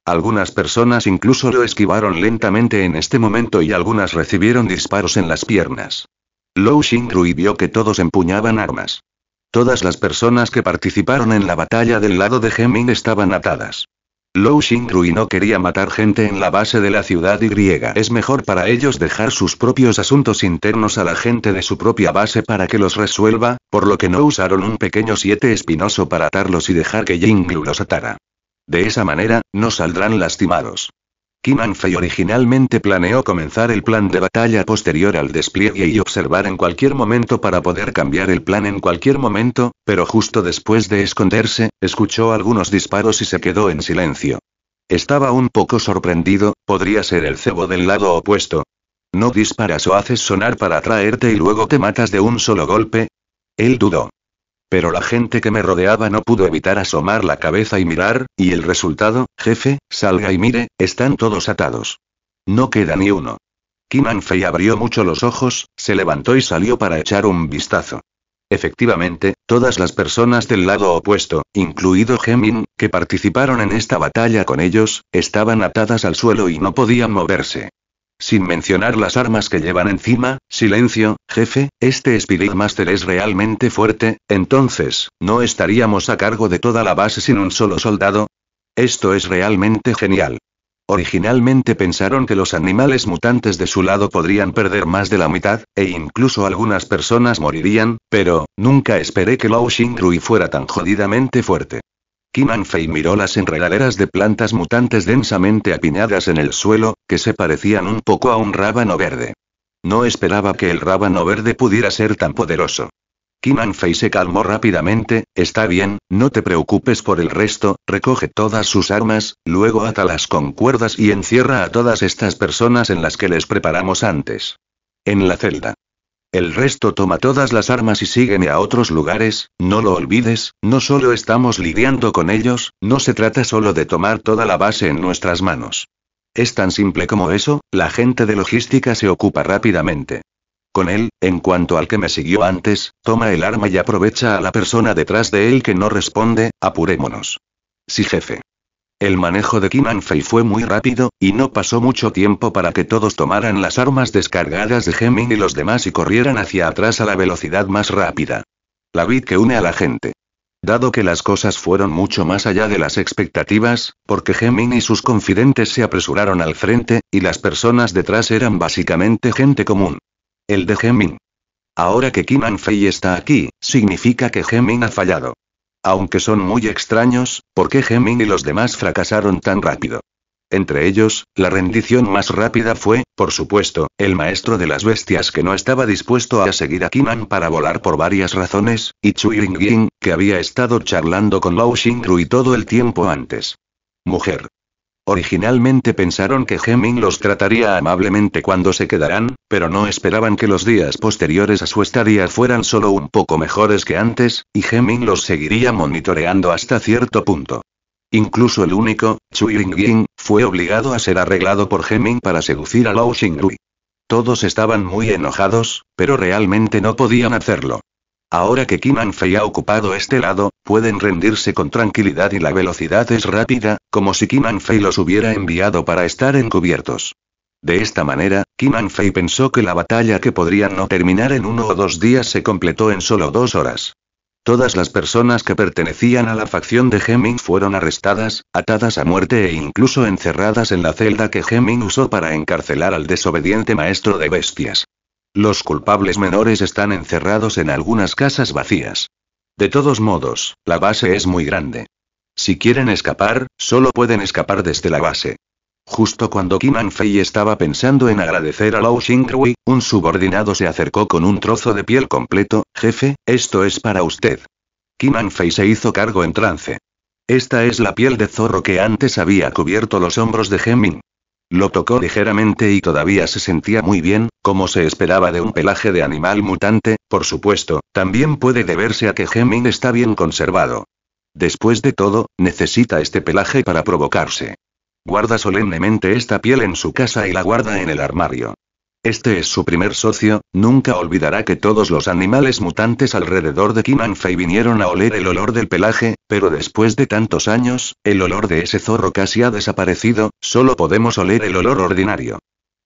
Algunas personas incluso lo esquivaron lentamente en este momento y algunas recibieron disparos en las piernas. Lou Xingrui vio que todos empuñaban armas. Todas las personas que participaron en la batalla del lado de Heming estaban atadas. Lou Xingrui no quería matar gente en la base de la ciudad y Es mejor para ellos dejar sus propios asuntos internos a la gente de su propia base para que los resuelva, por lo que no usaron un pequeño siete espinoso para atarlos y dejar que Jinglu los atara. De esa manera, no saldrán lastimados. Kim Anfei originalmente planeó comenzar el plan de batalla posterior al despliegue y observar en cualquier momento para poder cambiar el plan en cualquier momento, pero justo después de esconderse, escuchó algunos disparos y se quedó en silencio. Estaba un poco sorprendido, podría ser el cebo del lado opuesto. ¿No disparas o haces sonar para atraerte y luego te matas de un solo golpe? Él dudó. Pero la gente que me rodeaba no pudo evitar asomar la cabeza y mirar, y el resultado, jefe, salga y mire, están todos atados. No queda ni uno. Kim Anfei abrió mucho los ojos, se levantó y salió para echar un vistazo. Efectivamente, todas las personas del lado opuesto, incluido Gemin, que participaron en esta batalla con ellos, estaban atadas al suelo y no podían moverse sin mencionar las armas que llevan encima, silencio, jefe, este Spirit Master es realmente fuerte, entonces, ¿no estaríamos a cargo de toda la base sin un solo soldado? Esto es realmente genial. Originalmente pensaron que los animales mutantes de su lado podrían perder más de la mitad, e incluso algunas personas morirían, pero, nunca esperé que Lao rui fuera tan jodidamente fuerte. Kimanfei miró las enredaderas de plantas mutantes densamente apiñadas en el suelo, que se parecían un poco a un rábano verde. No esperaba que el rábano verde pudiera ser tan poderoso. Kimanfei se calmó rápidamente, está bien, no te preocupes por el resto, recoge todas sus armas, luego atalas con cuerdas y encierra a todas estas personas en las que les preparamos antes. En la celda. El resto toma todas las armas y sígueme a otros lugares, no lo olvides, no solo estamos lidiando con ellos, no se trata solo de tomar toda la base en nuestras manos. Es tan simple como eso, la gente de logística se ocupa rápidamente. Con él, en cuanto al que me siguió antes, toma el arma y aprovecha a la persona detrás de él que no responde, apurémonos. Sí jefe. El manejo de Kim Kimanfei fue muy rápido, y no pasó mucho tiempo para que todos tomaran las armas descargadas de Gemin y los demás y corrieran hacia atrás a la velocidad más rápida. La vid que une a la gente. Dado que las cosas fueron mucho más allá de las expectativas, porque Gemin y sus confidentes se apresuraron al frente, y las personas detrás eran básicamente gente común. El de Gemin. Ahora que Kim Kimanfei está aquí, significa que Gemin ha fallado. Aunque son muy extraños, ¿por qué Gemini y los demás fracasaron tan rápido? Entre ellos, la rendición más rápida fue, por supuesto, el maestro de las bestias que no estaba dispuesto a seguir a Kiman para volar por varias razones, y Chui Ying, que había estado charlando con Lao Xingru y todo el tiempo antes. Mujer. Originalmente pensaron que Heming los trataría amablemente cuando se quedaran, pero no esperaban que los días posteriores a su estadía fueran solo un poco mejores que antes, y Heming los seguiría monitoreando hasta cierto punto. Incluso el único, Yingying, fue obligado a ser arreglado por Heming para seducir a Lao Xingrui. Todos estaban muy enojados, pero realmente no podían hacerlo. Ahora que Kim An-Fei ha ocupado este lado, pueden rendirse con tranquilidad y la velocidad es rápida, como si Kim An-Fei los hubiera enviado para estar encubiertos. De esta manera, Kim An-Fei pensó que la batalla que podría no terminar en uno o dos días se completó en solo dos horas. Todas las personas que pertenecían a la facción de Heming fueron arrestadas, atadas a muerte e incluso encerradas en la celda que Heming usó para encarcelar al desobediente maestro de bestias. Los culpables menores están encerrados en algunas casas vacías. De todos modos, la base es muy grande. Si quieren escapar, solo pueden escapar desde la base. Justo cuando Kim Anfei estaba pensando en agradecer a Lao Xingrui, un subordinado se acercó con un trozo de piel completo, jefe, esto es para usted. Kim Anfei se hizo cargo en trance. Esta es la piel de zorro que antes había cubierto los hombros de Heming. Lo tocó ligeramente y todavía se sentía muy bien, como se esperaba de un pelaje de animal mutante, por supuesto, también puede deberse a que Gemini está bien conservado. Después de todo, necesita este pelaje para provocarse. Guarda solemnemente esta piel en su casa y la guarda en el armario. Este es su primer socio, nunca olvidará que todos los animales mutantes alrededor de Kimanfei vinieron a oler el olor del pelaje, pero después de tantos años, el olor de ese zorro casi ha desaparecido, solo podemos oler el olor ordinario.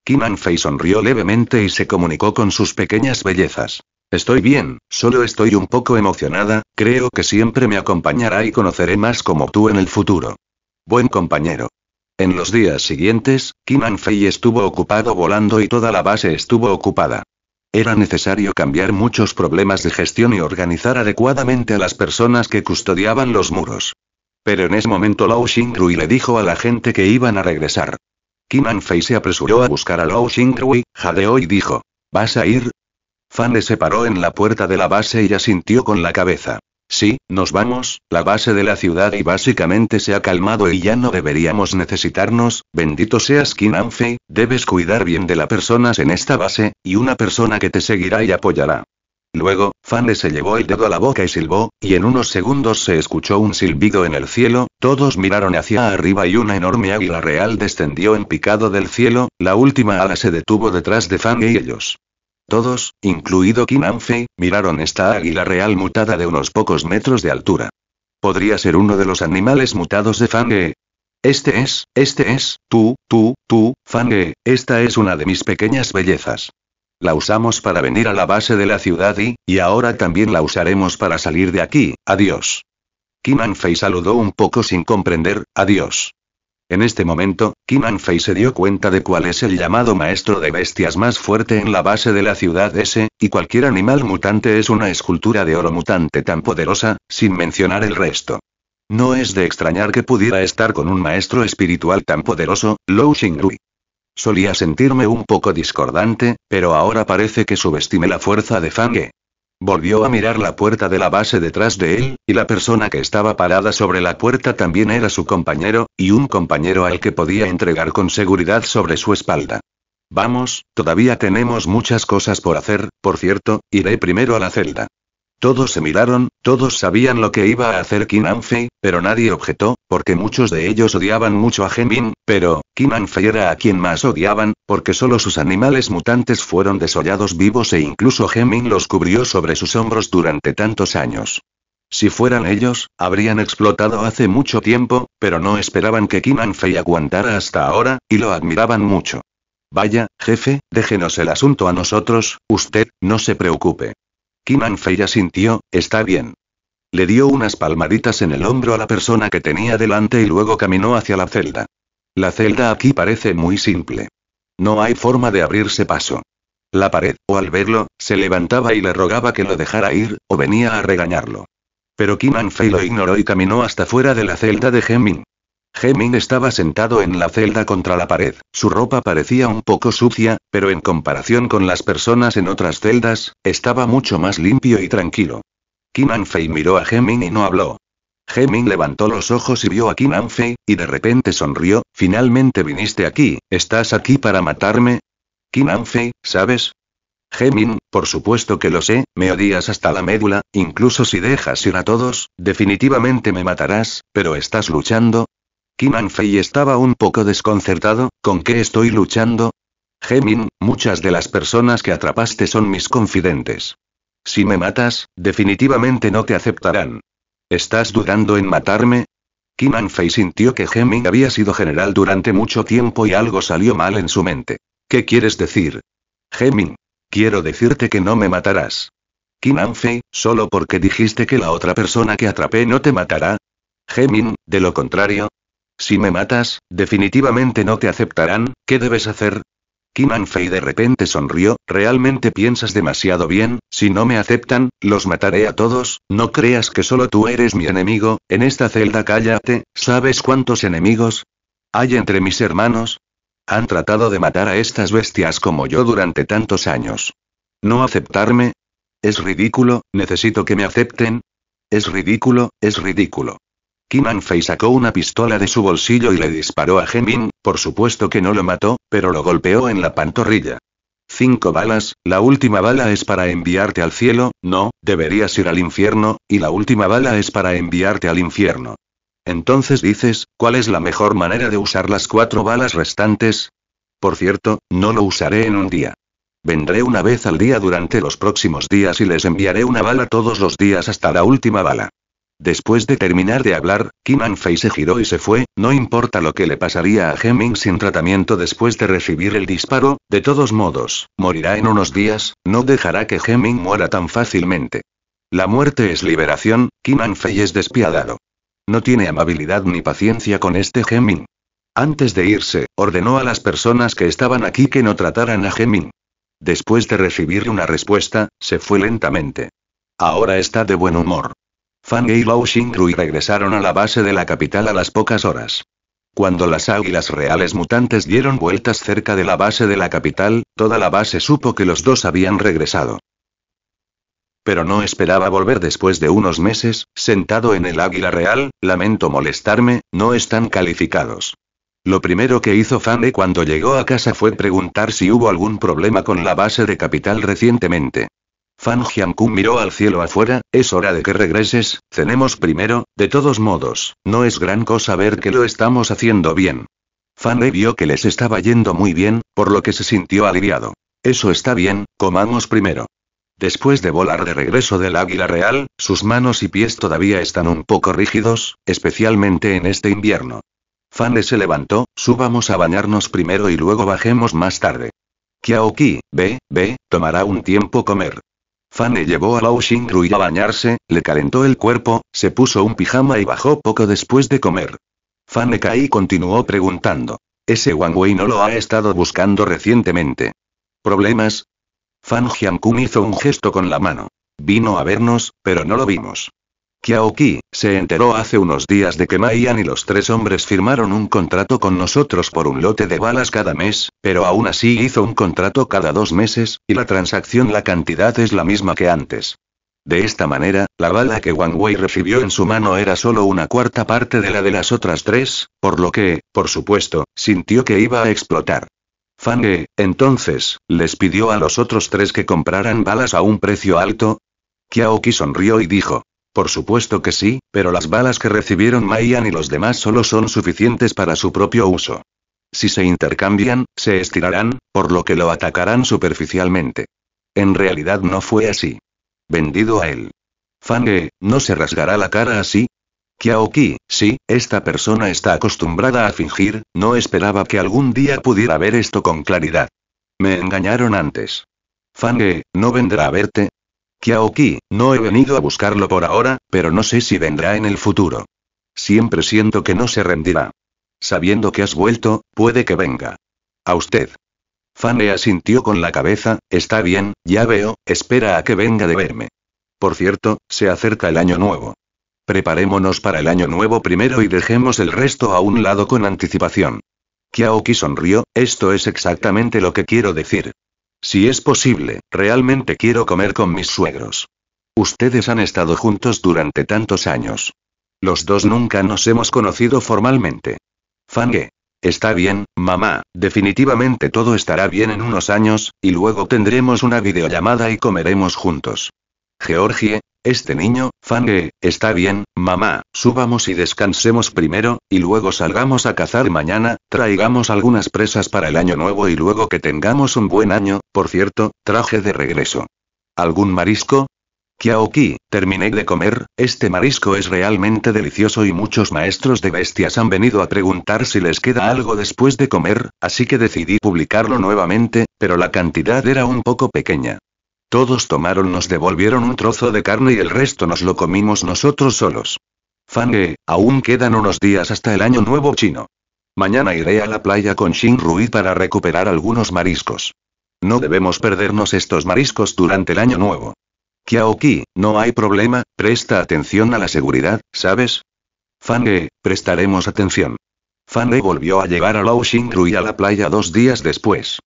Kimanfei sonrió levemente y se comunicó con sus pequeñas bellezas. Estoy bien, solo estoy un poco emocionada, creo que siempre me acompañará y conoceré más como tú en el futuro. Buen compañero. En los días siguientes, Kim Anfei estuvo ocupado volando y toda la base estuvo ocupada. Era necesario cambiar muchos problemas de gestión y organizar adecuadamente a las personas que custodiaban los muros. Pero en ese momento Lao Xingrui le dijo a la gente que iban a regresar. Kim Anfei se apresuró a buscar a Lao Xingrui, jadeó y dijo: ¿Vas a ir? Fan le separó en la puerta de la base y asintió con la cabeza. Sí, nos vamos, la base de la ciudad y básicamente se ha calmado y ya no deberíamos necesitarnos, bendito seas Kinanfe, debes cuidar bien de las personas en esta base, y una persona que te seguirá y apoyará. Luego, Fane se llevó el dedo a la boca y silbó, y en unos segundos se escuchó un silbido en el cielo, todos miraron hacia arriba y una enorme águila real descendió en picado del cielo, la última ala se detuvo detrás de Fane y ellos. Todos, incluido Kinanfei, miraron esta águila real mutada de unos pocos metros de altura. Podría ser uno de los animales mutados de Fange. Este es, este es, tú, tú, tú, Fange, esta es una de mis pequeñas bellezas. La usamos para venir a la base de la ciudad y, y ahora también la usaremos para salir de aquí, adiós. Kinanfei saludó un poco sin comprender, adiós. En este momento, Kim Anfei se dio cuenta de cuál es el llamado maestro de bestias más fuerte en la base de la ciudad S, y cualquier animal mutante es una escultura de oro mutante tan poderosa, sin mencionar el resto. No es de extrañar que pudiera estar con un maestro espiritual tan poderoso, Lou Xingrui. Solía sentirme un poco discordante, pero ahora parece que subestime la fuerza de Fange. Volvió a mirar la puerta de la base detrás de él, y la persona que estaba parada sobre la puerta también era su compañero, y un compañero al que podía entregar con seguridad sobre su espalda. Vamos, todavía tenemos muchas cosas por hacer, por cierto, iré primero a la celda. Todos se miraron, todos sabían lo que iba a hacer Qin Anfei, pero nadie objetó, porque muchos de ellos odiaban mucho a Gemin, pero, Qin Anfei era a quien más odiaban, porque solo sus animales mutantes fueron desollados vivos e incluso Gemin los cubrió sobre sus hombros durante tantos años. Si fueran ellos, habrían explotado hace mucho tiempo, pero no esperaban que Qin Anfei aguantara hasta ahora, y lo admiraban mucho. Vaya, jefe, déjenos el asunto a nosotros, usted, no se preocupe. Kim Anfei asintió, está bien. Le dio unas palmaditas en el hombro a la persona que tenía delante y luego caminó hacia la celda. La celda aquí parece muy simple. No hay forma de abrirse paso. La pared, o al verlo, se levantaba y le rogaba que lo dejara ir, o venía a regañarlo. Pero Kim Anfei lo ignoró y caminó hasta fuera de la celda de Heming. Gemin estaba sentado en la celda contra la pared. Su ropa parecía un poco sucia, pero en comparación con las personas en otras celdas, estaba mucho más limpio y tranquilo. Kim Anfei miró a Gemin y no habló. Gemin levantó los ojos y vio a Kim Anfei, y de repente sonrió, finalmente viniste aquí, ¿estás aquí para matarme? Kim Anfei, ¿sabes? Gemin, por supuesto que lo sé, me odias hasta la médula, incluso si dejas ir a todos, definitivamente me matarás, pero estás luchando, Kim estaba un poco desconcertado, ¿con qué estoy luchando? Gemin, muchas de las personas que atrapaste son mis confidentes. Si me matas, definitivamente no te aceptarán. ¿Estás dudando en matarme? Kim sintió que Gemin había sido general durante mucho tiempo y algo salió mal en su mente. ¿Qué quieres decir? Gemin. quiero decirte que no me matarás. Kim Anfei, solo porque dijiste que la otra persona que atrapé no te matará. Gemin, de lo contrario, si me matas, definitivamente no te aceptarán, ¿qué debes hacer? Kimanfei de repente sonrió, realmente piensas demasiado bien, si no me aceptan, los mataré a todos, no creas que solo tú eres mi enemigo, en esta celda cállate, ¿sabes cuántos enemigos hay entre mis hermanos? Han tratado de matar a estas bestias como yo durante tantos años. ¿No aceptarme? Es ridículo, necesito que me acepten. Es ridículo, es ridículo. Kim Fei sacó una pistola de su bolsillo y le disparó a gemin por supuesto que no lo mató, pero lo golpeó en la pantorrilla. Cinco balas, la última bala es para enviarte al cielo, no, deberías ir al infierno, y la última bala es para enviarte al infierno. Entonces dices, ¿cuál es la mejor manera de usar las cuatro balas restantes? Por cierto, no lo usaré en un día. Vendré una vez al día durante los próximos días y les enviaré una bala todos los días hasta la última bala. Después de terminar de hablar, Kim se giró y se fue, no importa lo que le pasaría a Heming sin tratamiento después de recibir el disparo, de todos modos, morirá en unos días, no dejará que Heming muera tan fácilmente. La muerte es liberación, Kim es despiadado. No tiene amabilidad ni paciencia con este Heming. Antes de irse, ordenó a las personas que estaban aquí que no trataran a Heming. Después de recibir una respuesta, se fue lentamente. Ahora está de buen humor. Fang y Lao Xingrui regresaron a la base de la capital a las pocas horas. Cuando las águilas reales mutantes dieron vueltas cerca de la base de la capital, toda la base supo que los dos habían regresado. Pero no esperaba volver después de unos meses, sentado en el águila real, lamento molestarme, no están calificados. Lo primero que hizo Fang cuando llegó a casa fue preguntar si hubo algún problema con la base de capital recientemente. Fan Jiankun miró al cielo afuera, es hora de que regreses, cenemos primero, de todos modos, no es gran cosa ver que lo estamos haciendo bien. Fan le vio que les estaba yendo muy bien, por lo que se sintió aliviado. Eso está bien, comamos primero. Después de volar de regreso del águila real, sus manos y pies todavía están un poco rígidos, especialmente en este invierno. Fan se levantó, subamos a bañarnos primero y luego bajemos más tarde. Kiaoki, ve, ve, tomará un tiempo comer. Fane llevó a Lao Xingrui a bañarse, le calentó el cuerpo, se puso un pijama y bajó poco después de comer. Fane Kai continuó preguntando. Ese Wang Wei no lo ha estado buscando recientemente. ¿Problemas? Fan Kun hizo un gesto con la mano. Vino a vernos, pero no lo vimos. Kiaoki se enteró hace unos días de que Maian y los tres hombres firmaron un contrato con nosotros por un lote de balas cada mes, pero aún así hizo un contrato cada dos meses, y la transacción la cantidad es la misma que antes. De esta manera, la bala que Wang Wei recibió en su mano era solo una cuarta parte de la de las otras tres, por lo que, por supuesto, sintió que iba a explotar. E, entonces, les pidió a los otros tres que compraran balas a un precio alto. Kiaoki sonrió y dijo, por supuesto que sí, pero las balas que recibieron Mayan y los demás solo son suficientes para su propio uso. Si se intercambian, se estirarán, por lo que lo atacarán superficialmente. En realidad no fue así. Vendido a él. Fange, ¿no se rasgará la cara así? Kiaoki, sí, esta persona está acostumbrada a fingir, no esperaba que algún día pudiera ver esto con claridad. Me engañaron antes. Fange, no vendrá a verte, Kiaoki, no he venido a buscarlo por ahora, pero no sé si vendrá en el futuro. Siempre siento que no se rendirá. Sabiendo que has vuelto, puede que venga. A usted. Fane asintió con la cabeza, está bien, ya veo, espera a que venga de verme. Por cierto, se acerca el año nuevo. Preparémonos para el año nuevo primero y dejemos el resto a un lado con anticipación. Kiaoki sonrió, esto es exactamente lo que quiero decir. Si es posible, realmente quiero comer con mis suegros. Ustedes han estado juntos durante tantos años. Los dos nunca nos hemos conocido formalmente. Fange. Está bien, mamá, definitivamente todo estará bien en unos años, y luego tendremos una videollamada y comeremos juntos. Georgie, este niño, Fange, está bien, mamá, subamos y descansemos primero, y luego salgamos a cazar mañana, traigamos algunas presas para el año nuevo y luego que tengamos un buen año, por cierto, traje de regreso. ¿Algún marisco? Kiaoki, terminé de comer, este marisco es realmente delicioso y muchos maestros de bestias han venido a preguntar si les queda algo después de comer, así que decidí publicarlo nuevamente, pero la cantidad era un poco pequeña. Todos tomaron, nos devolvieron un trozo de carne y el resto nos lo comimos nosotros solos. Fange, aún quedan unos días hasta el año nuevo chino. Mañana iré a la playa con Xing Rui para recuperar algunos mariscos. No debemos perdernos estos mariscos durante el año nuevo. Kiaoki, no hay problema, presta atención a la seguridad, ¿sabes? Fange, prestaremos atención. Fange volvió a llevar a Lao Xing Rui a la playa dos días después.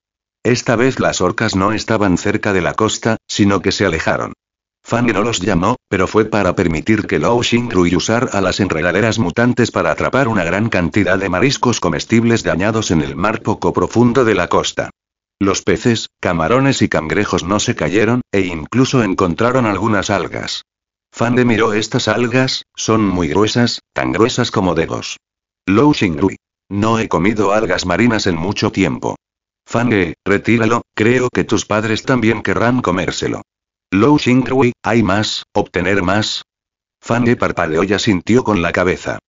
Esta vez las orcas no estaban cerca de la costa, sino que se alejaron. Fang no los llamó, pero fue para permitir que Lou Xingrui usara a las enredaderas mutantes para atrapar una gran cantidad de mariscos comestibles dañados en el mar poco profundo de la costa. Los peces, camarones y cangrejos no se cayeron, e incluso encontraron algunas algas. Fande miró estas algas, son muy gruesas, tan gruesas como dedos. Lou Xingrui. No he comido algas marinas en mucho tiempo. Fange, retíralo, creo que tus padres también querrán comérselo. Lou Xingrui, hay más, obtener más. Fange parpadeó y asintió con la cabeza.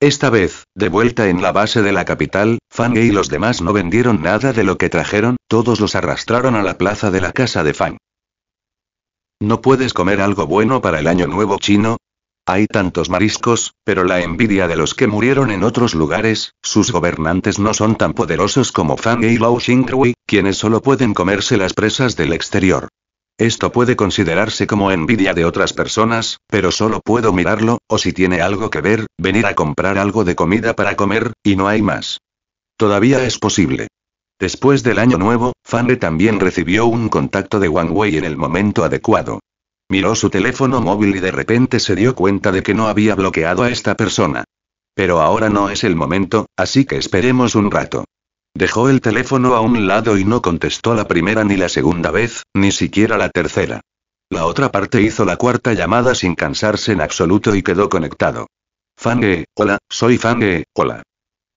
Esta vez, de vuelta en la base de la capital, Fang y los demás no vendieron nada de lo que trajeron, todos los arrastraron a la plaza de la casa de Fang. ¿No puedes comer algo bueno para el año nuevo chino? Hay tantos mariscos, pero la envidia de los que murieron en otros lugares, sus gobernantes no son tan poderosos como Fang y Lao Xinghui, quienes solo pueden comerse las presas del exterior. Esto puede considerarse como envidia de otras personas, pero solo puedo mirarlo, o si tiene algo que ver, venir a comprar algo de comida para comer, y no hay más. Todavía es posible. Después del año nuevo, Fang también recibió un contacto de Wang Wei en el momento adecuado. Miró su teléfono móvil y de repente se dio cuenta de que no había bloqueado a esta persona. Pero ahora no es el momento, así que esperemos un rato. Dejó el teléfono a un lado y no contestó la primera ni la segunda vez, ni siquiera la tercera. La otra parte hizo la cuarta llamada sin cansarse en absoluto y quedó conectado. Fange, hola, soy Fange, hola.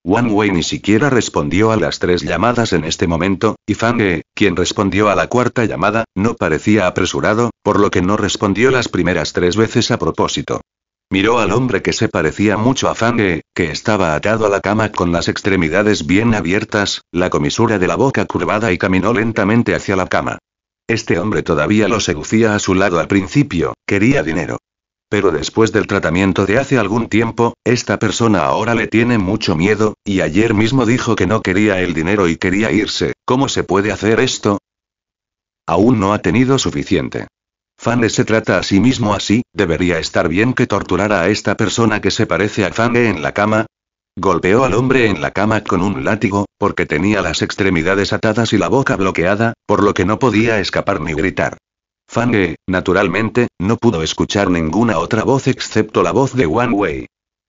Wang Wei ni siquiera respondió a las tres llamadas en este momento, y Fang E, quien respondió a la cuarta llamada, no parecía apresurado, por lo que no respondió las primeras tres veces a propósito. Miró al hombre que se parecía mucho a Fang E, que estaba atado a la cama con las extremidades bien abiertas, la comisura de la boca curvada y caminó lentamente hacia la cama. Este hombre todavía lo seducía a su lado al principio, quería dinero. Pero después del tratamiento de hace algún tiempo, esta persona ahora le tiene mucho miedo, y ayer mismo dijo que no quería el dinero y quería irse. ¿Cómo se puede hacer esto? Aún no ha tenido suficiente. Fane se trata a sí mismo así, debería estar bien que torturara a esta persona que se parece a Fane en la cama. Golpeó al hombre en la cama con un látigo, porque tenía las extremidades atadas y la boca bloqueada, por lo que no podía escapar ni gritar. Fange, naturalmente, no pudo escuchar ninguna otra voz excepto la voz de One Way.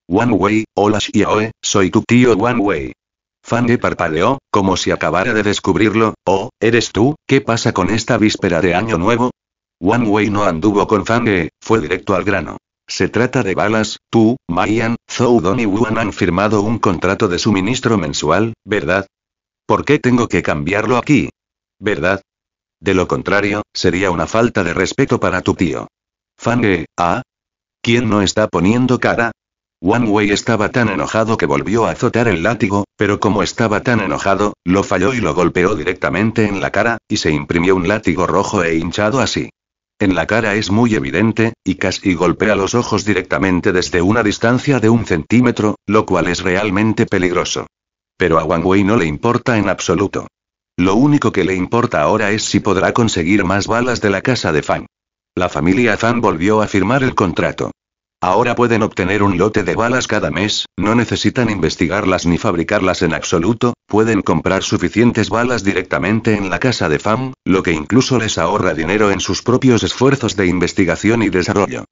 One Way, hola Xiaoe, soy tu tío One Way. Fange parpadeó, como si acabara de descubrirlo, oh, ¿eres tú? ¿Qué pasa con esta víspera de Año Nuevo? One Way no anduvo con Fange, fue directo al grano. Se trata de balas, tú, Mayan, Zhou Don y Wuan han firmado un contrato de suministro mensual, ¿verdad? ¿Por qué tengo que cambiarlo aquí? ¿Verdad? De lo contrario, sería una falta de respeto para tu tío. Fange, ¿ah? ¿Quién no está poniendo cara? Wang Wei estaba tan enojado que volvió a azotar el látigo, pero como estaba tan enojado, lo falló y lo golpeó directamente en la cara, y se imprimió un látigo rojo e hinchado así. En la cara es muy evidente, y casi golpea los ojos directamente desde una distancia de un centímetro, lo cual es realmente peligroso. Pero a Wang Wei no le importa en absoluto. Lo único que le importa ahora es si podrá conseguir más balas de la casa de Fan. La familia Fan volvió a firmar el contrato. Ahora pueden obtener un lote de balas cada mes, no necesitan investigarlas ni fabricarlas en absoluto, pueden comprar suficientes balas directamente en la casa de Fan, lo que incluso les ahorra dinero en sus propios esfuerzos de investigación y desarrollo.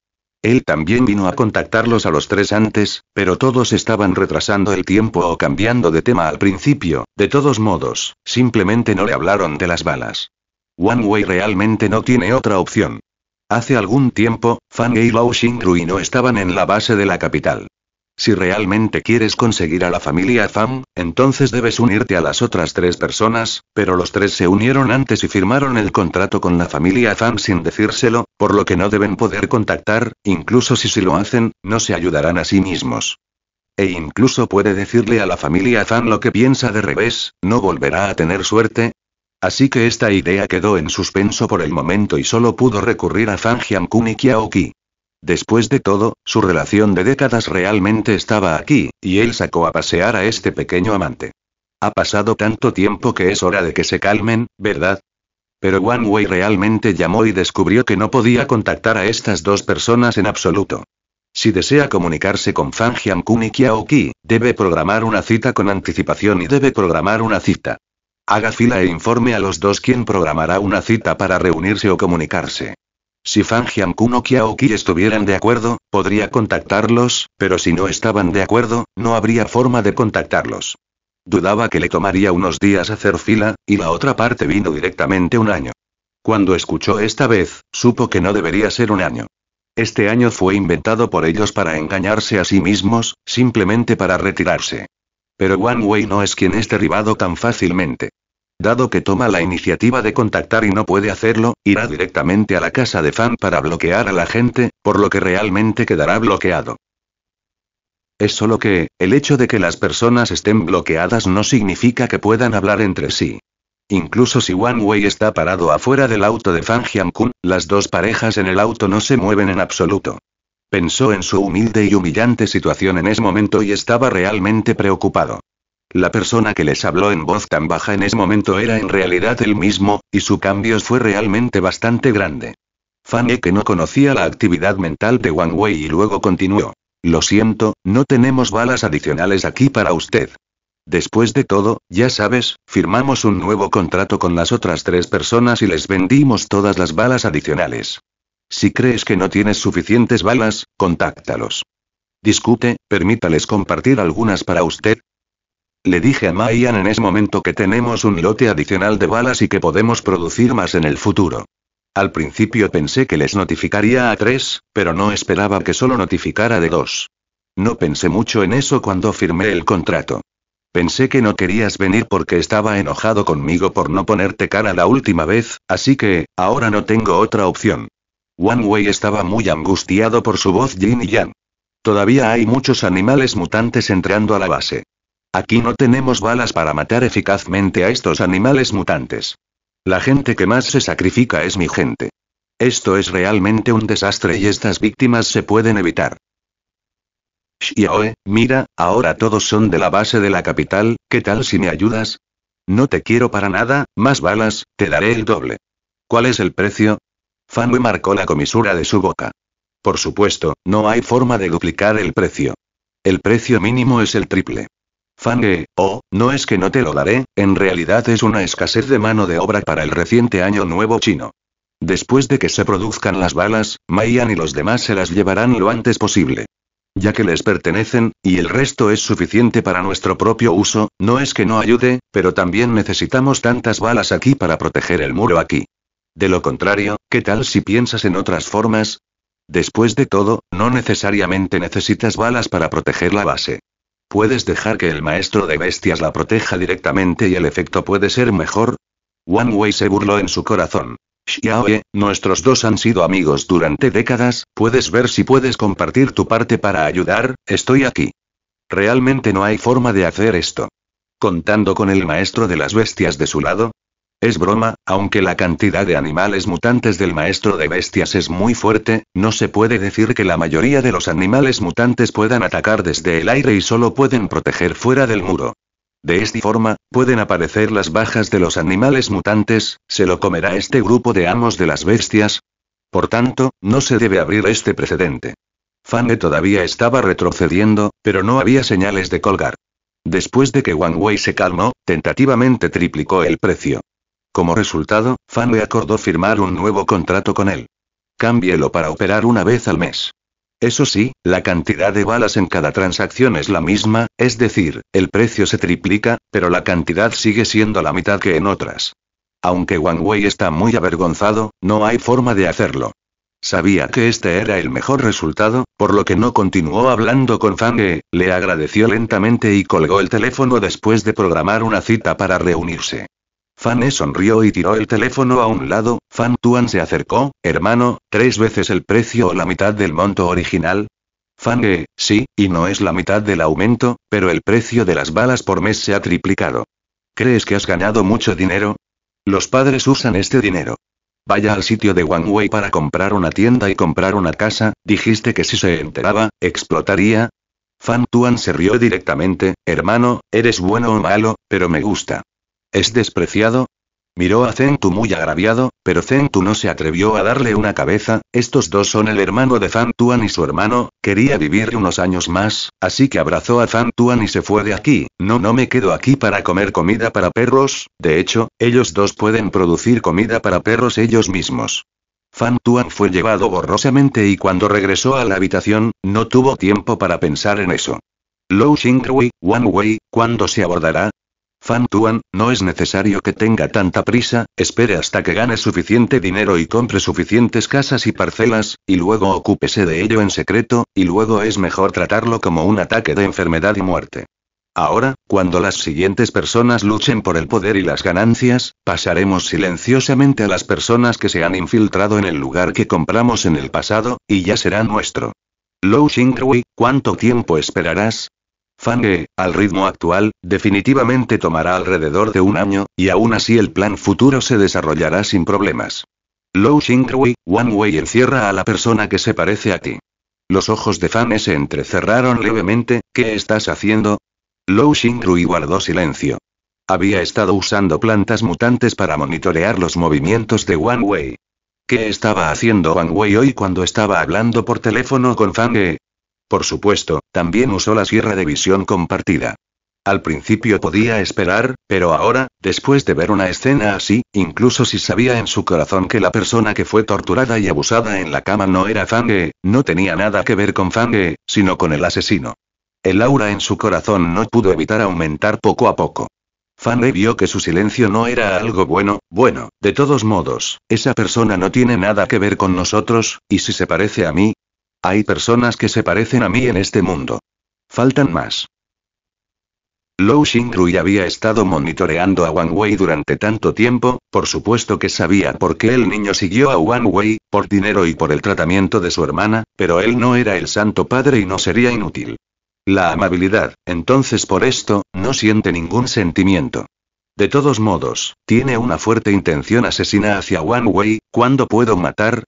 Él también vino a contactarlos a los tres antes, pero todos estaban retrasando el tiempo o cambiando de tema al principio, de todos modos, simplemente no le hablaron de las balas. One Way realmente no tiene otra opción. Hace algún tiempo, Fang y Lao Xingru no estaban en la base de la capital. Si realmente quieres conseguir a la familia Zhang, entonces debes unirte a las otras tres personas, pero los tres se unieron antes y firmaron el contrato con la familia Zhang sin decírselo, por lo que no deben poder contactar, incluso si si lo hacen, no se ayudarán a sí mismos. E incluso puede decirle a la familia Fan lo que piensa de revés, no volverá a tener suerte, Así que esta idea quedó en suspenso por el momento y solo pudo recurrir a Fan Jiankun y Después de todo, su relación de décadas realmente estaba aquí, y él sacó a pasear a este pequeño amante. Ha pasado tanto tiempo que es hora de que se calmen, ¿verdad? Pero Wang Wei realmente llamó y descubrió que no podía contactar a estas dos personas en absoluto. Si desea comunicarse con Fan Jiankun y Kiaoki, debe programar una cita con anticipación y debe programar una cita. Haga fila e informe a los dos quién programará una cita para reunirse o comunicarse. Si Fan Kun o Kiaoki estuvieran de acuerdo, podría contactarlos, pero si no estaban de acuerdo, no habría forma de contactarlos. Dudaba que le tomaría unos días hacer fila, y la otra parte vino directamente un año. Cuando escuchó esta vez, supo que no debería ser un año. Este año fue inventado por ellos para engañarse a sí mismos, simplemente para retirarse. Pero Wang Wei no es quien es derribado tan fácilmente. Dado que toma la iniciativa de contactar y no puede hacerlo, irá directamente a la casa de Fan para bloquear a la gente, por lo que realmente quedará bloqueado. Es solo que, el hecho de que las personas estén bloqueadas no significa que puedan hablar entre sí. Incluso si Wang Wei está parado afuera del auto de Fan Kun, las dos parejas en el auto no se mueven en absoluto. Pensó en su humilde y humillante situación en ese momento y estaba realmente preocupado. La persona que les habló en voz tan baja en ese momento era en realidad el mismo, y su cambio fue realmente bastante grande. Fanny que no conocía la actividad mental de Wang Wei y luego continuó. Lo siento, no tenemos balas adicionales aquí para usted. Después de todo, ya sabes, firmamos un nuevo contrato con las otras tres personas y les vendimos todas las balas adicionales. Si crees que no tienes suficientes balas, contáctalos. Discute, permítales compartir algunas para usted, le dije a Mayan en ese momento que tenemos un lote adicional de balas y que podemos producir más en el futuro. Al principio pensé que les notificaría a tres, pero no esperaba que solo notificara de dos. No pensé mucho en eso cuando firmé el contrato. Pensé que no querías venir porque estaba enojado conmigo por no ponerte cara la última vez, así que, ahora no tengo otra opción. One Way estaba muy angustiado por su voz Jin y Yang. Todavía hay muchos animales mutantes entrando a la base. Aquí no tenemos balas para matar eficazmente a estos animales mutantes. La gente que más se sacrifica es mi gente. Esto es realmente un desastre y estas víctimas se pueden evitar. Xiaoe, mira, ahora todos son de la base de la capital, ¿qué tal si me ayudas? No te quiero para nada, más balas, te daré el doble. ¿Cuál es el precio? Fanwe marcó la comisura de su boca. Por supuesto, no hay forma de duplicar el precio. El precio mínimo es el triple. Fange, oh, no es que no te lo daré, en realidad es una escasez de mano de obra para el reciente año nuevo chino. Después de que se produzcan las balas, Mayan y los demás se las llevarán lo antes posible. Ya que les pertenecen, y el resto es suficiente para nuestro propio uso, no es que no ayude, pero también necesitamos tantas balas aquí para proteger el muro aquí. De lo contrario, ¿qué tal si piensas en otras formas? Después de todo, no necesariamente necesitas balas para proteger la base. ¿Puedes dejar que el maestro de bestias la proteja directamente y el efecto puede ser mejor? Wang Wei se burló en su corazón. Xiaoe, nuestros dos han sido amigos durante décadas, puedes ver si puedes compartir tu parte para ayudar, estoy aquí. Realmente no hay forma de hacer esto. Contando con el maestro de las bestias de su lado, es broma, aunque la cantidad de animales mutantes del maestro de bestias es muy fuerte, no se puede decir que la mayoría de los animales mutantes puedan atacar desde el aire y solo pueden proteger fuera del muro. De esta forma, pueden aparecer las bajas de los animales mutantes, se lo comerá este grupo de amos de las bestias. Por tanto, no se debe abrir este precedente. Fane todavía estaba retrocediendo, pero no había señales de colgar. Después de que Wang Wei se calmó, tentativamente triplicó el precio. Como resultado, le acordó firmar un nuevo contrato con él. Cámbielo para operar una vez al mes. Eso sí, la cantidad de balas en cada transacción es la misma, es decir, el precio se triplica, pero la cantidad sigue siendo la mitad que en otras. Aunque Wang Wei está muy avergonzado, no hay forma de hacerlo. Sabía que este era el mejor resultado, por lo que no continuó hablando con Fang le agradeció lentamente y colgó el teléfono después de programar una cita para reunirse. Fan E sonrió y tiró el teléfono a un lado, Fan Tuan se acercó, hermano, tres veces el precio o la mitad del monto original. Fan -e, sí, y no es la mitad del aumento, pero el precio de las balas por mes se ha triplicado. ¿Crees que has ganado mucho dinero? Los padres usan este dinero. Vaya al sitio de One Wei para comprar una tienda y comprar una casa, dijiste que si se enteraba, explotaría. Fan Tuan se rió directamente, hermano, eres bueno o malo, pero me gusta. ¿Es despreciado? Miró a Tu muy agraviado, pero Tu no se atrevió a darle una cabeza, estos dos son el hermano de Fan Tuan y su hermano, quería vivir unos años más, así que abrazó a Fan Tuan y se fue de aquí, no no me quedo aquí para comer comida para perros, de hecho, ellos dos pueden producir comida para perros ellos mismos. Fan Tuan fue llevado borrosamente y cuando regresó a la habitación, no tuvo tiempo para pensar en eso. Lou Xingrui, Wan Wei, ¿cuándo se abordará? Fan Tuan, no es necesario que tenga tanta prisa, espere hasta que gane suficiente dinero y compre suficientes casas y parcelas, y luego ocúpese de ello en secreto, y luego es mejor tratarlo como un ataque de enfermedad y muerte. Ahora, cuando las siguientes personas luchen por el poder y las ganancias, pasaremos silenciosamente a las personas que se han infiltrado en el lugar que compramos en el pasado, y ya será nuestro. Lou Xinghui, ¿cuánto tiempo esperarás? Fange, al ritmo actual, definitivamente tomará alrededor de un año, y aún así el plan futuro se desarrollará sin problemas. Lou Xingrui, One Way encierra a la persona que se parece a ti. Los ojos de Fan se entrecerraron levemente, ¿qué estás haciendo? Lou Xingrui guardó silencio. Había estado usando plantas mutantes para monitorear los movimientos de One Way. ¿Qué estaba haciendo Wang Wei hoy cuando estaba hablando por teléfono con Fange? Por supuesto, también usó la sierra de visión compartida. Al principio podía esperar, pero ahora, después de ver una escena así, incluso si sabía en su corazón que la persona que fue torturada y abusada en la cama no era Fange, no tenía nada que ver con Fange, sino con el asesino. El aura en su corazón no pudo evitar aumentar poco a poco. Fange vio que su silencio no era algo bueno, bueno, de todos modos, esa persona no tiene nada que ver con nosotros, y si se parece a mí, hay personas que se parecen a mí en este mundo. Faltan más. Lou Xingrui había estado monitoreando a Wang Wei durante tanto tiempo, por supuesto que sabía por qué el niño siguió a Wang Wei, por dinero y por el tratamiento de su hermana, pero él no era el santo padre y no sería inútil. La amabilidad, entonces por esto, no siente ningún sentimiento. De todos modos, tiene una fuerte intención asesina hacia Wang Wei, ¿cuándo puedo matar?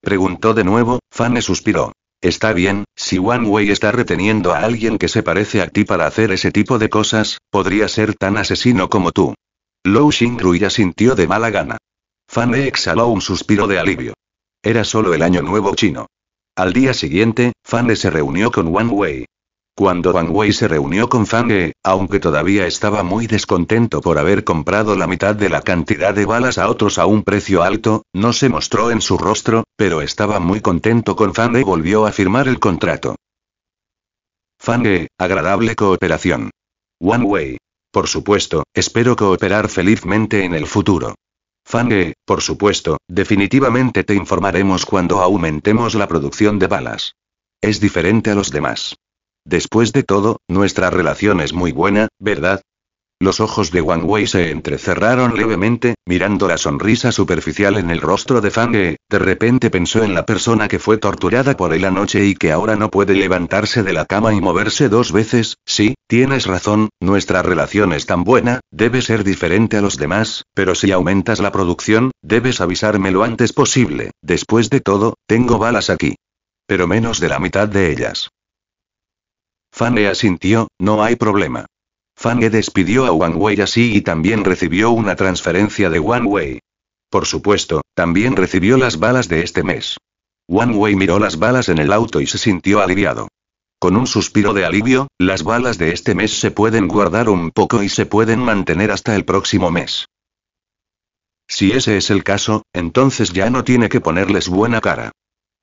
Preguntó de nuevo, Fane suspiró. Está bien, si One Way está reteniendo a alguien que se parece a ti para hacer ese tipo de cosas, podría ser tan asesino como tú. Lou Xingru ya sintió de mala gana. Fan exhaló un suspiro de alivio. Era solo el año nuevo chino. Al día siguiente, Fan Le se reunió con One Wei. Cuando Wang Wei se reunió con Fang aunque todavía estaba muy descontento por haber comprado la mitad de la cantidad de balas a otros a un precio alto, no se mostró en su rostro, pero estaba muy contento con Fang y volvió a firmar el contrato. Fang agradable cooperación. Wang Wei. Por supuesto, espero cooperar felizmente en el futuro. Fang, por supuesto, definitivamente te informaremos cuando aumentemos la producción de balas. Es diferente a los demás. Después de todo, nuestra relación es muy buena, ¿verdad? Los ojos de Wang Wei se entrecerraron levemente, mirando la sonrisa superficial en el rostro de Fang De repente pensó en la persona que fue torturada por él anoche y que ahora no puede levantarse de la cama y moverse dos veces. Sí, tienes razón, nuestra relación es tan buena, debe ser diferente a los demás, pero si aumentas la producción, debes avisarme lo antes posible. Después de todo, tengo balas aquí. Pero menos de la mitad de ellas. Fan asintió, no hay problema. Fan despidió a Wang Wei así y también recibió una transferencia de Wang Wei. Por supuesto, también recibió las balas de este mes. Wang Wei miró las balas en el auto y se sintió aliviado. Con un suspiro de alivio, las balas de este mes se pueden guardar un poco y se pueden mantener hasta el próximo mes. Si ese es el caso, entonces ya no tiene que ponerles buena cara.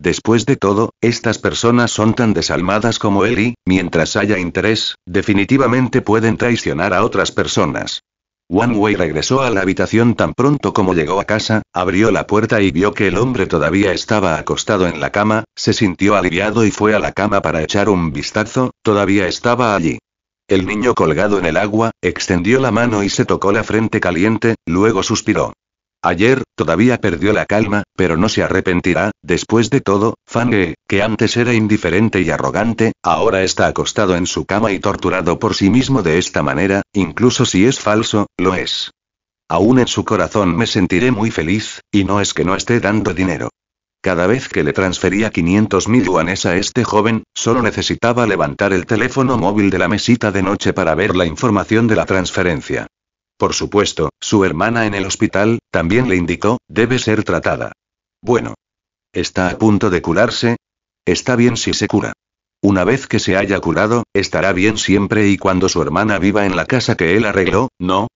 Después de todo, estas personas son tan desalmadas como él y, mientras haya interés, definitivamente pueden traicionar a otras personas. One Wei regresó a la habitación tan pronto como llegó a casa, abrió la puerta y vio que el hombre todavía estaba acostado en la cama, se sintió aliviado y fue a la cama para echar un vistazo, todavía estaba allí. El niño colgado en el agua, extendió la mano y se tocó la frente caliente, luego suspiró. Ayer, todavía perdió la calma, pero no se arrepentirá, después de todo, Fange, que antes era indiferente y arrogante, ahora está acostado en su cama y torturado por sí mismo de esta manera, incluso si es falso, lo es. Aún en su corazón me sentiré muy feliz, y no es que no esté dando dinero. Cada vez que le transfería 500 mil yuanes a este joven, solo necesitaba levantar el teléfono móvil de la mesita de noche para ver la información de la transferencia. Por supuesto, su hermana en el hospital, también le indicó, debe ser tratada. Bueno. ¿Está a punto de curarse? Está bien si se cura. Una vez que se haya curado, estará bien siempre y cuando su hermana viva en la casa que él arregló, ¿no?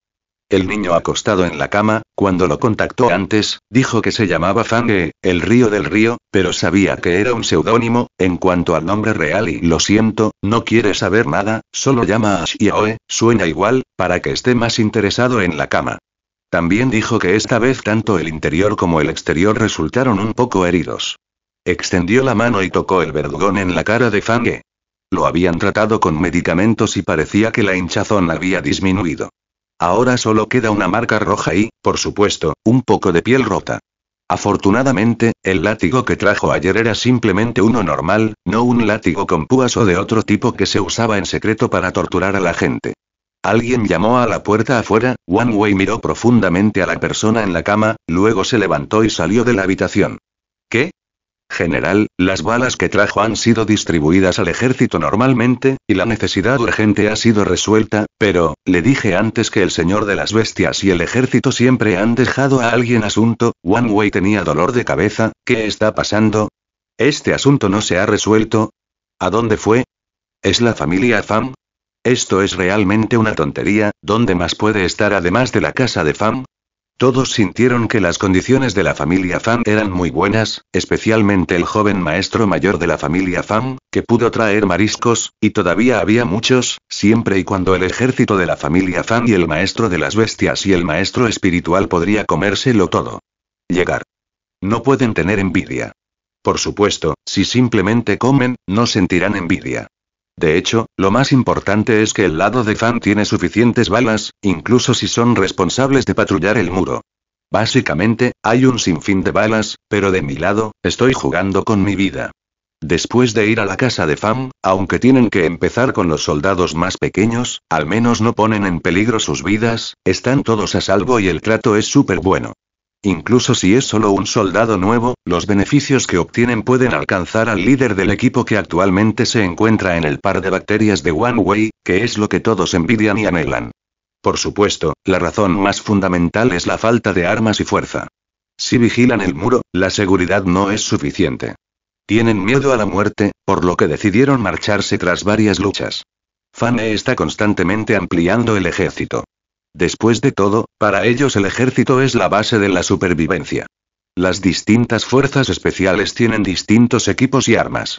El niño acostado en la cama, cuando lo contactó antes, dijo que se llamaba Fange, el río del río, pero sabía que era un seudónimo, en cuanto al nombre real y lo siento, no quiere saber nada, solo llama a Xiaoe, suena igual, para que esté más interesado en la cama. También dijo que esta vez tanto el interior como el exterior resultaron un poco heridos. Extendió la mano y tocó el verdugón en la cara de Fange. Lo habían tratado con medicamentos y parecía que la hinchazón había disminuido. Ahora solo queda una marca roja y, por supuesto, un poco de piel rota. Afortunadamente, el látigo que trajo ayer era simplemente uno normal, no un látigo con púas o de otro tipo que se usaba en secreto para torturar a la gente. Alguien llamó a la puerta afuera, One Way miró profundamente a la persona en la cama, luego se levantó y salió de la habitación. ¿Qué? General, las balas que trajo han sido distribuidas al ejército normalmente, y la necesidad urgente ha sido resuelta, pero, le dije antes que el señor de las bestias y el ejército siempre han dejado a alguien asunto, Wang Wei tenía dolor de cabeza, ¿qué está pasando? ¿Este asunto no se ha resuelto? ¿A dónde fue? ¿Es la familia Fam? Esto es realmente una tontería, ¿dónde más puede estar además de la casa de Fam? Todos sintieron que las condiciones de la familia Fan eran muy buenas, especialmente el joven maestro mayor de la familia Fan, que pudo traer mariscos, y todavía había muchos, siempre y cuando el ejército de la familia Fan y el maestro de las bestias y el maestro espiritual podría comérselo todo. Llegar. No pueden tener envidia. Por supuesto, si simplemente comen, no sentirán envidia. De hecho, lo más importante es que el lado de Fan tiene suficientes balas, incluso si son responsables de patrullar el muro. Básicamente, hay un sinfín de balas, pero de mi lado, estoy jugando con mi vida. Después de ir a la casa de Fan, aunque tienen que empezar con los soldados más pequeños, al menos no ponen en peligro sus vidas, están todos a salvo y el trato es súper bueno. Incluso si es solo un soldado nuevo, los beneficios que obtienen pueden alcanzar al líder del equipo que actualmente se encuentra en el par de bacterias de One Way, que es lo que todos envidian y anhelan. Por supuesto, la razón más fundamental es la falta de armas y fuerza. Si vigilan el muro, la seguridad no es suficiente. Tienen miedo a la muerte, por lo que decidieron marcharse tras varias luchas. Fane está constantemente ampliando el ejército. Después de todo, para ellos el ejército es la base de la supervivencia. Las distintas fuerzas especiales tienen distintos equipos y armas.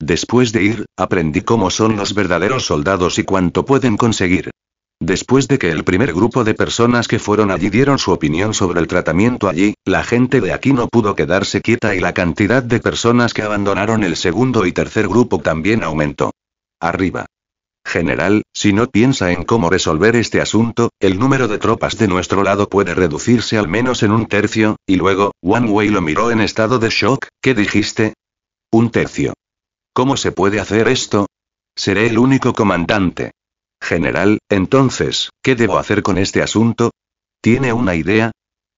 Después de ir, aprendí cómo son los verdaderos soldados y cuánto pueden conseguir. Después de que el primer grupo de personas que fueron allí dieron su opinión sobre el tratamiento allí, la gente de aquí no pudo quedarse quieta y la cantidad de personas que abandonaron el segundo y tercer grupo también aumentó. Arriba. General, si no piensa en cómo resolver este asunto, el número de tropas de nuestro lado puede reducirse al menos en un tercio, y luego, One Way lo miró en estado de shock, ¿qué dijiste? Un tercio. ¿Cómo se puede hacer esto? Seré el único comandante. General, entonces, ¿qué debo hacer con este asunto? ¿Tiene una idea?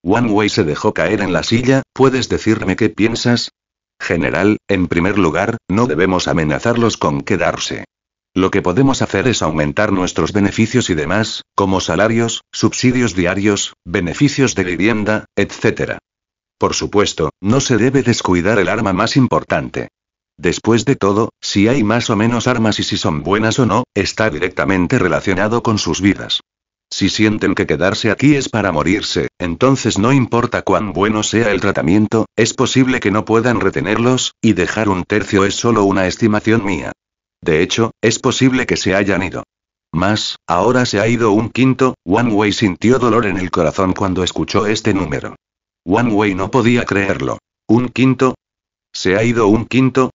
One Way se dejó caer en la silla, ¿puedes decirme qué piensas? General, en primer lugar, no debemos amenazarlos con quedarse. Lo que podemos hacer es aumentar nuestros beneficios y demás, como salarios, subsidios diarios, beneficios de vivienda, etc. Por supuesto, no se debe descuidar el arma más importante. Después de todo, si hay más o menos armas y si son buenas o no, está directamente relacionado con sus vidas. Si sienten que quedarse aquí es para morirse, entonces no importa cuán bueno sea el tratamiento, es posible que no puedan retenerlos, y dejar un tercio es solo una estimación mía. De hecho, es posible que se hayan ido. Más, ahora se ha ido un quinto, One Way sintió dolor en el corazón cuando escuchó este número. One Way no podía creerlo. ¿Un quinto? ¿Se ha ido un quinto?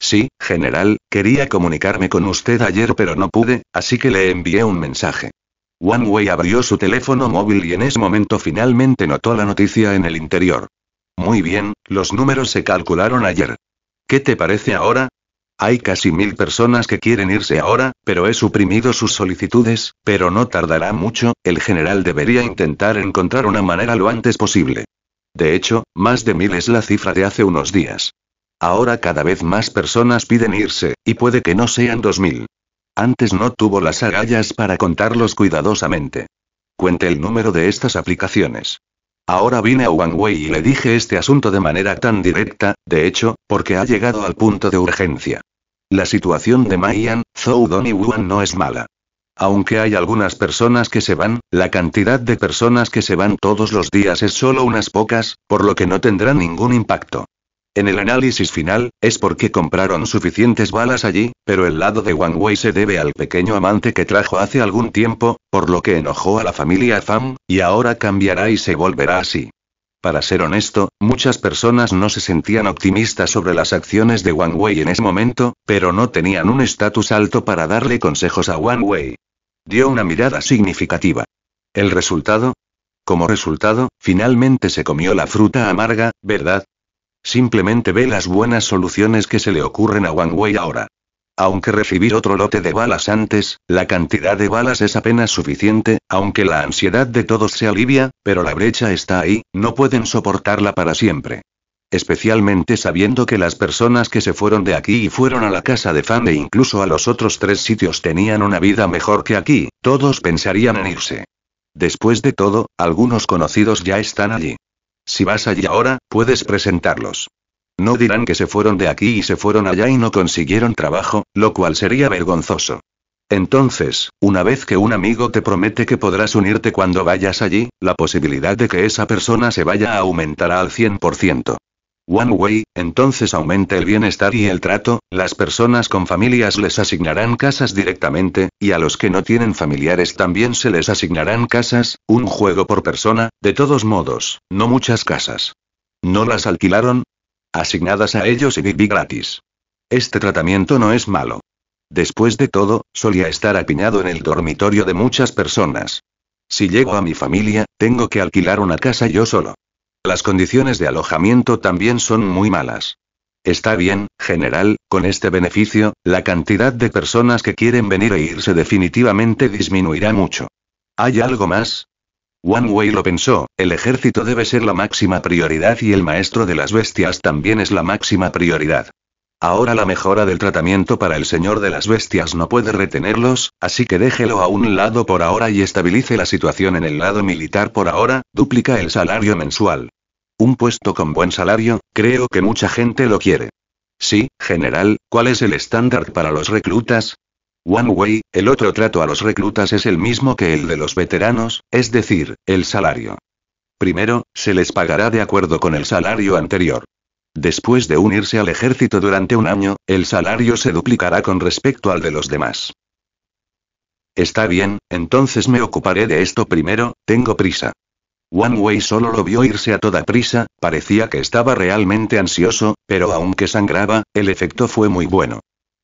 Sí, general, quería comunicarme con usted ayer pero no pude, así que le envié un mensaje. One Way abrió su teléfono móvil y en ese momento finalmente notó la noticia en el interior. Muy bien, los números se calcularon ayer. ¿Qué te parece ahora? Hay casi mil personas que quieren irse ahora, pero he suprimido sus solicitudes, pero no tardará mucho, el general debería intentar encontrar una manera lo antes posible. De hecho, más de mil es la cifra de hace unos días. Ahora cada vez más personas piden irse, y puede que no sean dos mil. Antes no tuvo las agallas para contarlos cuidadosamente. Cuente el número de estas aplicaciones. Ahora vine a Wei y le dije este asunto de manera tan directa, de hecho, porque ha llegado al punto de urgencia. La situación de Mayan, Zhou Don y Wuan no es mala. Aunque hay algunas personas que se van, la cantidad de personas que se van todos los días es solo unas pocas, por lo que no tendrá ningún impacto. En el análisis final, es porque compraron suficientes balas allí, pero el lado de Wang Wei se debe al pequeño amante que trajo hace algún tiempo, por lo que enojó a la familia Fam, y ahora cambiará y se volverá así. Para ser honesto, muchas personas no se sentían optimistas sobre las acciones de Wang Wei en ese momento, pero no tenían un estatus alto para darle consejos a Wang Wei. Dio una mirada significativa. ¿El resultado? Como resultado, finalmente se comió la fruta amarga, ¿verdad? Simplemente ve las buenas soluciones que se le ocurren a Wang Wei ahora. Aunque recibir otro lote de balas antes, la cantidad de balas es apenas suficiente, aunque la ansiedad de todos se alivia, pero la brecha está ahí, no pueden soportarla para siempre. Especialmente sabiendo que las personas que se fueron de aquí y fueron a la casa de Fan e incluso a los otros tres sitios tenían una vida mejor que aquí, todos pensarían en irse. Después de todo, algunos conocidos ya están allí. Si vas allí ahora, puedes presentarlos. No dirán que se fueron de aquí y se fueron allá y no consiguieron trabajo, lo cual sería vergonzoso. Entonces, una vez que un amigo te promete que podrás unirte cuando vayas allí, la posibilidad de que esa persona se vaya aumentará al 100%. One Way, entonces aumenta el bienestar y el trato, las personas con familias les asignarán casas directamente, y a los que no tienen familiares también se les asignarán casas, un juego por persona, de todos modos, no muchas casas. No las alquilaron, asignadas a ellos y viví gratis. Este tratamiento no es malo. Después de todo, solía estar apiñado en el dormitorio de muchas personas. Si llego a mi familia, tengo que alquilar una casa yo solo. Las condiciones de alojamiento también son muy malas. Está bien, general, con este beneficio, la cantidad de personas que quieren venir e irse definitivamente disminuirá mucho. ¿Hay algo más? One Way lo pensó, el ejército debe ser la máxima prioridad y el maestro de las bestias también es la máxima prioridad. Ahora la mejora del tratamiento para el señor de las bestias no puede retenerlos, así que déjelo a un lado por ahora y estabilice la situación en el lado militar por ahora, duplica el salario mensual. Un puesto con buen salario, creo que mucha gente lo quiere. Sí, general, ¿cuál es el estándar para los reclutas? One Way, el otro trato a los reclutas es el mismo que el de los veteranos, es decir, el salario. Primero, se les pagará de acuerdo con el salario anterior. Después de unirse al ejército durante un año, el salario se duplicará con respecto al de los demás. Está bien, entonces me ocuparé de esto primero, tengo prisa. One Way solo lo vio irse a toda prisa, parecía que estaba realmente ansioso, pero aunque sangraba, el efecto fue muy bueno.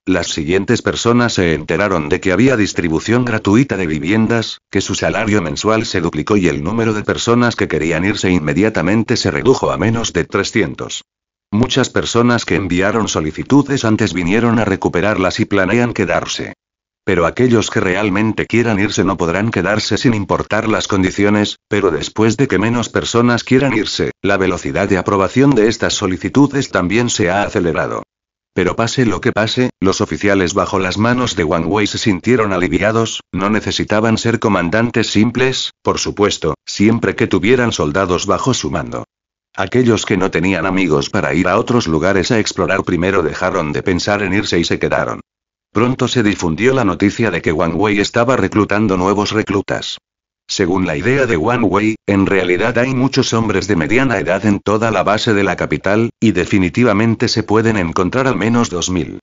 Las siguientes personas se enteraron de que había distribución gratuita de viviendas, que su salario mensual se duplicó y el número de personas que querían irse inmediatamente se redujo a menos de 300. Muchas personas que enviaron solicitudes antes vinieron a recuperarlas y planean quedarse. Pero aquellos que realmente quieran irse no podrán quedarse sin importar las condiciones, pero después de que menos personas quieran irse, la velocidad de aprobación de estas solicitudes también se ha acelerado. Pero pase lo que pase, los oficiales bajo las manos de Wang Wei se sintieron aliviados, no necesitaban ser comandantes simples, por supuesto, siempre que tuvieran soldados bajo su mando. Aquellos que no tenían amigos para ir a otros lugares a explorar primero dejaron de pensar en irse y se quedaron. Pronto se difundió la noticia de que Wang Wei estaba reclutando nuevos reclutas. Según la idea de One Way, en realidad hay muchos hombres de mediana edad en toda la base de la capital, y definitivamente se pueden encontrar al menos 2.000.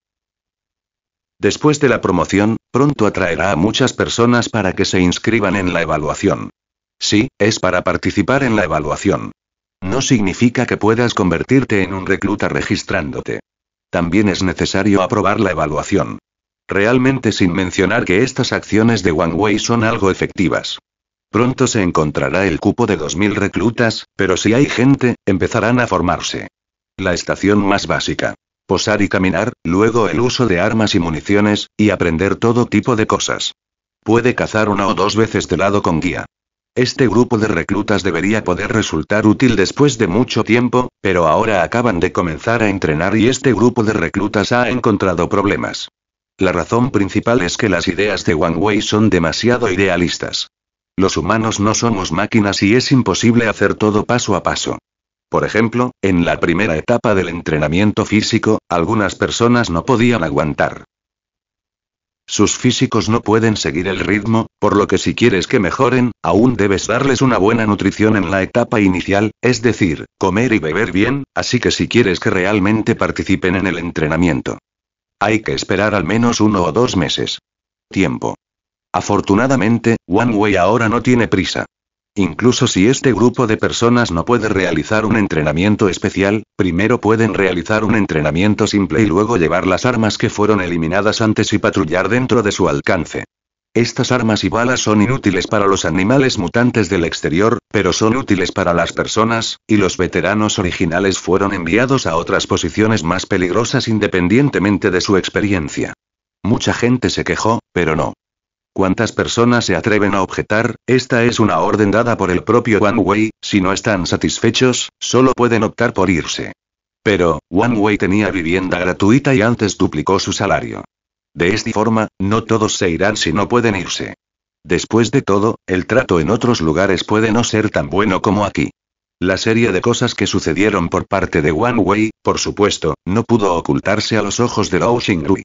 Después de la promoción, pronto atraerá a muchas personas para que se inscriban en la evaluación. Sí, es para participar en la evaluación. No significa que puedas convertirte en un recluta registrándote. También es necesario aprobar la evaluación. Realmente sin mencionar que estas acciones de One Way son algo efectivas. Pronto se encontrará el cupo de 2.000 reclutas, pero si hay gente, empezarán a formarse. La estación más básica. Posar y caminar, luego el uso de armas y municiones, y aprender todo tipo de cosas. Puede cazar una o dos veces de lado con guía. Este grupo de reclutas debería poder resultar útil después de mucho tiempo, pero ahora acaban de comenzar a entrenar y este grupo de reclutas ha encontrado problemas. La razón principal es que las ideas de Wang Wei son demasiado idealistas. Los humanos no somos máquinas y es imposible hacer todo paso a paso. Por ejemplo, en la primera etapa del entrenamiento físico, algunas personas no podían aguantar. Sus físicos no pueden seguir el ritmo, por lo que si quieres que mejoren, aún debes darles una buena nutrición en la etapa inicial, es decir, comer y beber bien, así que si quieres que realmente participen en el entrenamiento. Hay que esperar al menos uno o dos meses. Tiempo. Afortunadamente, One Way ahora no tiene prisa. Incluso si este grupo de personas no puede realizar un entrenamiento especial, primero pueden realizar un entrenamiento simple y luego llevar las armas que fueron eliminadas antes y patrullar dentro de su alcance. Estas armas y balas son inútiles para los animales mutantes del exterior, pero son útiles para las personas, y los veteranos originales fueron enviados a otras posiciones más peligrosas independientemente de su experiencia. Mucha gente se quejó, pero no. ¿Cuántas personas se atreven a objetar? Esta es una orden dada por el propio One Wei, si no están satisfechos, solo pueden optar por irse. Pero, Wang Wei tenía vivienda gratuita y antes duplicó su salario. De esta forma, no todos se irán si no pueden irse. Después de todo, el trato en otros lugares puede no ser tan bueno como aquí. La serie de cosas que sucedieron por parte de One Wei, por supuesto, no pudo ocultarse a los ojos de Lao Xingrui.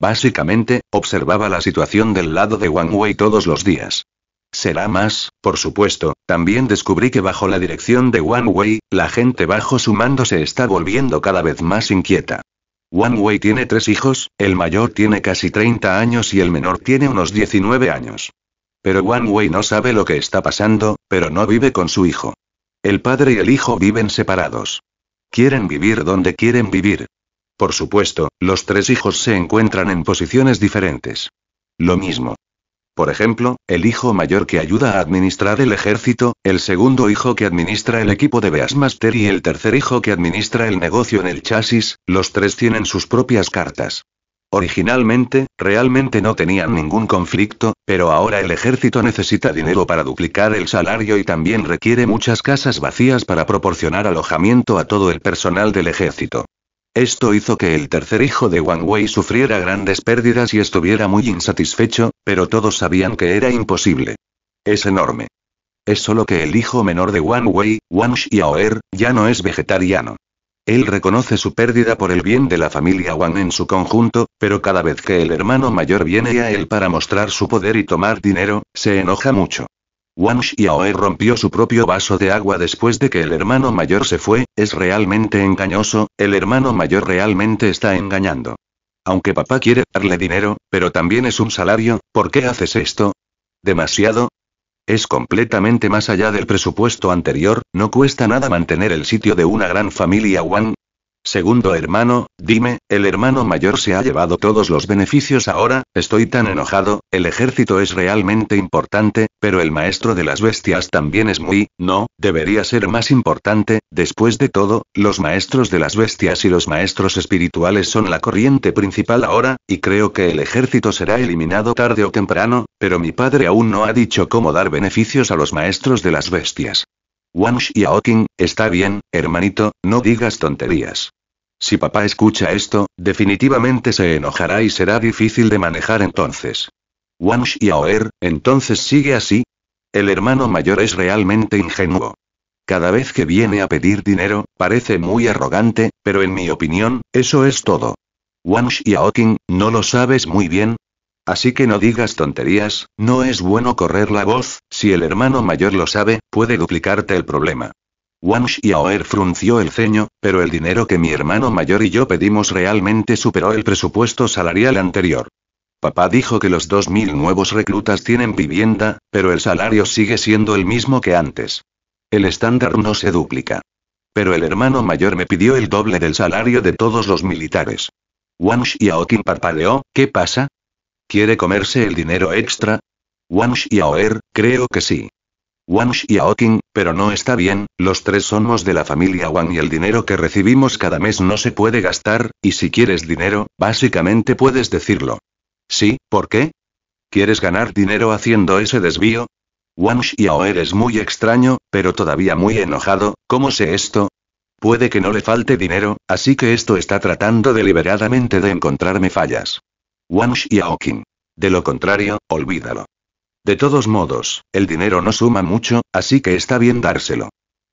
Básicamente, observaba la situación del lado de Wang Wei todos los días. Será más, por supuesto, también descubrí que bajo la dirección de Wang Wei, la gente bajo su mando se está volviendo cada vez más inquieta. Wang Wei tiene tres hijos, el mayor tiene casi 30 años y el menor tiene unos 19 años. Pero Wang Wei no sabe lo que está pasando, pero no vive con su hijo. El padre y el hijo viven separados. Quieren vivir donde quieren vivir, por supuesto, los tres hijos se encuentran en posiciones diferentes. Lo mismo. Por ejemplo, el hijo mayor que ayuda a administrar el ejército, el segundo hijo que administra el equipo de Beasmaster y el tercer hijo que administra el negocio en el chasis, los tres tienen sus propias cartas. Originalmente, realmente no tenían ningún conflicto, pero ahora el ejército necesita dinero para duplicar el salario y también requiere muchas casas vacías para proporcionar alojamiento a todo el personal del ejército. Esto hizo que el tercer hijo de Wang Wei sufriera grandes pérdidas y estuviera muy insatisfecho, pero todos sabían que era imposible. Es enorme. Es solo que el hijo menor de Wang Wei, Wang Xiaoer, ya no es vegetariano. Él reconoce su pérdida por el bien de la familia Wang en su conjunto, pero cada vez que el hermano mayor viene a él para mostrar su poder y tomar dinero, se enoja mucho. Wang Xiaoe rompió su propio vaso de agua después de que el hermano mayor se fue, es realmente engañoso, el hermano mayor realmente está engañando. Aunque papá quiere darle dinero, pero también es un salario, ¿por qué haces esto? ¿Demasiado? Es completamente más allá del presupuesto anterior, no cuesta nada mantener el sitio de una gran familia Wang, Segundo hermano, dime, el hermano mayor se ha llevado todos los beneficios ahora, estoy tan enojado, el ejército es realmente importante, pero el maestro de las bestias también es muy, no, debería ser más importante, después de todo, los maestros de las bestias y los maestros espirituales son la corriente principal ahora, y creo que el ejército será eliminado tarde o temprano, pero mi padre aún no ha dicho cómo dar beneficios a los maestros de las bestias. Wang Xiaoqing, está bien, hermanito, no digas tonterías. Si papá escucha esto, definitivamente se enojará y será difícil de manejar entonces. Wang Aoer, entonces sigue así. El hermano mayor es realmente ingenuo. Cada vez que viene a pedir dinero, parece muy arrogante, pero en mi opinión, eso es todo. Wang Xiaoqing, ¿no lo sabes muy bien? Así que no digas tonterías, no es bueno correr la voz, si el hermano mayor lo sabe, puede duplicarte el problema. Wang Xiaoer frunció el ceño, pero el dinero que mi hermano mayor y yo pedimos realmente superó el presupuesto salarial anterior. Papá dijo que los 2.000 nuevos reclutas tienen vivienda, pero el salario sigue siendo el mismo que antes. El estándar no se duplica. Pero el hermano mayor me pidió el doble del salario de todos los militares. Wang Xiaoqin parpadeó, ¿qué pasa? ¿Quiere comerse el dinero extra? Wang Xiaoer, creo que sí. Wang Xiaoqing, pero no está bien, los tres somos de la familia Wang y el dinero que recibimos cada mes no se puede gastar, y si quieres dinero, básicamente puedes decirlo. Sí, ¿por qué? ¿Quieres ganar dinero haciendo ese desvío? Wang Xiao eres muy extraño, pero todavía muy enojado, ¿cómo sé esto? Puede que no le falte dinero, así que esto está tratando deliberadamente de encontrarme fallas. Wang Xiaoqing. De lo contrario, olvídalo. De todos modos, el dinero no suma mucho, así que está bien dárselo.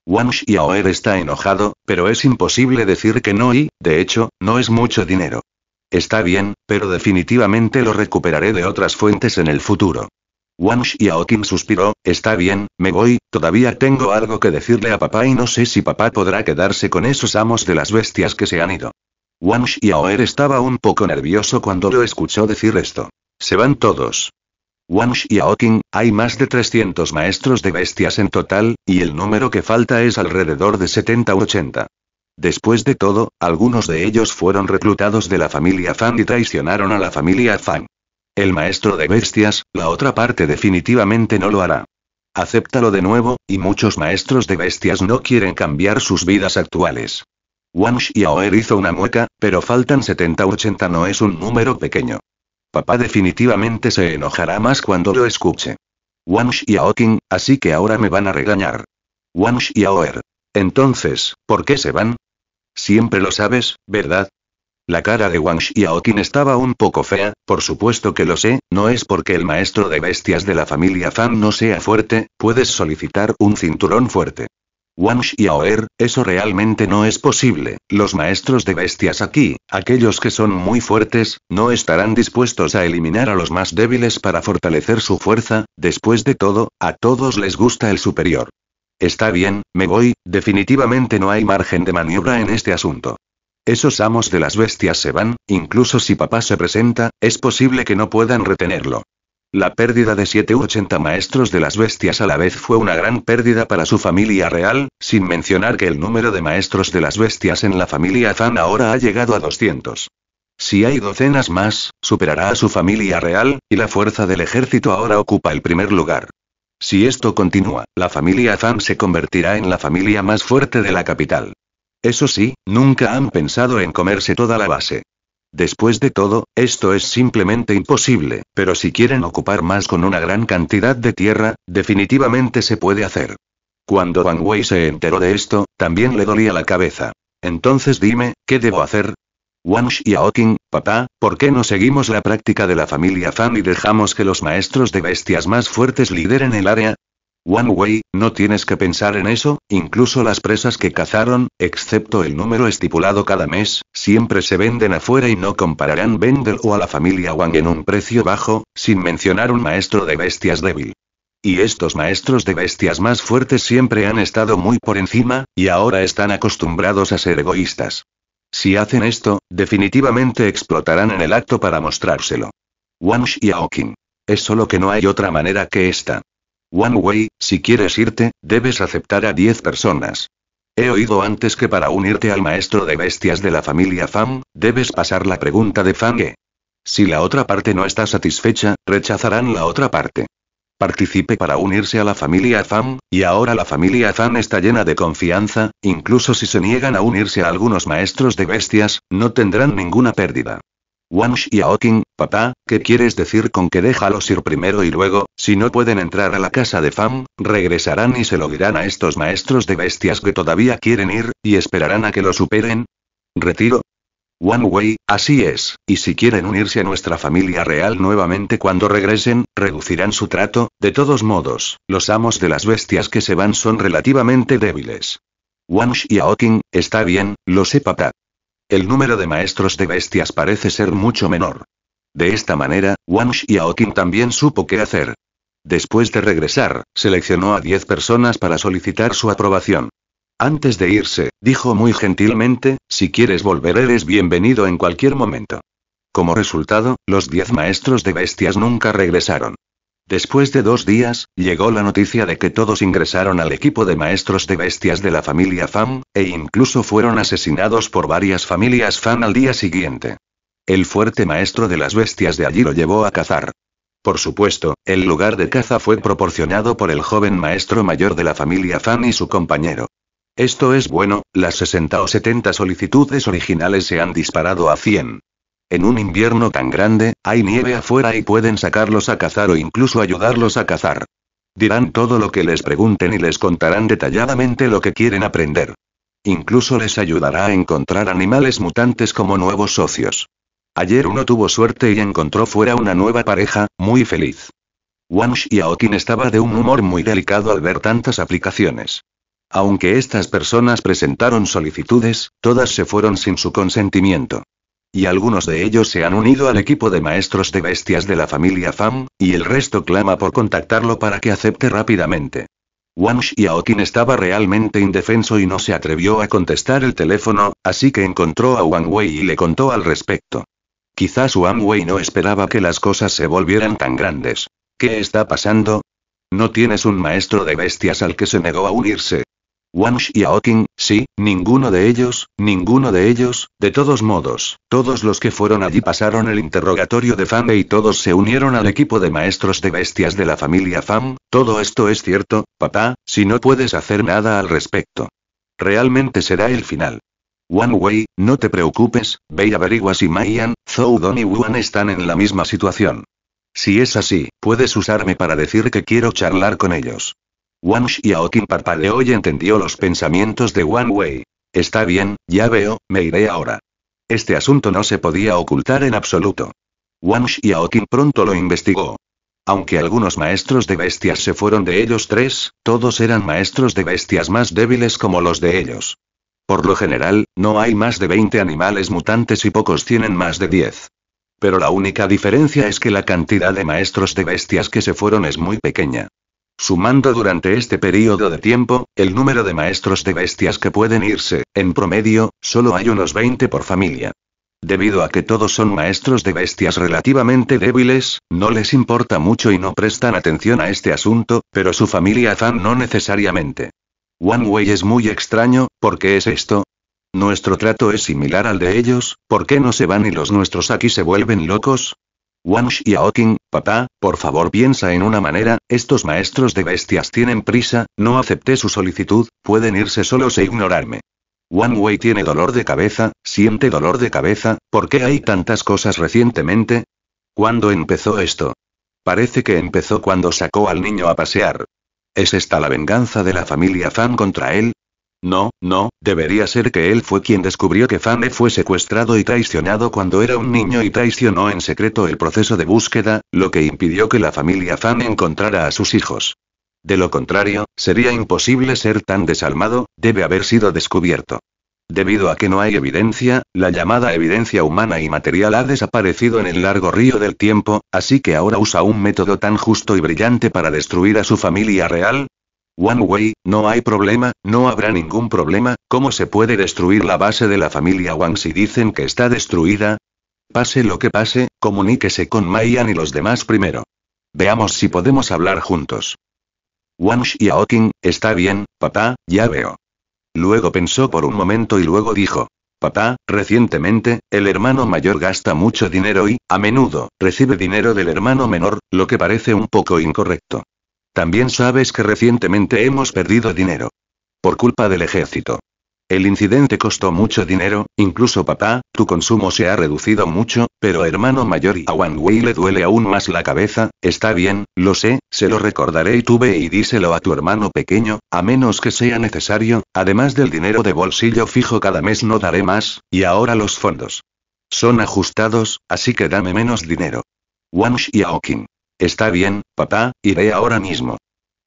Wang Xiaoer está enojado, pero es imposible decir que no y, de hecho, no es mucho dinero. Está bien, pero definitivamente lo recuperaré de otras fuentes en el futuro. Wang Xiaoqin suspiró, está bien, me voy, todavía tengo algo que decirle a papá y no sé si papá podrá quedarse con esos amos de las bestias que se han ido. Wang Xiaoer estaba un poco nervioso cuando lo escuchó decir esto. Se van todos, Wang y Aoking, hay más de 300 maestros de bestias en total, y el número que falta es alrededor de 70 u 80. Después de todo, algunos de ellos fueron reclutados de la familia Fang y traicionaron a la familia Fang. El maestro de bestias, la otra parte definitivamente no lo hará. Acéptalo de nuevo, y muchos maestros de bestias no quieren cambiar sus vidas actuales. Wang Er hizo una mueca, pero faltan 70 u 80 no es un número pequeño. Papá definitivamente se enojará más cuando lo escuche. Wang Xiaoqing, así que ahora me van a regañar. Wang Xiaoer. Entonces, ¿por qué se van? Siempre lo sabes, ¿verdad? La cara de Wang Xiaoqing estaba un poco fea, por supuesto que lo sé, no es porque el maestro de bestias de la familia Fan no sea fuerte, puedes solicitar un cinturón fuerte y Aoer, eso realmente no es posible. Los maestros de bestias aquí, aquellos que son muy fuertes, no estarán dispuestos a eliminar a los más débiles para fortalecer su fuerza, después de todo, a todos les gusta el superior. Está bien, me voy, definitivamente no hay margen de maniobra en este asunto. Esos amos de las bestias se van, incluso si papá se presenta, es posible que no puedan retenerlo. La pérdida de 780 maestros de las bestias a la vez fue una gran pérdida para su familia real, sin mencionar que el número de maestros de las bestias en la familia Zan ahora ha llegado a 200. Si hay docenas más, superará a su familia real, y la fuerza del ejército ahora ocupa el primer lugar. Si esto continúa, la familia Zan se convertirá en la familia más fuerte de la capital. Eso sí, nunca han pensado en comerse toda la base. Después de todo, esto es simplemente imposible, pero si quieren ocupar más con una gran cantidad de tierra, definitivamente se puede hacer. Cuando Wang Wei se enteró de esto, también le dolía la cabeza. Entonces dime, ¿qué debo hacer? Wang y Aoking, papá, ¿por qué no seguimos la práctica de la familia Fan y dejamos que los maestros de bestias más fuertes lideren el área? One Way, no tienes que pensar en eso, incluso las presas que cazaron, excepto el número estipulado cada mes, siempre se venden afuera y no compararán Bendel o a la familia Wang en un precio bajo, sin mencionar un maestro de bestias débil. Y estos maestros de bestias más fuertes siempre han estado muy por encima, y ahora están acostumbrados a ser egoístas. Si hacen esto, definitivamente explotarán en el acto para mostrárselo. Wang Xiaoqing. Es solo que no hay otra manera que esta. One Way, si quieres irte, debes aceptar a 10 personas. He oído antes que para unirte al maestro de bestias de la familia Fam, debes pasar la pregunta de Fang. E. Si la otra parte no está satisfecha, rechazarán la otra parte. Participe para unirse a la familia Fam, y ahora la familia Fang está llena de confianza, incluso si se niegan a unirse a algunos maestros de bestias, no tendrán ninguna pérdida y Aoking, papá, ¿qué quieres decir con que déjalos ir primero y luego, si no pueden entrar a la casa de Fam, regresarán y se lo dirán a estos maestros de bestias que todavía quieren ir, y esperarán a que lo superen? ¿Retiro? One Way, así es, y si quieren unirse a nuestra familia real nuevamente cuando regresen, reducirán su trato, de todos modos, los amos de las bestias que se van son relativamente débiles. y Aoking, está bien, lo sé papá. El número de maestros de bestias parece ser mucho menor. De esta manera, Wang Xiaoqing también supo qué hacer. Después de regresar, seleccionó a 10 personas para solicitar su aprobación. Antes de irse, dijo muy gentilmente, si quieres volver eres bienvenido en cualquier momento. Como resultado, los diez maestros de bestias nunca regresaron. Después de dos días, llegó la noticia de que todos ingresaron al equipo de maestros de bestias de la familia Fan, e incluso fueron asesinados por varias familias Fan al día siguiente. El fuerte maestro de las bestias de allí lo llevó a cazar. Por supuesto, el lugar de caza fue proporcionado por el joven maestro mayor de la familia Fan y su compañero. Esto es bueno, las 60 o 70 solicitudes originales se han disparado a 100. En un invierno tan grande, hay nieve afuera y pueden sacarlos a cazar o incluso ayudarlos a cazar. Dirán todo lo que les pregunten y les contarán detalladamente lo que quieren aprender. Incluso les ayudará a encontrar animales mutantes como nuevos socios. Ayer uno tuvo suerte y encontró fuera una nueva pareja, muy feliz. Wansh y Aokin estaba de un humor muy delicado al ver tantas aplicaciones. Aunque estas personas presentaron solicitudes, todas se fueron sin su consentimiento y algunos de ellos se han unido al equipo de maestros de bestias de la familia FAM, y el resto clama por contactarlo para que acepte rápidamente. Wang Xiaoqin estaba realmente indefenso y no se atrevió a contestar el teléfono, así que encontró a Wang Wei y le contó al respecto. Quizás Wang Wei no esperaba que las cosas se volvieran tan grandes. ¿Qué está pasando? ¿No tienes un maestro de bestias al que se negó a unirse? Wang y Aoki, sí, ninguno de ellos, ninguno de ellos, de todos modos, todos los que fueron allí pasaron el interrogatorio de Fame y todos se unieron al equipo de maestros de bestias de la familia Fam, todo esto es cierto, papá, si no puedes hacer nada al respecto. Realmente será el final. Wang Wei, no te preocupes, ve y averigua si Mayan, Zhou Don y Wan están en la misma situación. Si es así, puedes usarme para decir que quiero charlar con ellos. Wang Xiaoqing parpadeó y entendió los pensamientos de Wang Wei. Está bien, ya veo, me iré ahora. Este asunto no se podía ocultar en absoluto. Wang Xiaoqing pronto lo investigó. Aunque algunos maestros de bestias se fueron de ellos tres, todos eran maestros de bestias más débiles como los de ellos. Por lo general, no hay más de 20 animales mutantes y pocos tienen más de 10. Pero la única diferencia es que la cantidad de maestros de bestias que se fueron es muy pequeña. Sumando durante este periodo de tiempo, el número de maestros de bestias que pueden irse, en promedio, solo hay unos 20 por familia. Debido a que todos son maestros de bestias relativamente débiles, no les importa mucho y no prestan atención a este asunto, pero su familia fan no necesariamente. One Way es muy extraño, ¿por qué es esto? Nuestro trato es similar al de ellos, ¿por qué no se van y los nuestros aquí se vuelven locos? Wang Xiaoqing, papá, por favor piensa en una manera, estos maestros de bestias tienen prisa, no acepté su solicitud, pueden irse solos e ignorarme. Wang Wei tiene dolor de cabeza, siente dolor de cabeza, ¿por qué hay tantas cosas recientemente? ¿Cuándo empezó esto? Parece que empezó cuando sacó al niño a pasear. ¿Es esta la venganza de la familia Fan contra él? No, no, debería ser que él fue quien descubrió que Fane fue secuestrado y traicionado cuando era un niño y traicionó en secreto el proceso de búsqueda, lo que impidió que la familia Fane encontrara a sus hijos. De lo contrario, sería imposible ser tan desalmado, debe haber sido descubierto. Debido a que no hay evidencia, la llamada evidencia humana y material ha desaparecido en el largo río del tiempo, así que ahora usa un método tan justo y brillante para destruir a su familia real, Wang Wei, no hay problema, no habrá ningún problema, ¿cómo se puede destruir la base de la familia Wang si dicen que está destruida? Pase lo que pase, comuníquese con Mayan y los demás primero. Veamos si podemos hablar juntos. Wang Xiaoqing, está bien, papá, ya veo. Luego pensó por un momento y luego dijo. Papá, recientemente, el hermano mayor gasta mucho dinero y, a menudo, recibe dinero del hermano menor, lo que parece un poco incorrecto. También sabes que recientemente hemos perdido dinero. Por culpa del ejército. El incidente costó mucho dinero, incluso papá, tu consumo se ha reducido mucho, pero hermano mayor y a Wang Wei le duele aún más la cabeza, está bien, lo sé, se lo recordaré y tú ve y díselo a tu hermano pequeño, a menos que sea necesario, además del dinero de bolsillo fijo cada mes no daré más, y ahora los fondos. Son ajustados, así que dame menos dinero. Wang Aoking. Está bien, papá, iré ahora mismo.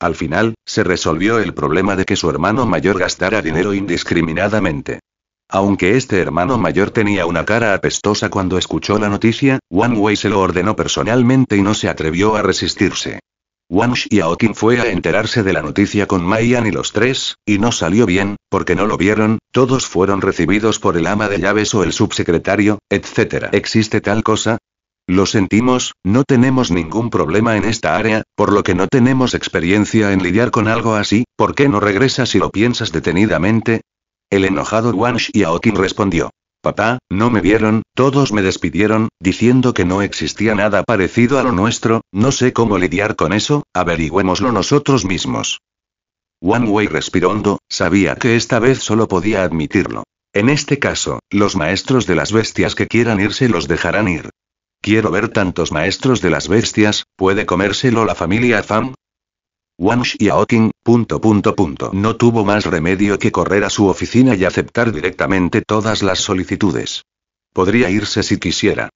Al final, se resolvió el problema de que su hermano mayor gastara dinero indiscriminadamente. Aunque este hermano mayor tenía una cara apestosa cuando escuchó la noticia, Wang Wei se lo ordenó personalmente y no se atrevió a resistirse. Wang Aokin fue a enterarse de la noticia con Mayan y los tres, y no salió bien, porque no lo vieron, todos fueron recibidos por el ama de llaves o el subsecretario, etc. ¿Existe tal cosa? Lo sentimos, no tenemos ningún problema en esta área, por lo que no tenemos experiencia en lidiar con algo así, ¿por qué no regresas si lo piensas detenidamente? El enojado y Aoki respondió. Papá, no me vieron, todos me despidieron, diciendo que no existía nada parecido a lo nuestro, no sé cómo lidiar con eso, averigüémoslo nosotros mismos. Wang Wei respirando, sabía que esta vez solo podía admitirlo. En este caso, los maestros de las bestias que quieran irse los dejarán ir. Quiero ver tantos maestros de las bestias, ¿puede comérselo la familia Fan. Wang Xiaoqing, punto No tuvo más remedio que correr a su oficina y aceptar directamente todas las solicitudes. Podría irse si quisiera.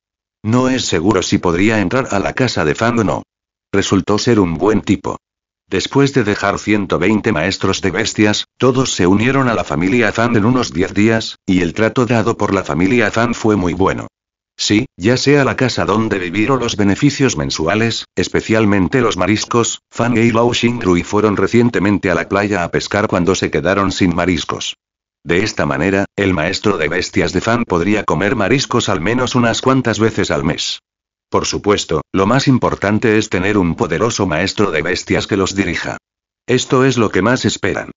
No es seguro si podría entrar a la casa de Fan o no. Resultó ser un buen tipo. Después de dejar 120 maestros de bestias, todos se unieron a la familia Fan en unos 10 días, y el trato dado por la familia Fan fue muy bueno. Sí, ya sea la casa donde vivir o los beneficios mensuales, especialmente los mariscos, Fan y Lao Xingrui fueron recientemente a la playa a pescar cuando se quedaron sin mariscos. De esta manera, el maestro de bestias de Fan podría comer mariscos al menos unas cuantas veces al mes. Por supuesto, lo más importante es tener un poderoso maestro de bestias que los dirija. Esto es lo que más esperan.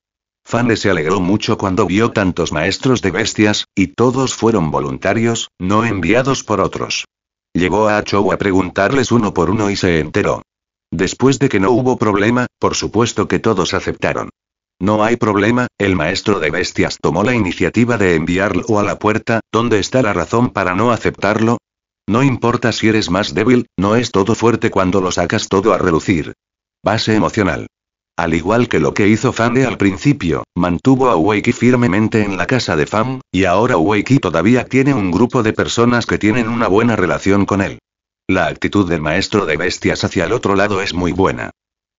Fane se alegró mucho cuando vio tantos maestros de bestias, y todos fueron voluntarios, no enviados por otros. Llegó a Chou a preguntarles uno por uno y se enteró. Después de que no hubo problema, por supuesto que todos aceptaron. No hay problema, el maestro de bestias tomó la iniciativa de enviarlo a la puerta, ¿dónde está la razón para no aceptarlo? No importa si eres más débil, no es todo fuerte cuando lo sacas todo a relucir. Base emocional. Al igual que lo que hizo Fane al principio, mantuvo a Wakey firmemente en la casa de Fam, y ahora Wakey todavía tiene un grupo de personas que tienen una buena relación con él. La actitud del maestro de bestias hacia el otro lado es muy buena.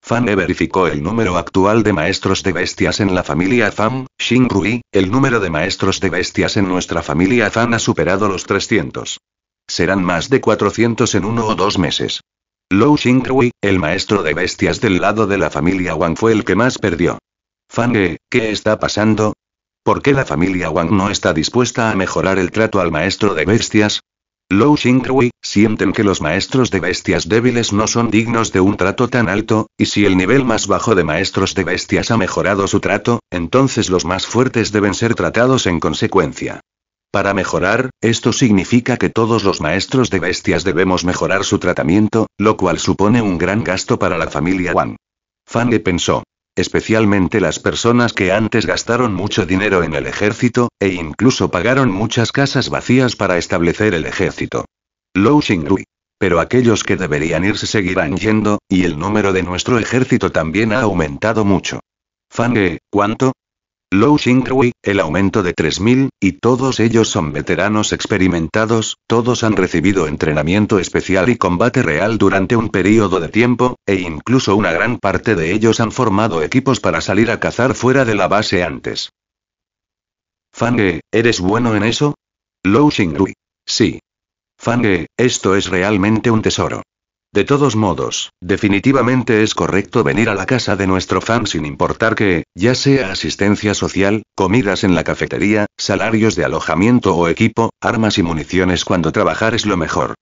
Fan verificó el número actual de maestros de bestias en la familia Fan, Shin Rui, el número de maestros de bestias en nuestra familia Fan ha superado los 300. Serán más de 400 en uno o dos meses. Lou Xingrui, el maestro de bestias del lado de la familia Wang fue el que más perdió. ye ¿qué está pasando? ¿Por qué la familia Wang no está dispuesta a mejorar el trato al maestro de bestias? Lou Xingrui, sienten que los maestros de bestias débiles no son dignos de un trato tan alto, y si el nivel más bajo de maestros de bestias ha mejorado su trato, entonces los más fuertes deben ser tratados en consecuencia. Para mejorar, esto significa que todos los maestros de bestias debemos mejorar su tratamiento, lo cual supone un gran gasto para la familia Wang. Fan pensó. Especialmente las personas que antes gastaron mucho dinero en el ejército, e incluso pagaron muchas casas vacías para establecer el ejército. Lou Xingrui. Pero aquellos que deberían irse seguirán yendo, y el número de nuestro ejército también ha aumentado mucho. Fange, ¿cuánto? Lou Xingrui, el aumento de 3.000, y todos ellos son veteranos experimentados, todos han recibido entrenamiento especial y combate real durante un periodo de tiempo, e incluso una gran parte de ellos han formado equipos para salir a cazar fuera de la base antes. Fange, ¿eres bueno en eso? Lou Xingrui, Sí. Fange, esto es realmente un tesoro. De todos modos, definitivamente es correcto venir a la casa de nuestro fan sin importar que, ya sea asistencia social, comidas en la cafetería, salarios de alojamiento o equipo, armas y municiones cuando trabajar es lo mejor.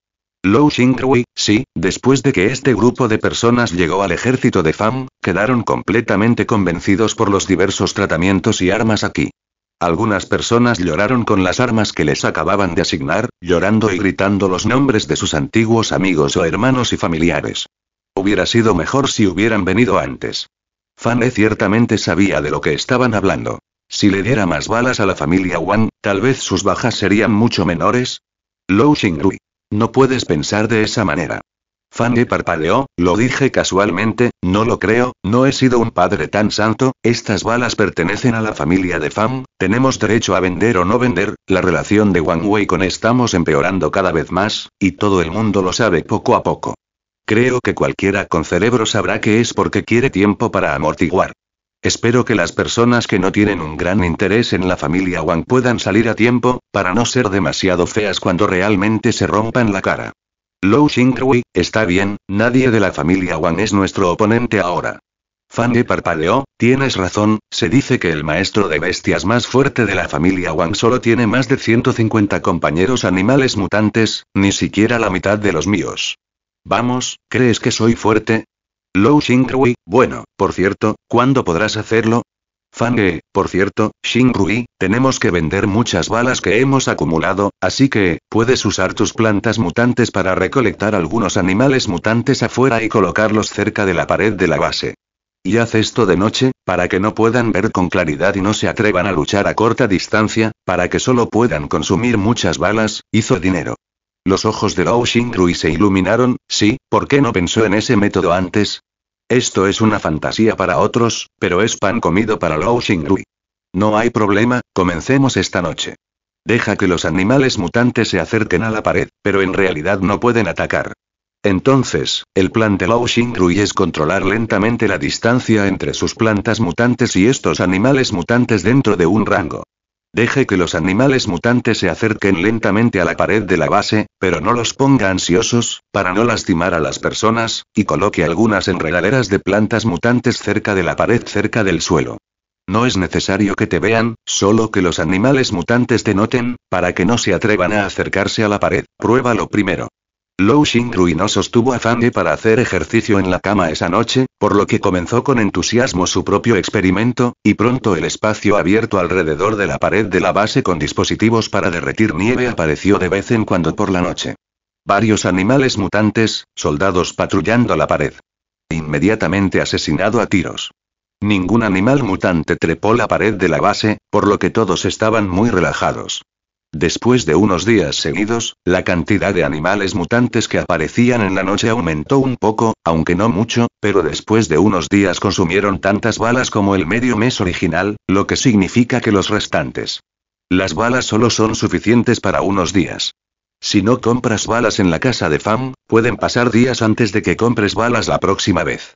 Lou Xingrui, sí, después de que este grupo de personas llegó al ejército de FAM, quedaron completamente convencidos por los diversos tratamientos y armas aquí. Algunas personas lloraron con las armas que les acababan de asignar, llorando y gritando los nombres de sus antiguos amigos o hermanos y familiares. Hubiera sido mejor si hubieran venido antes. Fane ciertamente sabía de lo que estaban hablando. Si le diera más balas a la familia Wang, tal vez sus bajas serían mucho menores. Lou Xingrui. No puedes pensar de esa manera de parpadeó, lo dije casualmente, no lo creo, no he sido un padre tan santo, estas balas pertenecen a la familia de Fan. tenemos derecho a vender o no vender, la relación de Wang Wei con estamos empeorando cada vez más, y todo el mundo lo sabe poco a poco. Creo que cualquiera con cerebro sabrá que es porque quiere tiempo para amortiguar. Espero que las personas que no tienen un gran interés en la familia Wang puedan salir a tiempo, para no ser demasiado feas cuando realmente se rompan la cara. Lou Xinghui, está bien, nadie de la familia Wang es nuestro oponente ahora. Fan y parpadeó, tienes razón, se dice que el maestro de bestias más fuerte de la familia Wang solo tiene más de 150 compañeros animales mutantes, ni siquiera la mitad de los míos. Vamos, ¿crees que soy fuerte? Lou Xinghui, bueno, por cierto, ¿cuándo podrás hacerlo? Fange, por cierto, Rui, tenemos que vender muchas balas que hemos acumulado, así que, puedes usar tus plantas mutantes para recolectar algunos animales mutantes afuera y colocarlos cerca de la pared de la base. Y haz esto de noche, para que no puedan ver con claridad y no se atrevan a luchar a corta distancia, para que solo puedan consumir muchas balas, hizo dinero. Los ojos de Lao Rui se iluminaron, sí, ¿por qué no pensó en ese método antes? Esto es una fantasía para otros, pero es pan comido para Lou Xingrui. No hay problema, comencemos esta noche. Deja que los animales mutantes se acerquen a la pared, pero en realidad no pueden atacar. Entonces, el plan de Lao Xingrui es controlar lentamente la distancia entre sus plantas mutantes y estos animales mutantes dentro de un rango. Deje que los animales mutantes se acerquen lentamente a la pared de la base, pero no los ponga ansiosos, para no lastimar a las personas, y coloque algunas enredaderas de plantas mutantes cerca de la pared cerca del suelo. No es necesario que te vean, solo que los animales mutantes te noten, para que no se atrevan a acercarse a la pared. Pruébalo primero. Lou Xingrui no sostuvo afán de para hacer ejercicio en la cama esa noche, por lo que comenzó con entusiasmo su propio experimento, y pronto el espacio abierto alrededor de la pared de la base con dispositivos para derretir nieve apareció de vez en cuando por la noche. Varios animales mutantes, soldados patrullando la pared. Inmediatamente asesinado a tiros. Ningún animal mutante trepó la pared de la base, por lo que todos estaban muy relajados. Después de unos días seguidos, la cantidad de animales mutantes que aparecían en la noche aumentó un poco, aunque no mucho, pero después de unos días consumieron tantas balas como el medio mes original, lo que significa que los restantes. Las balas solo son suficientes para unos días. Si no compras balas en la casa de FAM, pueden pasar días antes de que compres balas la próxima vez.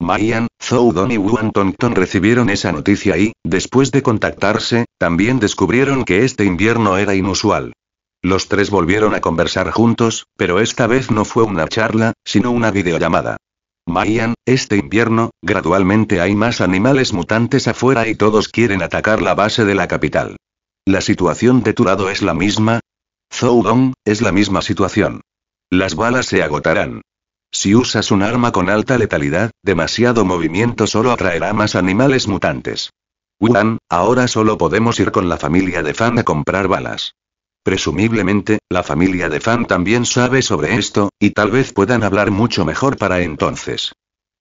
Mayan, Zhou Dong y Wu Tongton recibieron esa noticia y, después de contactarse, también descubrieron que este invierno era inusual. Los tres volvieron a conversar juntos, pero esta vez no fue una charla, sino una videollamada. Mayan, este invierno, gradualmente hay más animales mutantes afuera y todos quieren atacar la base de la capital. ¿La situación de tu es la misma? Zhou Dong, es la misma situación. Las balas se agotarán. Si usas un arma con alta letalidad, demasiado movimiento solo atraerá más animales mutantes. Wuhan, ahora solo podemos ir con la familia de Fan a comprar balas. Presumiblemente, la familia de Fan también sabe sobre esto, y tal vez puedan hablar mucho mejor para entonces.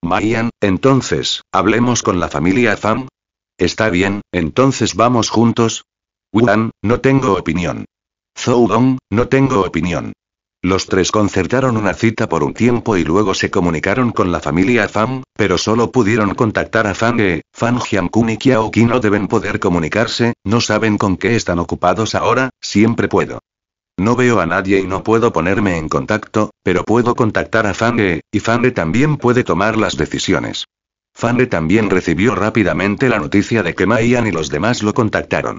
Marian, entonces, hablemos con la familia Fan. Está bien, entonces vamos juntos. Wuhan, no tengo opinión. Zhou Dong, no tengo opinión. Los tres concertaron una cita por un tiempo y luego se comunicaron con la familia Fan, pero solo pudieron contactar a Fan E, Fan Jiankun y Kiao Ki no deben poder comunicarse, no saben con qué están ocupados ahora, siempre puedo. No veo a nadie y no puedo ponerme en contacto, pero puedo contactar a Fan E, y Fan E también puede tomar las decisiones. Fan E también recibió rápidamente la noticia de que Maian y los demás lo contactaron.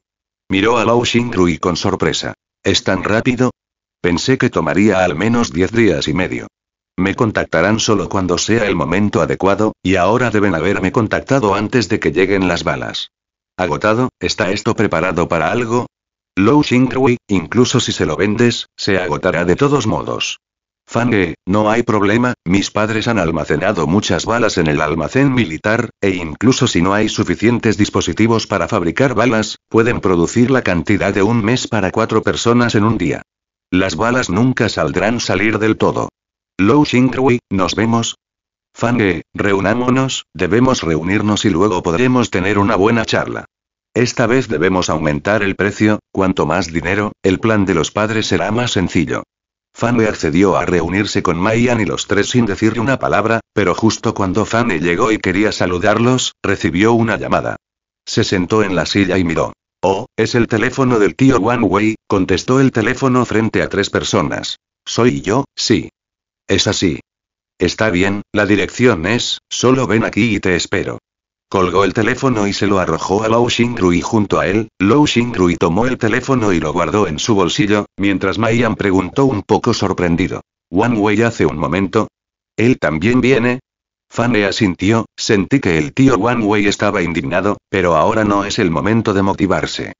Miró a Lao Xingru y con sorpresa. ¿Es tan rápido? Pensé que tomaría al menos diez días y medio. Me contactarán solo cuando sea el momento adecuado, y ahora deben haberme contactado antes de que lleguen las balas. Agotado, ¿está esto preparado para algo? Lou Xingrui, incluso si se lo vendes, se agotará de todos modos. Fange, no hay problema, mis padres han almacenado muchas balas en el almacén militar, e incluso si no hay suficientes dispositivos para fabricar balas, pueden producir la cantidad de un mes para cuatro personas en un día. Las balas nunca saldrán salir del todo. Lou Xingrui, nos vemos. Fange, reunámonos, debemos reunirnos y luego podremos tener una buena charla. Esta vez debemos aumentar el precio, cuanto más dinero, el plan de los padres será más sencillo. Fane accedió a reunirse con Mayan y los tres sin decirle una palabra, pero justo cuando Fange llegó y quería saludarlos, recibió una llamada. Se sentó en la silla y miró. Oh, es el teléfono del tío One Way, contestó el teléfono frente a tres personas. Soy yo, sí. Es así. Está bien, la dirección es, solo ven aquí y te espero. Colgó el teléfono y se lo arrojó a Lou Xingrui junto a él. Lou Xingrui tomó el teléfono y lo guardó en su bolsillo, mientras Mayan preguntó un poco sorprendido. ¿One Wei hace un momento? ¿Él también viene? Fane asintió, sentí que el tío One Wei estaba indignado, pero ahora no es el momento de motivarse.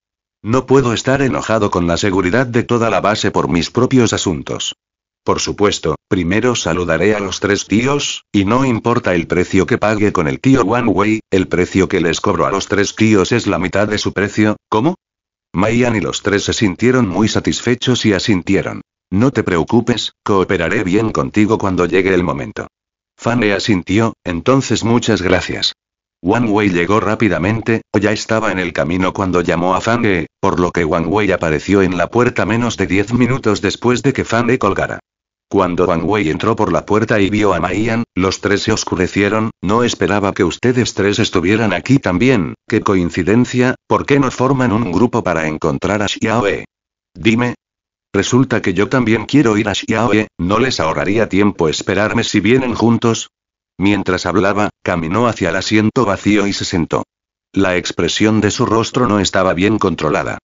No puedo estar enojado con la seguridad de toda la base por mis propios asuntos. Por supuesto, primero saludaré a los tres tíos, y no importa el precio que pague con el tío One Wei, el precio que les cobro a los tres tíos es la mitad de su precio, ¿cómo? Mayan y los tres se sintieron muy satisfechos y asintieron. No te preocupes, cooperaré bien contigo cuando llegue el momento. Fan le asintió, entonces muchas gracias. Wang Wei llegó rápidamente, o ya estaba en el camino cuando llamó a Fan e, por lo que Wang Wei apareció en la puerta menos de 10 minutos después de que Fan e colgara. Cuando Wang Wei entró por la puerta y vio a Maian, los tres se oscurecieron, no esperaba que ustedes tres estuvieran aquí también, qué coincidencia, ¿por qué no forman un grupo para encontrar a Xiaoe? Dime, Resulta que yo también quiero ir a Xiaoe, no les ahorraría tiempo esperarme si vienen juntos. Mientras hablaba, caminó hacia el asiento vacío y se sentó. La expresión de su rostro no estaba bien controlada.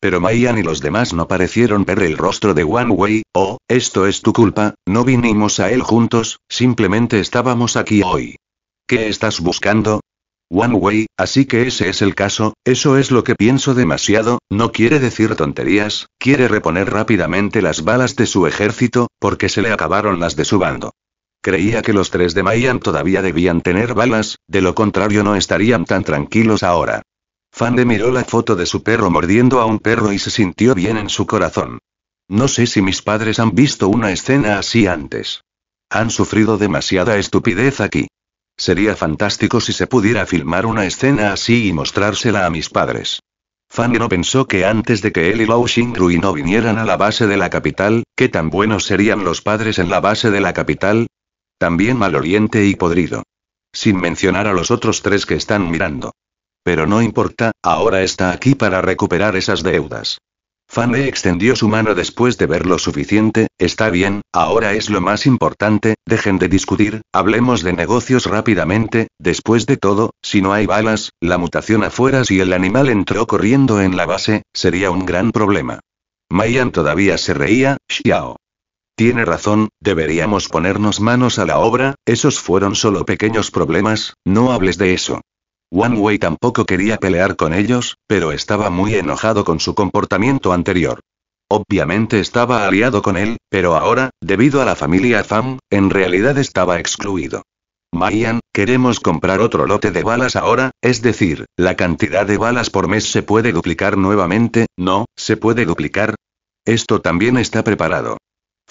Pero Mayan y los demás no parecieron ver el rostro de Wang Wei, oh, esto es tu culpa, no vinimos a él juntos, simplemente estábamos aquí hoy. ¿Qué estás buscando? One Way, así que ese es el caso, eso es lo que pienso demasiado, no quiere decir tonterías, quiere reponer rápidamente las balas de su ejército, porque se le acabaron las de su bando. Creía que los tres de Mayan todavía debían tener balas, de lo contrario no estarían tan tranquilos ahora. Fande miró la foto de su perro mordiendo a un perro y se sintió bien en su corazón. No sé si mis padres han visto una escena así antes. Han sufrido demasiada estupidez aquí. Sería fantástico si se pudiera filmar una escena así y mostrársela a mis padres. Fanny no pensó que antes de que él y Lao Xingrui no vinieran a la base de la capital, ¿qué tan buenos serían los padres en la base de la capital? También maloliente y podrido. Sin mencionar a los otros tres que están mirando. Pero no importa, ahora está aquí para recuperar esas deudas. Fan e extendió su mano después de ver lo suficiente, está bien, ahora es lo más importante, dejen de discutir, hablemos de negocios rápidamente, después de todo, si no hay balas, la mutación afuera si el animal entró corriendo en la base, sería un gran problema. Mayan todavía se reía, Xiao. Tiene razón, deberíamos ponernos manos a la obra, esos fueron solo pequeños problemas, no hables de eso. Wang Wei tampoco quería pelear con ellos, pero estaba muy enojado con su comportamiento anterior. Obviamente estaba aliado con él, pero ahora, debido a la familia Fam, en realidad estaba excluido. Mayan, queremos comprar otro lote de balas ahora, es decir, la cantidad de balas por mes se puede duplicar nuevamente, ¿no? ¿Se puede duplicar? Esto también está preparado.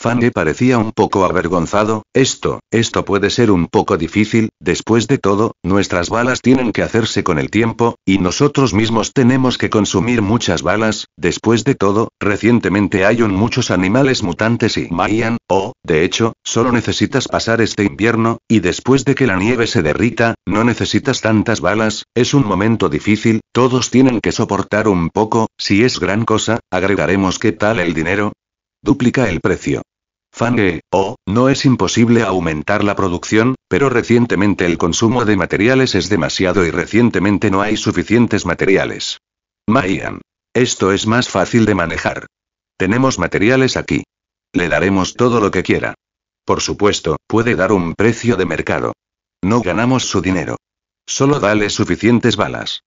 Fanny parecía un poco avergonzado, esto, esto puede ser un poco difícil, después de todo, nuestras balas tienen que hacerse con el tiempo, y nosotros mismos tenemos que consumir muchas balas, después de todo, recientemente hay muchos animales mutantes y Mayan, o, oh, de hecho, solo necesitas pasar este invierno, y después de que la nieve se derrita, no necesitas tantas balas, es un momento difícil, todos tienen que soportar un poco, si es gran cosa, agregaremos qué tal el dinero, duplica el precio. Fange, oh, no es imposible aumentar la producción, pero recientemente el consumo de materiales es demasiado y recientemente no hay suficientes materiales. Mayan. Esto es más fácil de manejar. Tenemos materiales aquí. Le daremos todo lo que quiera. Por supuesto, puede dar un precio de mercado. No ganamos su dinero. Solo dale suficientes balas.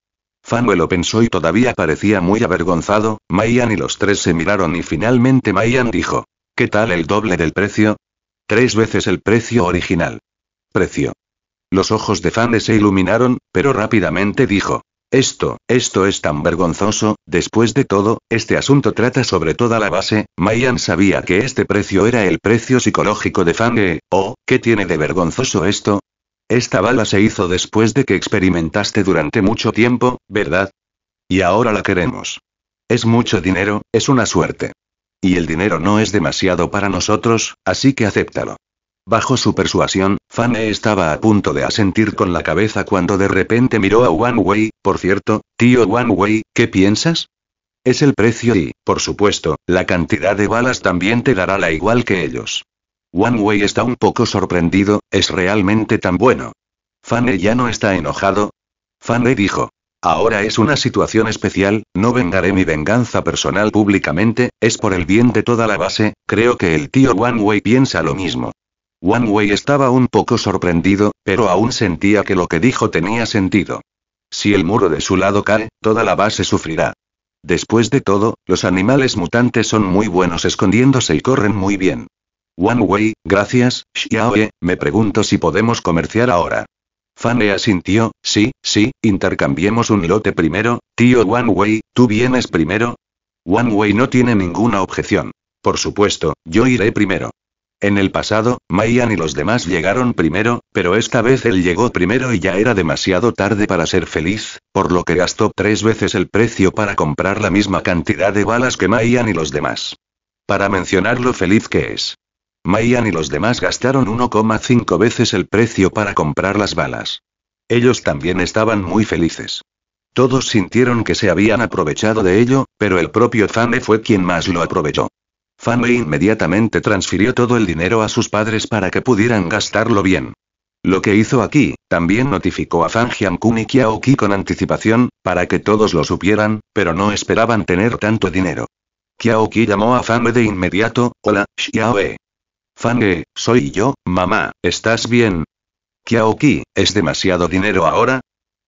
Fanwe lo pensó y todavía parecía muy avergonzado, Mayan y los tres se miraron y finalmente Mayan dijo. ¿Qué tal el doble del precio? Tres veces el precio original. Precio. Los ojos de Fane se iluminaron, pero rápidamente dijo. Esto, esto es tan vergonzoso, después de todo, este asunto trata sobre toda la base, Mayan sabía que este precio era el precio psicológico de Fange, oh, ¿qué tiene de vergonzoso esto? Esta bala se hizo después de que experimentaste durante mucho tiempo, ¿verdad? Y ahora la queremos. Es mucho dinero, es una suerte. Y el dinero no es demasiado para nosotros, así que acéptalo. Bajo su persuasión, Fane estaba a punto de asentir con la cabeza cuando de repente miró a Wang Wei, por cierto, tío Wang Wei, ¿qué piensas? Es el precio y, por supuesto, la cantidad de balas también te dará la igual que ellos. Wang Wei está un poco sorprendido, es realmente tan bueno. Fane ya no está enojado. Fane dijo. Ahora es una situación especial, no vengaré mi venganza personal públicamente, es por el bien de toda la base, creo que el tío One Way piensa lo mismo. One Way estaba un poco sorprendido, pero aún sentía que lo que dijo tenía sentido. Si el muro de su lado cae, toda la base sufrirá. Después de todo, los animales mutantes son muy buenos escondiéndose y corren muy bien. One Way, gracias, Xiaoe, me pregunto si podemos comerciar ahora. Fane asintió, sí, sí, intercambiemos un lote primero, tío One Way, tú vienes primero. One Way no tiene ninguna objeción. Por supuesto, yo iré primero. En el pasado, Mayan y los demás llegaron primero, pero esta vez él llegó primero y ya era demasiado tarde para ser feliz, por lo que gastó tres veces el precio para comprar la misma cantidad de balas que Mayan y los demás. Para mencionar lo feliz que es. Mayan y los demás gastaron 1,5 veces el precio para comprar las balas. Ellos también estaban muy felices. Todos sintieron que se habían aprovechado de ello, pero el propio Fame fue quien más lo aprovechó. Fame inmediatamente transfirió todo el dinero a sus padres para que pudieran gastarlo bien. Lo que hizo aquí, también notificó a Fan Jiankun y Kiaoki con anticipación, para que todos lo supieran, pero no esperaban tener tanto dinero. Kiaoki llamó a Fame de inmediato, hola, Xiaoe. Fange, soy yo, mamá, ¿estás bien? Kiaoki, ¿es demasiado dinero ahora?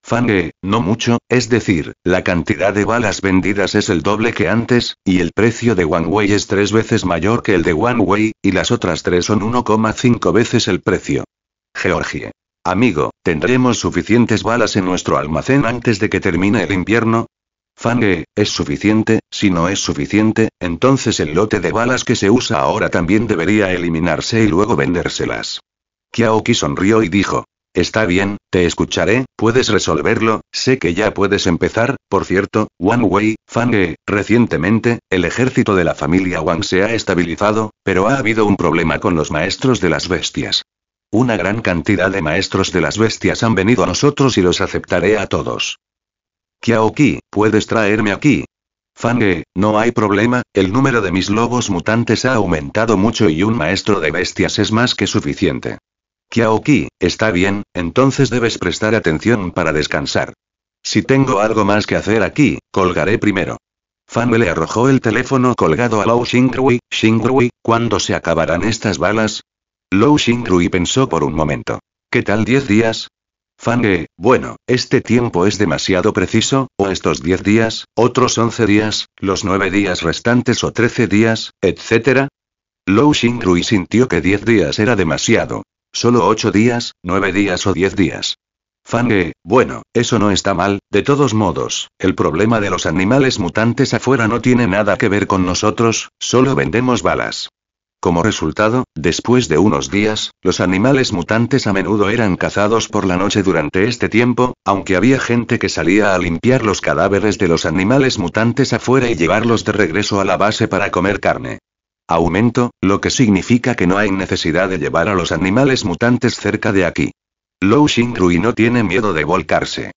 Fange, no mucho, es decir, la cantidad de balas vendidas es el doble que antes, y el precio de One Way es tres veces mayor que el de One Way, y las otras tres son 1,5 veces el precio. Georgie. Amigo, ¿tendremos suficientes balas en nuestro almacén antes de que termine el invierno? Fange, ¿es suficiente? Si no es suficiente, entonces el lote de balas que se usa ahora también debería eliminarse y luego vendérselas. Kiaoki sonrió y dijo. Está bien, te escucharé, puedes resolverlo, sé que ya puedes empezar, por cierto, Wang Wei, Fange, recientemente, el ejército de la familia Wang se ha estabilizado, pero ha habido un problema con los maestros de las bestias. Una gran cantidad de maestros de las bestias han venido a nosotros y los aceptaré a todos. Kiaoki, ¿puedes traerme aquí? Fange, no hay problema, el número de mis lobos mutantes ha aumentado mucho y un maestro de bestias es más que suficiente. Kiaoki, está bien, entonces debes prestar atención para descansar. Si tengo algo más que hacer aquí, colgaré primero. Fange le arrojó el teléfono colgado a Lou Xingrui. Xingrui, ¿cuándo se acabarán estas balas? Lou Xingrui pensó por un momento. ¿Qué tal 10 días? Fange, bueno, este tiempo es demasiado preciso, o estos 10 días, otros 11 días, los 9 días restantes o 13 días, etc. Lou Xingrui sintió que 10 días era demasiado. Solo 8 días, 9 días o 10 días. Fange, bueno, eso no está mal, de todos modos, el problema de los animales mutantes afuera no tiene nada que ver con nosotros, solo vendemos balas. Como resultado, después de unos días, los animales mutantes a menudo eran cazados por la noche durante este tiempo, aunque había gente que salía a limpiar los cadáveres de los animales mutantes afuera y llevarlos de regreso a la base para comer carne. Aumento, lo que significa que no hay necesidad de llevar a los animales mutantes cerca de aquí. Lou Xingrui no tiene miedo de volcarse.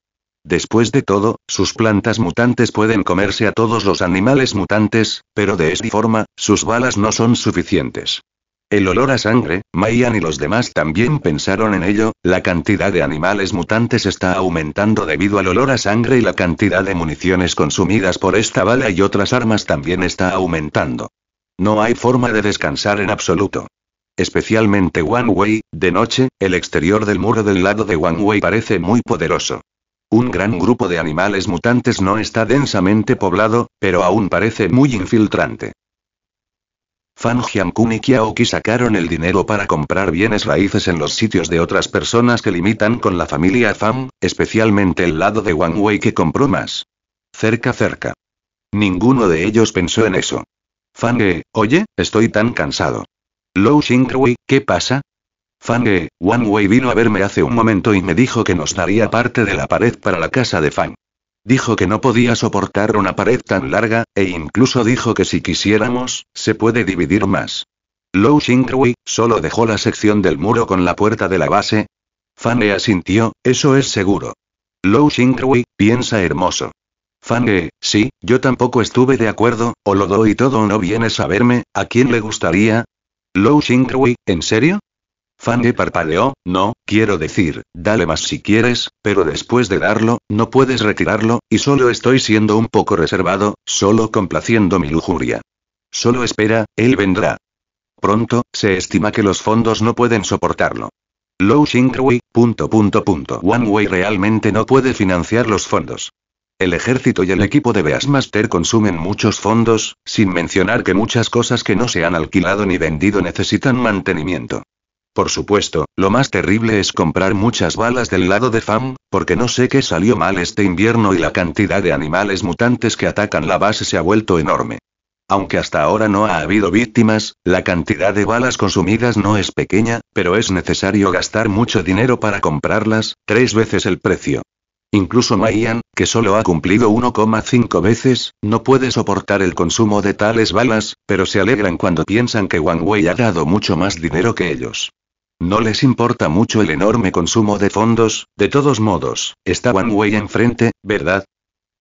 Después de todo, sus plantas mutantes pueden comerse a todos los animales mutantes, pero de esta forma, sus balas no son suficientes. El olor a sangre, Mayan y los demás también pensaron en ello, la cantidad de animales mutantes está aumentando debido al olor a sangre y la cantidad de municiones consumidas por esta bala y otras armas también está aumentando. No hay forma de descansar en absoluto especialmente One Wei, de noche, el exterior del muro del lado de One Wei parece muy poderoso. Un gran grupo de animales mutantes no está densamente poblado, pero aún parece muy infiltrante. Fan Jiankun y Kiaoki sacaron el dinero para comprar bienes raíces en los sitios de otras personas que limitan con la familia Fan, especialmente el lado de Wang Wei que compró más. Cerca cerca. Ninguno de ellos pensó en eso. Fan Ge, oye, estoy tan cansado. Lou Xingrui, ¿qué pasa? Fange, Wang Wei vino a verme hace un momento y me dijo que nos daría parte de la pared para la casa de Fang. Dijo que no podía soportar una pared tan larga, e incluso dijo que si quisiéramos, se puede dividir más. Lou Xingrui, solo dejó la sección del muro con la puerta de la base. Fange asintió, eso es seguro. Lou Xingrui, piensa hermoso. Fange, sí, yo tampoco estuve de acuerdo, o lo doy todo o no vienes a verme, ¿a quién le gustaría? Lou Xingrui, ¿en serio? de parpadeó, no, quiero decir, dale más si quieres, pero después de darlo, no puedes retirarlo, y solo estoy siendo un poco reservado, solo complaciendo mi lujuria. Solo espera, él vendrá. Pronto, se estima que los fondos no pueden soportarlo. Low Shinkui. punto One Way realmente no puede financiar los fondos. El ejército y el equipo de Beasmaster consumen muchos fondos, sin mencionar que muchas cosas que no se han alquilado ni vendido necesitan mantenimiento. Por supuesto, lo más terrible es comprar muchas balas del lado de FAM, porque no sé qué salió mal este invierno y la cantidad de animales mutantes que atacan la base se ha vuelto enorme. Aunque hasta ahora no ha habido víctimas, la cantidad de balas consumidas no es pequeña, pero es necesario gastar mucho dinero para comprarlas, tres veces el precio. Incluso Mayan, que solo ha cumplido 1,5 veces, no puede soportar el consumo de tales balas, pero se alegran cuando piensan que Wang Wei ha dado mucho más dinero que ellos. No les importa mucho el enorme consumo de fondos, de todos modos, está Way enfrente, ¿verdad?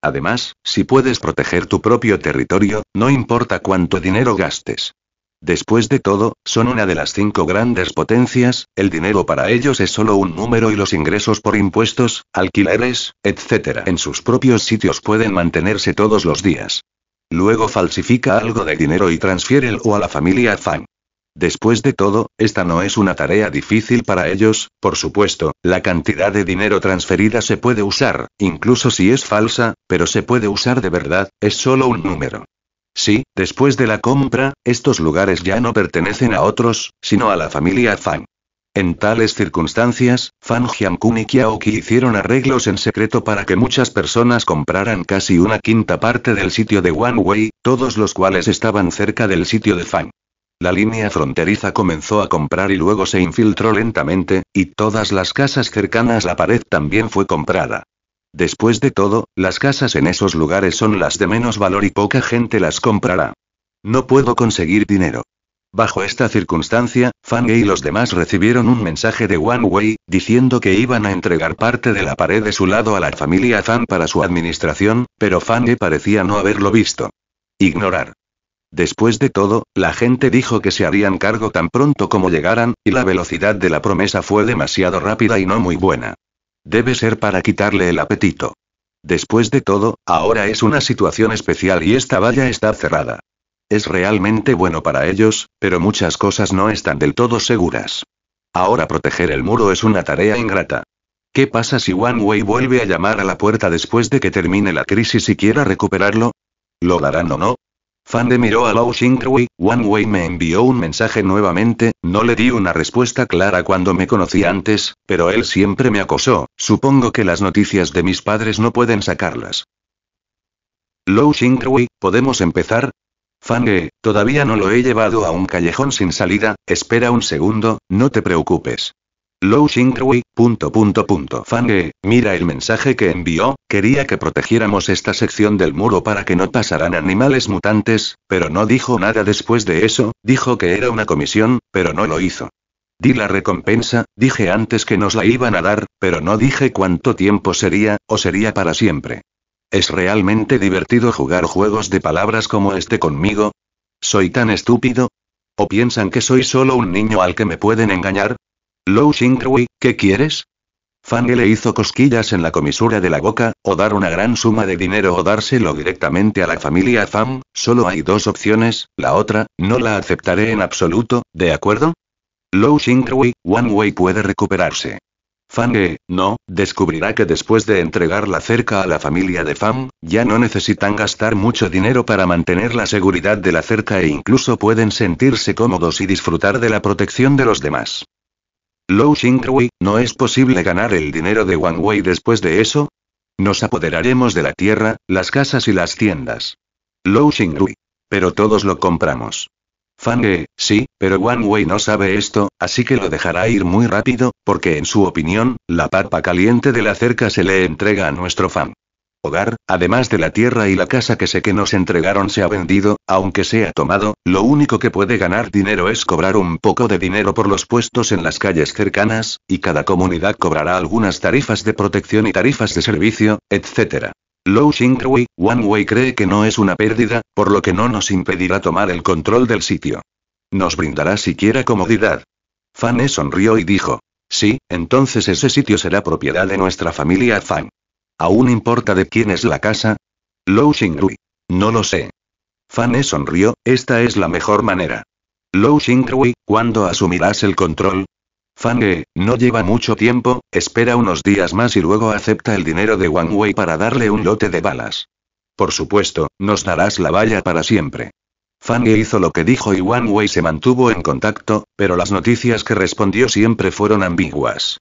Además, si puedes proteger tu propio territorio, no importa cuánto dinero gastes. Después de todo, son una de las cinco grandes potencias, el dinero para ellos es solo un número y los ingresos por impuestos, alquileres, etc. en sus propios sitios pueden mantenerse todos los días. Luego falsifica algo de dinero y transfiere o a la familia Fang. Después de todo, esta no es una tarea difícil para ellos, por supuesto, la cantidad de dinero transferida se puede usar, incluso si es falsa, pero se puede usar de verdad, es solo un número. Sí, después de la compra, estos lugares ya no pertenecen a otros, sino a la familia Fang. En tales circunstancias, Fan Jiankun y Qi hicieron arreglos en secreto para que muchas personas compraran casi una quinta parte del sitio de One Wei, todos los cuales estaban cerca del sitio de Fang. La línea fronteriza comenzó a comprar y luego se infiltró lentamente, y todas las casas cercanas a la pared también fue comprada. Después de todo, las casas en esos lugares son las de menos valor y poca gente las comprará. No puedo conseguir dinero. Bajo esta circunstancia, Fang y los demás recibieron un mensaje de One Way, diciendo que iban a entregar parte de la pared de su lado a la familia Fan para su administración, pero Fang parecía no haberlo visto. Ignorar. Después de todo, la gente dijo que se harían cargo tan pronto como llegaran, y la velocidad de la promesa fue demasiado rápida y no muy buena. Debe ser para quitarle el apetito. Después de todo, ahora es una situación especial y esta valla está cerrada. Es realmente bueno para ellos, pero muchas cosas no están del todo seguras. Ahora proteger el muro es una tarea ingrata. ¿Qué pasa si One Way vuelve a llamar a la puerta después de que termine la crisis y quiera recuperarlo? ¿Lo darán o no? Fan de miró a Lao Xinghui, Wang Wei me envió un mensaje nuevamente, no le di una respuesta clara cuando me conocí antes, pero él siempre me acosó, supongo que las noticias de mis padres no pueden sacarlas. Lou Xinghui, ¿podemos empezar? Fan todavía no lo he llevado a un callejón sin salida, espera un segundo, no te preocupes. Lou punto punto punto. mira el mensaje que envió, quería que protegiéramos esta sección del muro para que no pasaran animales mutantes, pero no dijo nada después de eso, dijo que era una comisión, pero no lo hizo. Di la recompensa, dije antes que nos la iban a dar, pero no dije cuánto tiempo sería, o sería para siempre. Es realmente divertido jugar juegos de palabras como este conmigo. ¿Soy tan estúpido? ¿O piensan que soy solo un niño al que me pueden engañar? Lou ¿qué quieres? Fang le hizo cosquillas en la comisura de la boca, o dar una gran suma de dinero o dárselo directamente a la familia Fang, solo hay dos opciones, la otra, no la aceptaré en absoluto, ¿de acuerdo? Lou One Way puede recuperarse. Fang no, descubrirá que después de entregar la cerca a la familia de Fang, ya no necesitan gastar mucho dinero para mantener la seguridad de la cerca e incluso pueden sentirse cómodos y disfrutar de la protección de los demás. Lou Xingrui, ¿no es posible ganar el dinero de Wang Wei después de eso? Nos apoderaremos de la tierra, las casas y las tiendas. Lou Xingrui. Pero todos lo compramos. Fange, sí, pero Wang Wei no sabe esto, así que lo dejará ir muy rápido, porque en su opinión, la papa caliente de la cerca se le entrega a nuestro fan hogar, además de la tierra y la casa que sé que nos entregaron se ha vendido, aunque sea tomado, lo único que puede ganar dinero es cobrar un poco de dinero por los puestos en las calles cercanas, y cada comunidad cobrará algunas tarifas de protección y tarifas de servicio, etc. Lou Xinghui, One Way cree que no es una pérdida, por lo que no nos impedirá tomar el control del sitio. Nos brindará siquiera comodidad. Fan sonrió y dijo. Sí, entonces ese sitio será propiedad de nuestra familia Fan. ¿Aún importa de quién es la casa? Lou Xingrui. No lo sé. E sonrió, esta es la mejor manera. Lou Xingrui, ¿cuándo asumirás el control? E, no lleva mucho tiempo, espera unos días más y luego acepta el dinero de Wang Wei para darle un lote de balas. Por supuesto, nos darás la valla para siempre. e hizo lo que dijo y Wang Wei se mantuvo en contacto, pero las noticias que respondió siempre fueron ambiguas.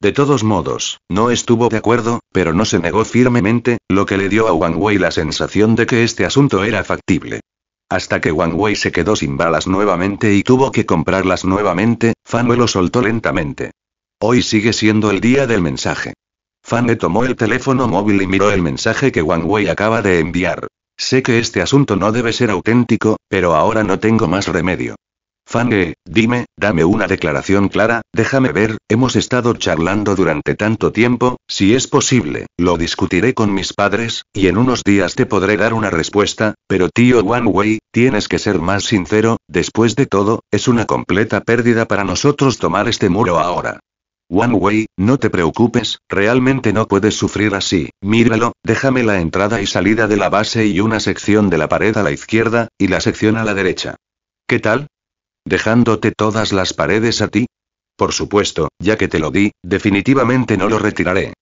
De todos modos, no estuvo de acuerdo, pero no se negó firmemente, lo que le dio a Wang Wei la sensación de que este asunto era factible. Hasta que Wang Wei se quedó sin balas nuevamente y tuvo que comprarlas nuevamente, Fan Wei lo soltó lentamente. Hoy sigue siendo el día del mensaje. Fan Wei tomó el teléfono móvil y miró el mensaje que Wang Wei acaba de enviar. Sé que este asunto no debe ser auténtico, pero ahora no tengo más remedio. Fange, dime, dame una declaración clara, déjame ver, hemos estado charlando durante tanto tiempo, si es posible, lo discutiré con mis padres, y en unos días te podré dar una respuesta, pero tío One Wei, tienes que ser más sincero, después de todo, es una completa pérdida para nosotros tomar este muro ahora. One Way, no te preocupes, realmente no puedes sufrir así, míralo, déjame la entrada y salida de la base y una sección de la pared a la izquierda, y la sección a la derecha. ¿Qué tal? dejándote todas las paredes a ti? Por supuesto, ya que te lo di, definitivamente no lo retiraré.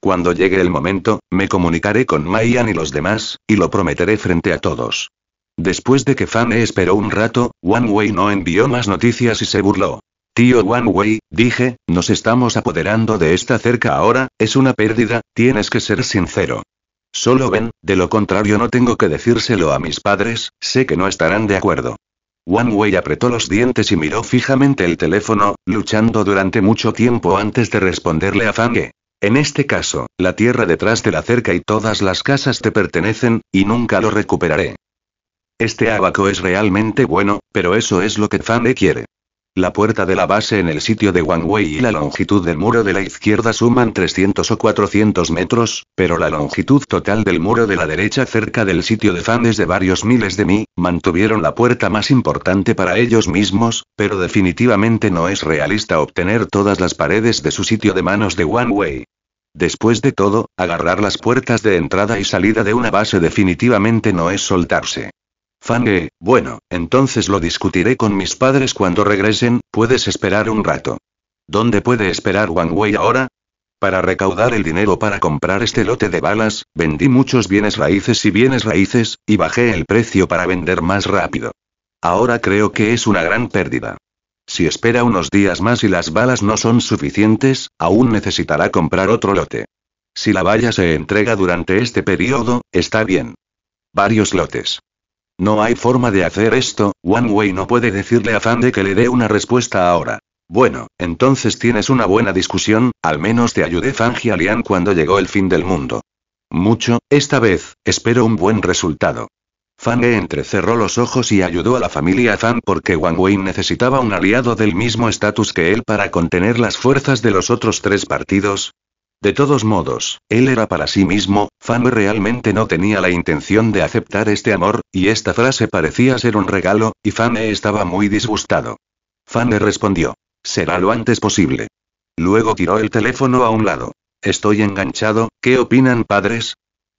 Cuando llegue el momento, me comunicaré con Mayan y los demás, y lo prometeré frente a todos. Después de que Fane esperó un rato, One Way no envió más noticias y se burló. Tío One Wei, dije, nos estamos apoderando de esta cerca ahora, es una pérdida, tienes que ser sincero. Solo ven, de lo contrario no tengo que decírselo a mis padres, sé que no estarán de acuerdo. Wang Wei apretó los dientes y miró fijamente el teléfono, luchando durante mucho tiempo antes de responderle a Fang. En este caso, la tierra detrás de la cerca y todas las casas te pertenecen, y nunca lo recuperaré. Este abaco es realmente bueno, pero eso es lo que Fang quiere. La puerta de la base en el sitio de One Way y la longitud del muro de la izquierda suman 300 o 400 metros, pero la longitud total del muro de la derecha cerca del sitio de Fan es de varios miles de mi, mantuvieron la puerta más importante para ellos mismos, pero definitivamente no es realista obtener todas las paredes de su sitio de manos de One Way. Después de todo, agarrar las puertas de entrada y salida de una base definitivamente no es soltarse. Fange, bueno, entonces lo discutiré con mis padres cuando regresen, puedes esperar un rato. ¿Dónde puede esperar Wang Wei ahora? Para recaudar el dinero para comprar este lote de balas, vendí muchos bienes raíces y bienes raíces, y bajé el precio para vender más rápido. Ahora creo que es una gran pérdida. Si espera unos días más y las balas no son suficientes, aún necesitará comprar otro lote. Si la valla se entrega durante este periodo, está bien. Varios lotes. No hay forma de hacer esto, Wang Wei no puede decirle a Fan de que le dé una respuesta ahora. Bueno, entonces tienes una buena discusión, al menos te ayudé Fangi Lian cuando llegó el fin del mundo. Mucho, esta vez, espero un buen resultado. E entrecerró los ojos y ayudó a la familia Fan porque Wang Wei necesitaba un aliado del mismo estatus que él para contener las fuerzas de los otros tres partidos, de todos modos, él era para sí mismo, Fan realmente no tenía la intención de aceptar este amor, y esta frase parecía ser un regalo, y E estaba muy disgustado. Fan le respondió. Será lo antes posible. Luego tiró el teléfono a un lado. Estoy enganchado, ¿qué opinan padres?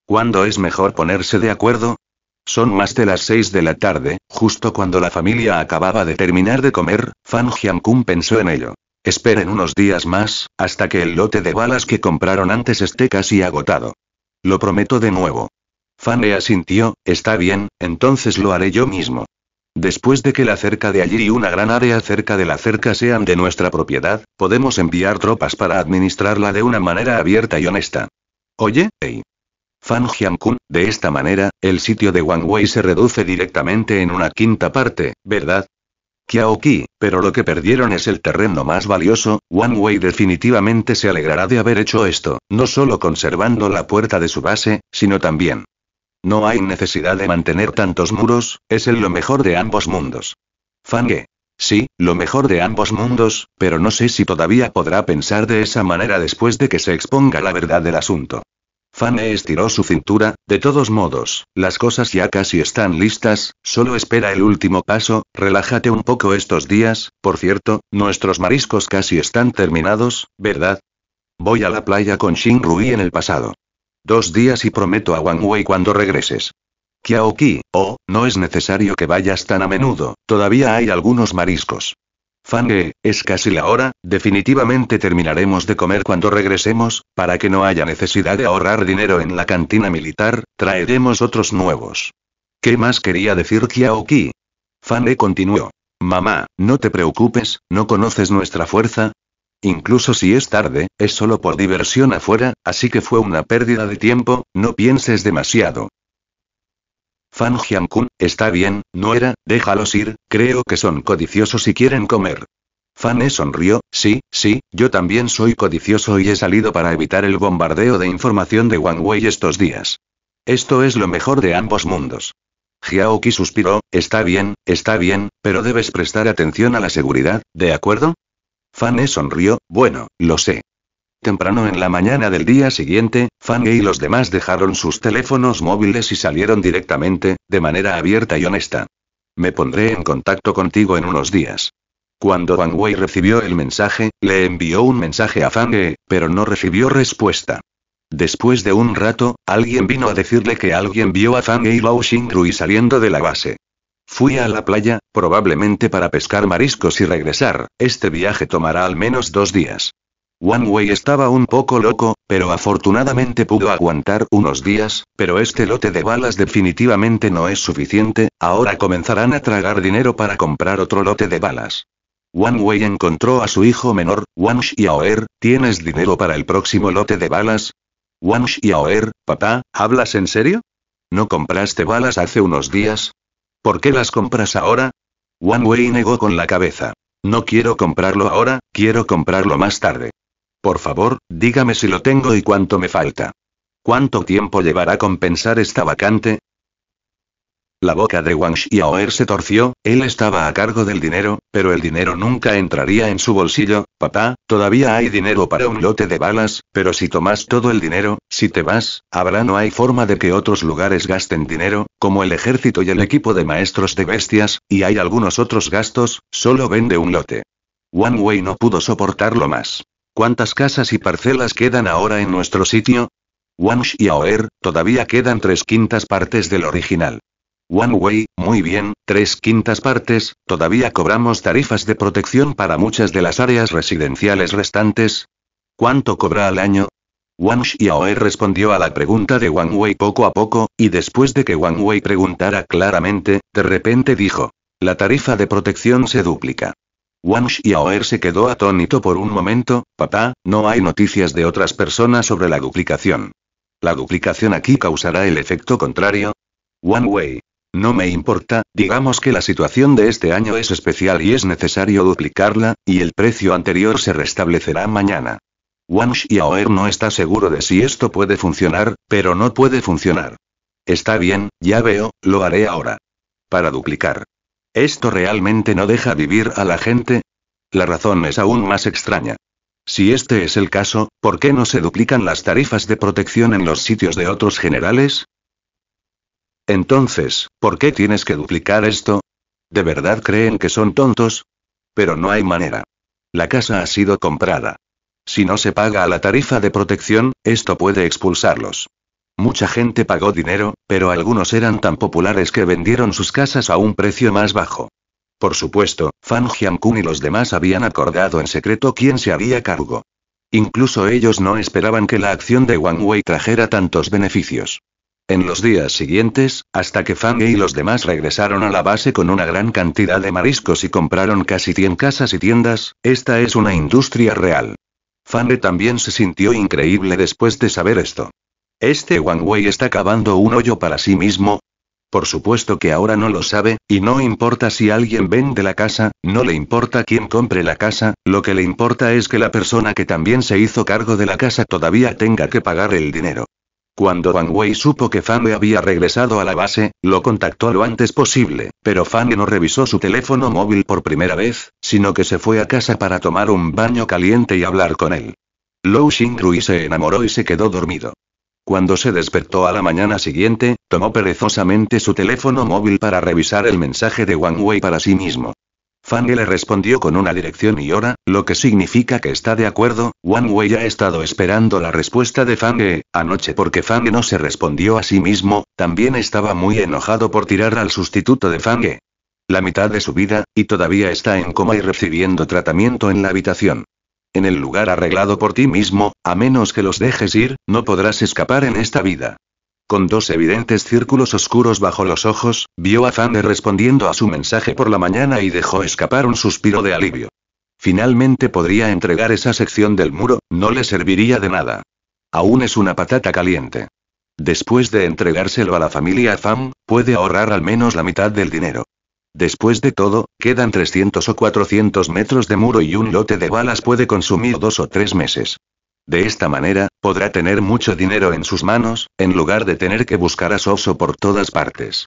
¿Cuándo es mejor ponerse de acuerdo? Son más de las seis de la tarde, justo cuando la familia acababa de terminar de comer, Fan Jiankun pensó en ello. Esperen unos días más, hasta que el lote de balas que compraron antes esté casi agotado. Lo prometo de nuevo. Fan le asintió, está bien, entonces lo haré yo mismo. Después de que la cerca de allí y una gran área cerca de la cerca sean de nuestra propiedad, podemos enviar tropas para administrarla de una manera abierta y honesta. Oye, hey. Fan Kun, de esta manera, el sitio de Wang Wei se reduce directamente en una quinta parte, ¿verdad? Kiaoki, pero lo que perdieron es el terreno más valioso, One Wei definitivamente se alegrará de haber hecho esto, no solo conservando la puerta de su base, sino también. No hay necesidad de mantener tantos muros, es el lo mejor de ambos mundos. Fange. Sí, lo mejor de ambos mundos, pero no sé si todavía podrá pensar de esa manera después de que se exponga la verdad del asunto. Fane estiró su cintura, de todos modos, las cosas ya casi están listas, solo espera el último paso, relájate un poco estos días, por cierto, nuestros mariscos casi están terminados, ¿verdad? Voy a la playa con Rui en el pasado. Dos días y prometo a Wang Wei cuando regreses. Kiaoki, oh, no es necesario que vayas tan a menudo, todavía hay algunos mariscos. Fange, es casi la hora, definitivamente terminaremos de comer cuando regresemos, para que no haya necesidad de ahorrar dinero en la cantina militar, traeremos otros nuevos. ¿Qué más quería decir Kiaoki? Fange continuó. Mamá, no te preocupes, no conoces nuestra fuerza. Incluso si es tarde, es solo por diversión afuera, así que fue una pérdida de tiempo, no pienses demasiado. Fan Jiankun, está bien, no era, déjalos ir, creo que son codiciosos y quieren comer. Fan E sonrió, sí, sí, yo también soy codicioso y he salido para evitar el bombardeo de información de Wang Wei estos días. Esto es lo mejor de ambos mundos. Jiaoqi suspiró, está bien, está bien, pero debes prestar atención a la seguridad, ¿de acuerdo? Fan E sonrió, bueno, lo sé. Temprano en la mañana del día siguiente, Wei y los demás dejaron sus teléfonos móviles y salieron directamente, de manera abierta y honesta. Me pondré en contacto contigo en unos días. Cuando Wang Wei recibió el mensaje, le envió un mensaje a Fange, pero no recibió respuesta. Después de un rato, alguien vino a decirle que alguien vio a Fang y Lao Xingrui saliendo de la base. Fui a la playa, probablemente para pescar mariscos y regresar, este viaje tomará al menos dos días. One Wei estaba un poco loco, pero afortunadamente pudo aguantar unos días, pero este lote de balas definitivamente no es suficiente, ahora comenzarán a tragar dinero para comprar otro lote de balas. One Wei encontró a su hijo menor, Wang Xiaoer, ¿tienes dinero para el próximo lote de balas? Wang Xiaoer, papá, ¿hablas en serio? ¿No compraste balas hace unos días? ¿Por qué las compras ahora? One Wei negó con la cabeza. No quiero comprarlo ahora, quiero comprarlo más tarde. Por favor, dígame si lo tengo y cuánto me falta. ¿Cuánto tiempo llevará compensar esta vacante? La boca de Wang Xiaoer se torció, él estaba a cargo del dinero, pero el dinero nunca entraría en su bolsillo. Papá, todavía hay dinero para un lote de balas, pero si tomas todo el dinero, si te vas, habrá no hay forma de que otros lugares gasten dinero, como el ejército y el equipo de maestros de bestias, y hay algunos otros gastos, solo vende un lote. Wang Wei no pudo soportarlo más. ¿Cuántas casas y parcelas quedan ahora en nuestro sitio? Wang y todavía quedan tres quintas partes del original. Wang Wei, muy bien, tres quintas partes, todavía cobramos tarifas de protección para muchas de las áreas residenciales restantes. ¿Cuánto cobra al año? Wang Aoer respondió a la pregunta de Wang Wei poco a poco, y después de que Wang Wei preguntara claramente, de repente dijo. La tarifa de protección se duplica. Wang Xiaoer se quedó atónito por un momento, papá, no hay noticias de otras personas sobre la duplicación. ¿La duplicación aquí causará el efecto contrario? One way. No me importa, digamos que la situación de este año es especial y es necesario duplicarla, y el precio anterior se restablecerá mañana. Wang Xiaoer no está seguro de si esto puede funcionar, pero no puede funcionar. Está bien, ya veo, lo haré ahora. Para duplicar. ¿Esto realmente no deja vivir a la gente? La razón es aún más extraña. Si este es el caso, ¿por qué no se duplican las tarifas de protección en los sitios de otros generales? Entonces, ¿por qué tienes que duplicar esto? ¿De verdad creen que son tontos? Pero no hay manera. La casa ha sido comprada. Si no se paga a la tarifa de protección, esto puede expulsarlos. Mucha gente pagó dinero, pero algunos eran tan populares que vendieron sus casas a un precio más bajo. Por supuesto, Fan Jiankun y los demás habían acordado en secreto quién se haría cargo. Incluso ellos no esperaban que la acción de Wang Wei trajera tantos beneficios. En los días siguientes, hasta que Fan y los demás regresaron a la base con una gran cantidad de mariscos y compraron casi 100 casas y tiendas, esta es una industria real. Fan también se sintió increíble después de saber esto. Este Wang Wei está cavando un hoyo para sí mismo. Por supuesto que ahora no lo sabe, y no importa si alguien vende la casa, no le importa quién compre la casa, lo que le importa es que la persona que también se hizo cargo de la casa todavía tenga que pagar el dinero. Cuando Wang Wei supo que Fang había regresado a la base, lo contactó lo antes posible, pero Fang no revisó su teléfono móvil por primera vez, sino que se fue a casa para tomar un baño caliente y hablar con él. Lou Xingrui se enamoró y se quedó dormido. Cuando se despertó a la mañana siguiente, tomó perezosamente su teléfono móvil para revisar el mensaje de Wang Wei para sí mismo. Fang le respondió con una dirección y hora, lo que significa que está de acuerdo. Wang Wei ha estado esperando la respuesta de Fang anoche porque Fang no se respondió a sí mismo, también estaba muy enojado por tirar al sustituto de Fang La mitad de su vida, y todavía está en coma y recibiendo tratamiento en la habitación. En el lugar arreglado por ti mismo, a menos que los dejes ir, no podrás escapar en esta vida. Con dos evidentes círculos oscuros bajo los ojos, vio a Fanny respondiendo a su mensaje por la mañana y dejó escapar un suspiro de alivio. Finalmente podría entregar esa sección del muro, no le serviría de nada. Aún es una patata caliente. Después de entregárselo a la familia Fam, puede ahorrar al menos la mitad del dinero. Después de todo, quedan 300 o 400 metros de muro y un lote de balas puede consumir dos o tres meses. De esta manera, podrá tener mucho dinero en sus manos, en lugar de tener que buscar a Soso por todas partes.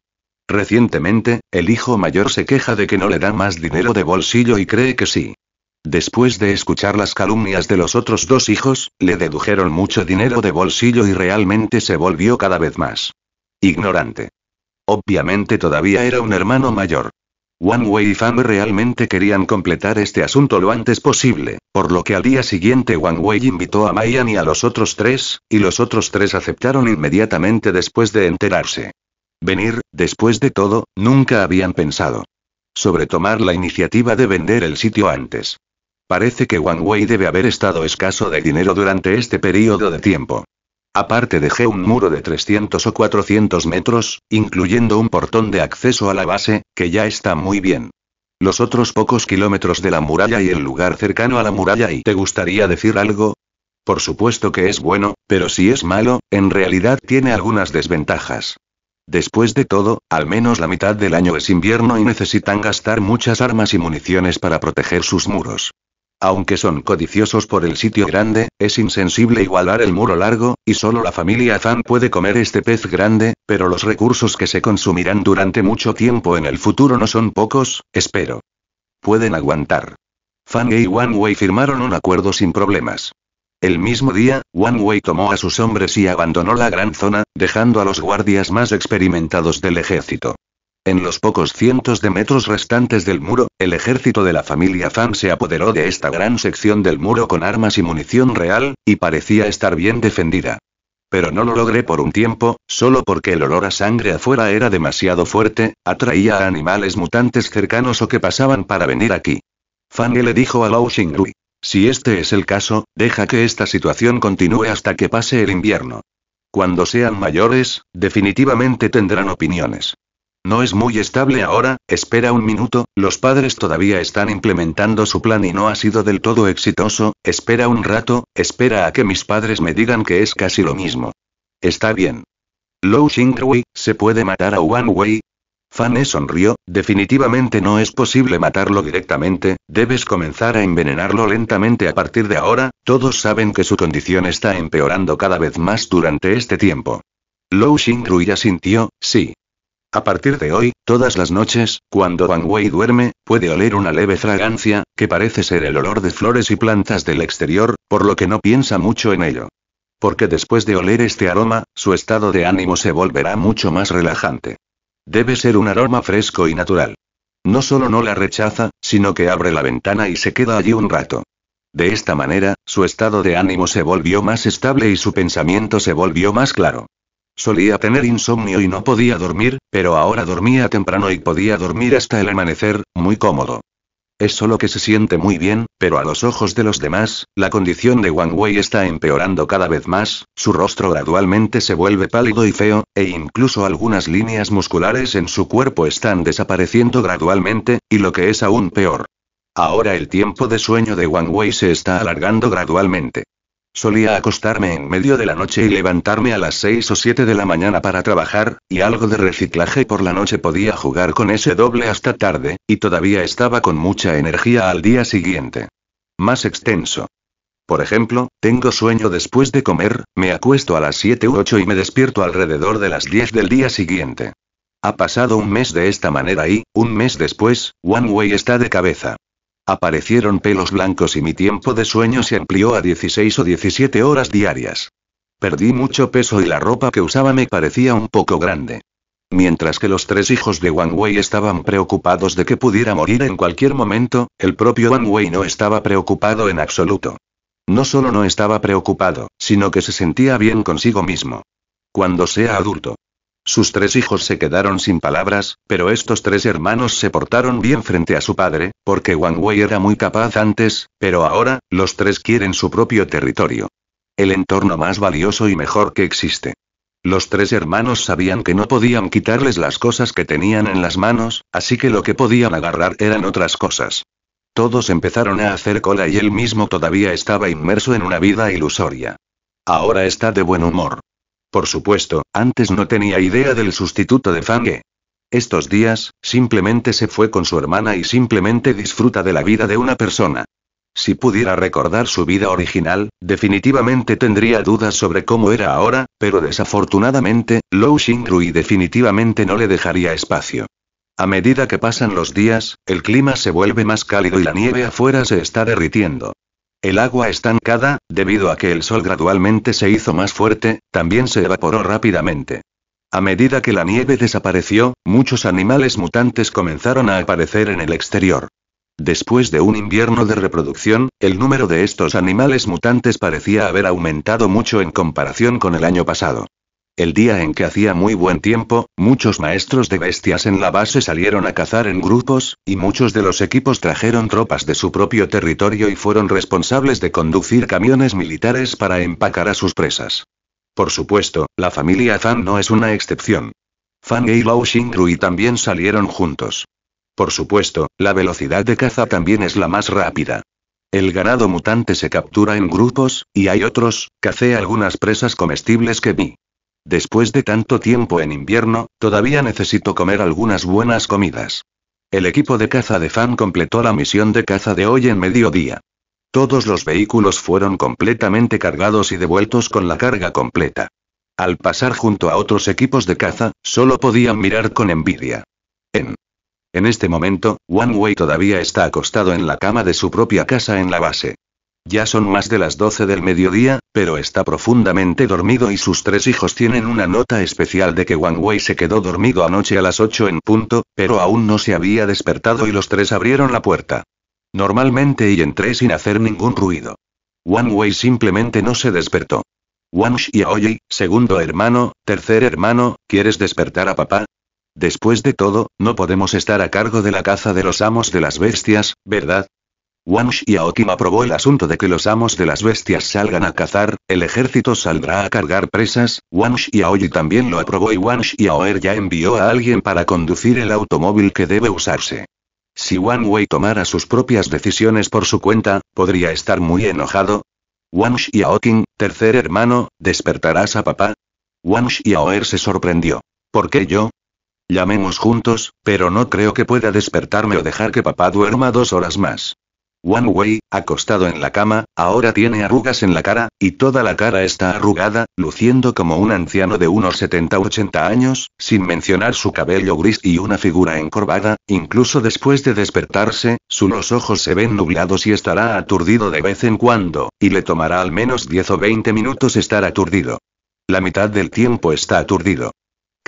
Recientemente, el hijo mayor se queja de que no le da más dinero de bolsillo y cree que sí. Después de escuchar las calumnias de los otros dos hijos, le dedujeron mucho dinero de bolsillo y realmente se volvió cada vez más ignorante. Obviamente todavía era un hermano mayor. Wang Wei y Fan realmente querían completar este asunto lo antes posible, por lo que al día siguiente Wang Wei invitó a Mayan y a los otros tres, y los otros tres aceptaron inmediatamente después de enterarse. Venir, después de todo, nunca habían pensado. Sobre tomar la iniciativa de vender el sitio antes. Parece que Wang Wei debe haber estado escaso de dinero durante este periodo de tiempo. Aparte dejé un muro de 300 o 400 metros, incluyendo un portón de acceso a la base, que ya está muy bien. Los otros pocos kilómetros de la muralla y el lugar cercano a la muralla y... ¿Te gustaría decir algo? Por supuesto que es bueno, pero si es malo, en realidad tiene algunas desventajas. Después de todo, al menos la mitad del año es invierno y necesitan gastar muchas armas y municiones para proteger sus muros. Aunque son codiciosos por el sitio grande, es insensible igualar el muro largo, y solo la familia Fan puede comer este pez grande, pero los recursos que se consumirán durante mucho tiempo en el futuro no son pocos, espero. Pueden aguantar. Fan y One Wei firmaron un acuerdo sin problemas. El mismo día, One Wei tomó a sus hombres y abandonó la gran zona, dejando a los guardias más experimentados del ejército. En los pocos cientos de metros restantes del muro, el ejército de la familia Fan se apoderó de esta gran sección del muro con armas y munición real, y parecía estar bien defendida. Pero no lo logré por un tiempo, solo porque el olor a sangre afuera era demasiado fuerte, atraía a animales mutantes cercanos o que pasaban para venir aquí. Fan le dijo a Lao Xingrui. Si este es el caso, deja que esta situación continúe hasta que pase el invierno. Cuando sean mayores, definitivamente tendrán opiniones. No es muy estable ahora, espera un minuto, los padres todavía están implementando su plan y no ha sido del todo exitoso, espera un rato, espera a que mis padres me digan que es casi lo mismo. Está bien. Lou Xingrui, ¿se puede matar a Wan Wei? Fane sonrió, definitivamente no es posible matarlo directamente, debes comenzar a envenenarlo lentamente a partir de ahora, todos saben que su condición está empeorando cada vez más durante este tiempo. Lou Xingrui asintió, sí. A partir de hoy, todas las noches, cuando Wang Wei duerme, puede oler una leve fragancia, que parece ser el olor de flores y plantas del exterior, por lo que no piensa mucho en ello. Porque después de oler este aroma, su estado de ánimo se volverá mucho más relajante. Debe ser un aroma fresco y natural. No solo no la rechaza, sino que abre la ventana y se queda allí un rato. De esta manera, su estado de ánimo se volvió más estable y su pensamiento se volvió más claro. Solía tener insomnio y no podía dormir, pero ahora dormía temprano y podía dormir hasta el amanecer, muy cómodo. Es solo que se siente muy bien, pero a los ojos de los demás, la condición de Wang Wei está empeorando cada vez más, su rostro gradualmente se vuelve pálido y feo, e incluso algunas líneas musculares en su cuerpo están desapareciendo gradualmente, y lo que es aún peor. Ahora el tiempo de sueño de Wang Wei se está alargando gradualmente. Solía acostarme en medio de la noche y levantarme a las 6 o 7 de la mañana para trabajar, y algo de reciclaje por la noche podía jugar con ese doble hasta tarde, y todavía estaba con mucha energía al día siguiente. Más extenso. Por ejemplo, tengo sueño después de comer, me acuesto a las 7 u 8 y me despierto alrededor de las 10 del día siguiente. Ha pasado un mes de esta manera y, un mes después, One Way está de cabeza. Aparecieron pelos blancos y mi tiempo de sueño se amplió a 16 o 17 horas diarias. Perdí mucho peso y la ropa que usaba me parecía un poco grande. Mientras que los tres hijos de Wang Wei estaban preocupados de que pudiera morir en cualquier momento, el propio Wang Wei no estaba preocupado en absoluto. No solo no estaba preocupado, sino que se sentía bien consigo mismo. Cuando sea adulto, sus tres hijos se quedaron sin palabras, pero estos tres hermanos se portaron bien frente a su padre, porque Wang Wei era muy capaz antes, pero ahora, los tres quieren su propio territorio. El entorno más valioso y mejor que existe. Los tres hermanos sabían que no podían quitarles las cosas que tenían en las manos, así que lo que podían agarrar eran otras cosas. Todos empezaron a hacer cola y él mismo todavía estaba inmerso en una vida ilusoria. Ahora está de buen humor. Por supuesto, antes no tenía idea del sustituto de Fange. Estos días, simplemente se fue con su hermana y simplemente disfruta de la vida de una persona. Si pudiera recordar su vida original, definitivamente tendría dudas sobre cómo era ahora, pero desafortunadamente, Lou rui definitivamente no le dejaría espacio. A medida que pasan los días, el clima se vuelve más cálido y la nieve afuera se está derritiendo. El agua estancada, debido a que el sol gradualmente se hizo más fuerte, también se evaporó rápidamente. A medida que la nieve desapareció, muchos animales mutantes comenzaron a aparecer en el exterior. Después de un invierno de reproducción, el número de estos animales mutantes parecía haber aumentado mucho en comparación con el año pasado. El día en que hacía muy buen tiempo, muchos maestros de bestias en la base salieron a cazar en grupos, y muchos de los equipos trajeron tropas de su propio territorio y fueron responsables de conducir camiones militares para empacar a sus presas. Por supuesto, la familia Fan no es una excepción. Fan y Lao Xingrui también salieron juntos. Por supuesto, la velocidad de caza también es la más rápida. El ganado mutante se captura en grupos, y hay otros, cacé algunas presas comestibles que vi. Después de tanto tiempo en invierno, todavía necesito comer algunas buenas comidas. El equipo de caza de Fan completó la misión de caza de hoy en mediodía. Todos los vehículos fueron completamente cargados y devueltos con la carga completa. Al pasar junto a otros equipos de caza, solo podían mirar con envidia. En, en este momento, One Way todavía está acostado en la cama de su propia casa en la base. Ya son más de las 12 del mediodía, pero está profundamente dormido y sus tres hijos tienen una nota especial de que Wang Wei se quedó dormido anoche a las 8 en punto, pero aún no se había despertado y los tres abrieron la puerta. Normalmente y entré sin hacer ningún ruido. Wang Wei simplemente no se despertó. Wang Xiaoyi, segundo hermano, tercer hermano, ¿quieres despertar a papá? Después de todo, no podemos estar a cargo de la caza de los amos de las bestias, ¿verdad? Wang y aprobó el asunto de que los amos de las bestias salgan a cazar, el ejército saldrá a cargar presas, Wang y también lo aprobó y Wang y ya envió a alguien para conducir el automóvil que debe usarse. Si Wang Wei tomara sus propias decisiones por su cuenta, podría estar muy enojado. Wang y tercer hermano, ¿despertarás a papá? Wang y se sorprendió. ¿Por qué yo? Llamemos juntos, pero no creo que pueda despertarme o dejar que papá duerma dos horas más. One Way, acostado en la cama, ahora tiene arrugas en la cara, y toda la cara está arrugada, luciendo como un anciano de unos 70-80 años, sin mencionar su cabello gris y una figura encorvada, incluso después de despertarse, sus ojos se ven nublados y estará aturdido de vez en cuando, y le tomará al menos 10 o 20 minutos estar aturdido. La mitad del tiempo está aturdido.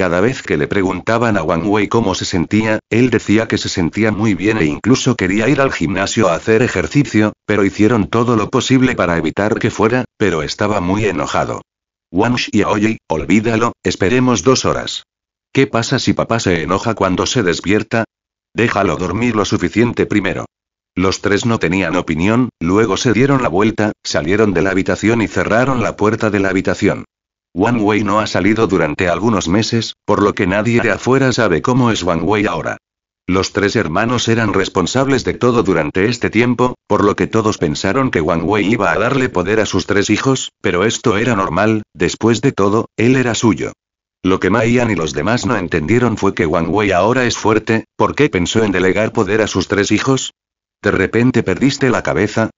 Cada vez que le preguntaban a Wang Wei cómo se sentía, él decía que se sentía muy bien e incluso quería ir al gimnasio a hacer ejercicio, pero hicieron todo lo posible para evitar que fuera, pero estaba muy enojado. Wang Xiaoyi, olvídalo, esperemos dos horas. ¿Qué pasa si papá se enoja cuando se despierta? Déjalo dormir lo suficiente primero. Los tres no tenían opinión, luego se dieron la vuelta, salieron de la habitación y cerraron la puerta de la habitación. Wang Wei no ha salido durante algunos meses, por lo que nadie de afuera sabe cómo es Wang Wei ahora. Los tres hermanos eran responsables de todo durante este tiempo, por lo que todos pensaron que Wang Wei iba a darle poder a sus tres hijos, pero esto era normal, después de todo, él era suyo. Lo que Maian y los demás no entendieron fue que Wang Wei ahora es fuerte, ¿por qué pensó en delegar poder a sus tres hijos? ¿De repente perdiste la cabeza?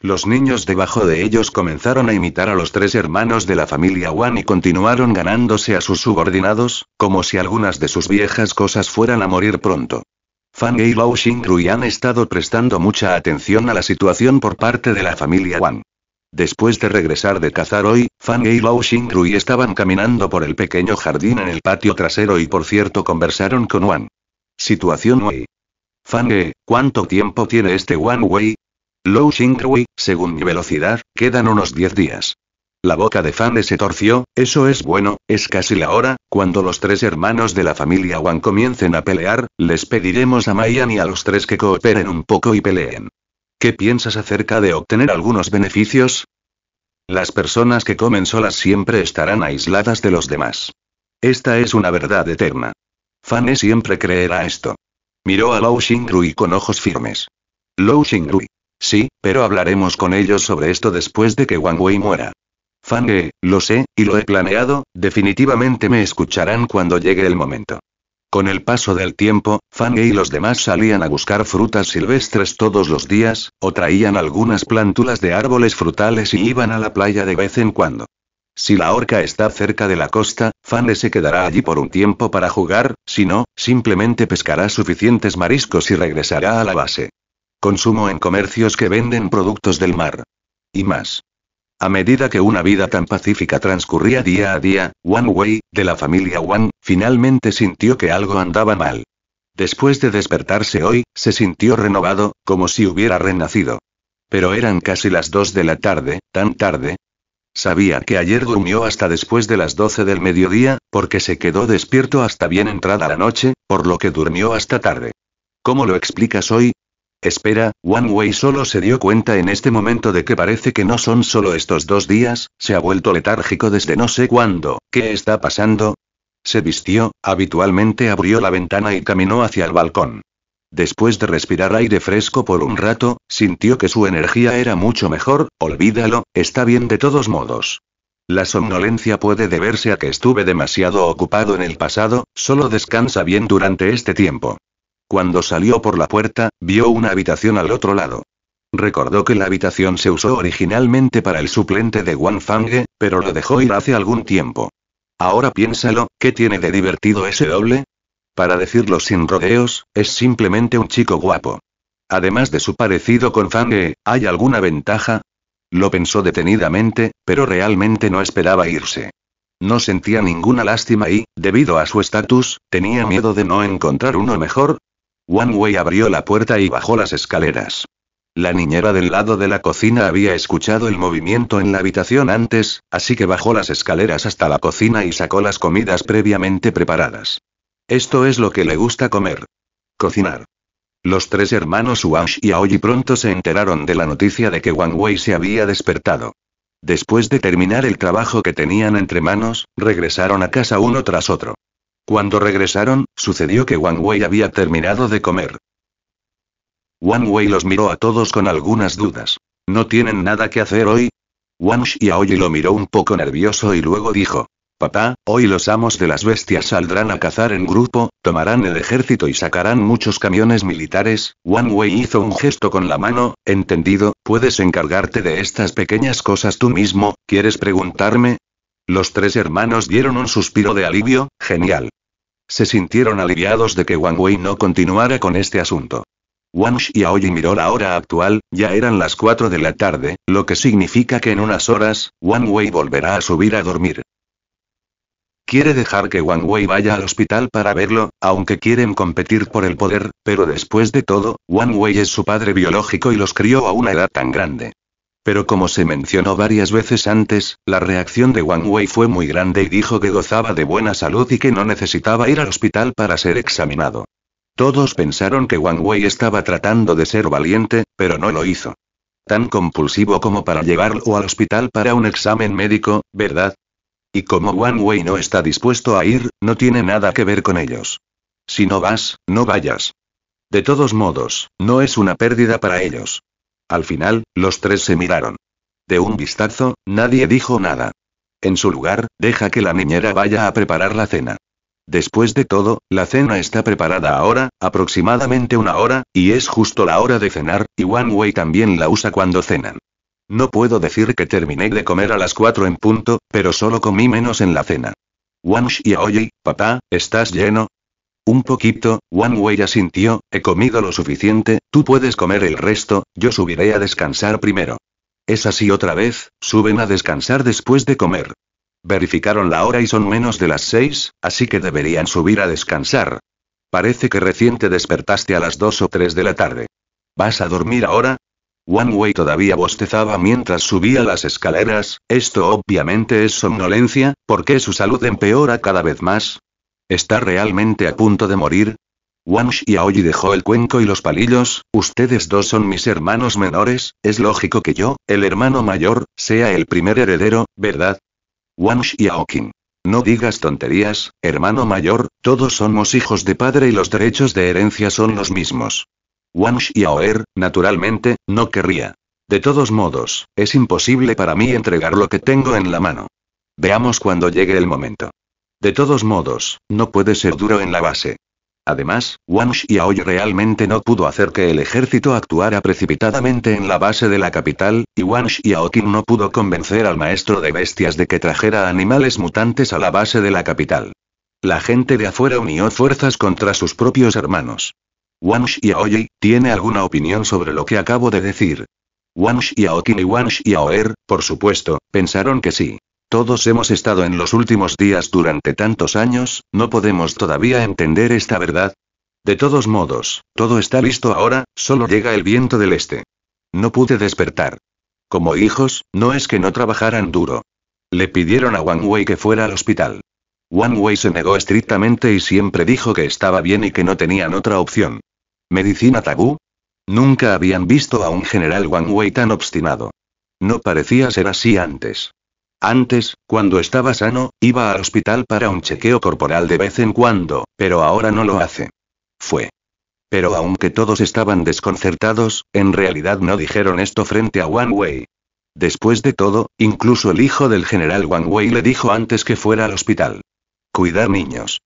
Los niños debajo de ellos comenzaron a imitar a los tres hermanos de la familia Wan y continuaron ganándose a sus subordinados, como si algunas de sus viejas cosas fueran a morir pronto. Fan y Lao Xingrui han estado prestando mucha atención a la situación por parte de la familia Wan. Después de regresar de cazar hoy, Fan y Lao Xingrui estaban caminando por el pequeño jardín en el patio trasero y por cierto conversaron con Wan. Situación Wei. Fang, ¿cuánto tiempo tiene este Wan Wei? Low Rui, según mi velocidad, quedan unos 10 días. La boca de Fane se torció, eso es bueno, es casi la hora, cuando los tres hermanos de la familia Wang comiencen a pelear, les pediremos a Mayan y a los tres que cooperen un poco y peleen. ¿Qué piensas acerca de obtener algunos beneficios? Las personas que comen solas siempre estarán aisladas de los demás. Esta es una verdad eterna. Fane siempre creerá esto. Miró a Lou Rui con ojos firmes. Lou Rui. Sí, pero hablaremos con ellos sobre esto después de que Wang Wei muera. Fang Fange, lo sé, y lo he planeado, definitivamente me escucharán cuando llegue el momento. Con el paso del tiempo, Fange y los demás salían a buscar frutas silvestres todos los días, o traían algunas plántulas de árboles frutales y iban a la playa de vez en cuando. Si la orca está cerca de la costa, He se quedará allí por un tiempo para jugar, si no, simplemente pescará suficientes mariscos y regresará a la base. Consumo en comercios que venden productos del mar. Y más. A medida que una vida tan pacífica transcurría día a día, One Wei, de la familia Wang, finalmente sintió que algo andaba mal. Después de despertarse hoy, se sintió renovado, como si hubiera renacido. Pero eran casi las dos de la tarde, tan tarde. Sabía que ayer durmió hasta después de las 12 del mediodía, porque se quedó despierto hasta bien entrada la noche, por lo que durmió hasta tarde. ¿Cómo lo explicas hoy? Espera, One Way solo se dio cuenta en este momento de que parece que no son solo estos dos días, se ha vuelto letárgico desde no sé cuándo, ¿qué está pasando? Se vistió, habitualmente abrió la ventana y caminó hacia el balcón. Después de respirar aire fresco por un rato, sintió que su energía era mucho mejor, olvídalo, está bien de todos modos. La somnolencia puede deberse a que estuve demasiado ocupado en el pasado, solo descansa bien durante este tiempo. Cuando salió por la puerta, vio una habitación al otro lado. Recordó que la habitación se usó originalmente para el suplente de Wang Fange, pero lo dejó ir hace algún tiempo. Ahora piénsalo, ¿qué tiene de divertido ese doble? Para decirlo sin rodeos, es simplemente un chico guapo. Además de su parecido con Fange, ¿hay alguna ventaja? Lo pensó detenidamente, pero realmente no esperaba irse. No sentía ninguna lástima y, debido a su estatus, tenía miedo de no encontrar uno mejor, Wang Wei abrió la puerta y bajó las escaleras. La niñera del lado de la cocina había escuchado el movimiento en la habitación antes, así que bajó las escaleras hasta la cocina y sacó las comidas previamente preparadas. Esto es lo que le gusta comer. Cocinar. Los tres hermanos Wang y Aoyi pronto se enteraron de la noticia de que Wang Wei se había despertado. Después de terminar el trabajo que tenían entre manos, regresaron a casa uno tras otro. Cuando regresaron, sucedió que Wang Wei había terminado de comer. Wang Wei los miró a todos con algunas dudas. ¿No tienen nada que hacer hoy? Wang Xiaoyi lo miró un poco nervioso y luego dijo. Papá, hoy los amos de las bestias saldrán a cazar en grupo, tomarán el ejército y sacarán muchos camiones militares. Wang Wei hizo un gesto con la mano, entendido, puedes encargarte de estas pequeñas cosas tú mismo, ¿quieres preguntarme? Los tres hermanos dieron un suspiro de alivio, genial. Se sintieron aliviados de que Wang Wei no continuara con este asunto. Wang Xiaoyi miró la hora actual, ya eran las 4 de la tarde, lo que significa que en unas horas, Wang Wei volverá a subir a dormir. Quiere dejar que Wang Wei vaya al hospital para verlo, aunque quieren competir por el poder, pero después de todo, Wang Wei es su padre biológico y los crió a una edad tan grande. Pero como se mencionó varias veces antes, la reacción de Wang Wei fue muy grande y dijo que gozaba de buena salud y que no necesitaba ir al hospital para ser examinado. Todos pensaron que Wang Wei estaba tratando de ser valiente, pero no lo hizo. Tan compulsivo como para llevarlo al hospital para un examen médico, ¿verdad? Y como Wang Wei no está dispuesto a ir, no tiene nada que ver con ellos. Si no vas, no vayas. De todos modos, no es una pérdida para ellos. Al final, los tres se miraron. De un vistazo, nadie dijo nada. En su lugar, deja que la niñera vaya a preparar la cena. Después de todo, la cena está preparada ahora, aproximadamente una hora, y es justo la hora de cenar, y One Wei también la usa cuando cenan. No puedo decir que terminé de comer a las cuatro en punto, pero solo comí menos en la cena. Wang y papá, ¿estás lleno? Un poquito, One Way asintió, he comido lo suficiente, tú puedes comer el resto, yo subiré a descansar primero. Es así otra vez, suben a descansar después de comer. Verificaron la hora y son menos de las seis, así que deberían subir a descansar. Parece que recién te despertaste a las dos o tres de la tarde. ¿Vas a dormir ahora? One Way todavía bostezaba mientras subía las escaleras, esto obviamente es somnolencia, porque su salud empeora cada vez más, ¿Está realmente a punto de morir? Wang y dejó el cuenco y los palillos, ustedes dos son mis hermanos menores, es lógico que yo, el hermano mayor, sea el primer heredero, ¿verdad? Wang y No digas tonterías, hermano mayor, todos somos hijos de padre y los derechos de herencia son los mismos. Wang y naturalmente, no querría. De todos modos, es imposible para mí entregar lo que tengo en la mano. Veamos cuando llegue el momento. De todos modos, no puede ser duro en la base. Además, Wang Xiaoy realmente no pudo hacer que el ejército actuara precipitadamente en la base de la capital, y Wang Xiaoqin no pudo convencer al maestro de bestias de que trajera animales mutantes a la base de la capital. La gente de afuera unió fuerzas contra sus propios hermanos. Wang Xiaoyi, ¿tiene alguna opinión sobre lo que acabo de decir? Wang Xiaoqin y Wang Xiaoer, por supuesto, pensaron que sí. Todos hemos estado en los últimos días durante tantos años, no podemos todavía entender esta verdad. De todos modos, todo está listo ahora, solo llega el viento del este. No pude despertar. Como hijos, no es que no trabajaran duro. Le pidieron a Wang Wei que fuera al hospital. Wang Wei se negó estrictamente y siempre dijo que estaba bien y que no tenían otra opción. ¿Medicina tabú? Nunca habían visto a un general Wang Wei tan obstinado. No parecía ser así antes. Antes, cuando estaba sano, iba al hospital para un chequeo corporal de vez en cuando, pero ahora no lo hace. Fue. Pero aunque todos estaban desconcertados, en realidad no dijeron esto frente a Wang Wei. Después de todo, incluso el hijo del general Wang Wei le dijo antes que fuera al hospital. Cuidar niños.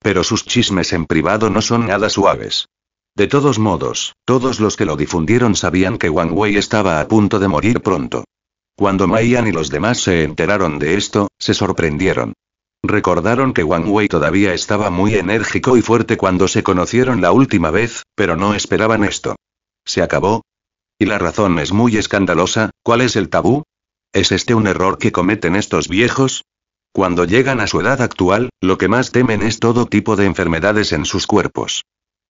Pero sus chismes en privado no son nada suaves. De todos modos, todos los que lo difundieron sabían que Wang Wei estaba a punto de morir pronto. Cuando Mayan y los demás se enteraron de esto, se sorprendieron. Recordaron que Wang Wei todavía estaba muy enérgico y fuerte cuando se conocieron la última vez, pero no esperaban esto. ¿Se acabó? Y la razón es muy escandalosa, ¿cuál es el tabú? ¿Es este un error que cometen estos viejos? Cuando llegan a su edad actual, lo que más temen es todo tipo de enfermedades en sus cuerpos.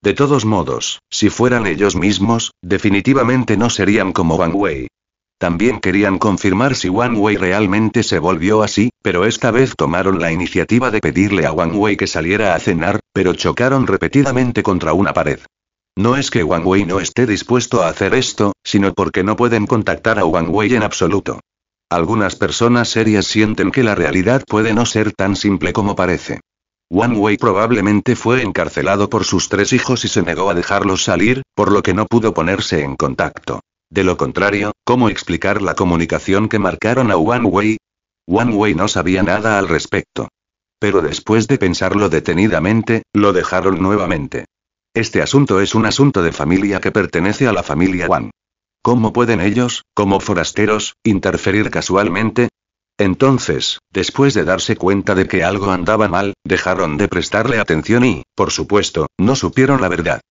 De todos modos, si fueran ellos mismos, definitivamente no serían como Wang Wei. También querían confirmar si Wang Wei realmente se volvió así, pero esta vez tomaron la iniciativa de pedirle a Wang Wei que saliera a cenar, pero chocaron repetidamente contra una pared. No es que Wang Wei no esté dispuesto a hacer esto, sino porque no pueden contactar a Wang Wei en absoluto. Algunas personas serias sienten que la realidad puede no ser tan simple como parece. Wang Wei probablemente fue encarcelado por sus tres hijos y se negó a dejarlos salir, por lo que no pudo ponerse en contacto. De lo contrario, ¿cómo explicar la comunicación que marcaron a One Wei? One Way no sabía nada al respecto. Pero después de pensarlo detenidamente, lo dejaron nuevamente. Este asunto es un asunto de familia que pertenece a la familia One. ¿Cómo pueden ellos, como forasteros, interferir casualmente? Entonces, después de darse cuenta de que algo andaba mal, dejaron de prestarle atención y, por supuesto, no supieron la verdad.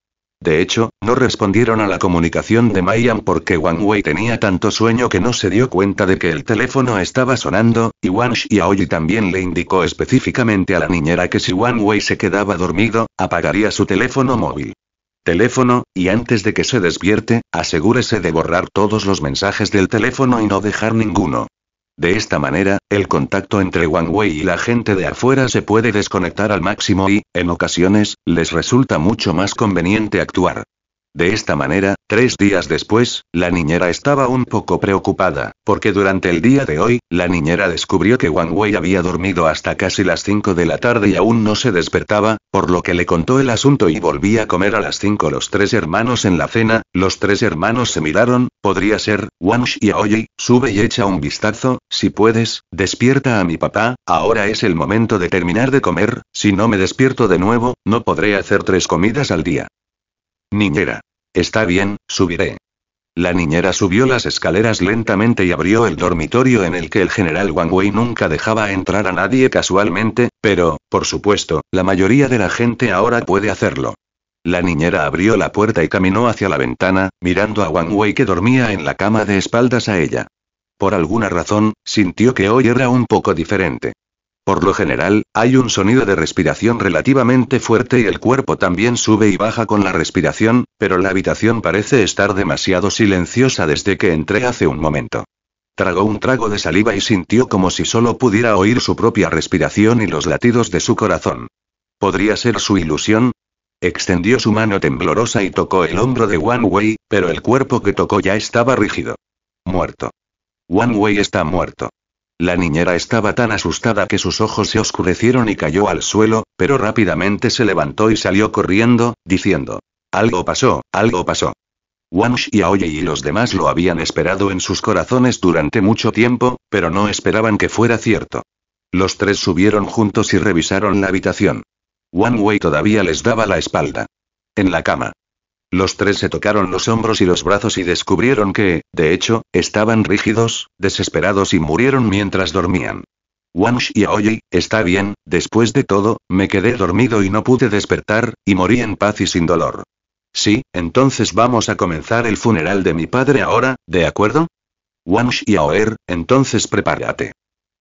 De hecho, no respondieron a la comunicación de Mayan porque Wang Wei tenía tanto sueño que no se dio cuenta de que el teléfono estaba sonando, y Wang Xiaoyi también le indicó específicamente a la niñera que si Wang Wei se quedaba dormido, apagaría su teléfono móvil. Teléfono, y antes de que se despierte, asegúrese de borrar todos los mensajes del teléfono y no dejar ninguno. De esta manera, el contacto entre Wang Wei y la gente de afuera se puede desconectar al máximo y, en ocasiones, les resulta mucho más conveniente actuar. De esta manera, tres días después, la niñera estaba un poco preocupada, porque durante el día de hoy, la niñera descubrió que Wang Wei había dormido hasta casi las 5 de la tarde y aún no se despertaba, por lo que le contó el asunto y volvía a comer a las 5 los tres hermanos en la cena, los tres hermanos se miraron, podría ser, Wang y Oye, sube y echa un vistazo, si puedes, despierta a mi papá, ahora es el momento de terminar de comer, si no me despierto de nuevo, no podré hacer tres comidas al día. Niñera. Está bien, subiré. La niñera subió las escaleras lentamente y abrió el dormitorio en el que el general Wang Wei nunca dejaba entrar a nadie casualmente, pero, por supuesto, la mayoría de la gente ahora puede hacerlo. La niñera abrió la puerta y caminó hacia la ventana, mirando a Wang Wei que dormía en la cama de espaldas a ella. Por alguna razón, sintió que hoy era un poco diferente. Por lo general, hay un sonido de respiración relativamente fuerte y el cuerpo también sube y baja con la respiración, pero la habitación parece estar demasiado silenciosa desde que entré hace un momento. Tragó un trago de saliva y sintió como si solo pudiera oír su propia respiración y los latidos de su corazón. ¿Podría ser su ilusión? Extendió su mano temblorosa y tocó el hombro de One Wei, pero el cuerpo que tocó ya estaba rígido. Muerto. One Wei está muerto. La niñera estaba tan asustada que sus ojos se oscurecieron y cayó al suelo, pero rápidamente se levantó y salió corriendo, diciendo, algo pasó, algo pasó. Wang y Aoye y los demás lo habían esperado en sus corazones durante mucho tiempo, pero no esperaban que fuera cierto. Los tres subieron juntos y revisaron la habitación. Wang Wei todavía les daba la espalda. En la cama, los tres se tocaron los hombros y los brazos y descubrieron que, de hecho, estaban rígidos, desesperados y murieron mientras dormían. Wang Aoyi, está bien, después de todo, me quedé dormido y no pude despertar, y morí en paz y sin dolor. Sí, entonces vamos a comenzar el funeral de mi padre ahora, ¿de acuerdo? Wang entonces prepárate.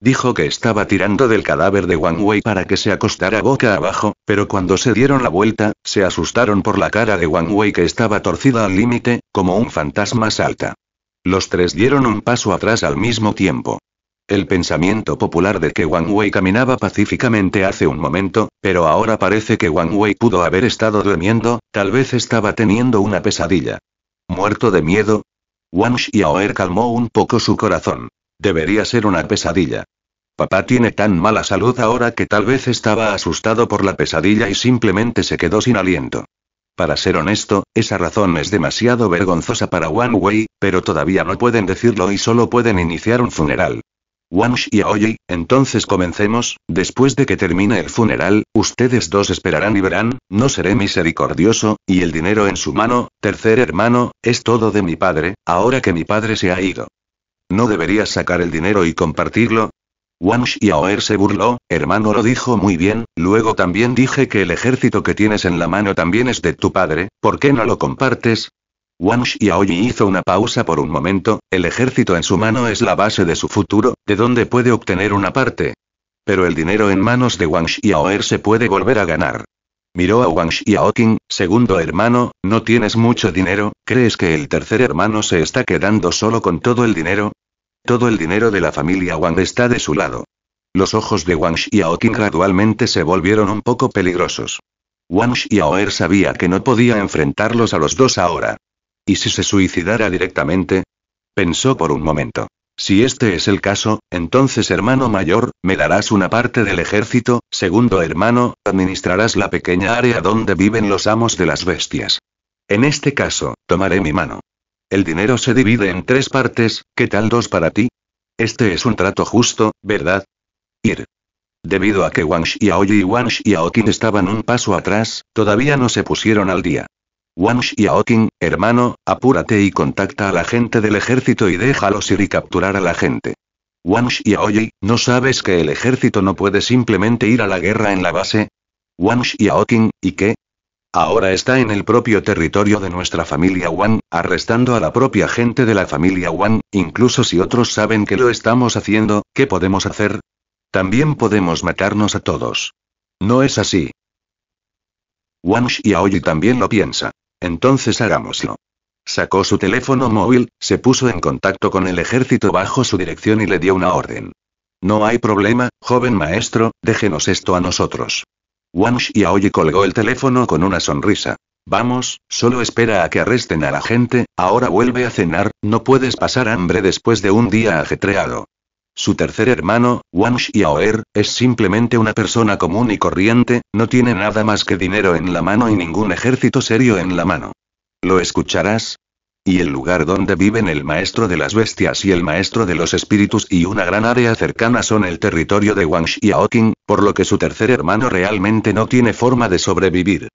Dijo que estaba tirando del cadáver de Wang Wei para que se acostara boca abajo, pero cuando se dieron la vuelta, se asustaron por la cara de Wang Wei que estaba torcida al límite, como un fantasma salta. Los tres dieron un paso atrás al mismo tiempo. El pensamiento popular de que Wang Wei caminaba pacíficamente hace un momento, pero ahora parece que Wang Wei pudo haber estado durmiendo, tal vez estaba teniendo una pesadilla. Muerto de miedo. Wang Xiaoer calmó un poco su corazón. Debería ser una pesadilla. Papá tiene tan mala salud ahora que tal vez estaba asustado por la pesadilla y simplemente se quedó sin aliento. Para ser honesto, esa razón es demasiado vergonzosa para Wang Wei, pero todavía no pueden decirlo y solo pueden iniciar un funeral. Wang y entonces comencemos, después de que termine el funeral, ustedes dos esperarán y verán, no seré misericordioso, y el dinero en su mano, tercer hermano, es todo de mi padre, ahora que mi padre se ha ido. ¿No deberías sacar el dinero y compartirlo? Wang Xiaoer se burló, hermano lo dijo muy bien, luego también dije que el ejército que tienes en la mano también es de tu padre, ¿por qué no lo compartes? Wang Xiaoyi hizo una pausa por un momento, el ejército en su mano es la base de su futuro, ¿de dónde puede obtener una parte? Pero el dinero en manos de Wang Xiaoer se puede volver a ganar. Miró a Wang Xiaoqing, segundo hermano, no tienes mucho dinero, ¿crees que el tercer hermano se está quedando solo con todo el dinero? Todo el dinero de la familia Wang está de su lado. Los ojos de Wang Xiaoqing gradualmente se volvieron un poco peligrosos. Wang Xiaoer sabía que no podía enfrentarlos a los dos ahora. ¿Y si se suicidara directamente? Pensó por un momento. Si este es el caso, entonces hermano mayor, me darás una parte del ejército, segundo hermano, administrarás la pequeña área donde viven los amos de las bestias. En este caso, tomaré mi mano. El dinero se divide en tres partes, ¿qué tal dos para ti? Este es un trato justo, ¿verdad? Ir. Debido a que Wang Xiaoyi y Wang Xiaoqing estaban un paso atrás, todavía no se pusieron al día. Wang Xiaoqing, hermano, apúrate y contacta a la gente del ejército y déjalos ir y capturar a la gente. Wang Xiaoyi, ¿no sabes que el ejército no puede simplemente ir a la guerra en la base? Wang Xiaoqing, ¿y qué? Ahora está en el propio territorio de nuestra familia Wan, arrestando a la propia gente de la familia Wan, incluso si otros saben que lo estamos haciendo, ¿qué podemos hacer? También podemos matarnos a todos. No es así. Wang Xiaoyi también lo piensa. Entonces hagámoslo. Sacó su teléfono móvil, se puso en contacto con el ejército bajo su dirección y le dio una orden. No hay problema, joven maestro, déjenos esto a nosotros. Wang Xiaoyi colgó el teléfono con una sonrisa. Vamos, solo espera a que arresten a la gente, ahora vuelve a cenar, no puedes pasar hambre después de un día ajetreado. Su tercer hermano, Wang Xiaoer, es simplemente una persona común y corriente, no tiene nada más que dinero en la mano y ningún ejército serio en la mano. ¿Lo escucharás? y el lugar donde viven el maestro de las bestias y el maestro de los espíritus y una gran área cercana son el territorio de Wang Xiaoqing, por lo que su tercer hermano realmente no tiene forma de sobrevivir.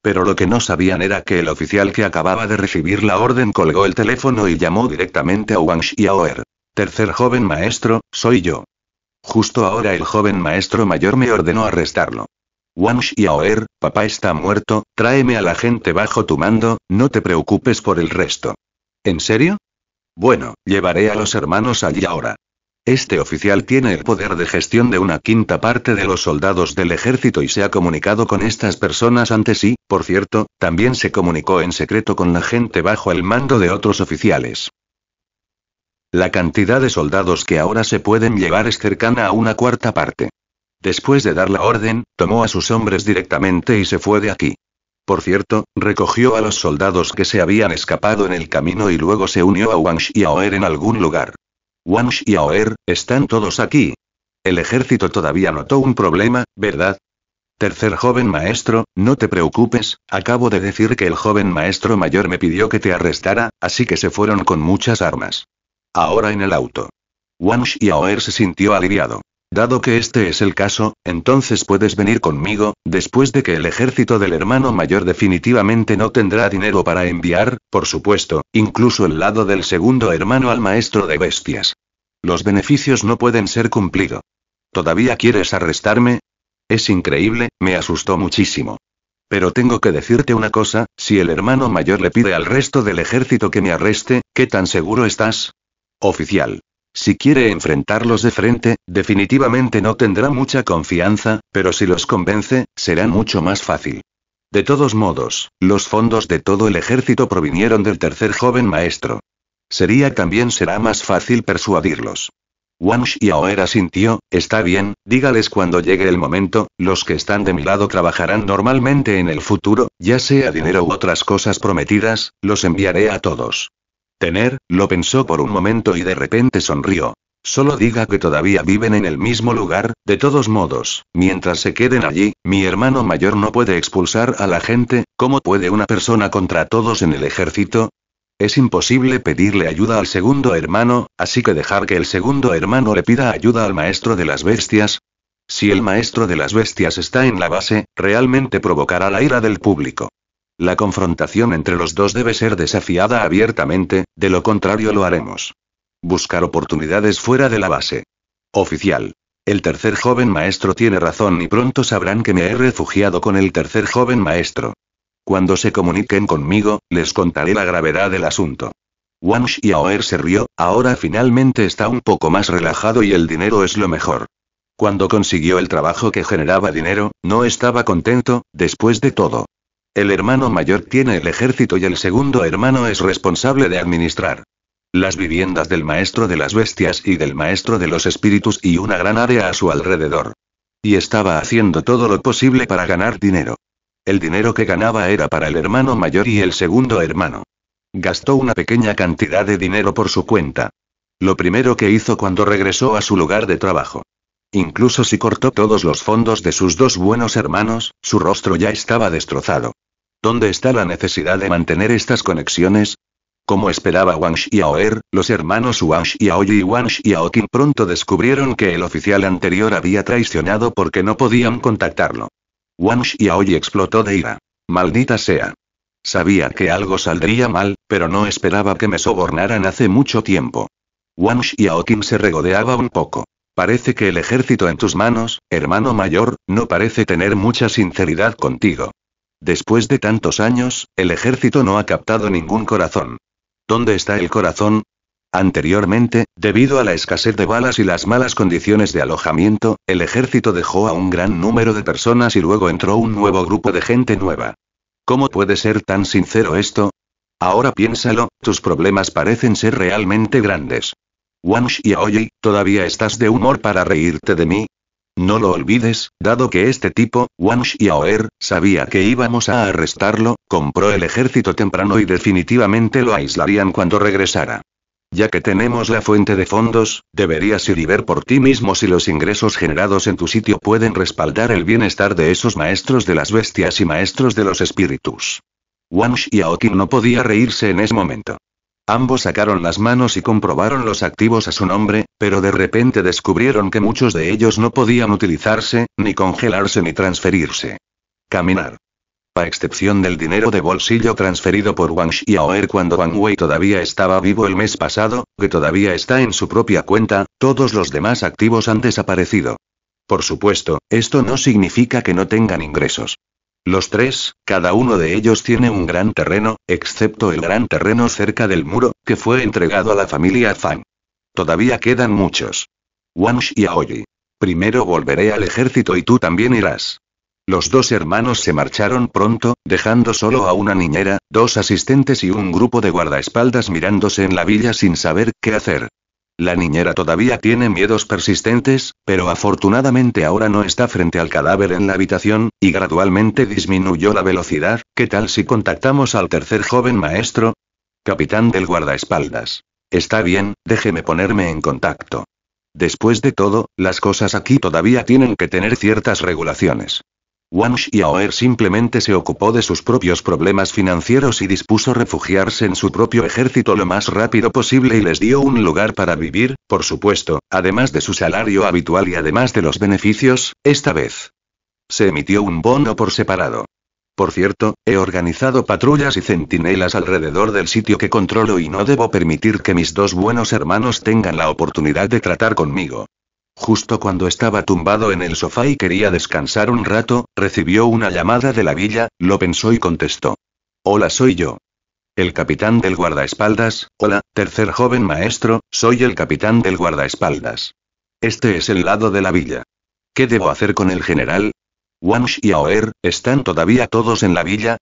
Pero lo que no sabían era que el oficial que acababa de recibir la orden colgó el teléfono y llamó directamente a Wang Xiaoer. Tercer joven maestro, soy yo. Justo ahora el joven maestro mayor me ordenó arrestarlo. Wang Xiaoer, papá está muerto, tráeme a la gente bajo tu mando, no te preocupes por el resto. ¿En serio? Bueno, llevaré a los hermanos allí ahora. Este oficial tiene el poder de gestión de una quinta parte de los soldados del ejército y se ha comunicado con estas personas antes y, por cierto, también se comunicó en secreto con la gente bajo el mando de otros oficiales. La cantidad de soldados que ahora se pueden llevar es cercana a una cuarta parte. Después de dar la orden, tomó a sus hombres directamente y se fue de aquí. Por cierto, recogió a los soldados que se habían escapado en el camino y luego se unió a Wang Xiaoer en algún lugar. Wang Xiaoer, están todos aquí. El ejército todavía notó un problema, ¿verdad? Tercer joven maestro, no te preocupes, acabo de decir que el joven maestro mayor me pidió que te arrestara, así que se fueron con muchas armas. Ahora en el auto. Wang Xiaoer se sintió aliviado. Dado que este es el caso, entonces puedes venir conmigo, después de que el ejército del hermano mayor definitivamente no tendrá dinero para enviar, por supuesto, incluso el lado del segundo hermano al maestro de bestias. Los beneficios no pueden ser cumplidos. ¿Todavía quieres arrestarme? Es increíble, me asustó muchísimo. Pero tengo que decirte una cosa, si el hermano mayor le pide al resto del ejército que me arreste, ¿qué tan seguro estás? Oficial. Si quiere enfrentarlos de frente, definitivamente no tendrá mucha confianza, pero si los convence, será mucho más fácil. De todos modos, los fondos de todo el ejército provinieron del tercer joven maestro. Sería también será más fácil persuadirlos. Wang era sintió, está bien, dígales cuando llegue el momento, los que están de mi lado trabajarán normalmente en el futuro, ya sea dinero u otras cosas prometidas, los enviaré a todos. Tener, lo pensó por un momento y de repente sonrió. Solo diga que todavía viven en el mismo lugar, de todos modos, mientras se queden allí, mi hermano mayor no puede expulsar a la gente, ¿cómo puede una persona contra todos en el ejército? Es imposible pedirle ayuda al segundo hermano, así que dejar que el segundo hermano le pida ayuda al maestro de las bestias. Si el maestro de las bestias está en la base, realmente provocará la ira del público. La confrontación entre los dos debe ser desafiada abiertamente, de lo contrario lo haremos. Buscar oportunidades fuera de la base. Oficial. El tercer joven maestro tiene razón y pronto sabrán que me he refugiado con el tercer joven maestro. Cuando se comuniquen conmigo, les contaré la gravedad del asunto. Wang Xiaoer se rió, ahora finalmente está un poco más relajado y el dinero es lo mejor. Cuando consiguió el trabajo que generaba dinero, no estaba contento, después de todo. El hermano mayor tiene el ejército y el segundo hermano es responsable de administrar las viviendas del maestro de las bestias y del maestro de los espíritus y una gran área a su alrededor. Y estaba haciendo todo lo posible para ganar dinero. El dinero que ganaba era para el hermano mayor y el segundo hermano. Gastó una pequeña cantidad de dinero por su cuenta. Lo primero que hizo cuando regresó a su lugar de trabajo. Incluso si cortó todos los fondos de sus dos buenos hermanos, su rostro ya estaba destrozado. ¿Dónde está la necesidad de mantener estas conexiones? Como esperaba Wang Xiaoer, los hermanos Wang Xiaoyi y Wang Xiaoqing pronto descubrieron que el oficial anterior había traicionado porque no podían contactarlo. Wang Xiaoyi explotó de ira. Maldita sea. Sabía que algo saldría mal, pero no esperaba que me sobornaran hace mucho tiempo. Wang Xiaoqing se regodeaba un poco. Parece que el ejército en tus manos, hermano mayor, no parece tener mucha sinceridad contigo. Después de tantos años, el ejército no ha captado ningún corazón. ¿Dónde está el corazón? Anteriormente, debido a la escasez de balas y las malas condiciones de alojamiento, el ejército dejó a un gran número de personas y luego entró un nuevo grupo de gente nueva. ¿Cómo puede ser tan sincero esto? Ahora piénsalo, tus problemas parecen ser realmente grandes. y Xiaoyi, ¿todavía estás de humor para reírte de mí? No lo olvides, dado que este tipo, Wang Xiaoer, sabía que íbamos a arrestarlo, compró el ejército temprano y definitivamente lo aislarían cuando regresara. Ya que tenemos la fuente de fondos, deberías ir y ver por ti mismo si los ingresos generados en tu sitio pueden respaldar el bienestar de esos maestros de las bestias y maestros de los espíritus. Wang Xiaoqin no podía reírse en ese momento. Ambos sacaron las manos y comprobaron los activos a su nombre, pero de repente descubrieron que muchos de ellos no podían utilizarse, ni congelarse ni transferirse. Caminar. A excepción del dinero de bolsillo transferido por Wang Xiaoer cuando Wang Wei todavía estaba vivo el mes pasado, que todavía está en su propia cuenta, todos los demás activos han desaparecido. Por supuesto, esto no significa que no tengan ingresos. Los tres, cada uno de ellos tiene un gran terreno, excepto el gran terreno cerca del muro, que fue entregado a la familia Fang. Todavía quedan muchos. y Aoyi. Primero volveré al ejército y tú también irás. Los dos hermanos se marcharon pronto, dejando solo a una niñera, dos asistentes y un grupo de guardaespaldas mirándose en la villa sin saber qué hacer. La niñera todavía tiene miedos persistentes, pero afortunadamente ahora no está frente al cadáver en la habitación, y gradualmente disminuyó la velocidad. ¿Qué tal si contactamos al tercer joven maestro? Capitán del guardaespaldas. Está bien, déjeme ponerme en contacto. Después de todo, las cosas aquí todavía tienen que tener ciertas regulaciones. Wang Xiaoer simplemente se ocupó de sus propios problemas financieros y dispuso refugiarse en su propio ejército lo más rápido posible y les dio un lugar para vivir, por supuesto, además de su salario habitual y además de los beneficios, esta vez. Se emitió un bono por separado. Por cierto, he organizado patrullas y centinelas alrededor del sitio que controlo y no debo permitir que mis dos buenos hermanos tengan la oportunidad de tratar conmigo. Justo cuando estaba tumbado en el sofá y quería descansar un rato, recibió una llamada de la villa, lo pensó y contestó. Hola, soy yo. El capitán del guardaespaldas, hola, tercer joven maestro, soy el capitán del guardaespaldas. Este es el lado de la villa. ¿Qué debo hacer con el general? Wansh y Aoer, ¿están todavía todos en la villa?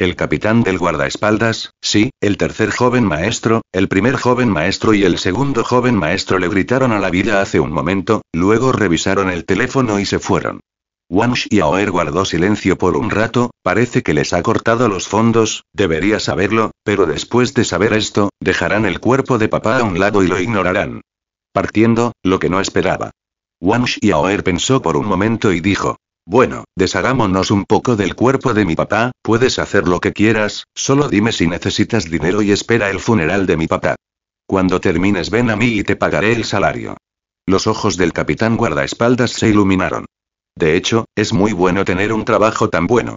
El capitán del guardaespaldas, sí, el tercer joven maestro, el primer joven maestro y el segundo joven maestro le gritaron a la vida hace un momento, luego revisaron el teléfono y se fueron. Wang Xiaoer guardó silencio por un rato, parece que les ha cortado los fondos, debería saberlo, pero después de saber esto, dejarán el cuerpo de papá a un lado y lo ignorarán. Partiendo, lo que no esperaba. Wang Xiaoer pensó por un momento y dijo, bueno, deshagámonos un poco del cuerpo de mi papá, puedes hacer lo que quieras, solo dime si necesitas dinero y espera el funeral de mi papá. Cuando termines ven a mí y te pagaré el salario. Los ojos del capitán guardaespaldas se iluminaron. De hecho, es muy bueno tener un trabajo tan bueno.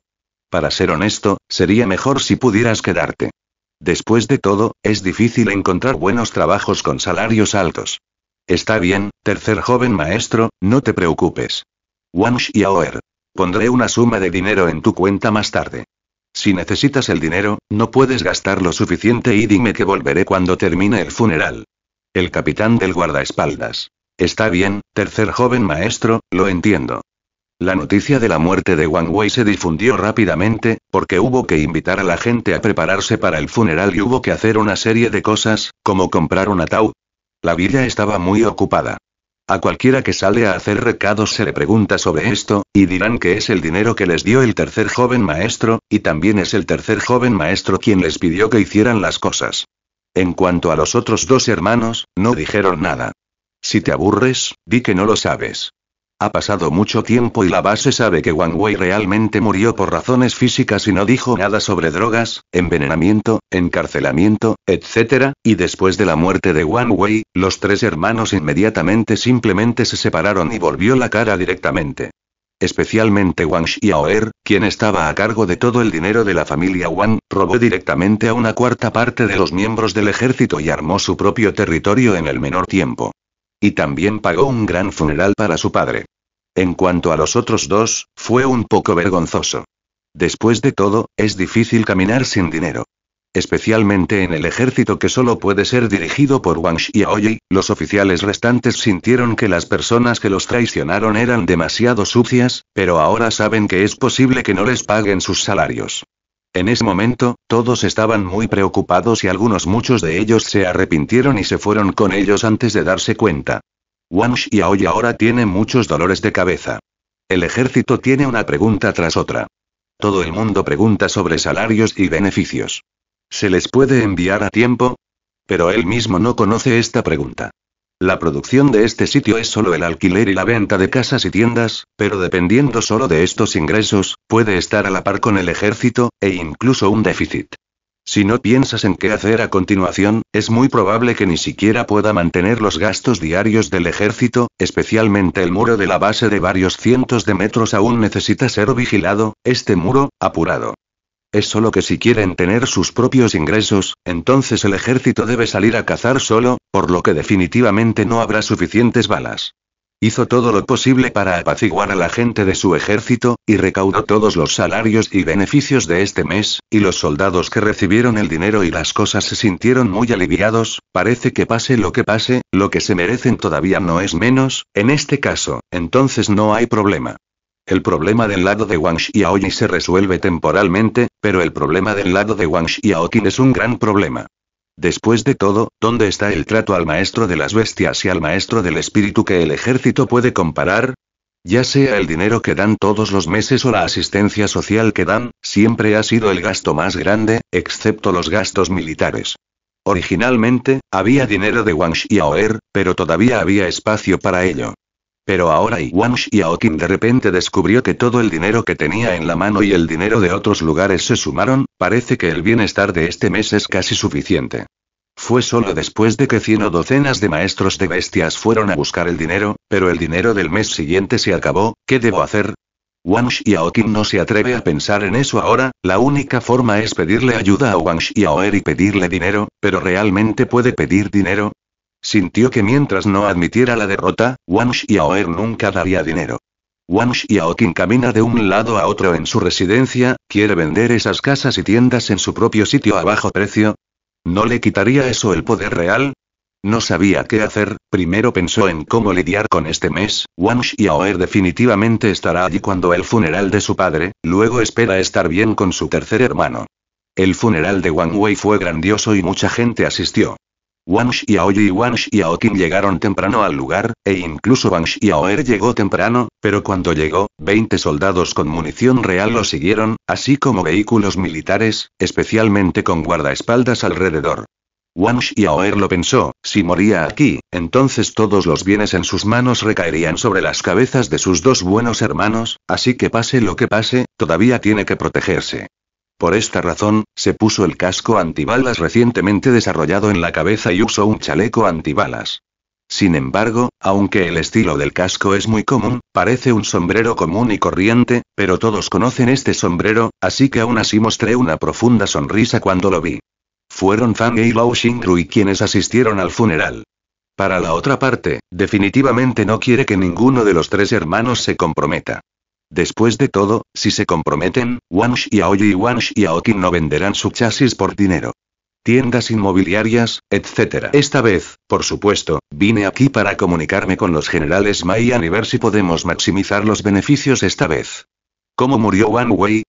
Para ser honesto, sería mejor si pudieras quedarte. Después de todo, es difícil encontrar buenos trabajos con salarios altos. Está bien, tercer joven maestro, no te preocupes. Wang Xiaoer. Pondré una suma de dinero en tu cuenta más tarde. Si necesitas el dinero, no puedes gastar lo suficiente y dime que volveré cuando termine el funeral. El capitán del guardaespaldas. Está bien, tercer joven maestro, lo entiendo. La noticia de la muerte de Wang Wei se difundió rápidamente, porque hubo que invitar a la gente a prepararse para el funeral y hubo que hacer una serie de cosas, como comprar un ataúd. La villa estaba muy ocupada. A cualquiera que sale a hacer recados se le pregunta sobre esto, y dirán que es el dinero que les dio el tercer joven maestro, y también es el tercer joven maestro quien les pidió que hicieran las cosas. En cuanto a los otros dos hermanos, no dijeron nada. Si te aburres, di que no lo sabes. Ha pasado mucho tiempo y la base sabe que Wang Wei realmente murió por razones físicas y no dijo nada sobre drogas, envenenamiento, encarcelamiento, etc. Y después de la muerte de Wang Wei, los tres hermanos inmediatamente simplemente se separaron y volvió la cara directamente. Especialmente Wang Xiaoer, quien estaba a cargo de todo el dinero de la familia Wang, robó directamente a una cuarta parte de los miembros del ejército y armó su propio territorio en el menor tiempo. Y también pagó un gran funeral para su padre. En cuanto a los otros dos, fue un poco vergonzoso. Después de todo, es difícil caminar sin dinero. Especialmente en el ejército que solo puede ser dirigido por Wang Xiaoyi, los oficiales restantes sintieron que las personas que los traicionaron eran demasiado sucias, pero ahora saben que es posible que no les paguen sus salarios. En ese momento, todos estaban muy preocupados y algunos muchos de ellos se arrepintieron y se fueron con ellos antes de darse cuenta. Wang Xiaoyi ahora tiene muchos dolores de cabeza. El ejército tiene una pregunta tras otra. Todo el mundo pregunta sobre salarios y beneficios. ¿Se les puede enviar a tiempo? Pero él mismo no conoce esta pregunta. La producción de este sitio es solo el alquiler y la venta de casas y tiendas, pero dependiendo solo de estos ingresos, puede estar a la par con el ejército, e incluso un déficit. Si no piensas en qué hacer a continuación, es muy probable que ni siquiera pueda mantener los gastos diarios del ejército, especialmente el muro de la base de varios cientos de metros aún necesita ser vigilado, este muro, apurado. Es solo que si quieren tener sus propios ingresos, entonces el ejército debe salir a cazar solo, por lo que definitivamente no habrá suficientes balas. Hizo todo lo posible para apaciguar a la gente de su ejército, y recaudó todos los salarios y beneficios de este mes, y los soldados que recibieron el dinero y las cosas se sintieron muy aliviados, parece que pase lo que pase, lo que se merecen todavía no es menos, en este caso, entonces no hay problema. El problema del lado de Wang Xiaoyi se resuelve temporalmente, pero el problema del lado de Wang Xiaoqin es un gran problema. Después de todo, ¿dónde está el trato al maestro de las bestias y al maestro del espíritu que el ejército puede comparar? Ya sea el dinero que dan todos los meses o la asistencia social que dan, siempre ha sido el gasto más grande, excepto los gastos militares. Originalmente, había dinero de Wang Xiaoer, pero todavía había espacio para ello. Pero ahora y Xiaoqin de repente descubrió que todo el dinero que tenía en la mano y el dinero de otros lugares se sumaron, parece que el bienestar de este mes es casi suficiente. Fue solo después de que cien o docenas de maestros de bestias fueron a buscar el dinero, pero el dinero del mes siguiente se acabó, ¿qué debo hacer? Wang Xiaoqin no se atreve a pensar en eso ahora, la única forma es pedirle ayuda a Wang Xiaoer y pedirle dinero, pero ¿realmente puede pedir dinero? Sintió que mientras no admitiera la derrota, Wang Xiaoer nunca daría dinero. Wang quien camina de un lado a otro en su residencia, quiere vender esas casas y tiendas en su propio sitio a bajo precio. ¿No le quitaría eso el poder real? No sabía qué hacer, primero pensó en cómo lidiar con este mes, Wang Xiaoer definitivamente estará allí cuando el funeral de su padre, luego espera estar bien con su tercer hermano. El funeral de Wang Wei fue grandioso y mucha gente asistió. Wang Xiao y Wang Xiao llegaron temprano al lugar, e incluso Wang Xiaoer llegó temprano, pero cuando llegó, 20 soldados con munición real lo siguieron, así como vehículos militares, especialmente con guardaespaldas alrededor. Wang Xiaoer lo pensó, si moría aquí, entonces todos los bienes en sus manos recaerían sobre las cabezas de sus dos buenos hermanos, así que pase lo que pase, todavía tiene que protegerse. Por esta razón, se puso el casco antibalas recientemente desarrollado en la cabeza y usó un chaleco antibalas. Sin embargo, aunque el estilo del casco es muy común, parece un sombrero común y corriente, pero todos conocen este sombrero, así que aún así mostré una profunda sonrisa cuando lo vi. Fueron Fang y Lao Xingrui quienes asistieron al funeral. Para la otra parte, definitivamente no quiere que ninguno de los tres hermanos se comprometa. Después de todo, si se comprometen, Wansh y Aoyi y y Aoki no venderán su chasis por dinero. Tiendas inmobiliarias, etc. Esta vez, por supuesto, vine aquí para comunicarme con los generales Mayan y ver si podemos maximizar los beneficios esta vez. ¿Cómo murió Wang Wei?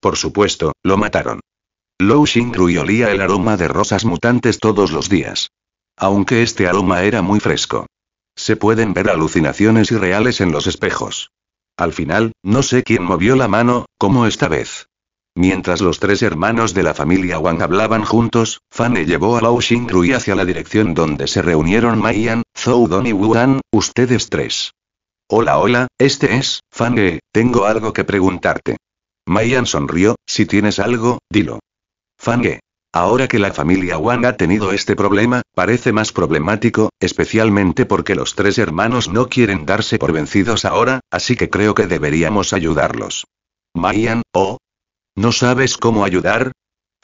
Por supuesto, lo mataron. Lou Xingrui olía el aroma de rosas mutantes todos los días. Aunque este aroma era muy fresco. Se pueden ver alucinaciones irreales en los espejos. Al final, no sé quién movió la mano, como esta vez. Mientras los tres hermanos de la familia Wang hablaban juntos, e llevó a Lao Xingrui hacia la dirección donde se reunieron Mayan, Zhou Don y Wu An, ustedes tres. Hola, hola, este es, Ge. tengo algo que preguntarte. Mayan sonrió, si tienes algo, dilo. Fange. Ahora que la familia Wang ha tenido este problema, parece más problemático, especialmente porque los tres hermanos no quieren darse por vencidos ahora, así que creo que deberíamos ayudarlos. Mayan, oh. ¿No sabes cómo ayudar?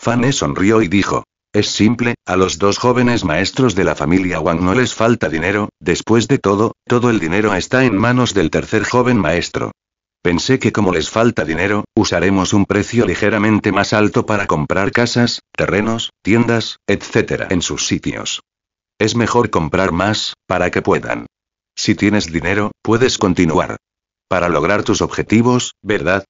Fane sonrió y dijo. Es simple, a los dos jóvenes maestros de la familia Wang no les falta dinero, después de todo, todo el dinero está en manos del tercer joven maestro. Pensé que como les falta dinero, usaremos un precio ligeramente más alto para comprar casas, terrenos, tiendas, etc. en sus sitios. Es mejor comprar más, para que puedan. Si tienes dinero, puedes continuar. Para lograr tus objetivos, ¿verdad?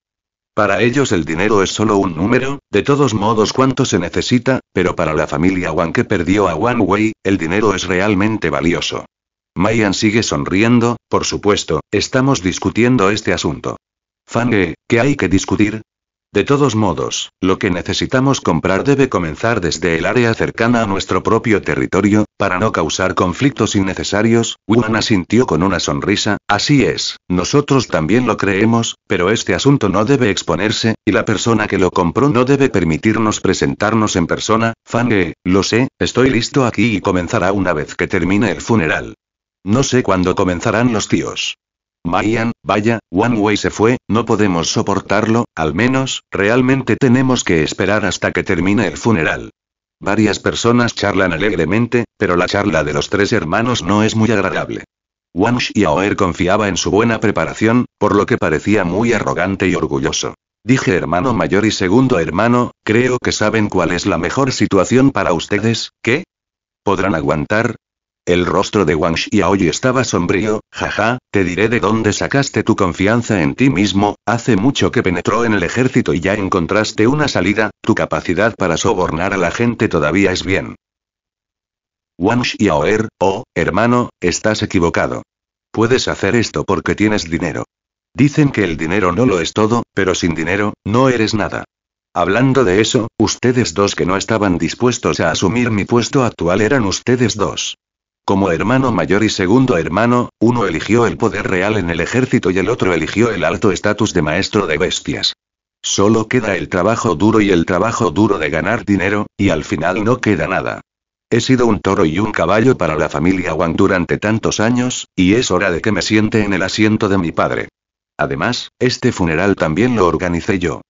Para ellos el dinero es solo un número, de todos modos cuánto se necesita, pero para la familia Wang que perdió a Wang Wei, el dinero es realmente valioso. Mayan sigue sonriendo, por supuesto, estamos discutiendo este asunto. Fange, eh, ¿qué hay que discutir? De todos modos, lo que necesitamos comprar debe comenzar desde el área cercana a nuestro propio territorio, para no causar conflictos innecesarios, Wuhan asintió con una sonrisa, así es, nosotros también lo creemos, pero este asunto no debe exponerse, y la persona que lo compró no debe permitirnos presentarnos en persona, Fange, eh, lo sé, estoy listo aquí y comenzará una vez que termine el funeral. No sé cuándo comenzarán los tíos. Mayan, vaya, One Way se fue, no podemos soportarlo, al menos, realmente tenemos que esperar hasta que termine el funeral. Varias personas charlan alegremente, pero la charla de los tres hermanos no es muy agradable. Wang Xiaoer confiaba en su buena preparación, por lo que parecía muy arrogante y orgulloso. Dije hermano mayor y segundo hermano, creo que saben cuál es la mejor situación para ustedes, ¿qué? ¿Podrán aguantar? El rostro de Wang Xiaoyi estaba sombrío, jaja, te diré de dónde sacaste tu confianza en ti mismo, hace mucho que penetró en el ejército y ya encontraste una salida, tu capacidad para sobornar a la gente todavía es bien. Wang Xiaoer, oh, hermano, estás equivocado. Puedes hacer esto porque tienes dinero. Dicen que el dinero no lo es todo, pero sin dinero, no eres nada. Hablando de eso, ustedes dos que no estaban dispuestos a asumir mi puesto actual eran ustedes dos. Como hermano mayor y segundo hermano, uno eligió el poder real en el ejército y el otro eligió el alto estatus de maestro de bestias. Solo queda el trabajo duro y el trabajo duro de ganar dinero, y al final no queda nada. He sido un toro y un caballo para la familia Wang durante tantos años, y es hora de que me siente en el asiento de mi padre. Además, este funeral también lo organicé yo.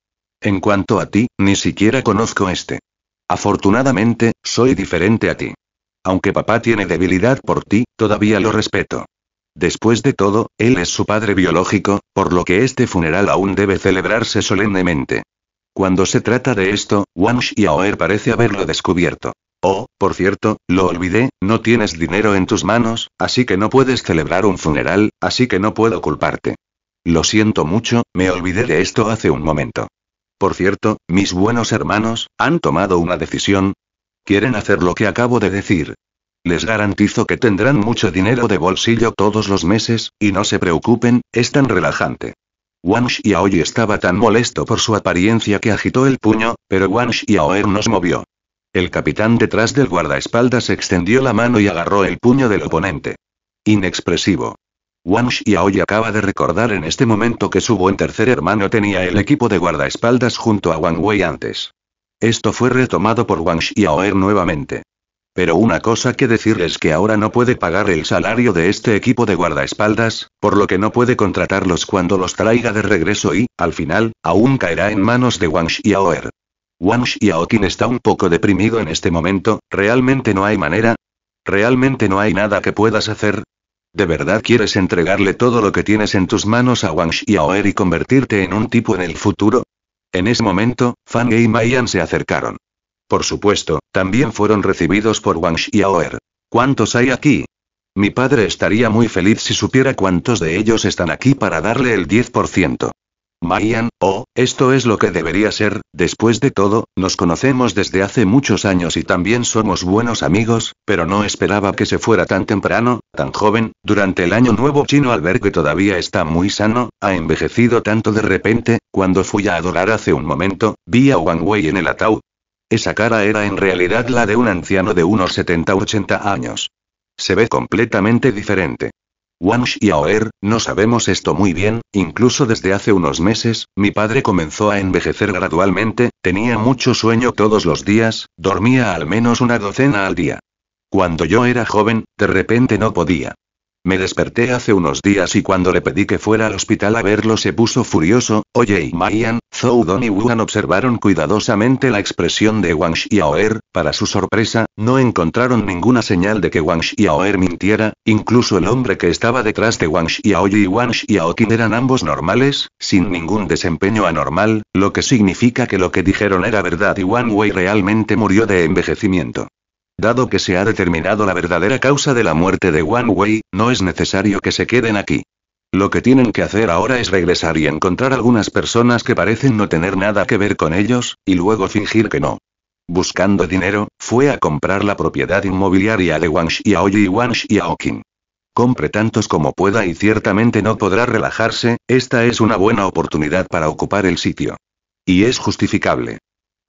En cuanto a ti, ni siquiera conozco este. Afortunadamente, soy diferente a ti. Aunque papá tiene debilidad por ti, todavía lo respeto. Después de todo, él es su padre biológico, por lo que este funeral aún debe celebrarse solemnemente. Cuando se trata de esto, Wang Xiaoer parece haberlo descubierto. Oh, por cierto, lo olvidé, no tienes dinero en tus manos, así que no puedes celebrar un funeral, así que no puedo culparte. Lo siento mucho, me olvidé de esto hace un momento. Por cierto, mis buenos hermanos, han tomado una decisión, Quieren hacer lo que acabo de decir. Les garantizo que tendrán mucho dinero de bolsillo todos los meses, y no se preocupen, es tan relajante. Wang Xiaoyi estaba tan molesto por su apariencia que agitó el puño, pero Wang Xiaoer nos movió. El capitán detrás del guardaespaldas extendió la mano y agarró el puño del oponente. Inexpresivo. Wang Xiaoyi acaba de recordar en este momento que su buen tercer hermano tenía el equipo de guardaespaldas junto a Wang Wei antes. Esto fue retomado por Wang Xiaoer nuevamente. Pero una cosa que decir es que ahora no puede pagar el salario de este equipo de guardaespaldas, por lo que no puede contratarlos cuando los traiga de regreso y, al final, aún caerá en manos de Wang Xiaoer. Wang Xiaoqin está un poco deprimido en este momento, ¿realmente no hay manera? ¿Realmente no hay nada que puedas hacer? ¿De verdad quieres entregarle todo lo que tienes en tus manos a Wang Xiaoer y convertirte en un tipo en el futuro? En ese momento, Fang y Mayan se acercaron. Por supuesto, también fueron recibidos por Wang Xiaoer. ¿Cuántos hay aquí? Mi padre estaría muy feliz si supiera cuántos de ellos están aquí para darle el 10%. Mayan, oh, esto es lo que debería ser, después de todo, nos conocemos desde hace muchos años y también somos buenos amigos, pero no esperaba que se fuera tan temprano, tan joven, durante el año nuevo chino al ver que todavía está muy sano, ha envejecido tanto de repente, cuando fui a adorar hace un momento, vi a Wang Wei en el ataúd. Esa cara era en realidad la de un anciano de unos 70-80 años. Se ve completamente diferente. Wang Xiaoer, no sabemos esto muy bien, incluso desde hace unos meses, mi padre comenzó a envejecer gradualmente, tenía mucho sueño todos los días, dormía al menos una docena al día. Cuando yo era joven, de repente no podía. Me desperté hace unos días y cuando le pedí que fuera al hospital a verlo se puso furioso. Oye y Mayan, Zhou Don y Wuhan observaron cuidadosamente la expresión de Wang Xiaoer, para su sorpresa, no encontraron ninguna señal de que Wang Xiaoer mintiera, incluso el hombre que estaba detrás de Wang Xiaoyi y Wang Xiaoqin eran ambos normales, sin ningún desempeño anormal, lo que significa que lo que dijeron era verdad y Wang Wei realmente murió de envejecimiento. Dado que se ha determinado la verdadera causa de la muerte de Wang Wei, no es necesario que se queden aquí. Lo que tienen que hacer ahora es regresar y encontrar algunas personas que parecen no tener nada que ver con ellos, y luego fingir que no. Buscando dinero, fue a comprar la propiedad inmobiliaria de Wang Xiaoyi y Wang Xiaokin. Compre tantos como pueda y ciertamente no podrá relajarse, esta es una buena oportunidad para ocupar el sitio. Y es justificable.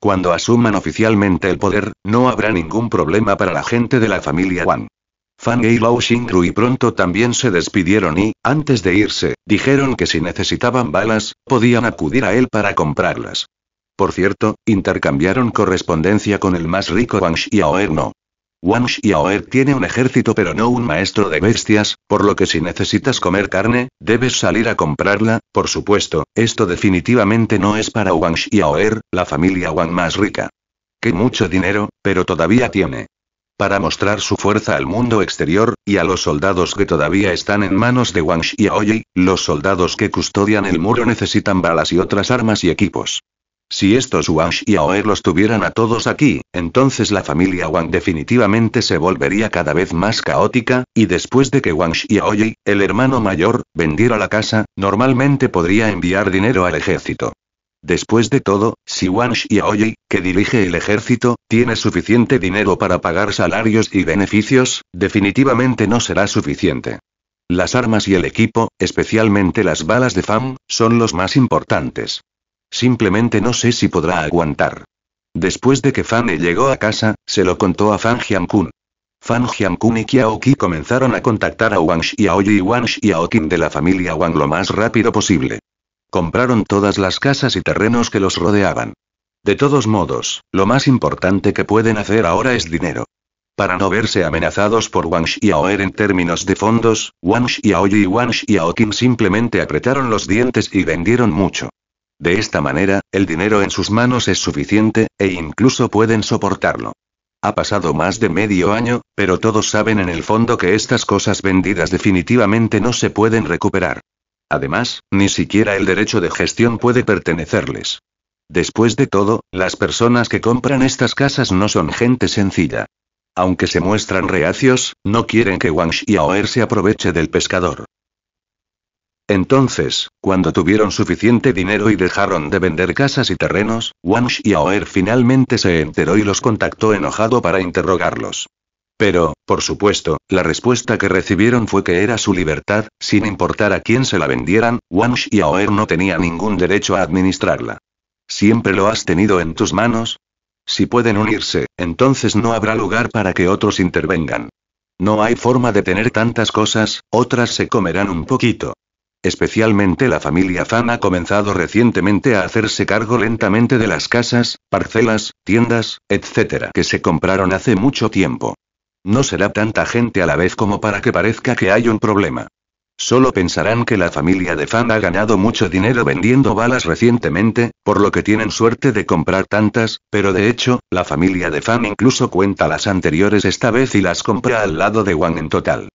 Cuando asuman oficialmente el poder, no habrá ningún problema para la gente de la familia Wang. Fan y Lao y pronto también se despidieron y, antes de irse, dijeron que si necesitaban balas, podían acudir a él para comprarlas. Por cierto, intercambiaron correspondencia con el más rico Wang no. Wang Xiaoer tiene un ejército pero no un maestro de bestias, por lo que si necesitas comer carne, debes salir a comprarla, por supuesto, esto definitivamente no es para Wang Xiaoer, la familia Wang más rica. Que mucho dinero, pero todavía tiene. Para mostrar su fuerza al mundo exterior, y a los soldados que todavía están en manos de Wang Xiaoyi, los soldados que custodian el muro necesitan balas y otras armas y equipos. Si estos Wang y los tuvieran a todos aquí, entonces la familia Wang definitivamente se volvería cada vez más caótica, y después de que Wang Xiaoyi, el hermano mayor, vendiera la casa, normalmente podría enviar dinero al ejército. Después de todo, si Wang Xiaoyi, que dirige el ejército, tiene suficiente dinero para pagar salarios y beneficios, definitivamente no será suficiente. Las armas y el equipo, especialmente las balas de FAM, son los más importantes. Simplemente no sé si podrá aguantar. Después de que Fan llegó a casa, se lo contó a Fan Jiankun. Fan Jiankun y Qi comenzaron a contactar a Wang Xiaoyi y Wang Xiaokin de la familia Wang lo más rápido posible. Compraron todas las casas y terrenos que los rodeaban. De todos modos, lo más importante que pueden hacer ahora es dinero. Para no verse amenazados por Wang Xiaoer en términos de fondos, Wang Xiaoyi y Wang Xiaokin simplemente apretaron los dientes y vendieron mucho. De esta manera, el dinero en sus manos es suficiente, e incluso pueden soportarlo. Ha pasado más de medio año, pero todos saben en el fondo que estas cosas vendidas definitivamente no se pueden recuperar. Además, ni siquiera el derecho de gestión puede pertenecerles. Después de todo, las personas que compran estas casas no son gente sencilla. Aunque se muestran reacios, no quieren que Wang Xiaoer se aproveche del pescador. Entonces, cuando tuvieron suficiente dinero y dejaron de vender casas y terrenos, y Auer finalmente se enteró y los contactó enojado para interrogarlos. Pero, por supuesto, la respuesta que recibieron fue que era su libertad, sin importar a quién se la vendieran, y Xiaoer no tenía ningún derecho a administrarla. ¿Siempre lo has tenido en tus manos? Si pueden unirse, entonces no habrá lugar para que otros intervengan. No hay forma de tener tantas cosas, otras se comerán un poquito. Especialmente la familia Fan ha comenzado recientemente a hacerse cargo lentamente de las casas, parcelas, tiendas, etc. que se compraron hace mucho tiempo. No será tanta gente a la vez como para que parezca que hay un problema. Solo pensarán que la familia de Fan ha ganado mucho dinero vendiendo balas recientemente, por lo que tienen suerte de comprar tantas, pero de hecho, la familia de Fan incluso cuenta las anteriores esta vez y las compra al lado de Wang en total.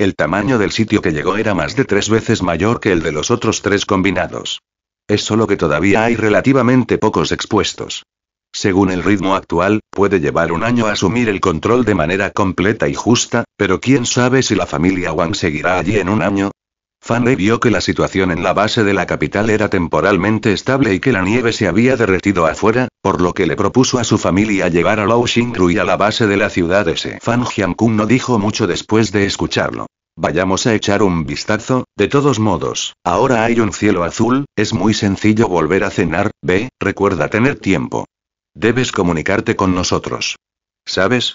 El tamaño del sitio que llegó era más de tres veces mayor que el de los otros tres combinados. Es solo que todavía hay relativamente pocos expuestos. Según el ritmo actual, puede llevar un año asumir el control de manera completa y justa, pero quién sabe si la familia Wang seguirá allí en un año, le vio que la situación en la base de la capital era temporalmente estable y que la nieve se había derretido afuera, por lo que le propuso a su familia llevar a Lao Xingru y a la base de la ciudad ese. Fan Kun no dijo mucho después de escucharlo. Vayamos a echar un vistazo, de todos modos, ahora hay un cielo azul, es muy sencillo volver a cenar, ve, recuerda tener tiempo. Debes comunicarte con nosotros. ¿Sabes?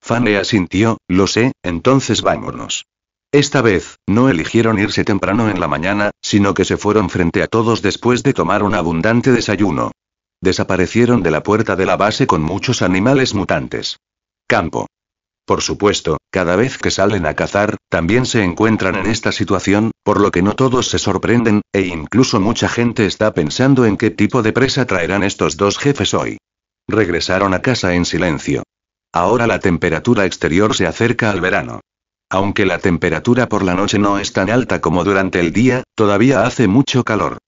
Fan Le asintió, lo sé, entonces vámonos. Esta vez, no eligieron irse temprano en la mañana, sino que se fueron frente a todos después de tomar un abundante desayuno. Desaparecieron de la puerta de la base con muchos animales mutantes. Campo. Por supuesto, cada vez que salen a cazar, también se encuentran en esta situación, por lo que no todos se sorprenden, e incluso mucha gente está pensando en qué tipo de presa traerán estos dos jefes hoy. Regresaron a casa en silencio. Ahora la temperatura exterior se acerca al verano. Aunque la temperatura por la noche no es tan alta como durante el día, todavía hace mucho calor.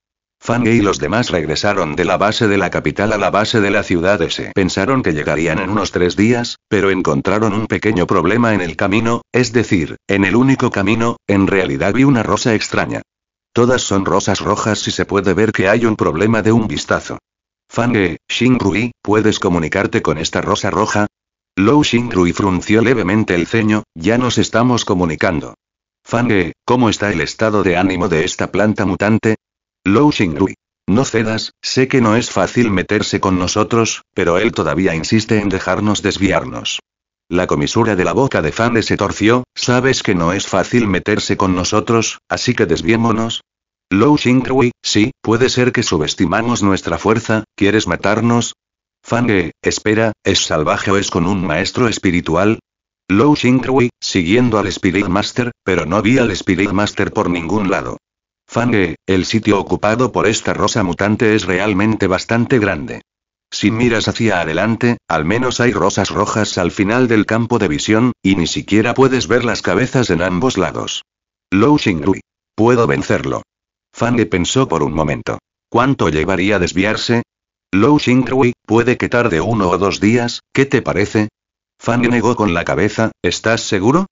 Fange y los demás regresaron de la base de la capital a la base de la ciudad S. Pensaron que llegarían en unos tres días, pero encontraron un pequeño problema en el camino, es decir, en el único camino, en realidad vi una rosa extraña. Todas son rosas rojas y se puede ver que hay un problema de un vistazo. Fange, Rui, ¿puedes comunicarte con esta rosa roja? Lou Rui frunció levemente el ceño, ya nos estamos comunicando. Fange, ¿cómo está el estado de ánimo de esta planta mutante? Lou rui No cedas, sé que no es fácil meterse con nosotros, pero él todavía insiste en dejarnos desviarnos. La comisura de la boca de Fange se torció, sabes que no es fácil meterse con nosotros, así que desviémonos. Lou Rui, sí, puede ser que subestimamos nuestra fuerza, ¿quieres matarnos? Fange, espera, ¿es salvaje o es con un maestro espiritual? Lou Xingrui, siguiendo al Spirit Master, pero no vi al Spirit Master por ningún lado. Fange, el sitio ocupado por esta rosa mutante es realmente bastante grande. Si miras hacia adelante, al menos hay rosas rojas al final del campo de visión, y ni siquiera puedes ver las cabezas en ambos lados. Lou Xingrui. Puedo vencerlo. Fange pensó por un momento. ¿Cuánto llevaría desviarse? Lou Xingrui, puede que tarde uno o dos días, ¿qué te parece? Fang negó con la cabeza, ¿estás seguro?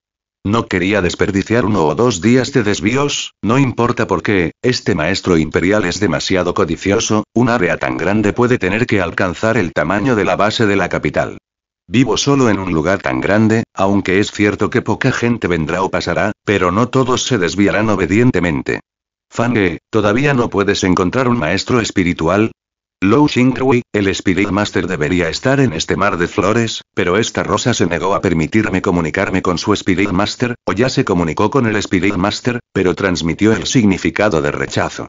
No quería desperdiciar uno o dos días de desvíos, no importa por qué, este maestro imperial es demasiado codicioso, un área tan grande puede tener que alcanzar el tamaño de la base de la capital. Vivo solo en un lugar tan grande, aunque es cierto que poca gente vendrá o pasará, pero no todos se desviarán obedientemente. Fang, ¿todavía no puedes encontrar un maestro espiritual? Lou Xingrui, el Spirit Master debería estar en este mar de flores, pero esta rosa se negó a permitirme comunicarme con su Spirit Master, o ya se comunicó con el Spirit Master, pero transmitió el significado de rechazo.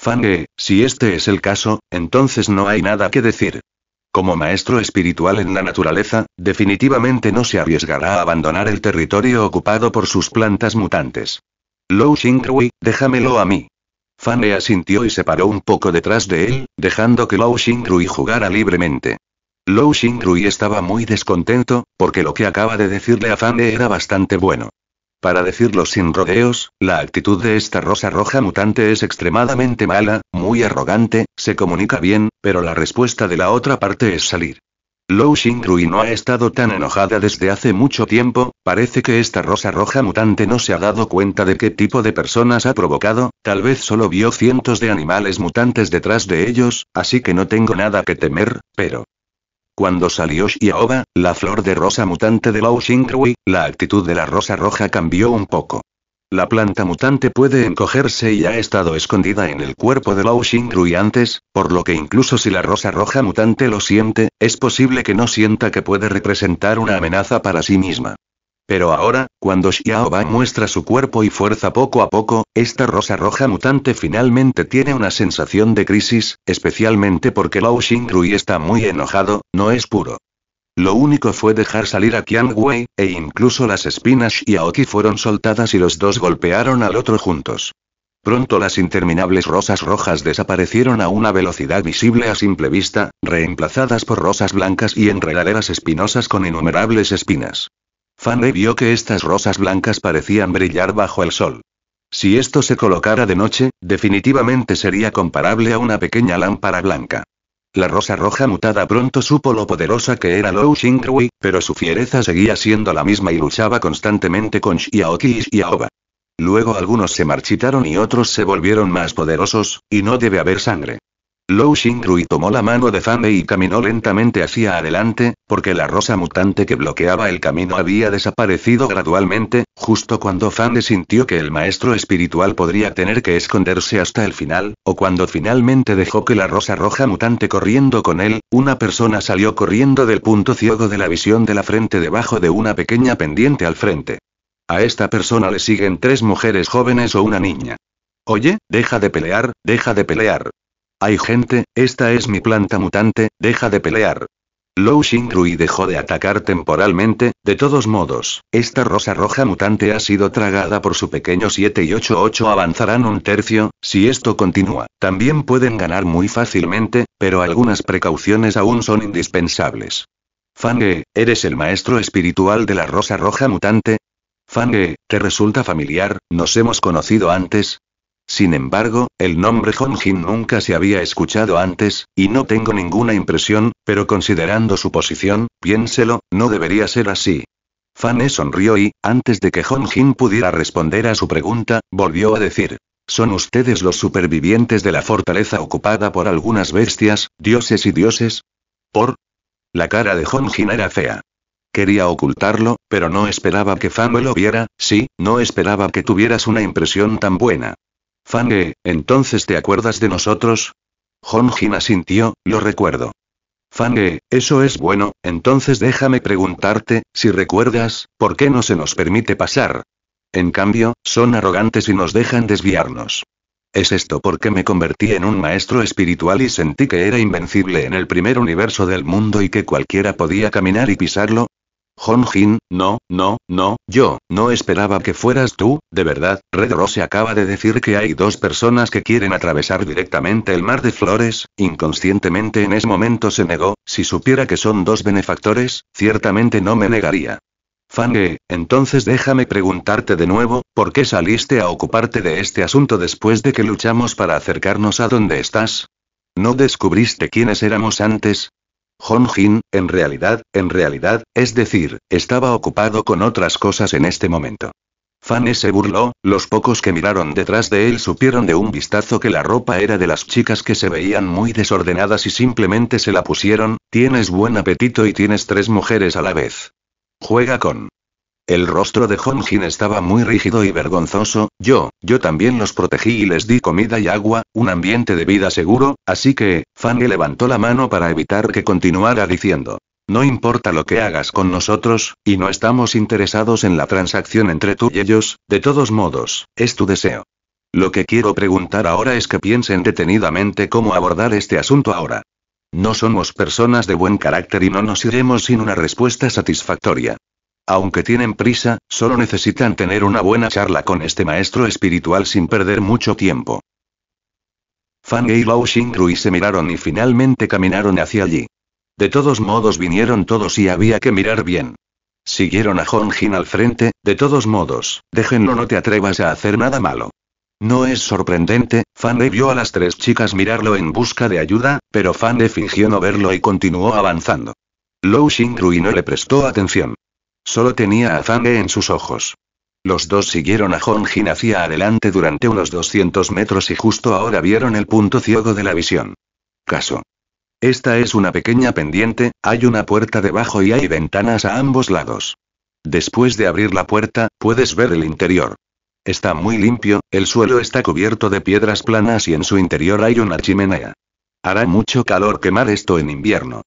Fange, si este es el caso, entonces no hay nada que decir. Como maestro espiritual en la naturaleza, definitivamente no se arriesgará a abandonar el territorio ocupado por sus plantas mutantes. Lou Xingrui, déjamelo a mí. Fan le asintió y se paró un poco detrás de él, dejando que Lou Rui jugara libremente. Lou Rui estaba muy descontento, porque lo que acaba de decirle a Fan era bastante bueno. Para decirlo sin rodeos, la actitud de esta rosa roja mutante es extremadamente mala, muy arrogante, se comunica bien, pero la respuesta de la otra parte es salir. Lou Xingrui no ha estado tan enojada desde hace mucho tiempo, parece que esta rosa roja mutante no se ha dado cuenta de qué tipo de personas ha provocado, tal vez solo vio cientos de animales mutantes detrás de ellos, así que no tengo nada que temer, pero... Cuando salió Xiaoba, la flor de rosa mutante de Lou Xingrui, la actitud de la rosa roja cambió un poco. La planta mutante puede encogerse y ha estado escondida en el cuerpo de Lao Xingrui antes, por lo que incluso si la rosa roja mutante lo siente, es posible que no sienta que puede representar una amenaza para sí misma. Pero ahora, cuando Xiaoba muestra su cuerpo y fuerza poco a poco, esta rosa roja mutante finalmente tiene una sensación de crisis, especialmente porque Lao Xingrui está muy enojado, no es puro. Lo único fue dejar salir a Qian Wei, e incluso las espinas y Aoki fueron soltadas y los dos golpearon al otro juntos. Pronto las interminables rosas rojas desaparecieron a una velocidad visible a simple vista, reemplazadas por rosas blancas y enredaderas espinosas con innumerables espinas. Fan Fanny vio que estas rosas blancas parecían brillar bajo el sol. Si esto se colocara de noche, definitivamente sería comparable a una pequeña lámpara blanca. La rosa roja mutada pronto supo lo poderosa que era Lou Xingrui, pero su fiereza seguía siendo la misma y luchaba constantemente con Xiaoqi y Aoba. Luego algunos se marchitaron y otros se volvieron más poderosos, y no debe haber sangre. Lou Xingrui tomó la mano de Fande y caminó lentamente hacia adelante, porque la rosa mutante que bloqueaba el camino había desaparecido gradualmente, justo cuando Fande sintió que el maestro espiritual podría tener que esconderse hasta el final, o cuando finalmente dejó que la rosa roja mutante corriendo con él, una persona salió corriendo del punto ciego de la visión de la frente debajo de una pequeña pendiente al frente. A esta persona le siguen tres mujeres jóvenes o una niña. Oye, deja de pelear, deja de pelear. Hay gente, esta es mi planta mutante, deja de pelear. Lou y dejó de atacar temporalmente, de todos modos, esta rosa roja mutante ha sido tragada por su pequeño 7 y 8-8 avanzarán un tercio, si esto continúa, también pueden ganar muy fácilmente, pero algunas precauciones aún son indispensables. Fange, ¿eres el maestro espiritual de la rosa roja mutante? Fange, ¿te resulta familiar? ¿Nos hemos conocido antes? Sin embargo, el nombre Honjin nunca se había escuchado antes, y no tengo ninguna impresión, pero considerando su posición, piénselo, no debería ser así. Fane sonrió y, antes de que Honjin pudiera responder a su pregunta, volvió a decir. Son ustedes los supervivientes de la fortaleza ocupada por algunas bestias, dioses y dioses. Por. La cara de Honjin era fea. Quería ocultarlo, pero no esperaba que Fan e lo viera, sí, no esperaba que tuvieras una impresión tan buena. Fange, ¿entonces te acuerdas de nosotros? Jin asintió, lo recuerdo. Fange, eso es bueno, entonces déjame preguntarte, si recuerdas, ¿por qué no se nos permite pasar? En cambio, son arrogantes y nos dejan desviarnos. ¿Es esto porque me convertí en un maestro espiritual y sentí que era invencible en el primer universo del mundo y que cualquiera podía caminar y pisarlo? Hong Jin, no, no, no, yo, no esperaba que fueras tú, de verdad, Red Rose acaba de decir que hay dos personas que quieren atravesar directamente el mar de flores, inconscientemente en ese momento se negó, si supiera que son dos benefactores, ciertamente no me negaría. Fange, entonces déjame preguntarte de nuevo, ¿por qué saliste a ocuparte de este asunto después de que luchamos para acercarnos a donde estás? ¿No descubriste quiénes éramos antes? Hong en realidad, en realidad, es decir, estaba ocupado con otras cosas en este momento. Fan se burló, los pocos que miraron detrás de él supieron de un vistazo que la ropa era de las chicas que se veían muy desordenadas y simplemente se la pusieron, tienes buen apetito y tienes tres mujeres a la vez. Juega con. El rostro de Honjin estaba muy rígido y vergonzoso, yo, yo también los protegí y les di comida y agua, un ambiente de vida seguro, así que, Fanny levantó la mano para evitar que continuara diciendo. No importa lo que hagas con nosotros, y no estamos interesados en la transacción entre tú y ellos, de todos modos, es tu deseo. Lo que quiero preguntar ahora es que piensen detenidamente cómo abordar este asunto ahora. No somos personas de buen carácter y no nos iremos sin una respuesta satisfactoria. Aunque tienen prisa, solo necesitan tener una buena charla con este maestro espiritual sin perder mucho tiempo. Fang y Lao Xingrui se miraron y finalmente caminaron hacia allí. De todos modos vinieron todos y había que mirar bien. Siguieron a Hong al frente, de todos modos, déjenlo no te atrevas a hacer nada malo. No es sorprendente, Fan le vio a las tres chicas mirarlo en busca de ayuda, pero Fan fingió no verlo y continuó avanzando. Lou Xingrui no le prestó atención. Solo tenía afán en sus ojos. Los dos siguieron a Honjin hacia adelante durante unos 200 metros y justo ahora vieron el punto ciego de la visión. Caso. Esta es una pequeña pendiente, hay una puerta debajo y hay ventanas a ambos lados. Después de abrir la puerta, puedes ver el interior. Está muy limpio, el suelo está cubierto de piedras planas y en su interior hay una chimenea. Hará mucho calor quemar esto en invierno.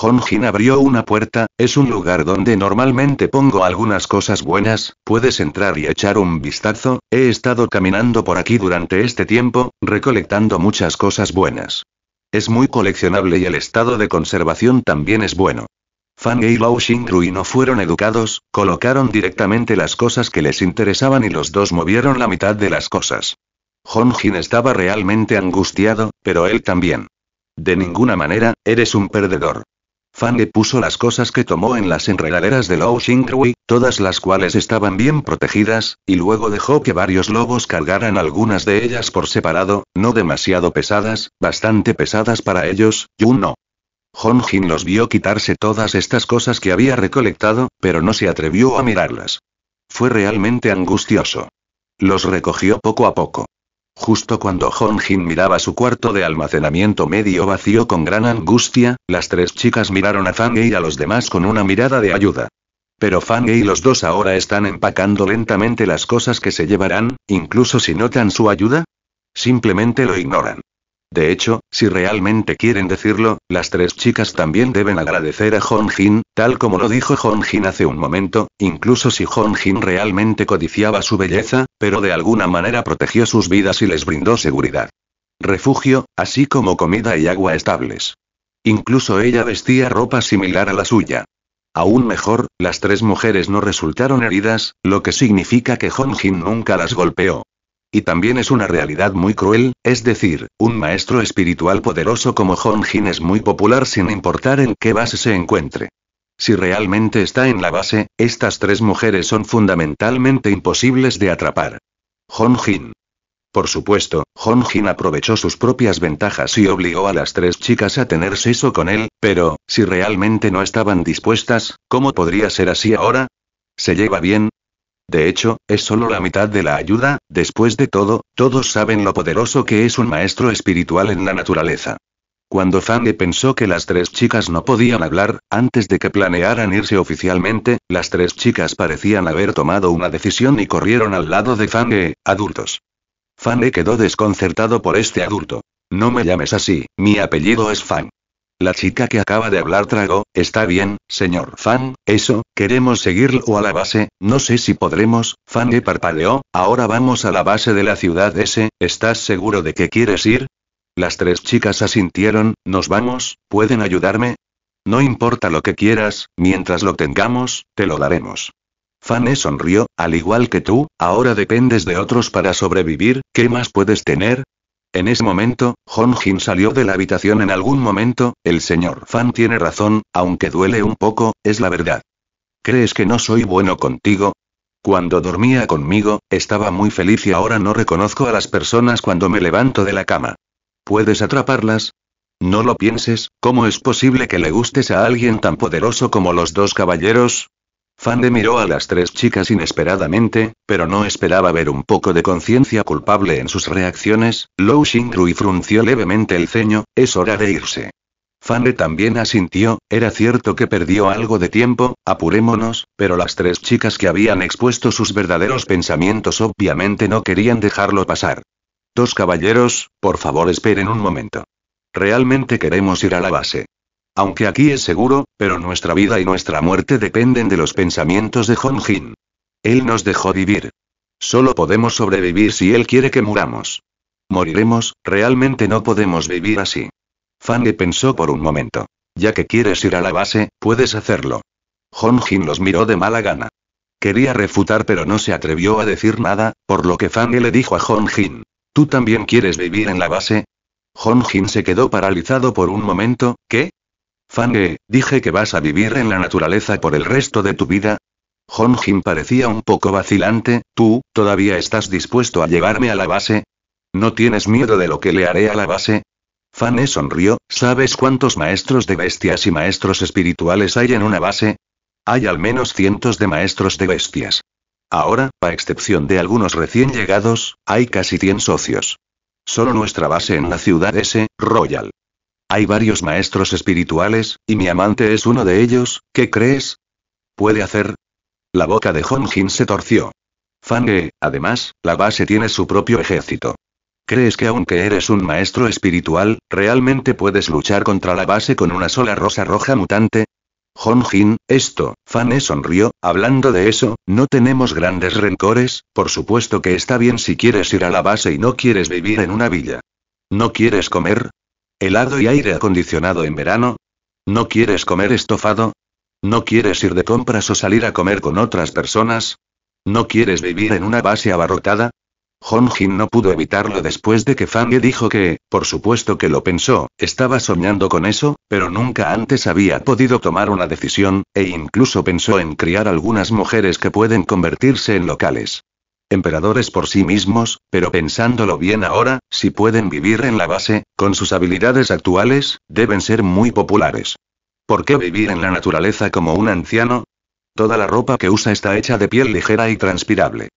Honjin abrió una puerta, es un lugar donde normalmente pongo algunas cosas buenas, puedes entrar y echar un vistazo, he estado caminando por aquí durante este tiempo, recolectando muchas cosas buenas. Es muy coleccionable y el estado de conservación también es bueno. Fan y Lao Xingrui no fueron educados, colocaron directamente las cosas que les interesaban y los dos movieron la mitad de las cosas. Honjin estaba realmente angustiado, pero él también. De ninguna manera, eres un perdedor. Fan le puso las cosas que tomó en las enredaderas de Low Xingrui, todas las cuales estaban bien protegidas, y luego dejó que varios lobos cargaran algunas de ellas por separado, no demasiado pesadas, bastante pesadas para ellos, y no. Hong Jin los vio quitarse todas estas cosas que había recolectado, pero no se atrevió a mirarlas. Fue realmente angustioso. Los recogió poco a poco. Justo cuando Hong Jin miraba su cuarto de almacenamiento medio vacío con gran angustia, las tres chicas miraron a Fang y a los demás con una mirada de ayuda. Pero Fang y los dos ahora están empacando lentamente las cosas que se llevarán, incluso si notan su ayuda. Simplemente lo ignoran. De hecho, si realmente quieren decirlo, las tres chicas también deben agradecer a Jin, tal como lo dijo Jin hace un momento, incluso si Jin realmente codiciaba su belleza, pero de alguna manera protegió sus vidas y les brindó seguridad. Refugio, así como comida y agua estables. Incluso ella vestía ropa similar a la suya. Aún mejor, las tres mujeres no resultaron heridas, lo que significa que Jin nunca las golpeó. Y también es una realidad muy cruel, es decir, un maestro espiritual poderoso como Hon Jin es muy popular sin importar en qué base se encuentre. Si realmente está en la base, estas tres mujeres son fundamentalmente imposibles de atrapar. Hon Jin. Por supuesto, Hon Jin aprovechó sus propias ventajas y obligó a las tres chicas a tener sexo con él, pero, si realmente no estaban dispuestas, ¿cómo podría ser así ahora? ¿Se lleva bien? De hecho, es solo la mitad de la ayuda, después de todo, todos saben lo poderoso que es un maestro espiritual en la naturaleza. Cuando e pensó que las tres chicas no podían hablar, antes de que planearan irse oficialmente, las tres chicas parecían haber tomado una decisión y corrieron al lado de E, adultos. e quedó desconcertado por este adulto. No me llames así, mi apellido es Fan. La chica que acaba de hablar tragó, está bien, señor Fan, eso, queremos seguirlo a la base, no sé si podremos, Fan e parpadeó, ahora vamos a la base de la ciudad S, ¿estás seguro de que quieres ir? Las tres chicas asintieron, nos vamos, ¿pueden ayudarme? No importa lo que quieras, mientras lo tengamos, te lo daremos. Fan E sonrió, al igual que tú, ahora dependes de otros para sobrevivir, ¿qué más puedes tener? En ese momento, Hong Jin salió de la habitación en algún momento, el señor Fan tiene razón, aunque duele un poco, es la verdad. ¿Crees que no soy bueno contigo? Cuando dormía conmigo, estaba muy feliz y ahora no reconozco a las personas cuando me levanto de la cama. ¿Puedes atraparlas? No lo pienses, ¿cómo es posible que le gustes a alguien tan poderoso como los dos caballeros? Fande miró a las tres chicas inesperadamente, pero no esperaba ver un poco de conciencia culpable en sus reacciones. Lou y frunció levemente el ceño, es hora de irse. Fande también asintió, era cierto que perdió algo de tiempo, apurémonos, pero las tres chicas que habían expuesto sus verdaderos pensamientos obviamente no querían dejarlo pasar. Dos caballeros, por favor esperen un momento. Realmente queremos ir a la base. Aunque aquí es seguro, pero nuestra vida y nuestra muerte dependen de los pensamientos de Hong Jin. Él nos dejó vivir. Solo podemos sobrevivir si él quiere que muramos. Moriremos, realmente no podemos vivir así. Fanny pensó por un momento. Ya que quieres ir a la base, puedes hacerlo. Hong Jin los miró de mala gana. Quería refutar pero no se atrevió a decir nada, por lo que Fanny le dijo a Hong Jin. ¿Tú también quieres vivir en la base? Hong Jin se quedó paralizado por un momento, ¿qué? Fane, dije que vas a vivir en la naturaleza por el resto de tu vida. Hong parecía un poco vacilante, ¿tú, todavía estás dispuesto a llevarme a la base? ¿No tienes miedo de lo que le haré a la base? Fane sonrió, ¿sabes cuántos maestros de bestias y maestros espirituales hay en una base? Hay al menos cientos de maestros de bestias. Ahora, a excepción de algunos recién llegados, hay casi 100 socios. Solo nuestra base en la ciudad S, Royal hay varios maestros espirituales, y mi amante es uno de ellos, ¿qué crees? ¿Puede hacer? La boca de Jin se torció. Fan E, además, la base tiene su propio ejército. ¿Crees que aunque eres un maestro espiritual, realmente puedes luchar contra la base con una sola rosa roja mutante? Jin, esto, Fan E sonrió, hablando de eso, no tenemos grandes rencores, por supuesto que está bien si quieres ir a la base y no quieres vivir en una villa. ¿No quieres comer? helado y aire acondicionado en verano. ¿No quieres comer estofado? ¿No quieres ir de compras o salir a comer con otras personas? ¿No quieres vivir en una base abarrotada? Hong Jin no pudo evitarlo después de que Fang Ye dijo que, por supuesto que lo pensó, estaba soñando con eso, pero nunca antes había podido tomar una decisión, e incluso pensó en criar algunas mujeres que pueden convertirse en locales emperadores por sí mismos, pero pensándolo bien ahora, si pueden vivir en la base, con sus habilidades actuales, deben ser muy populares. ¿Por qué vivir en la naturaleza como un anciano? Toda la ropa que usa está hecha de piel ligera y transpirable.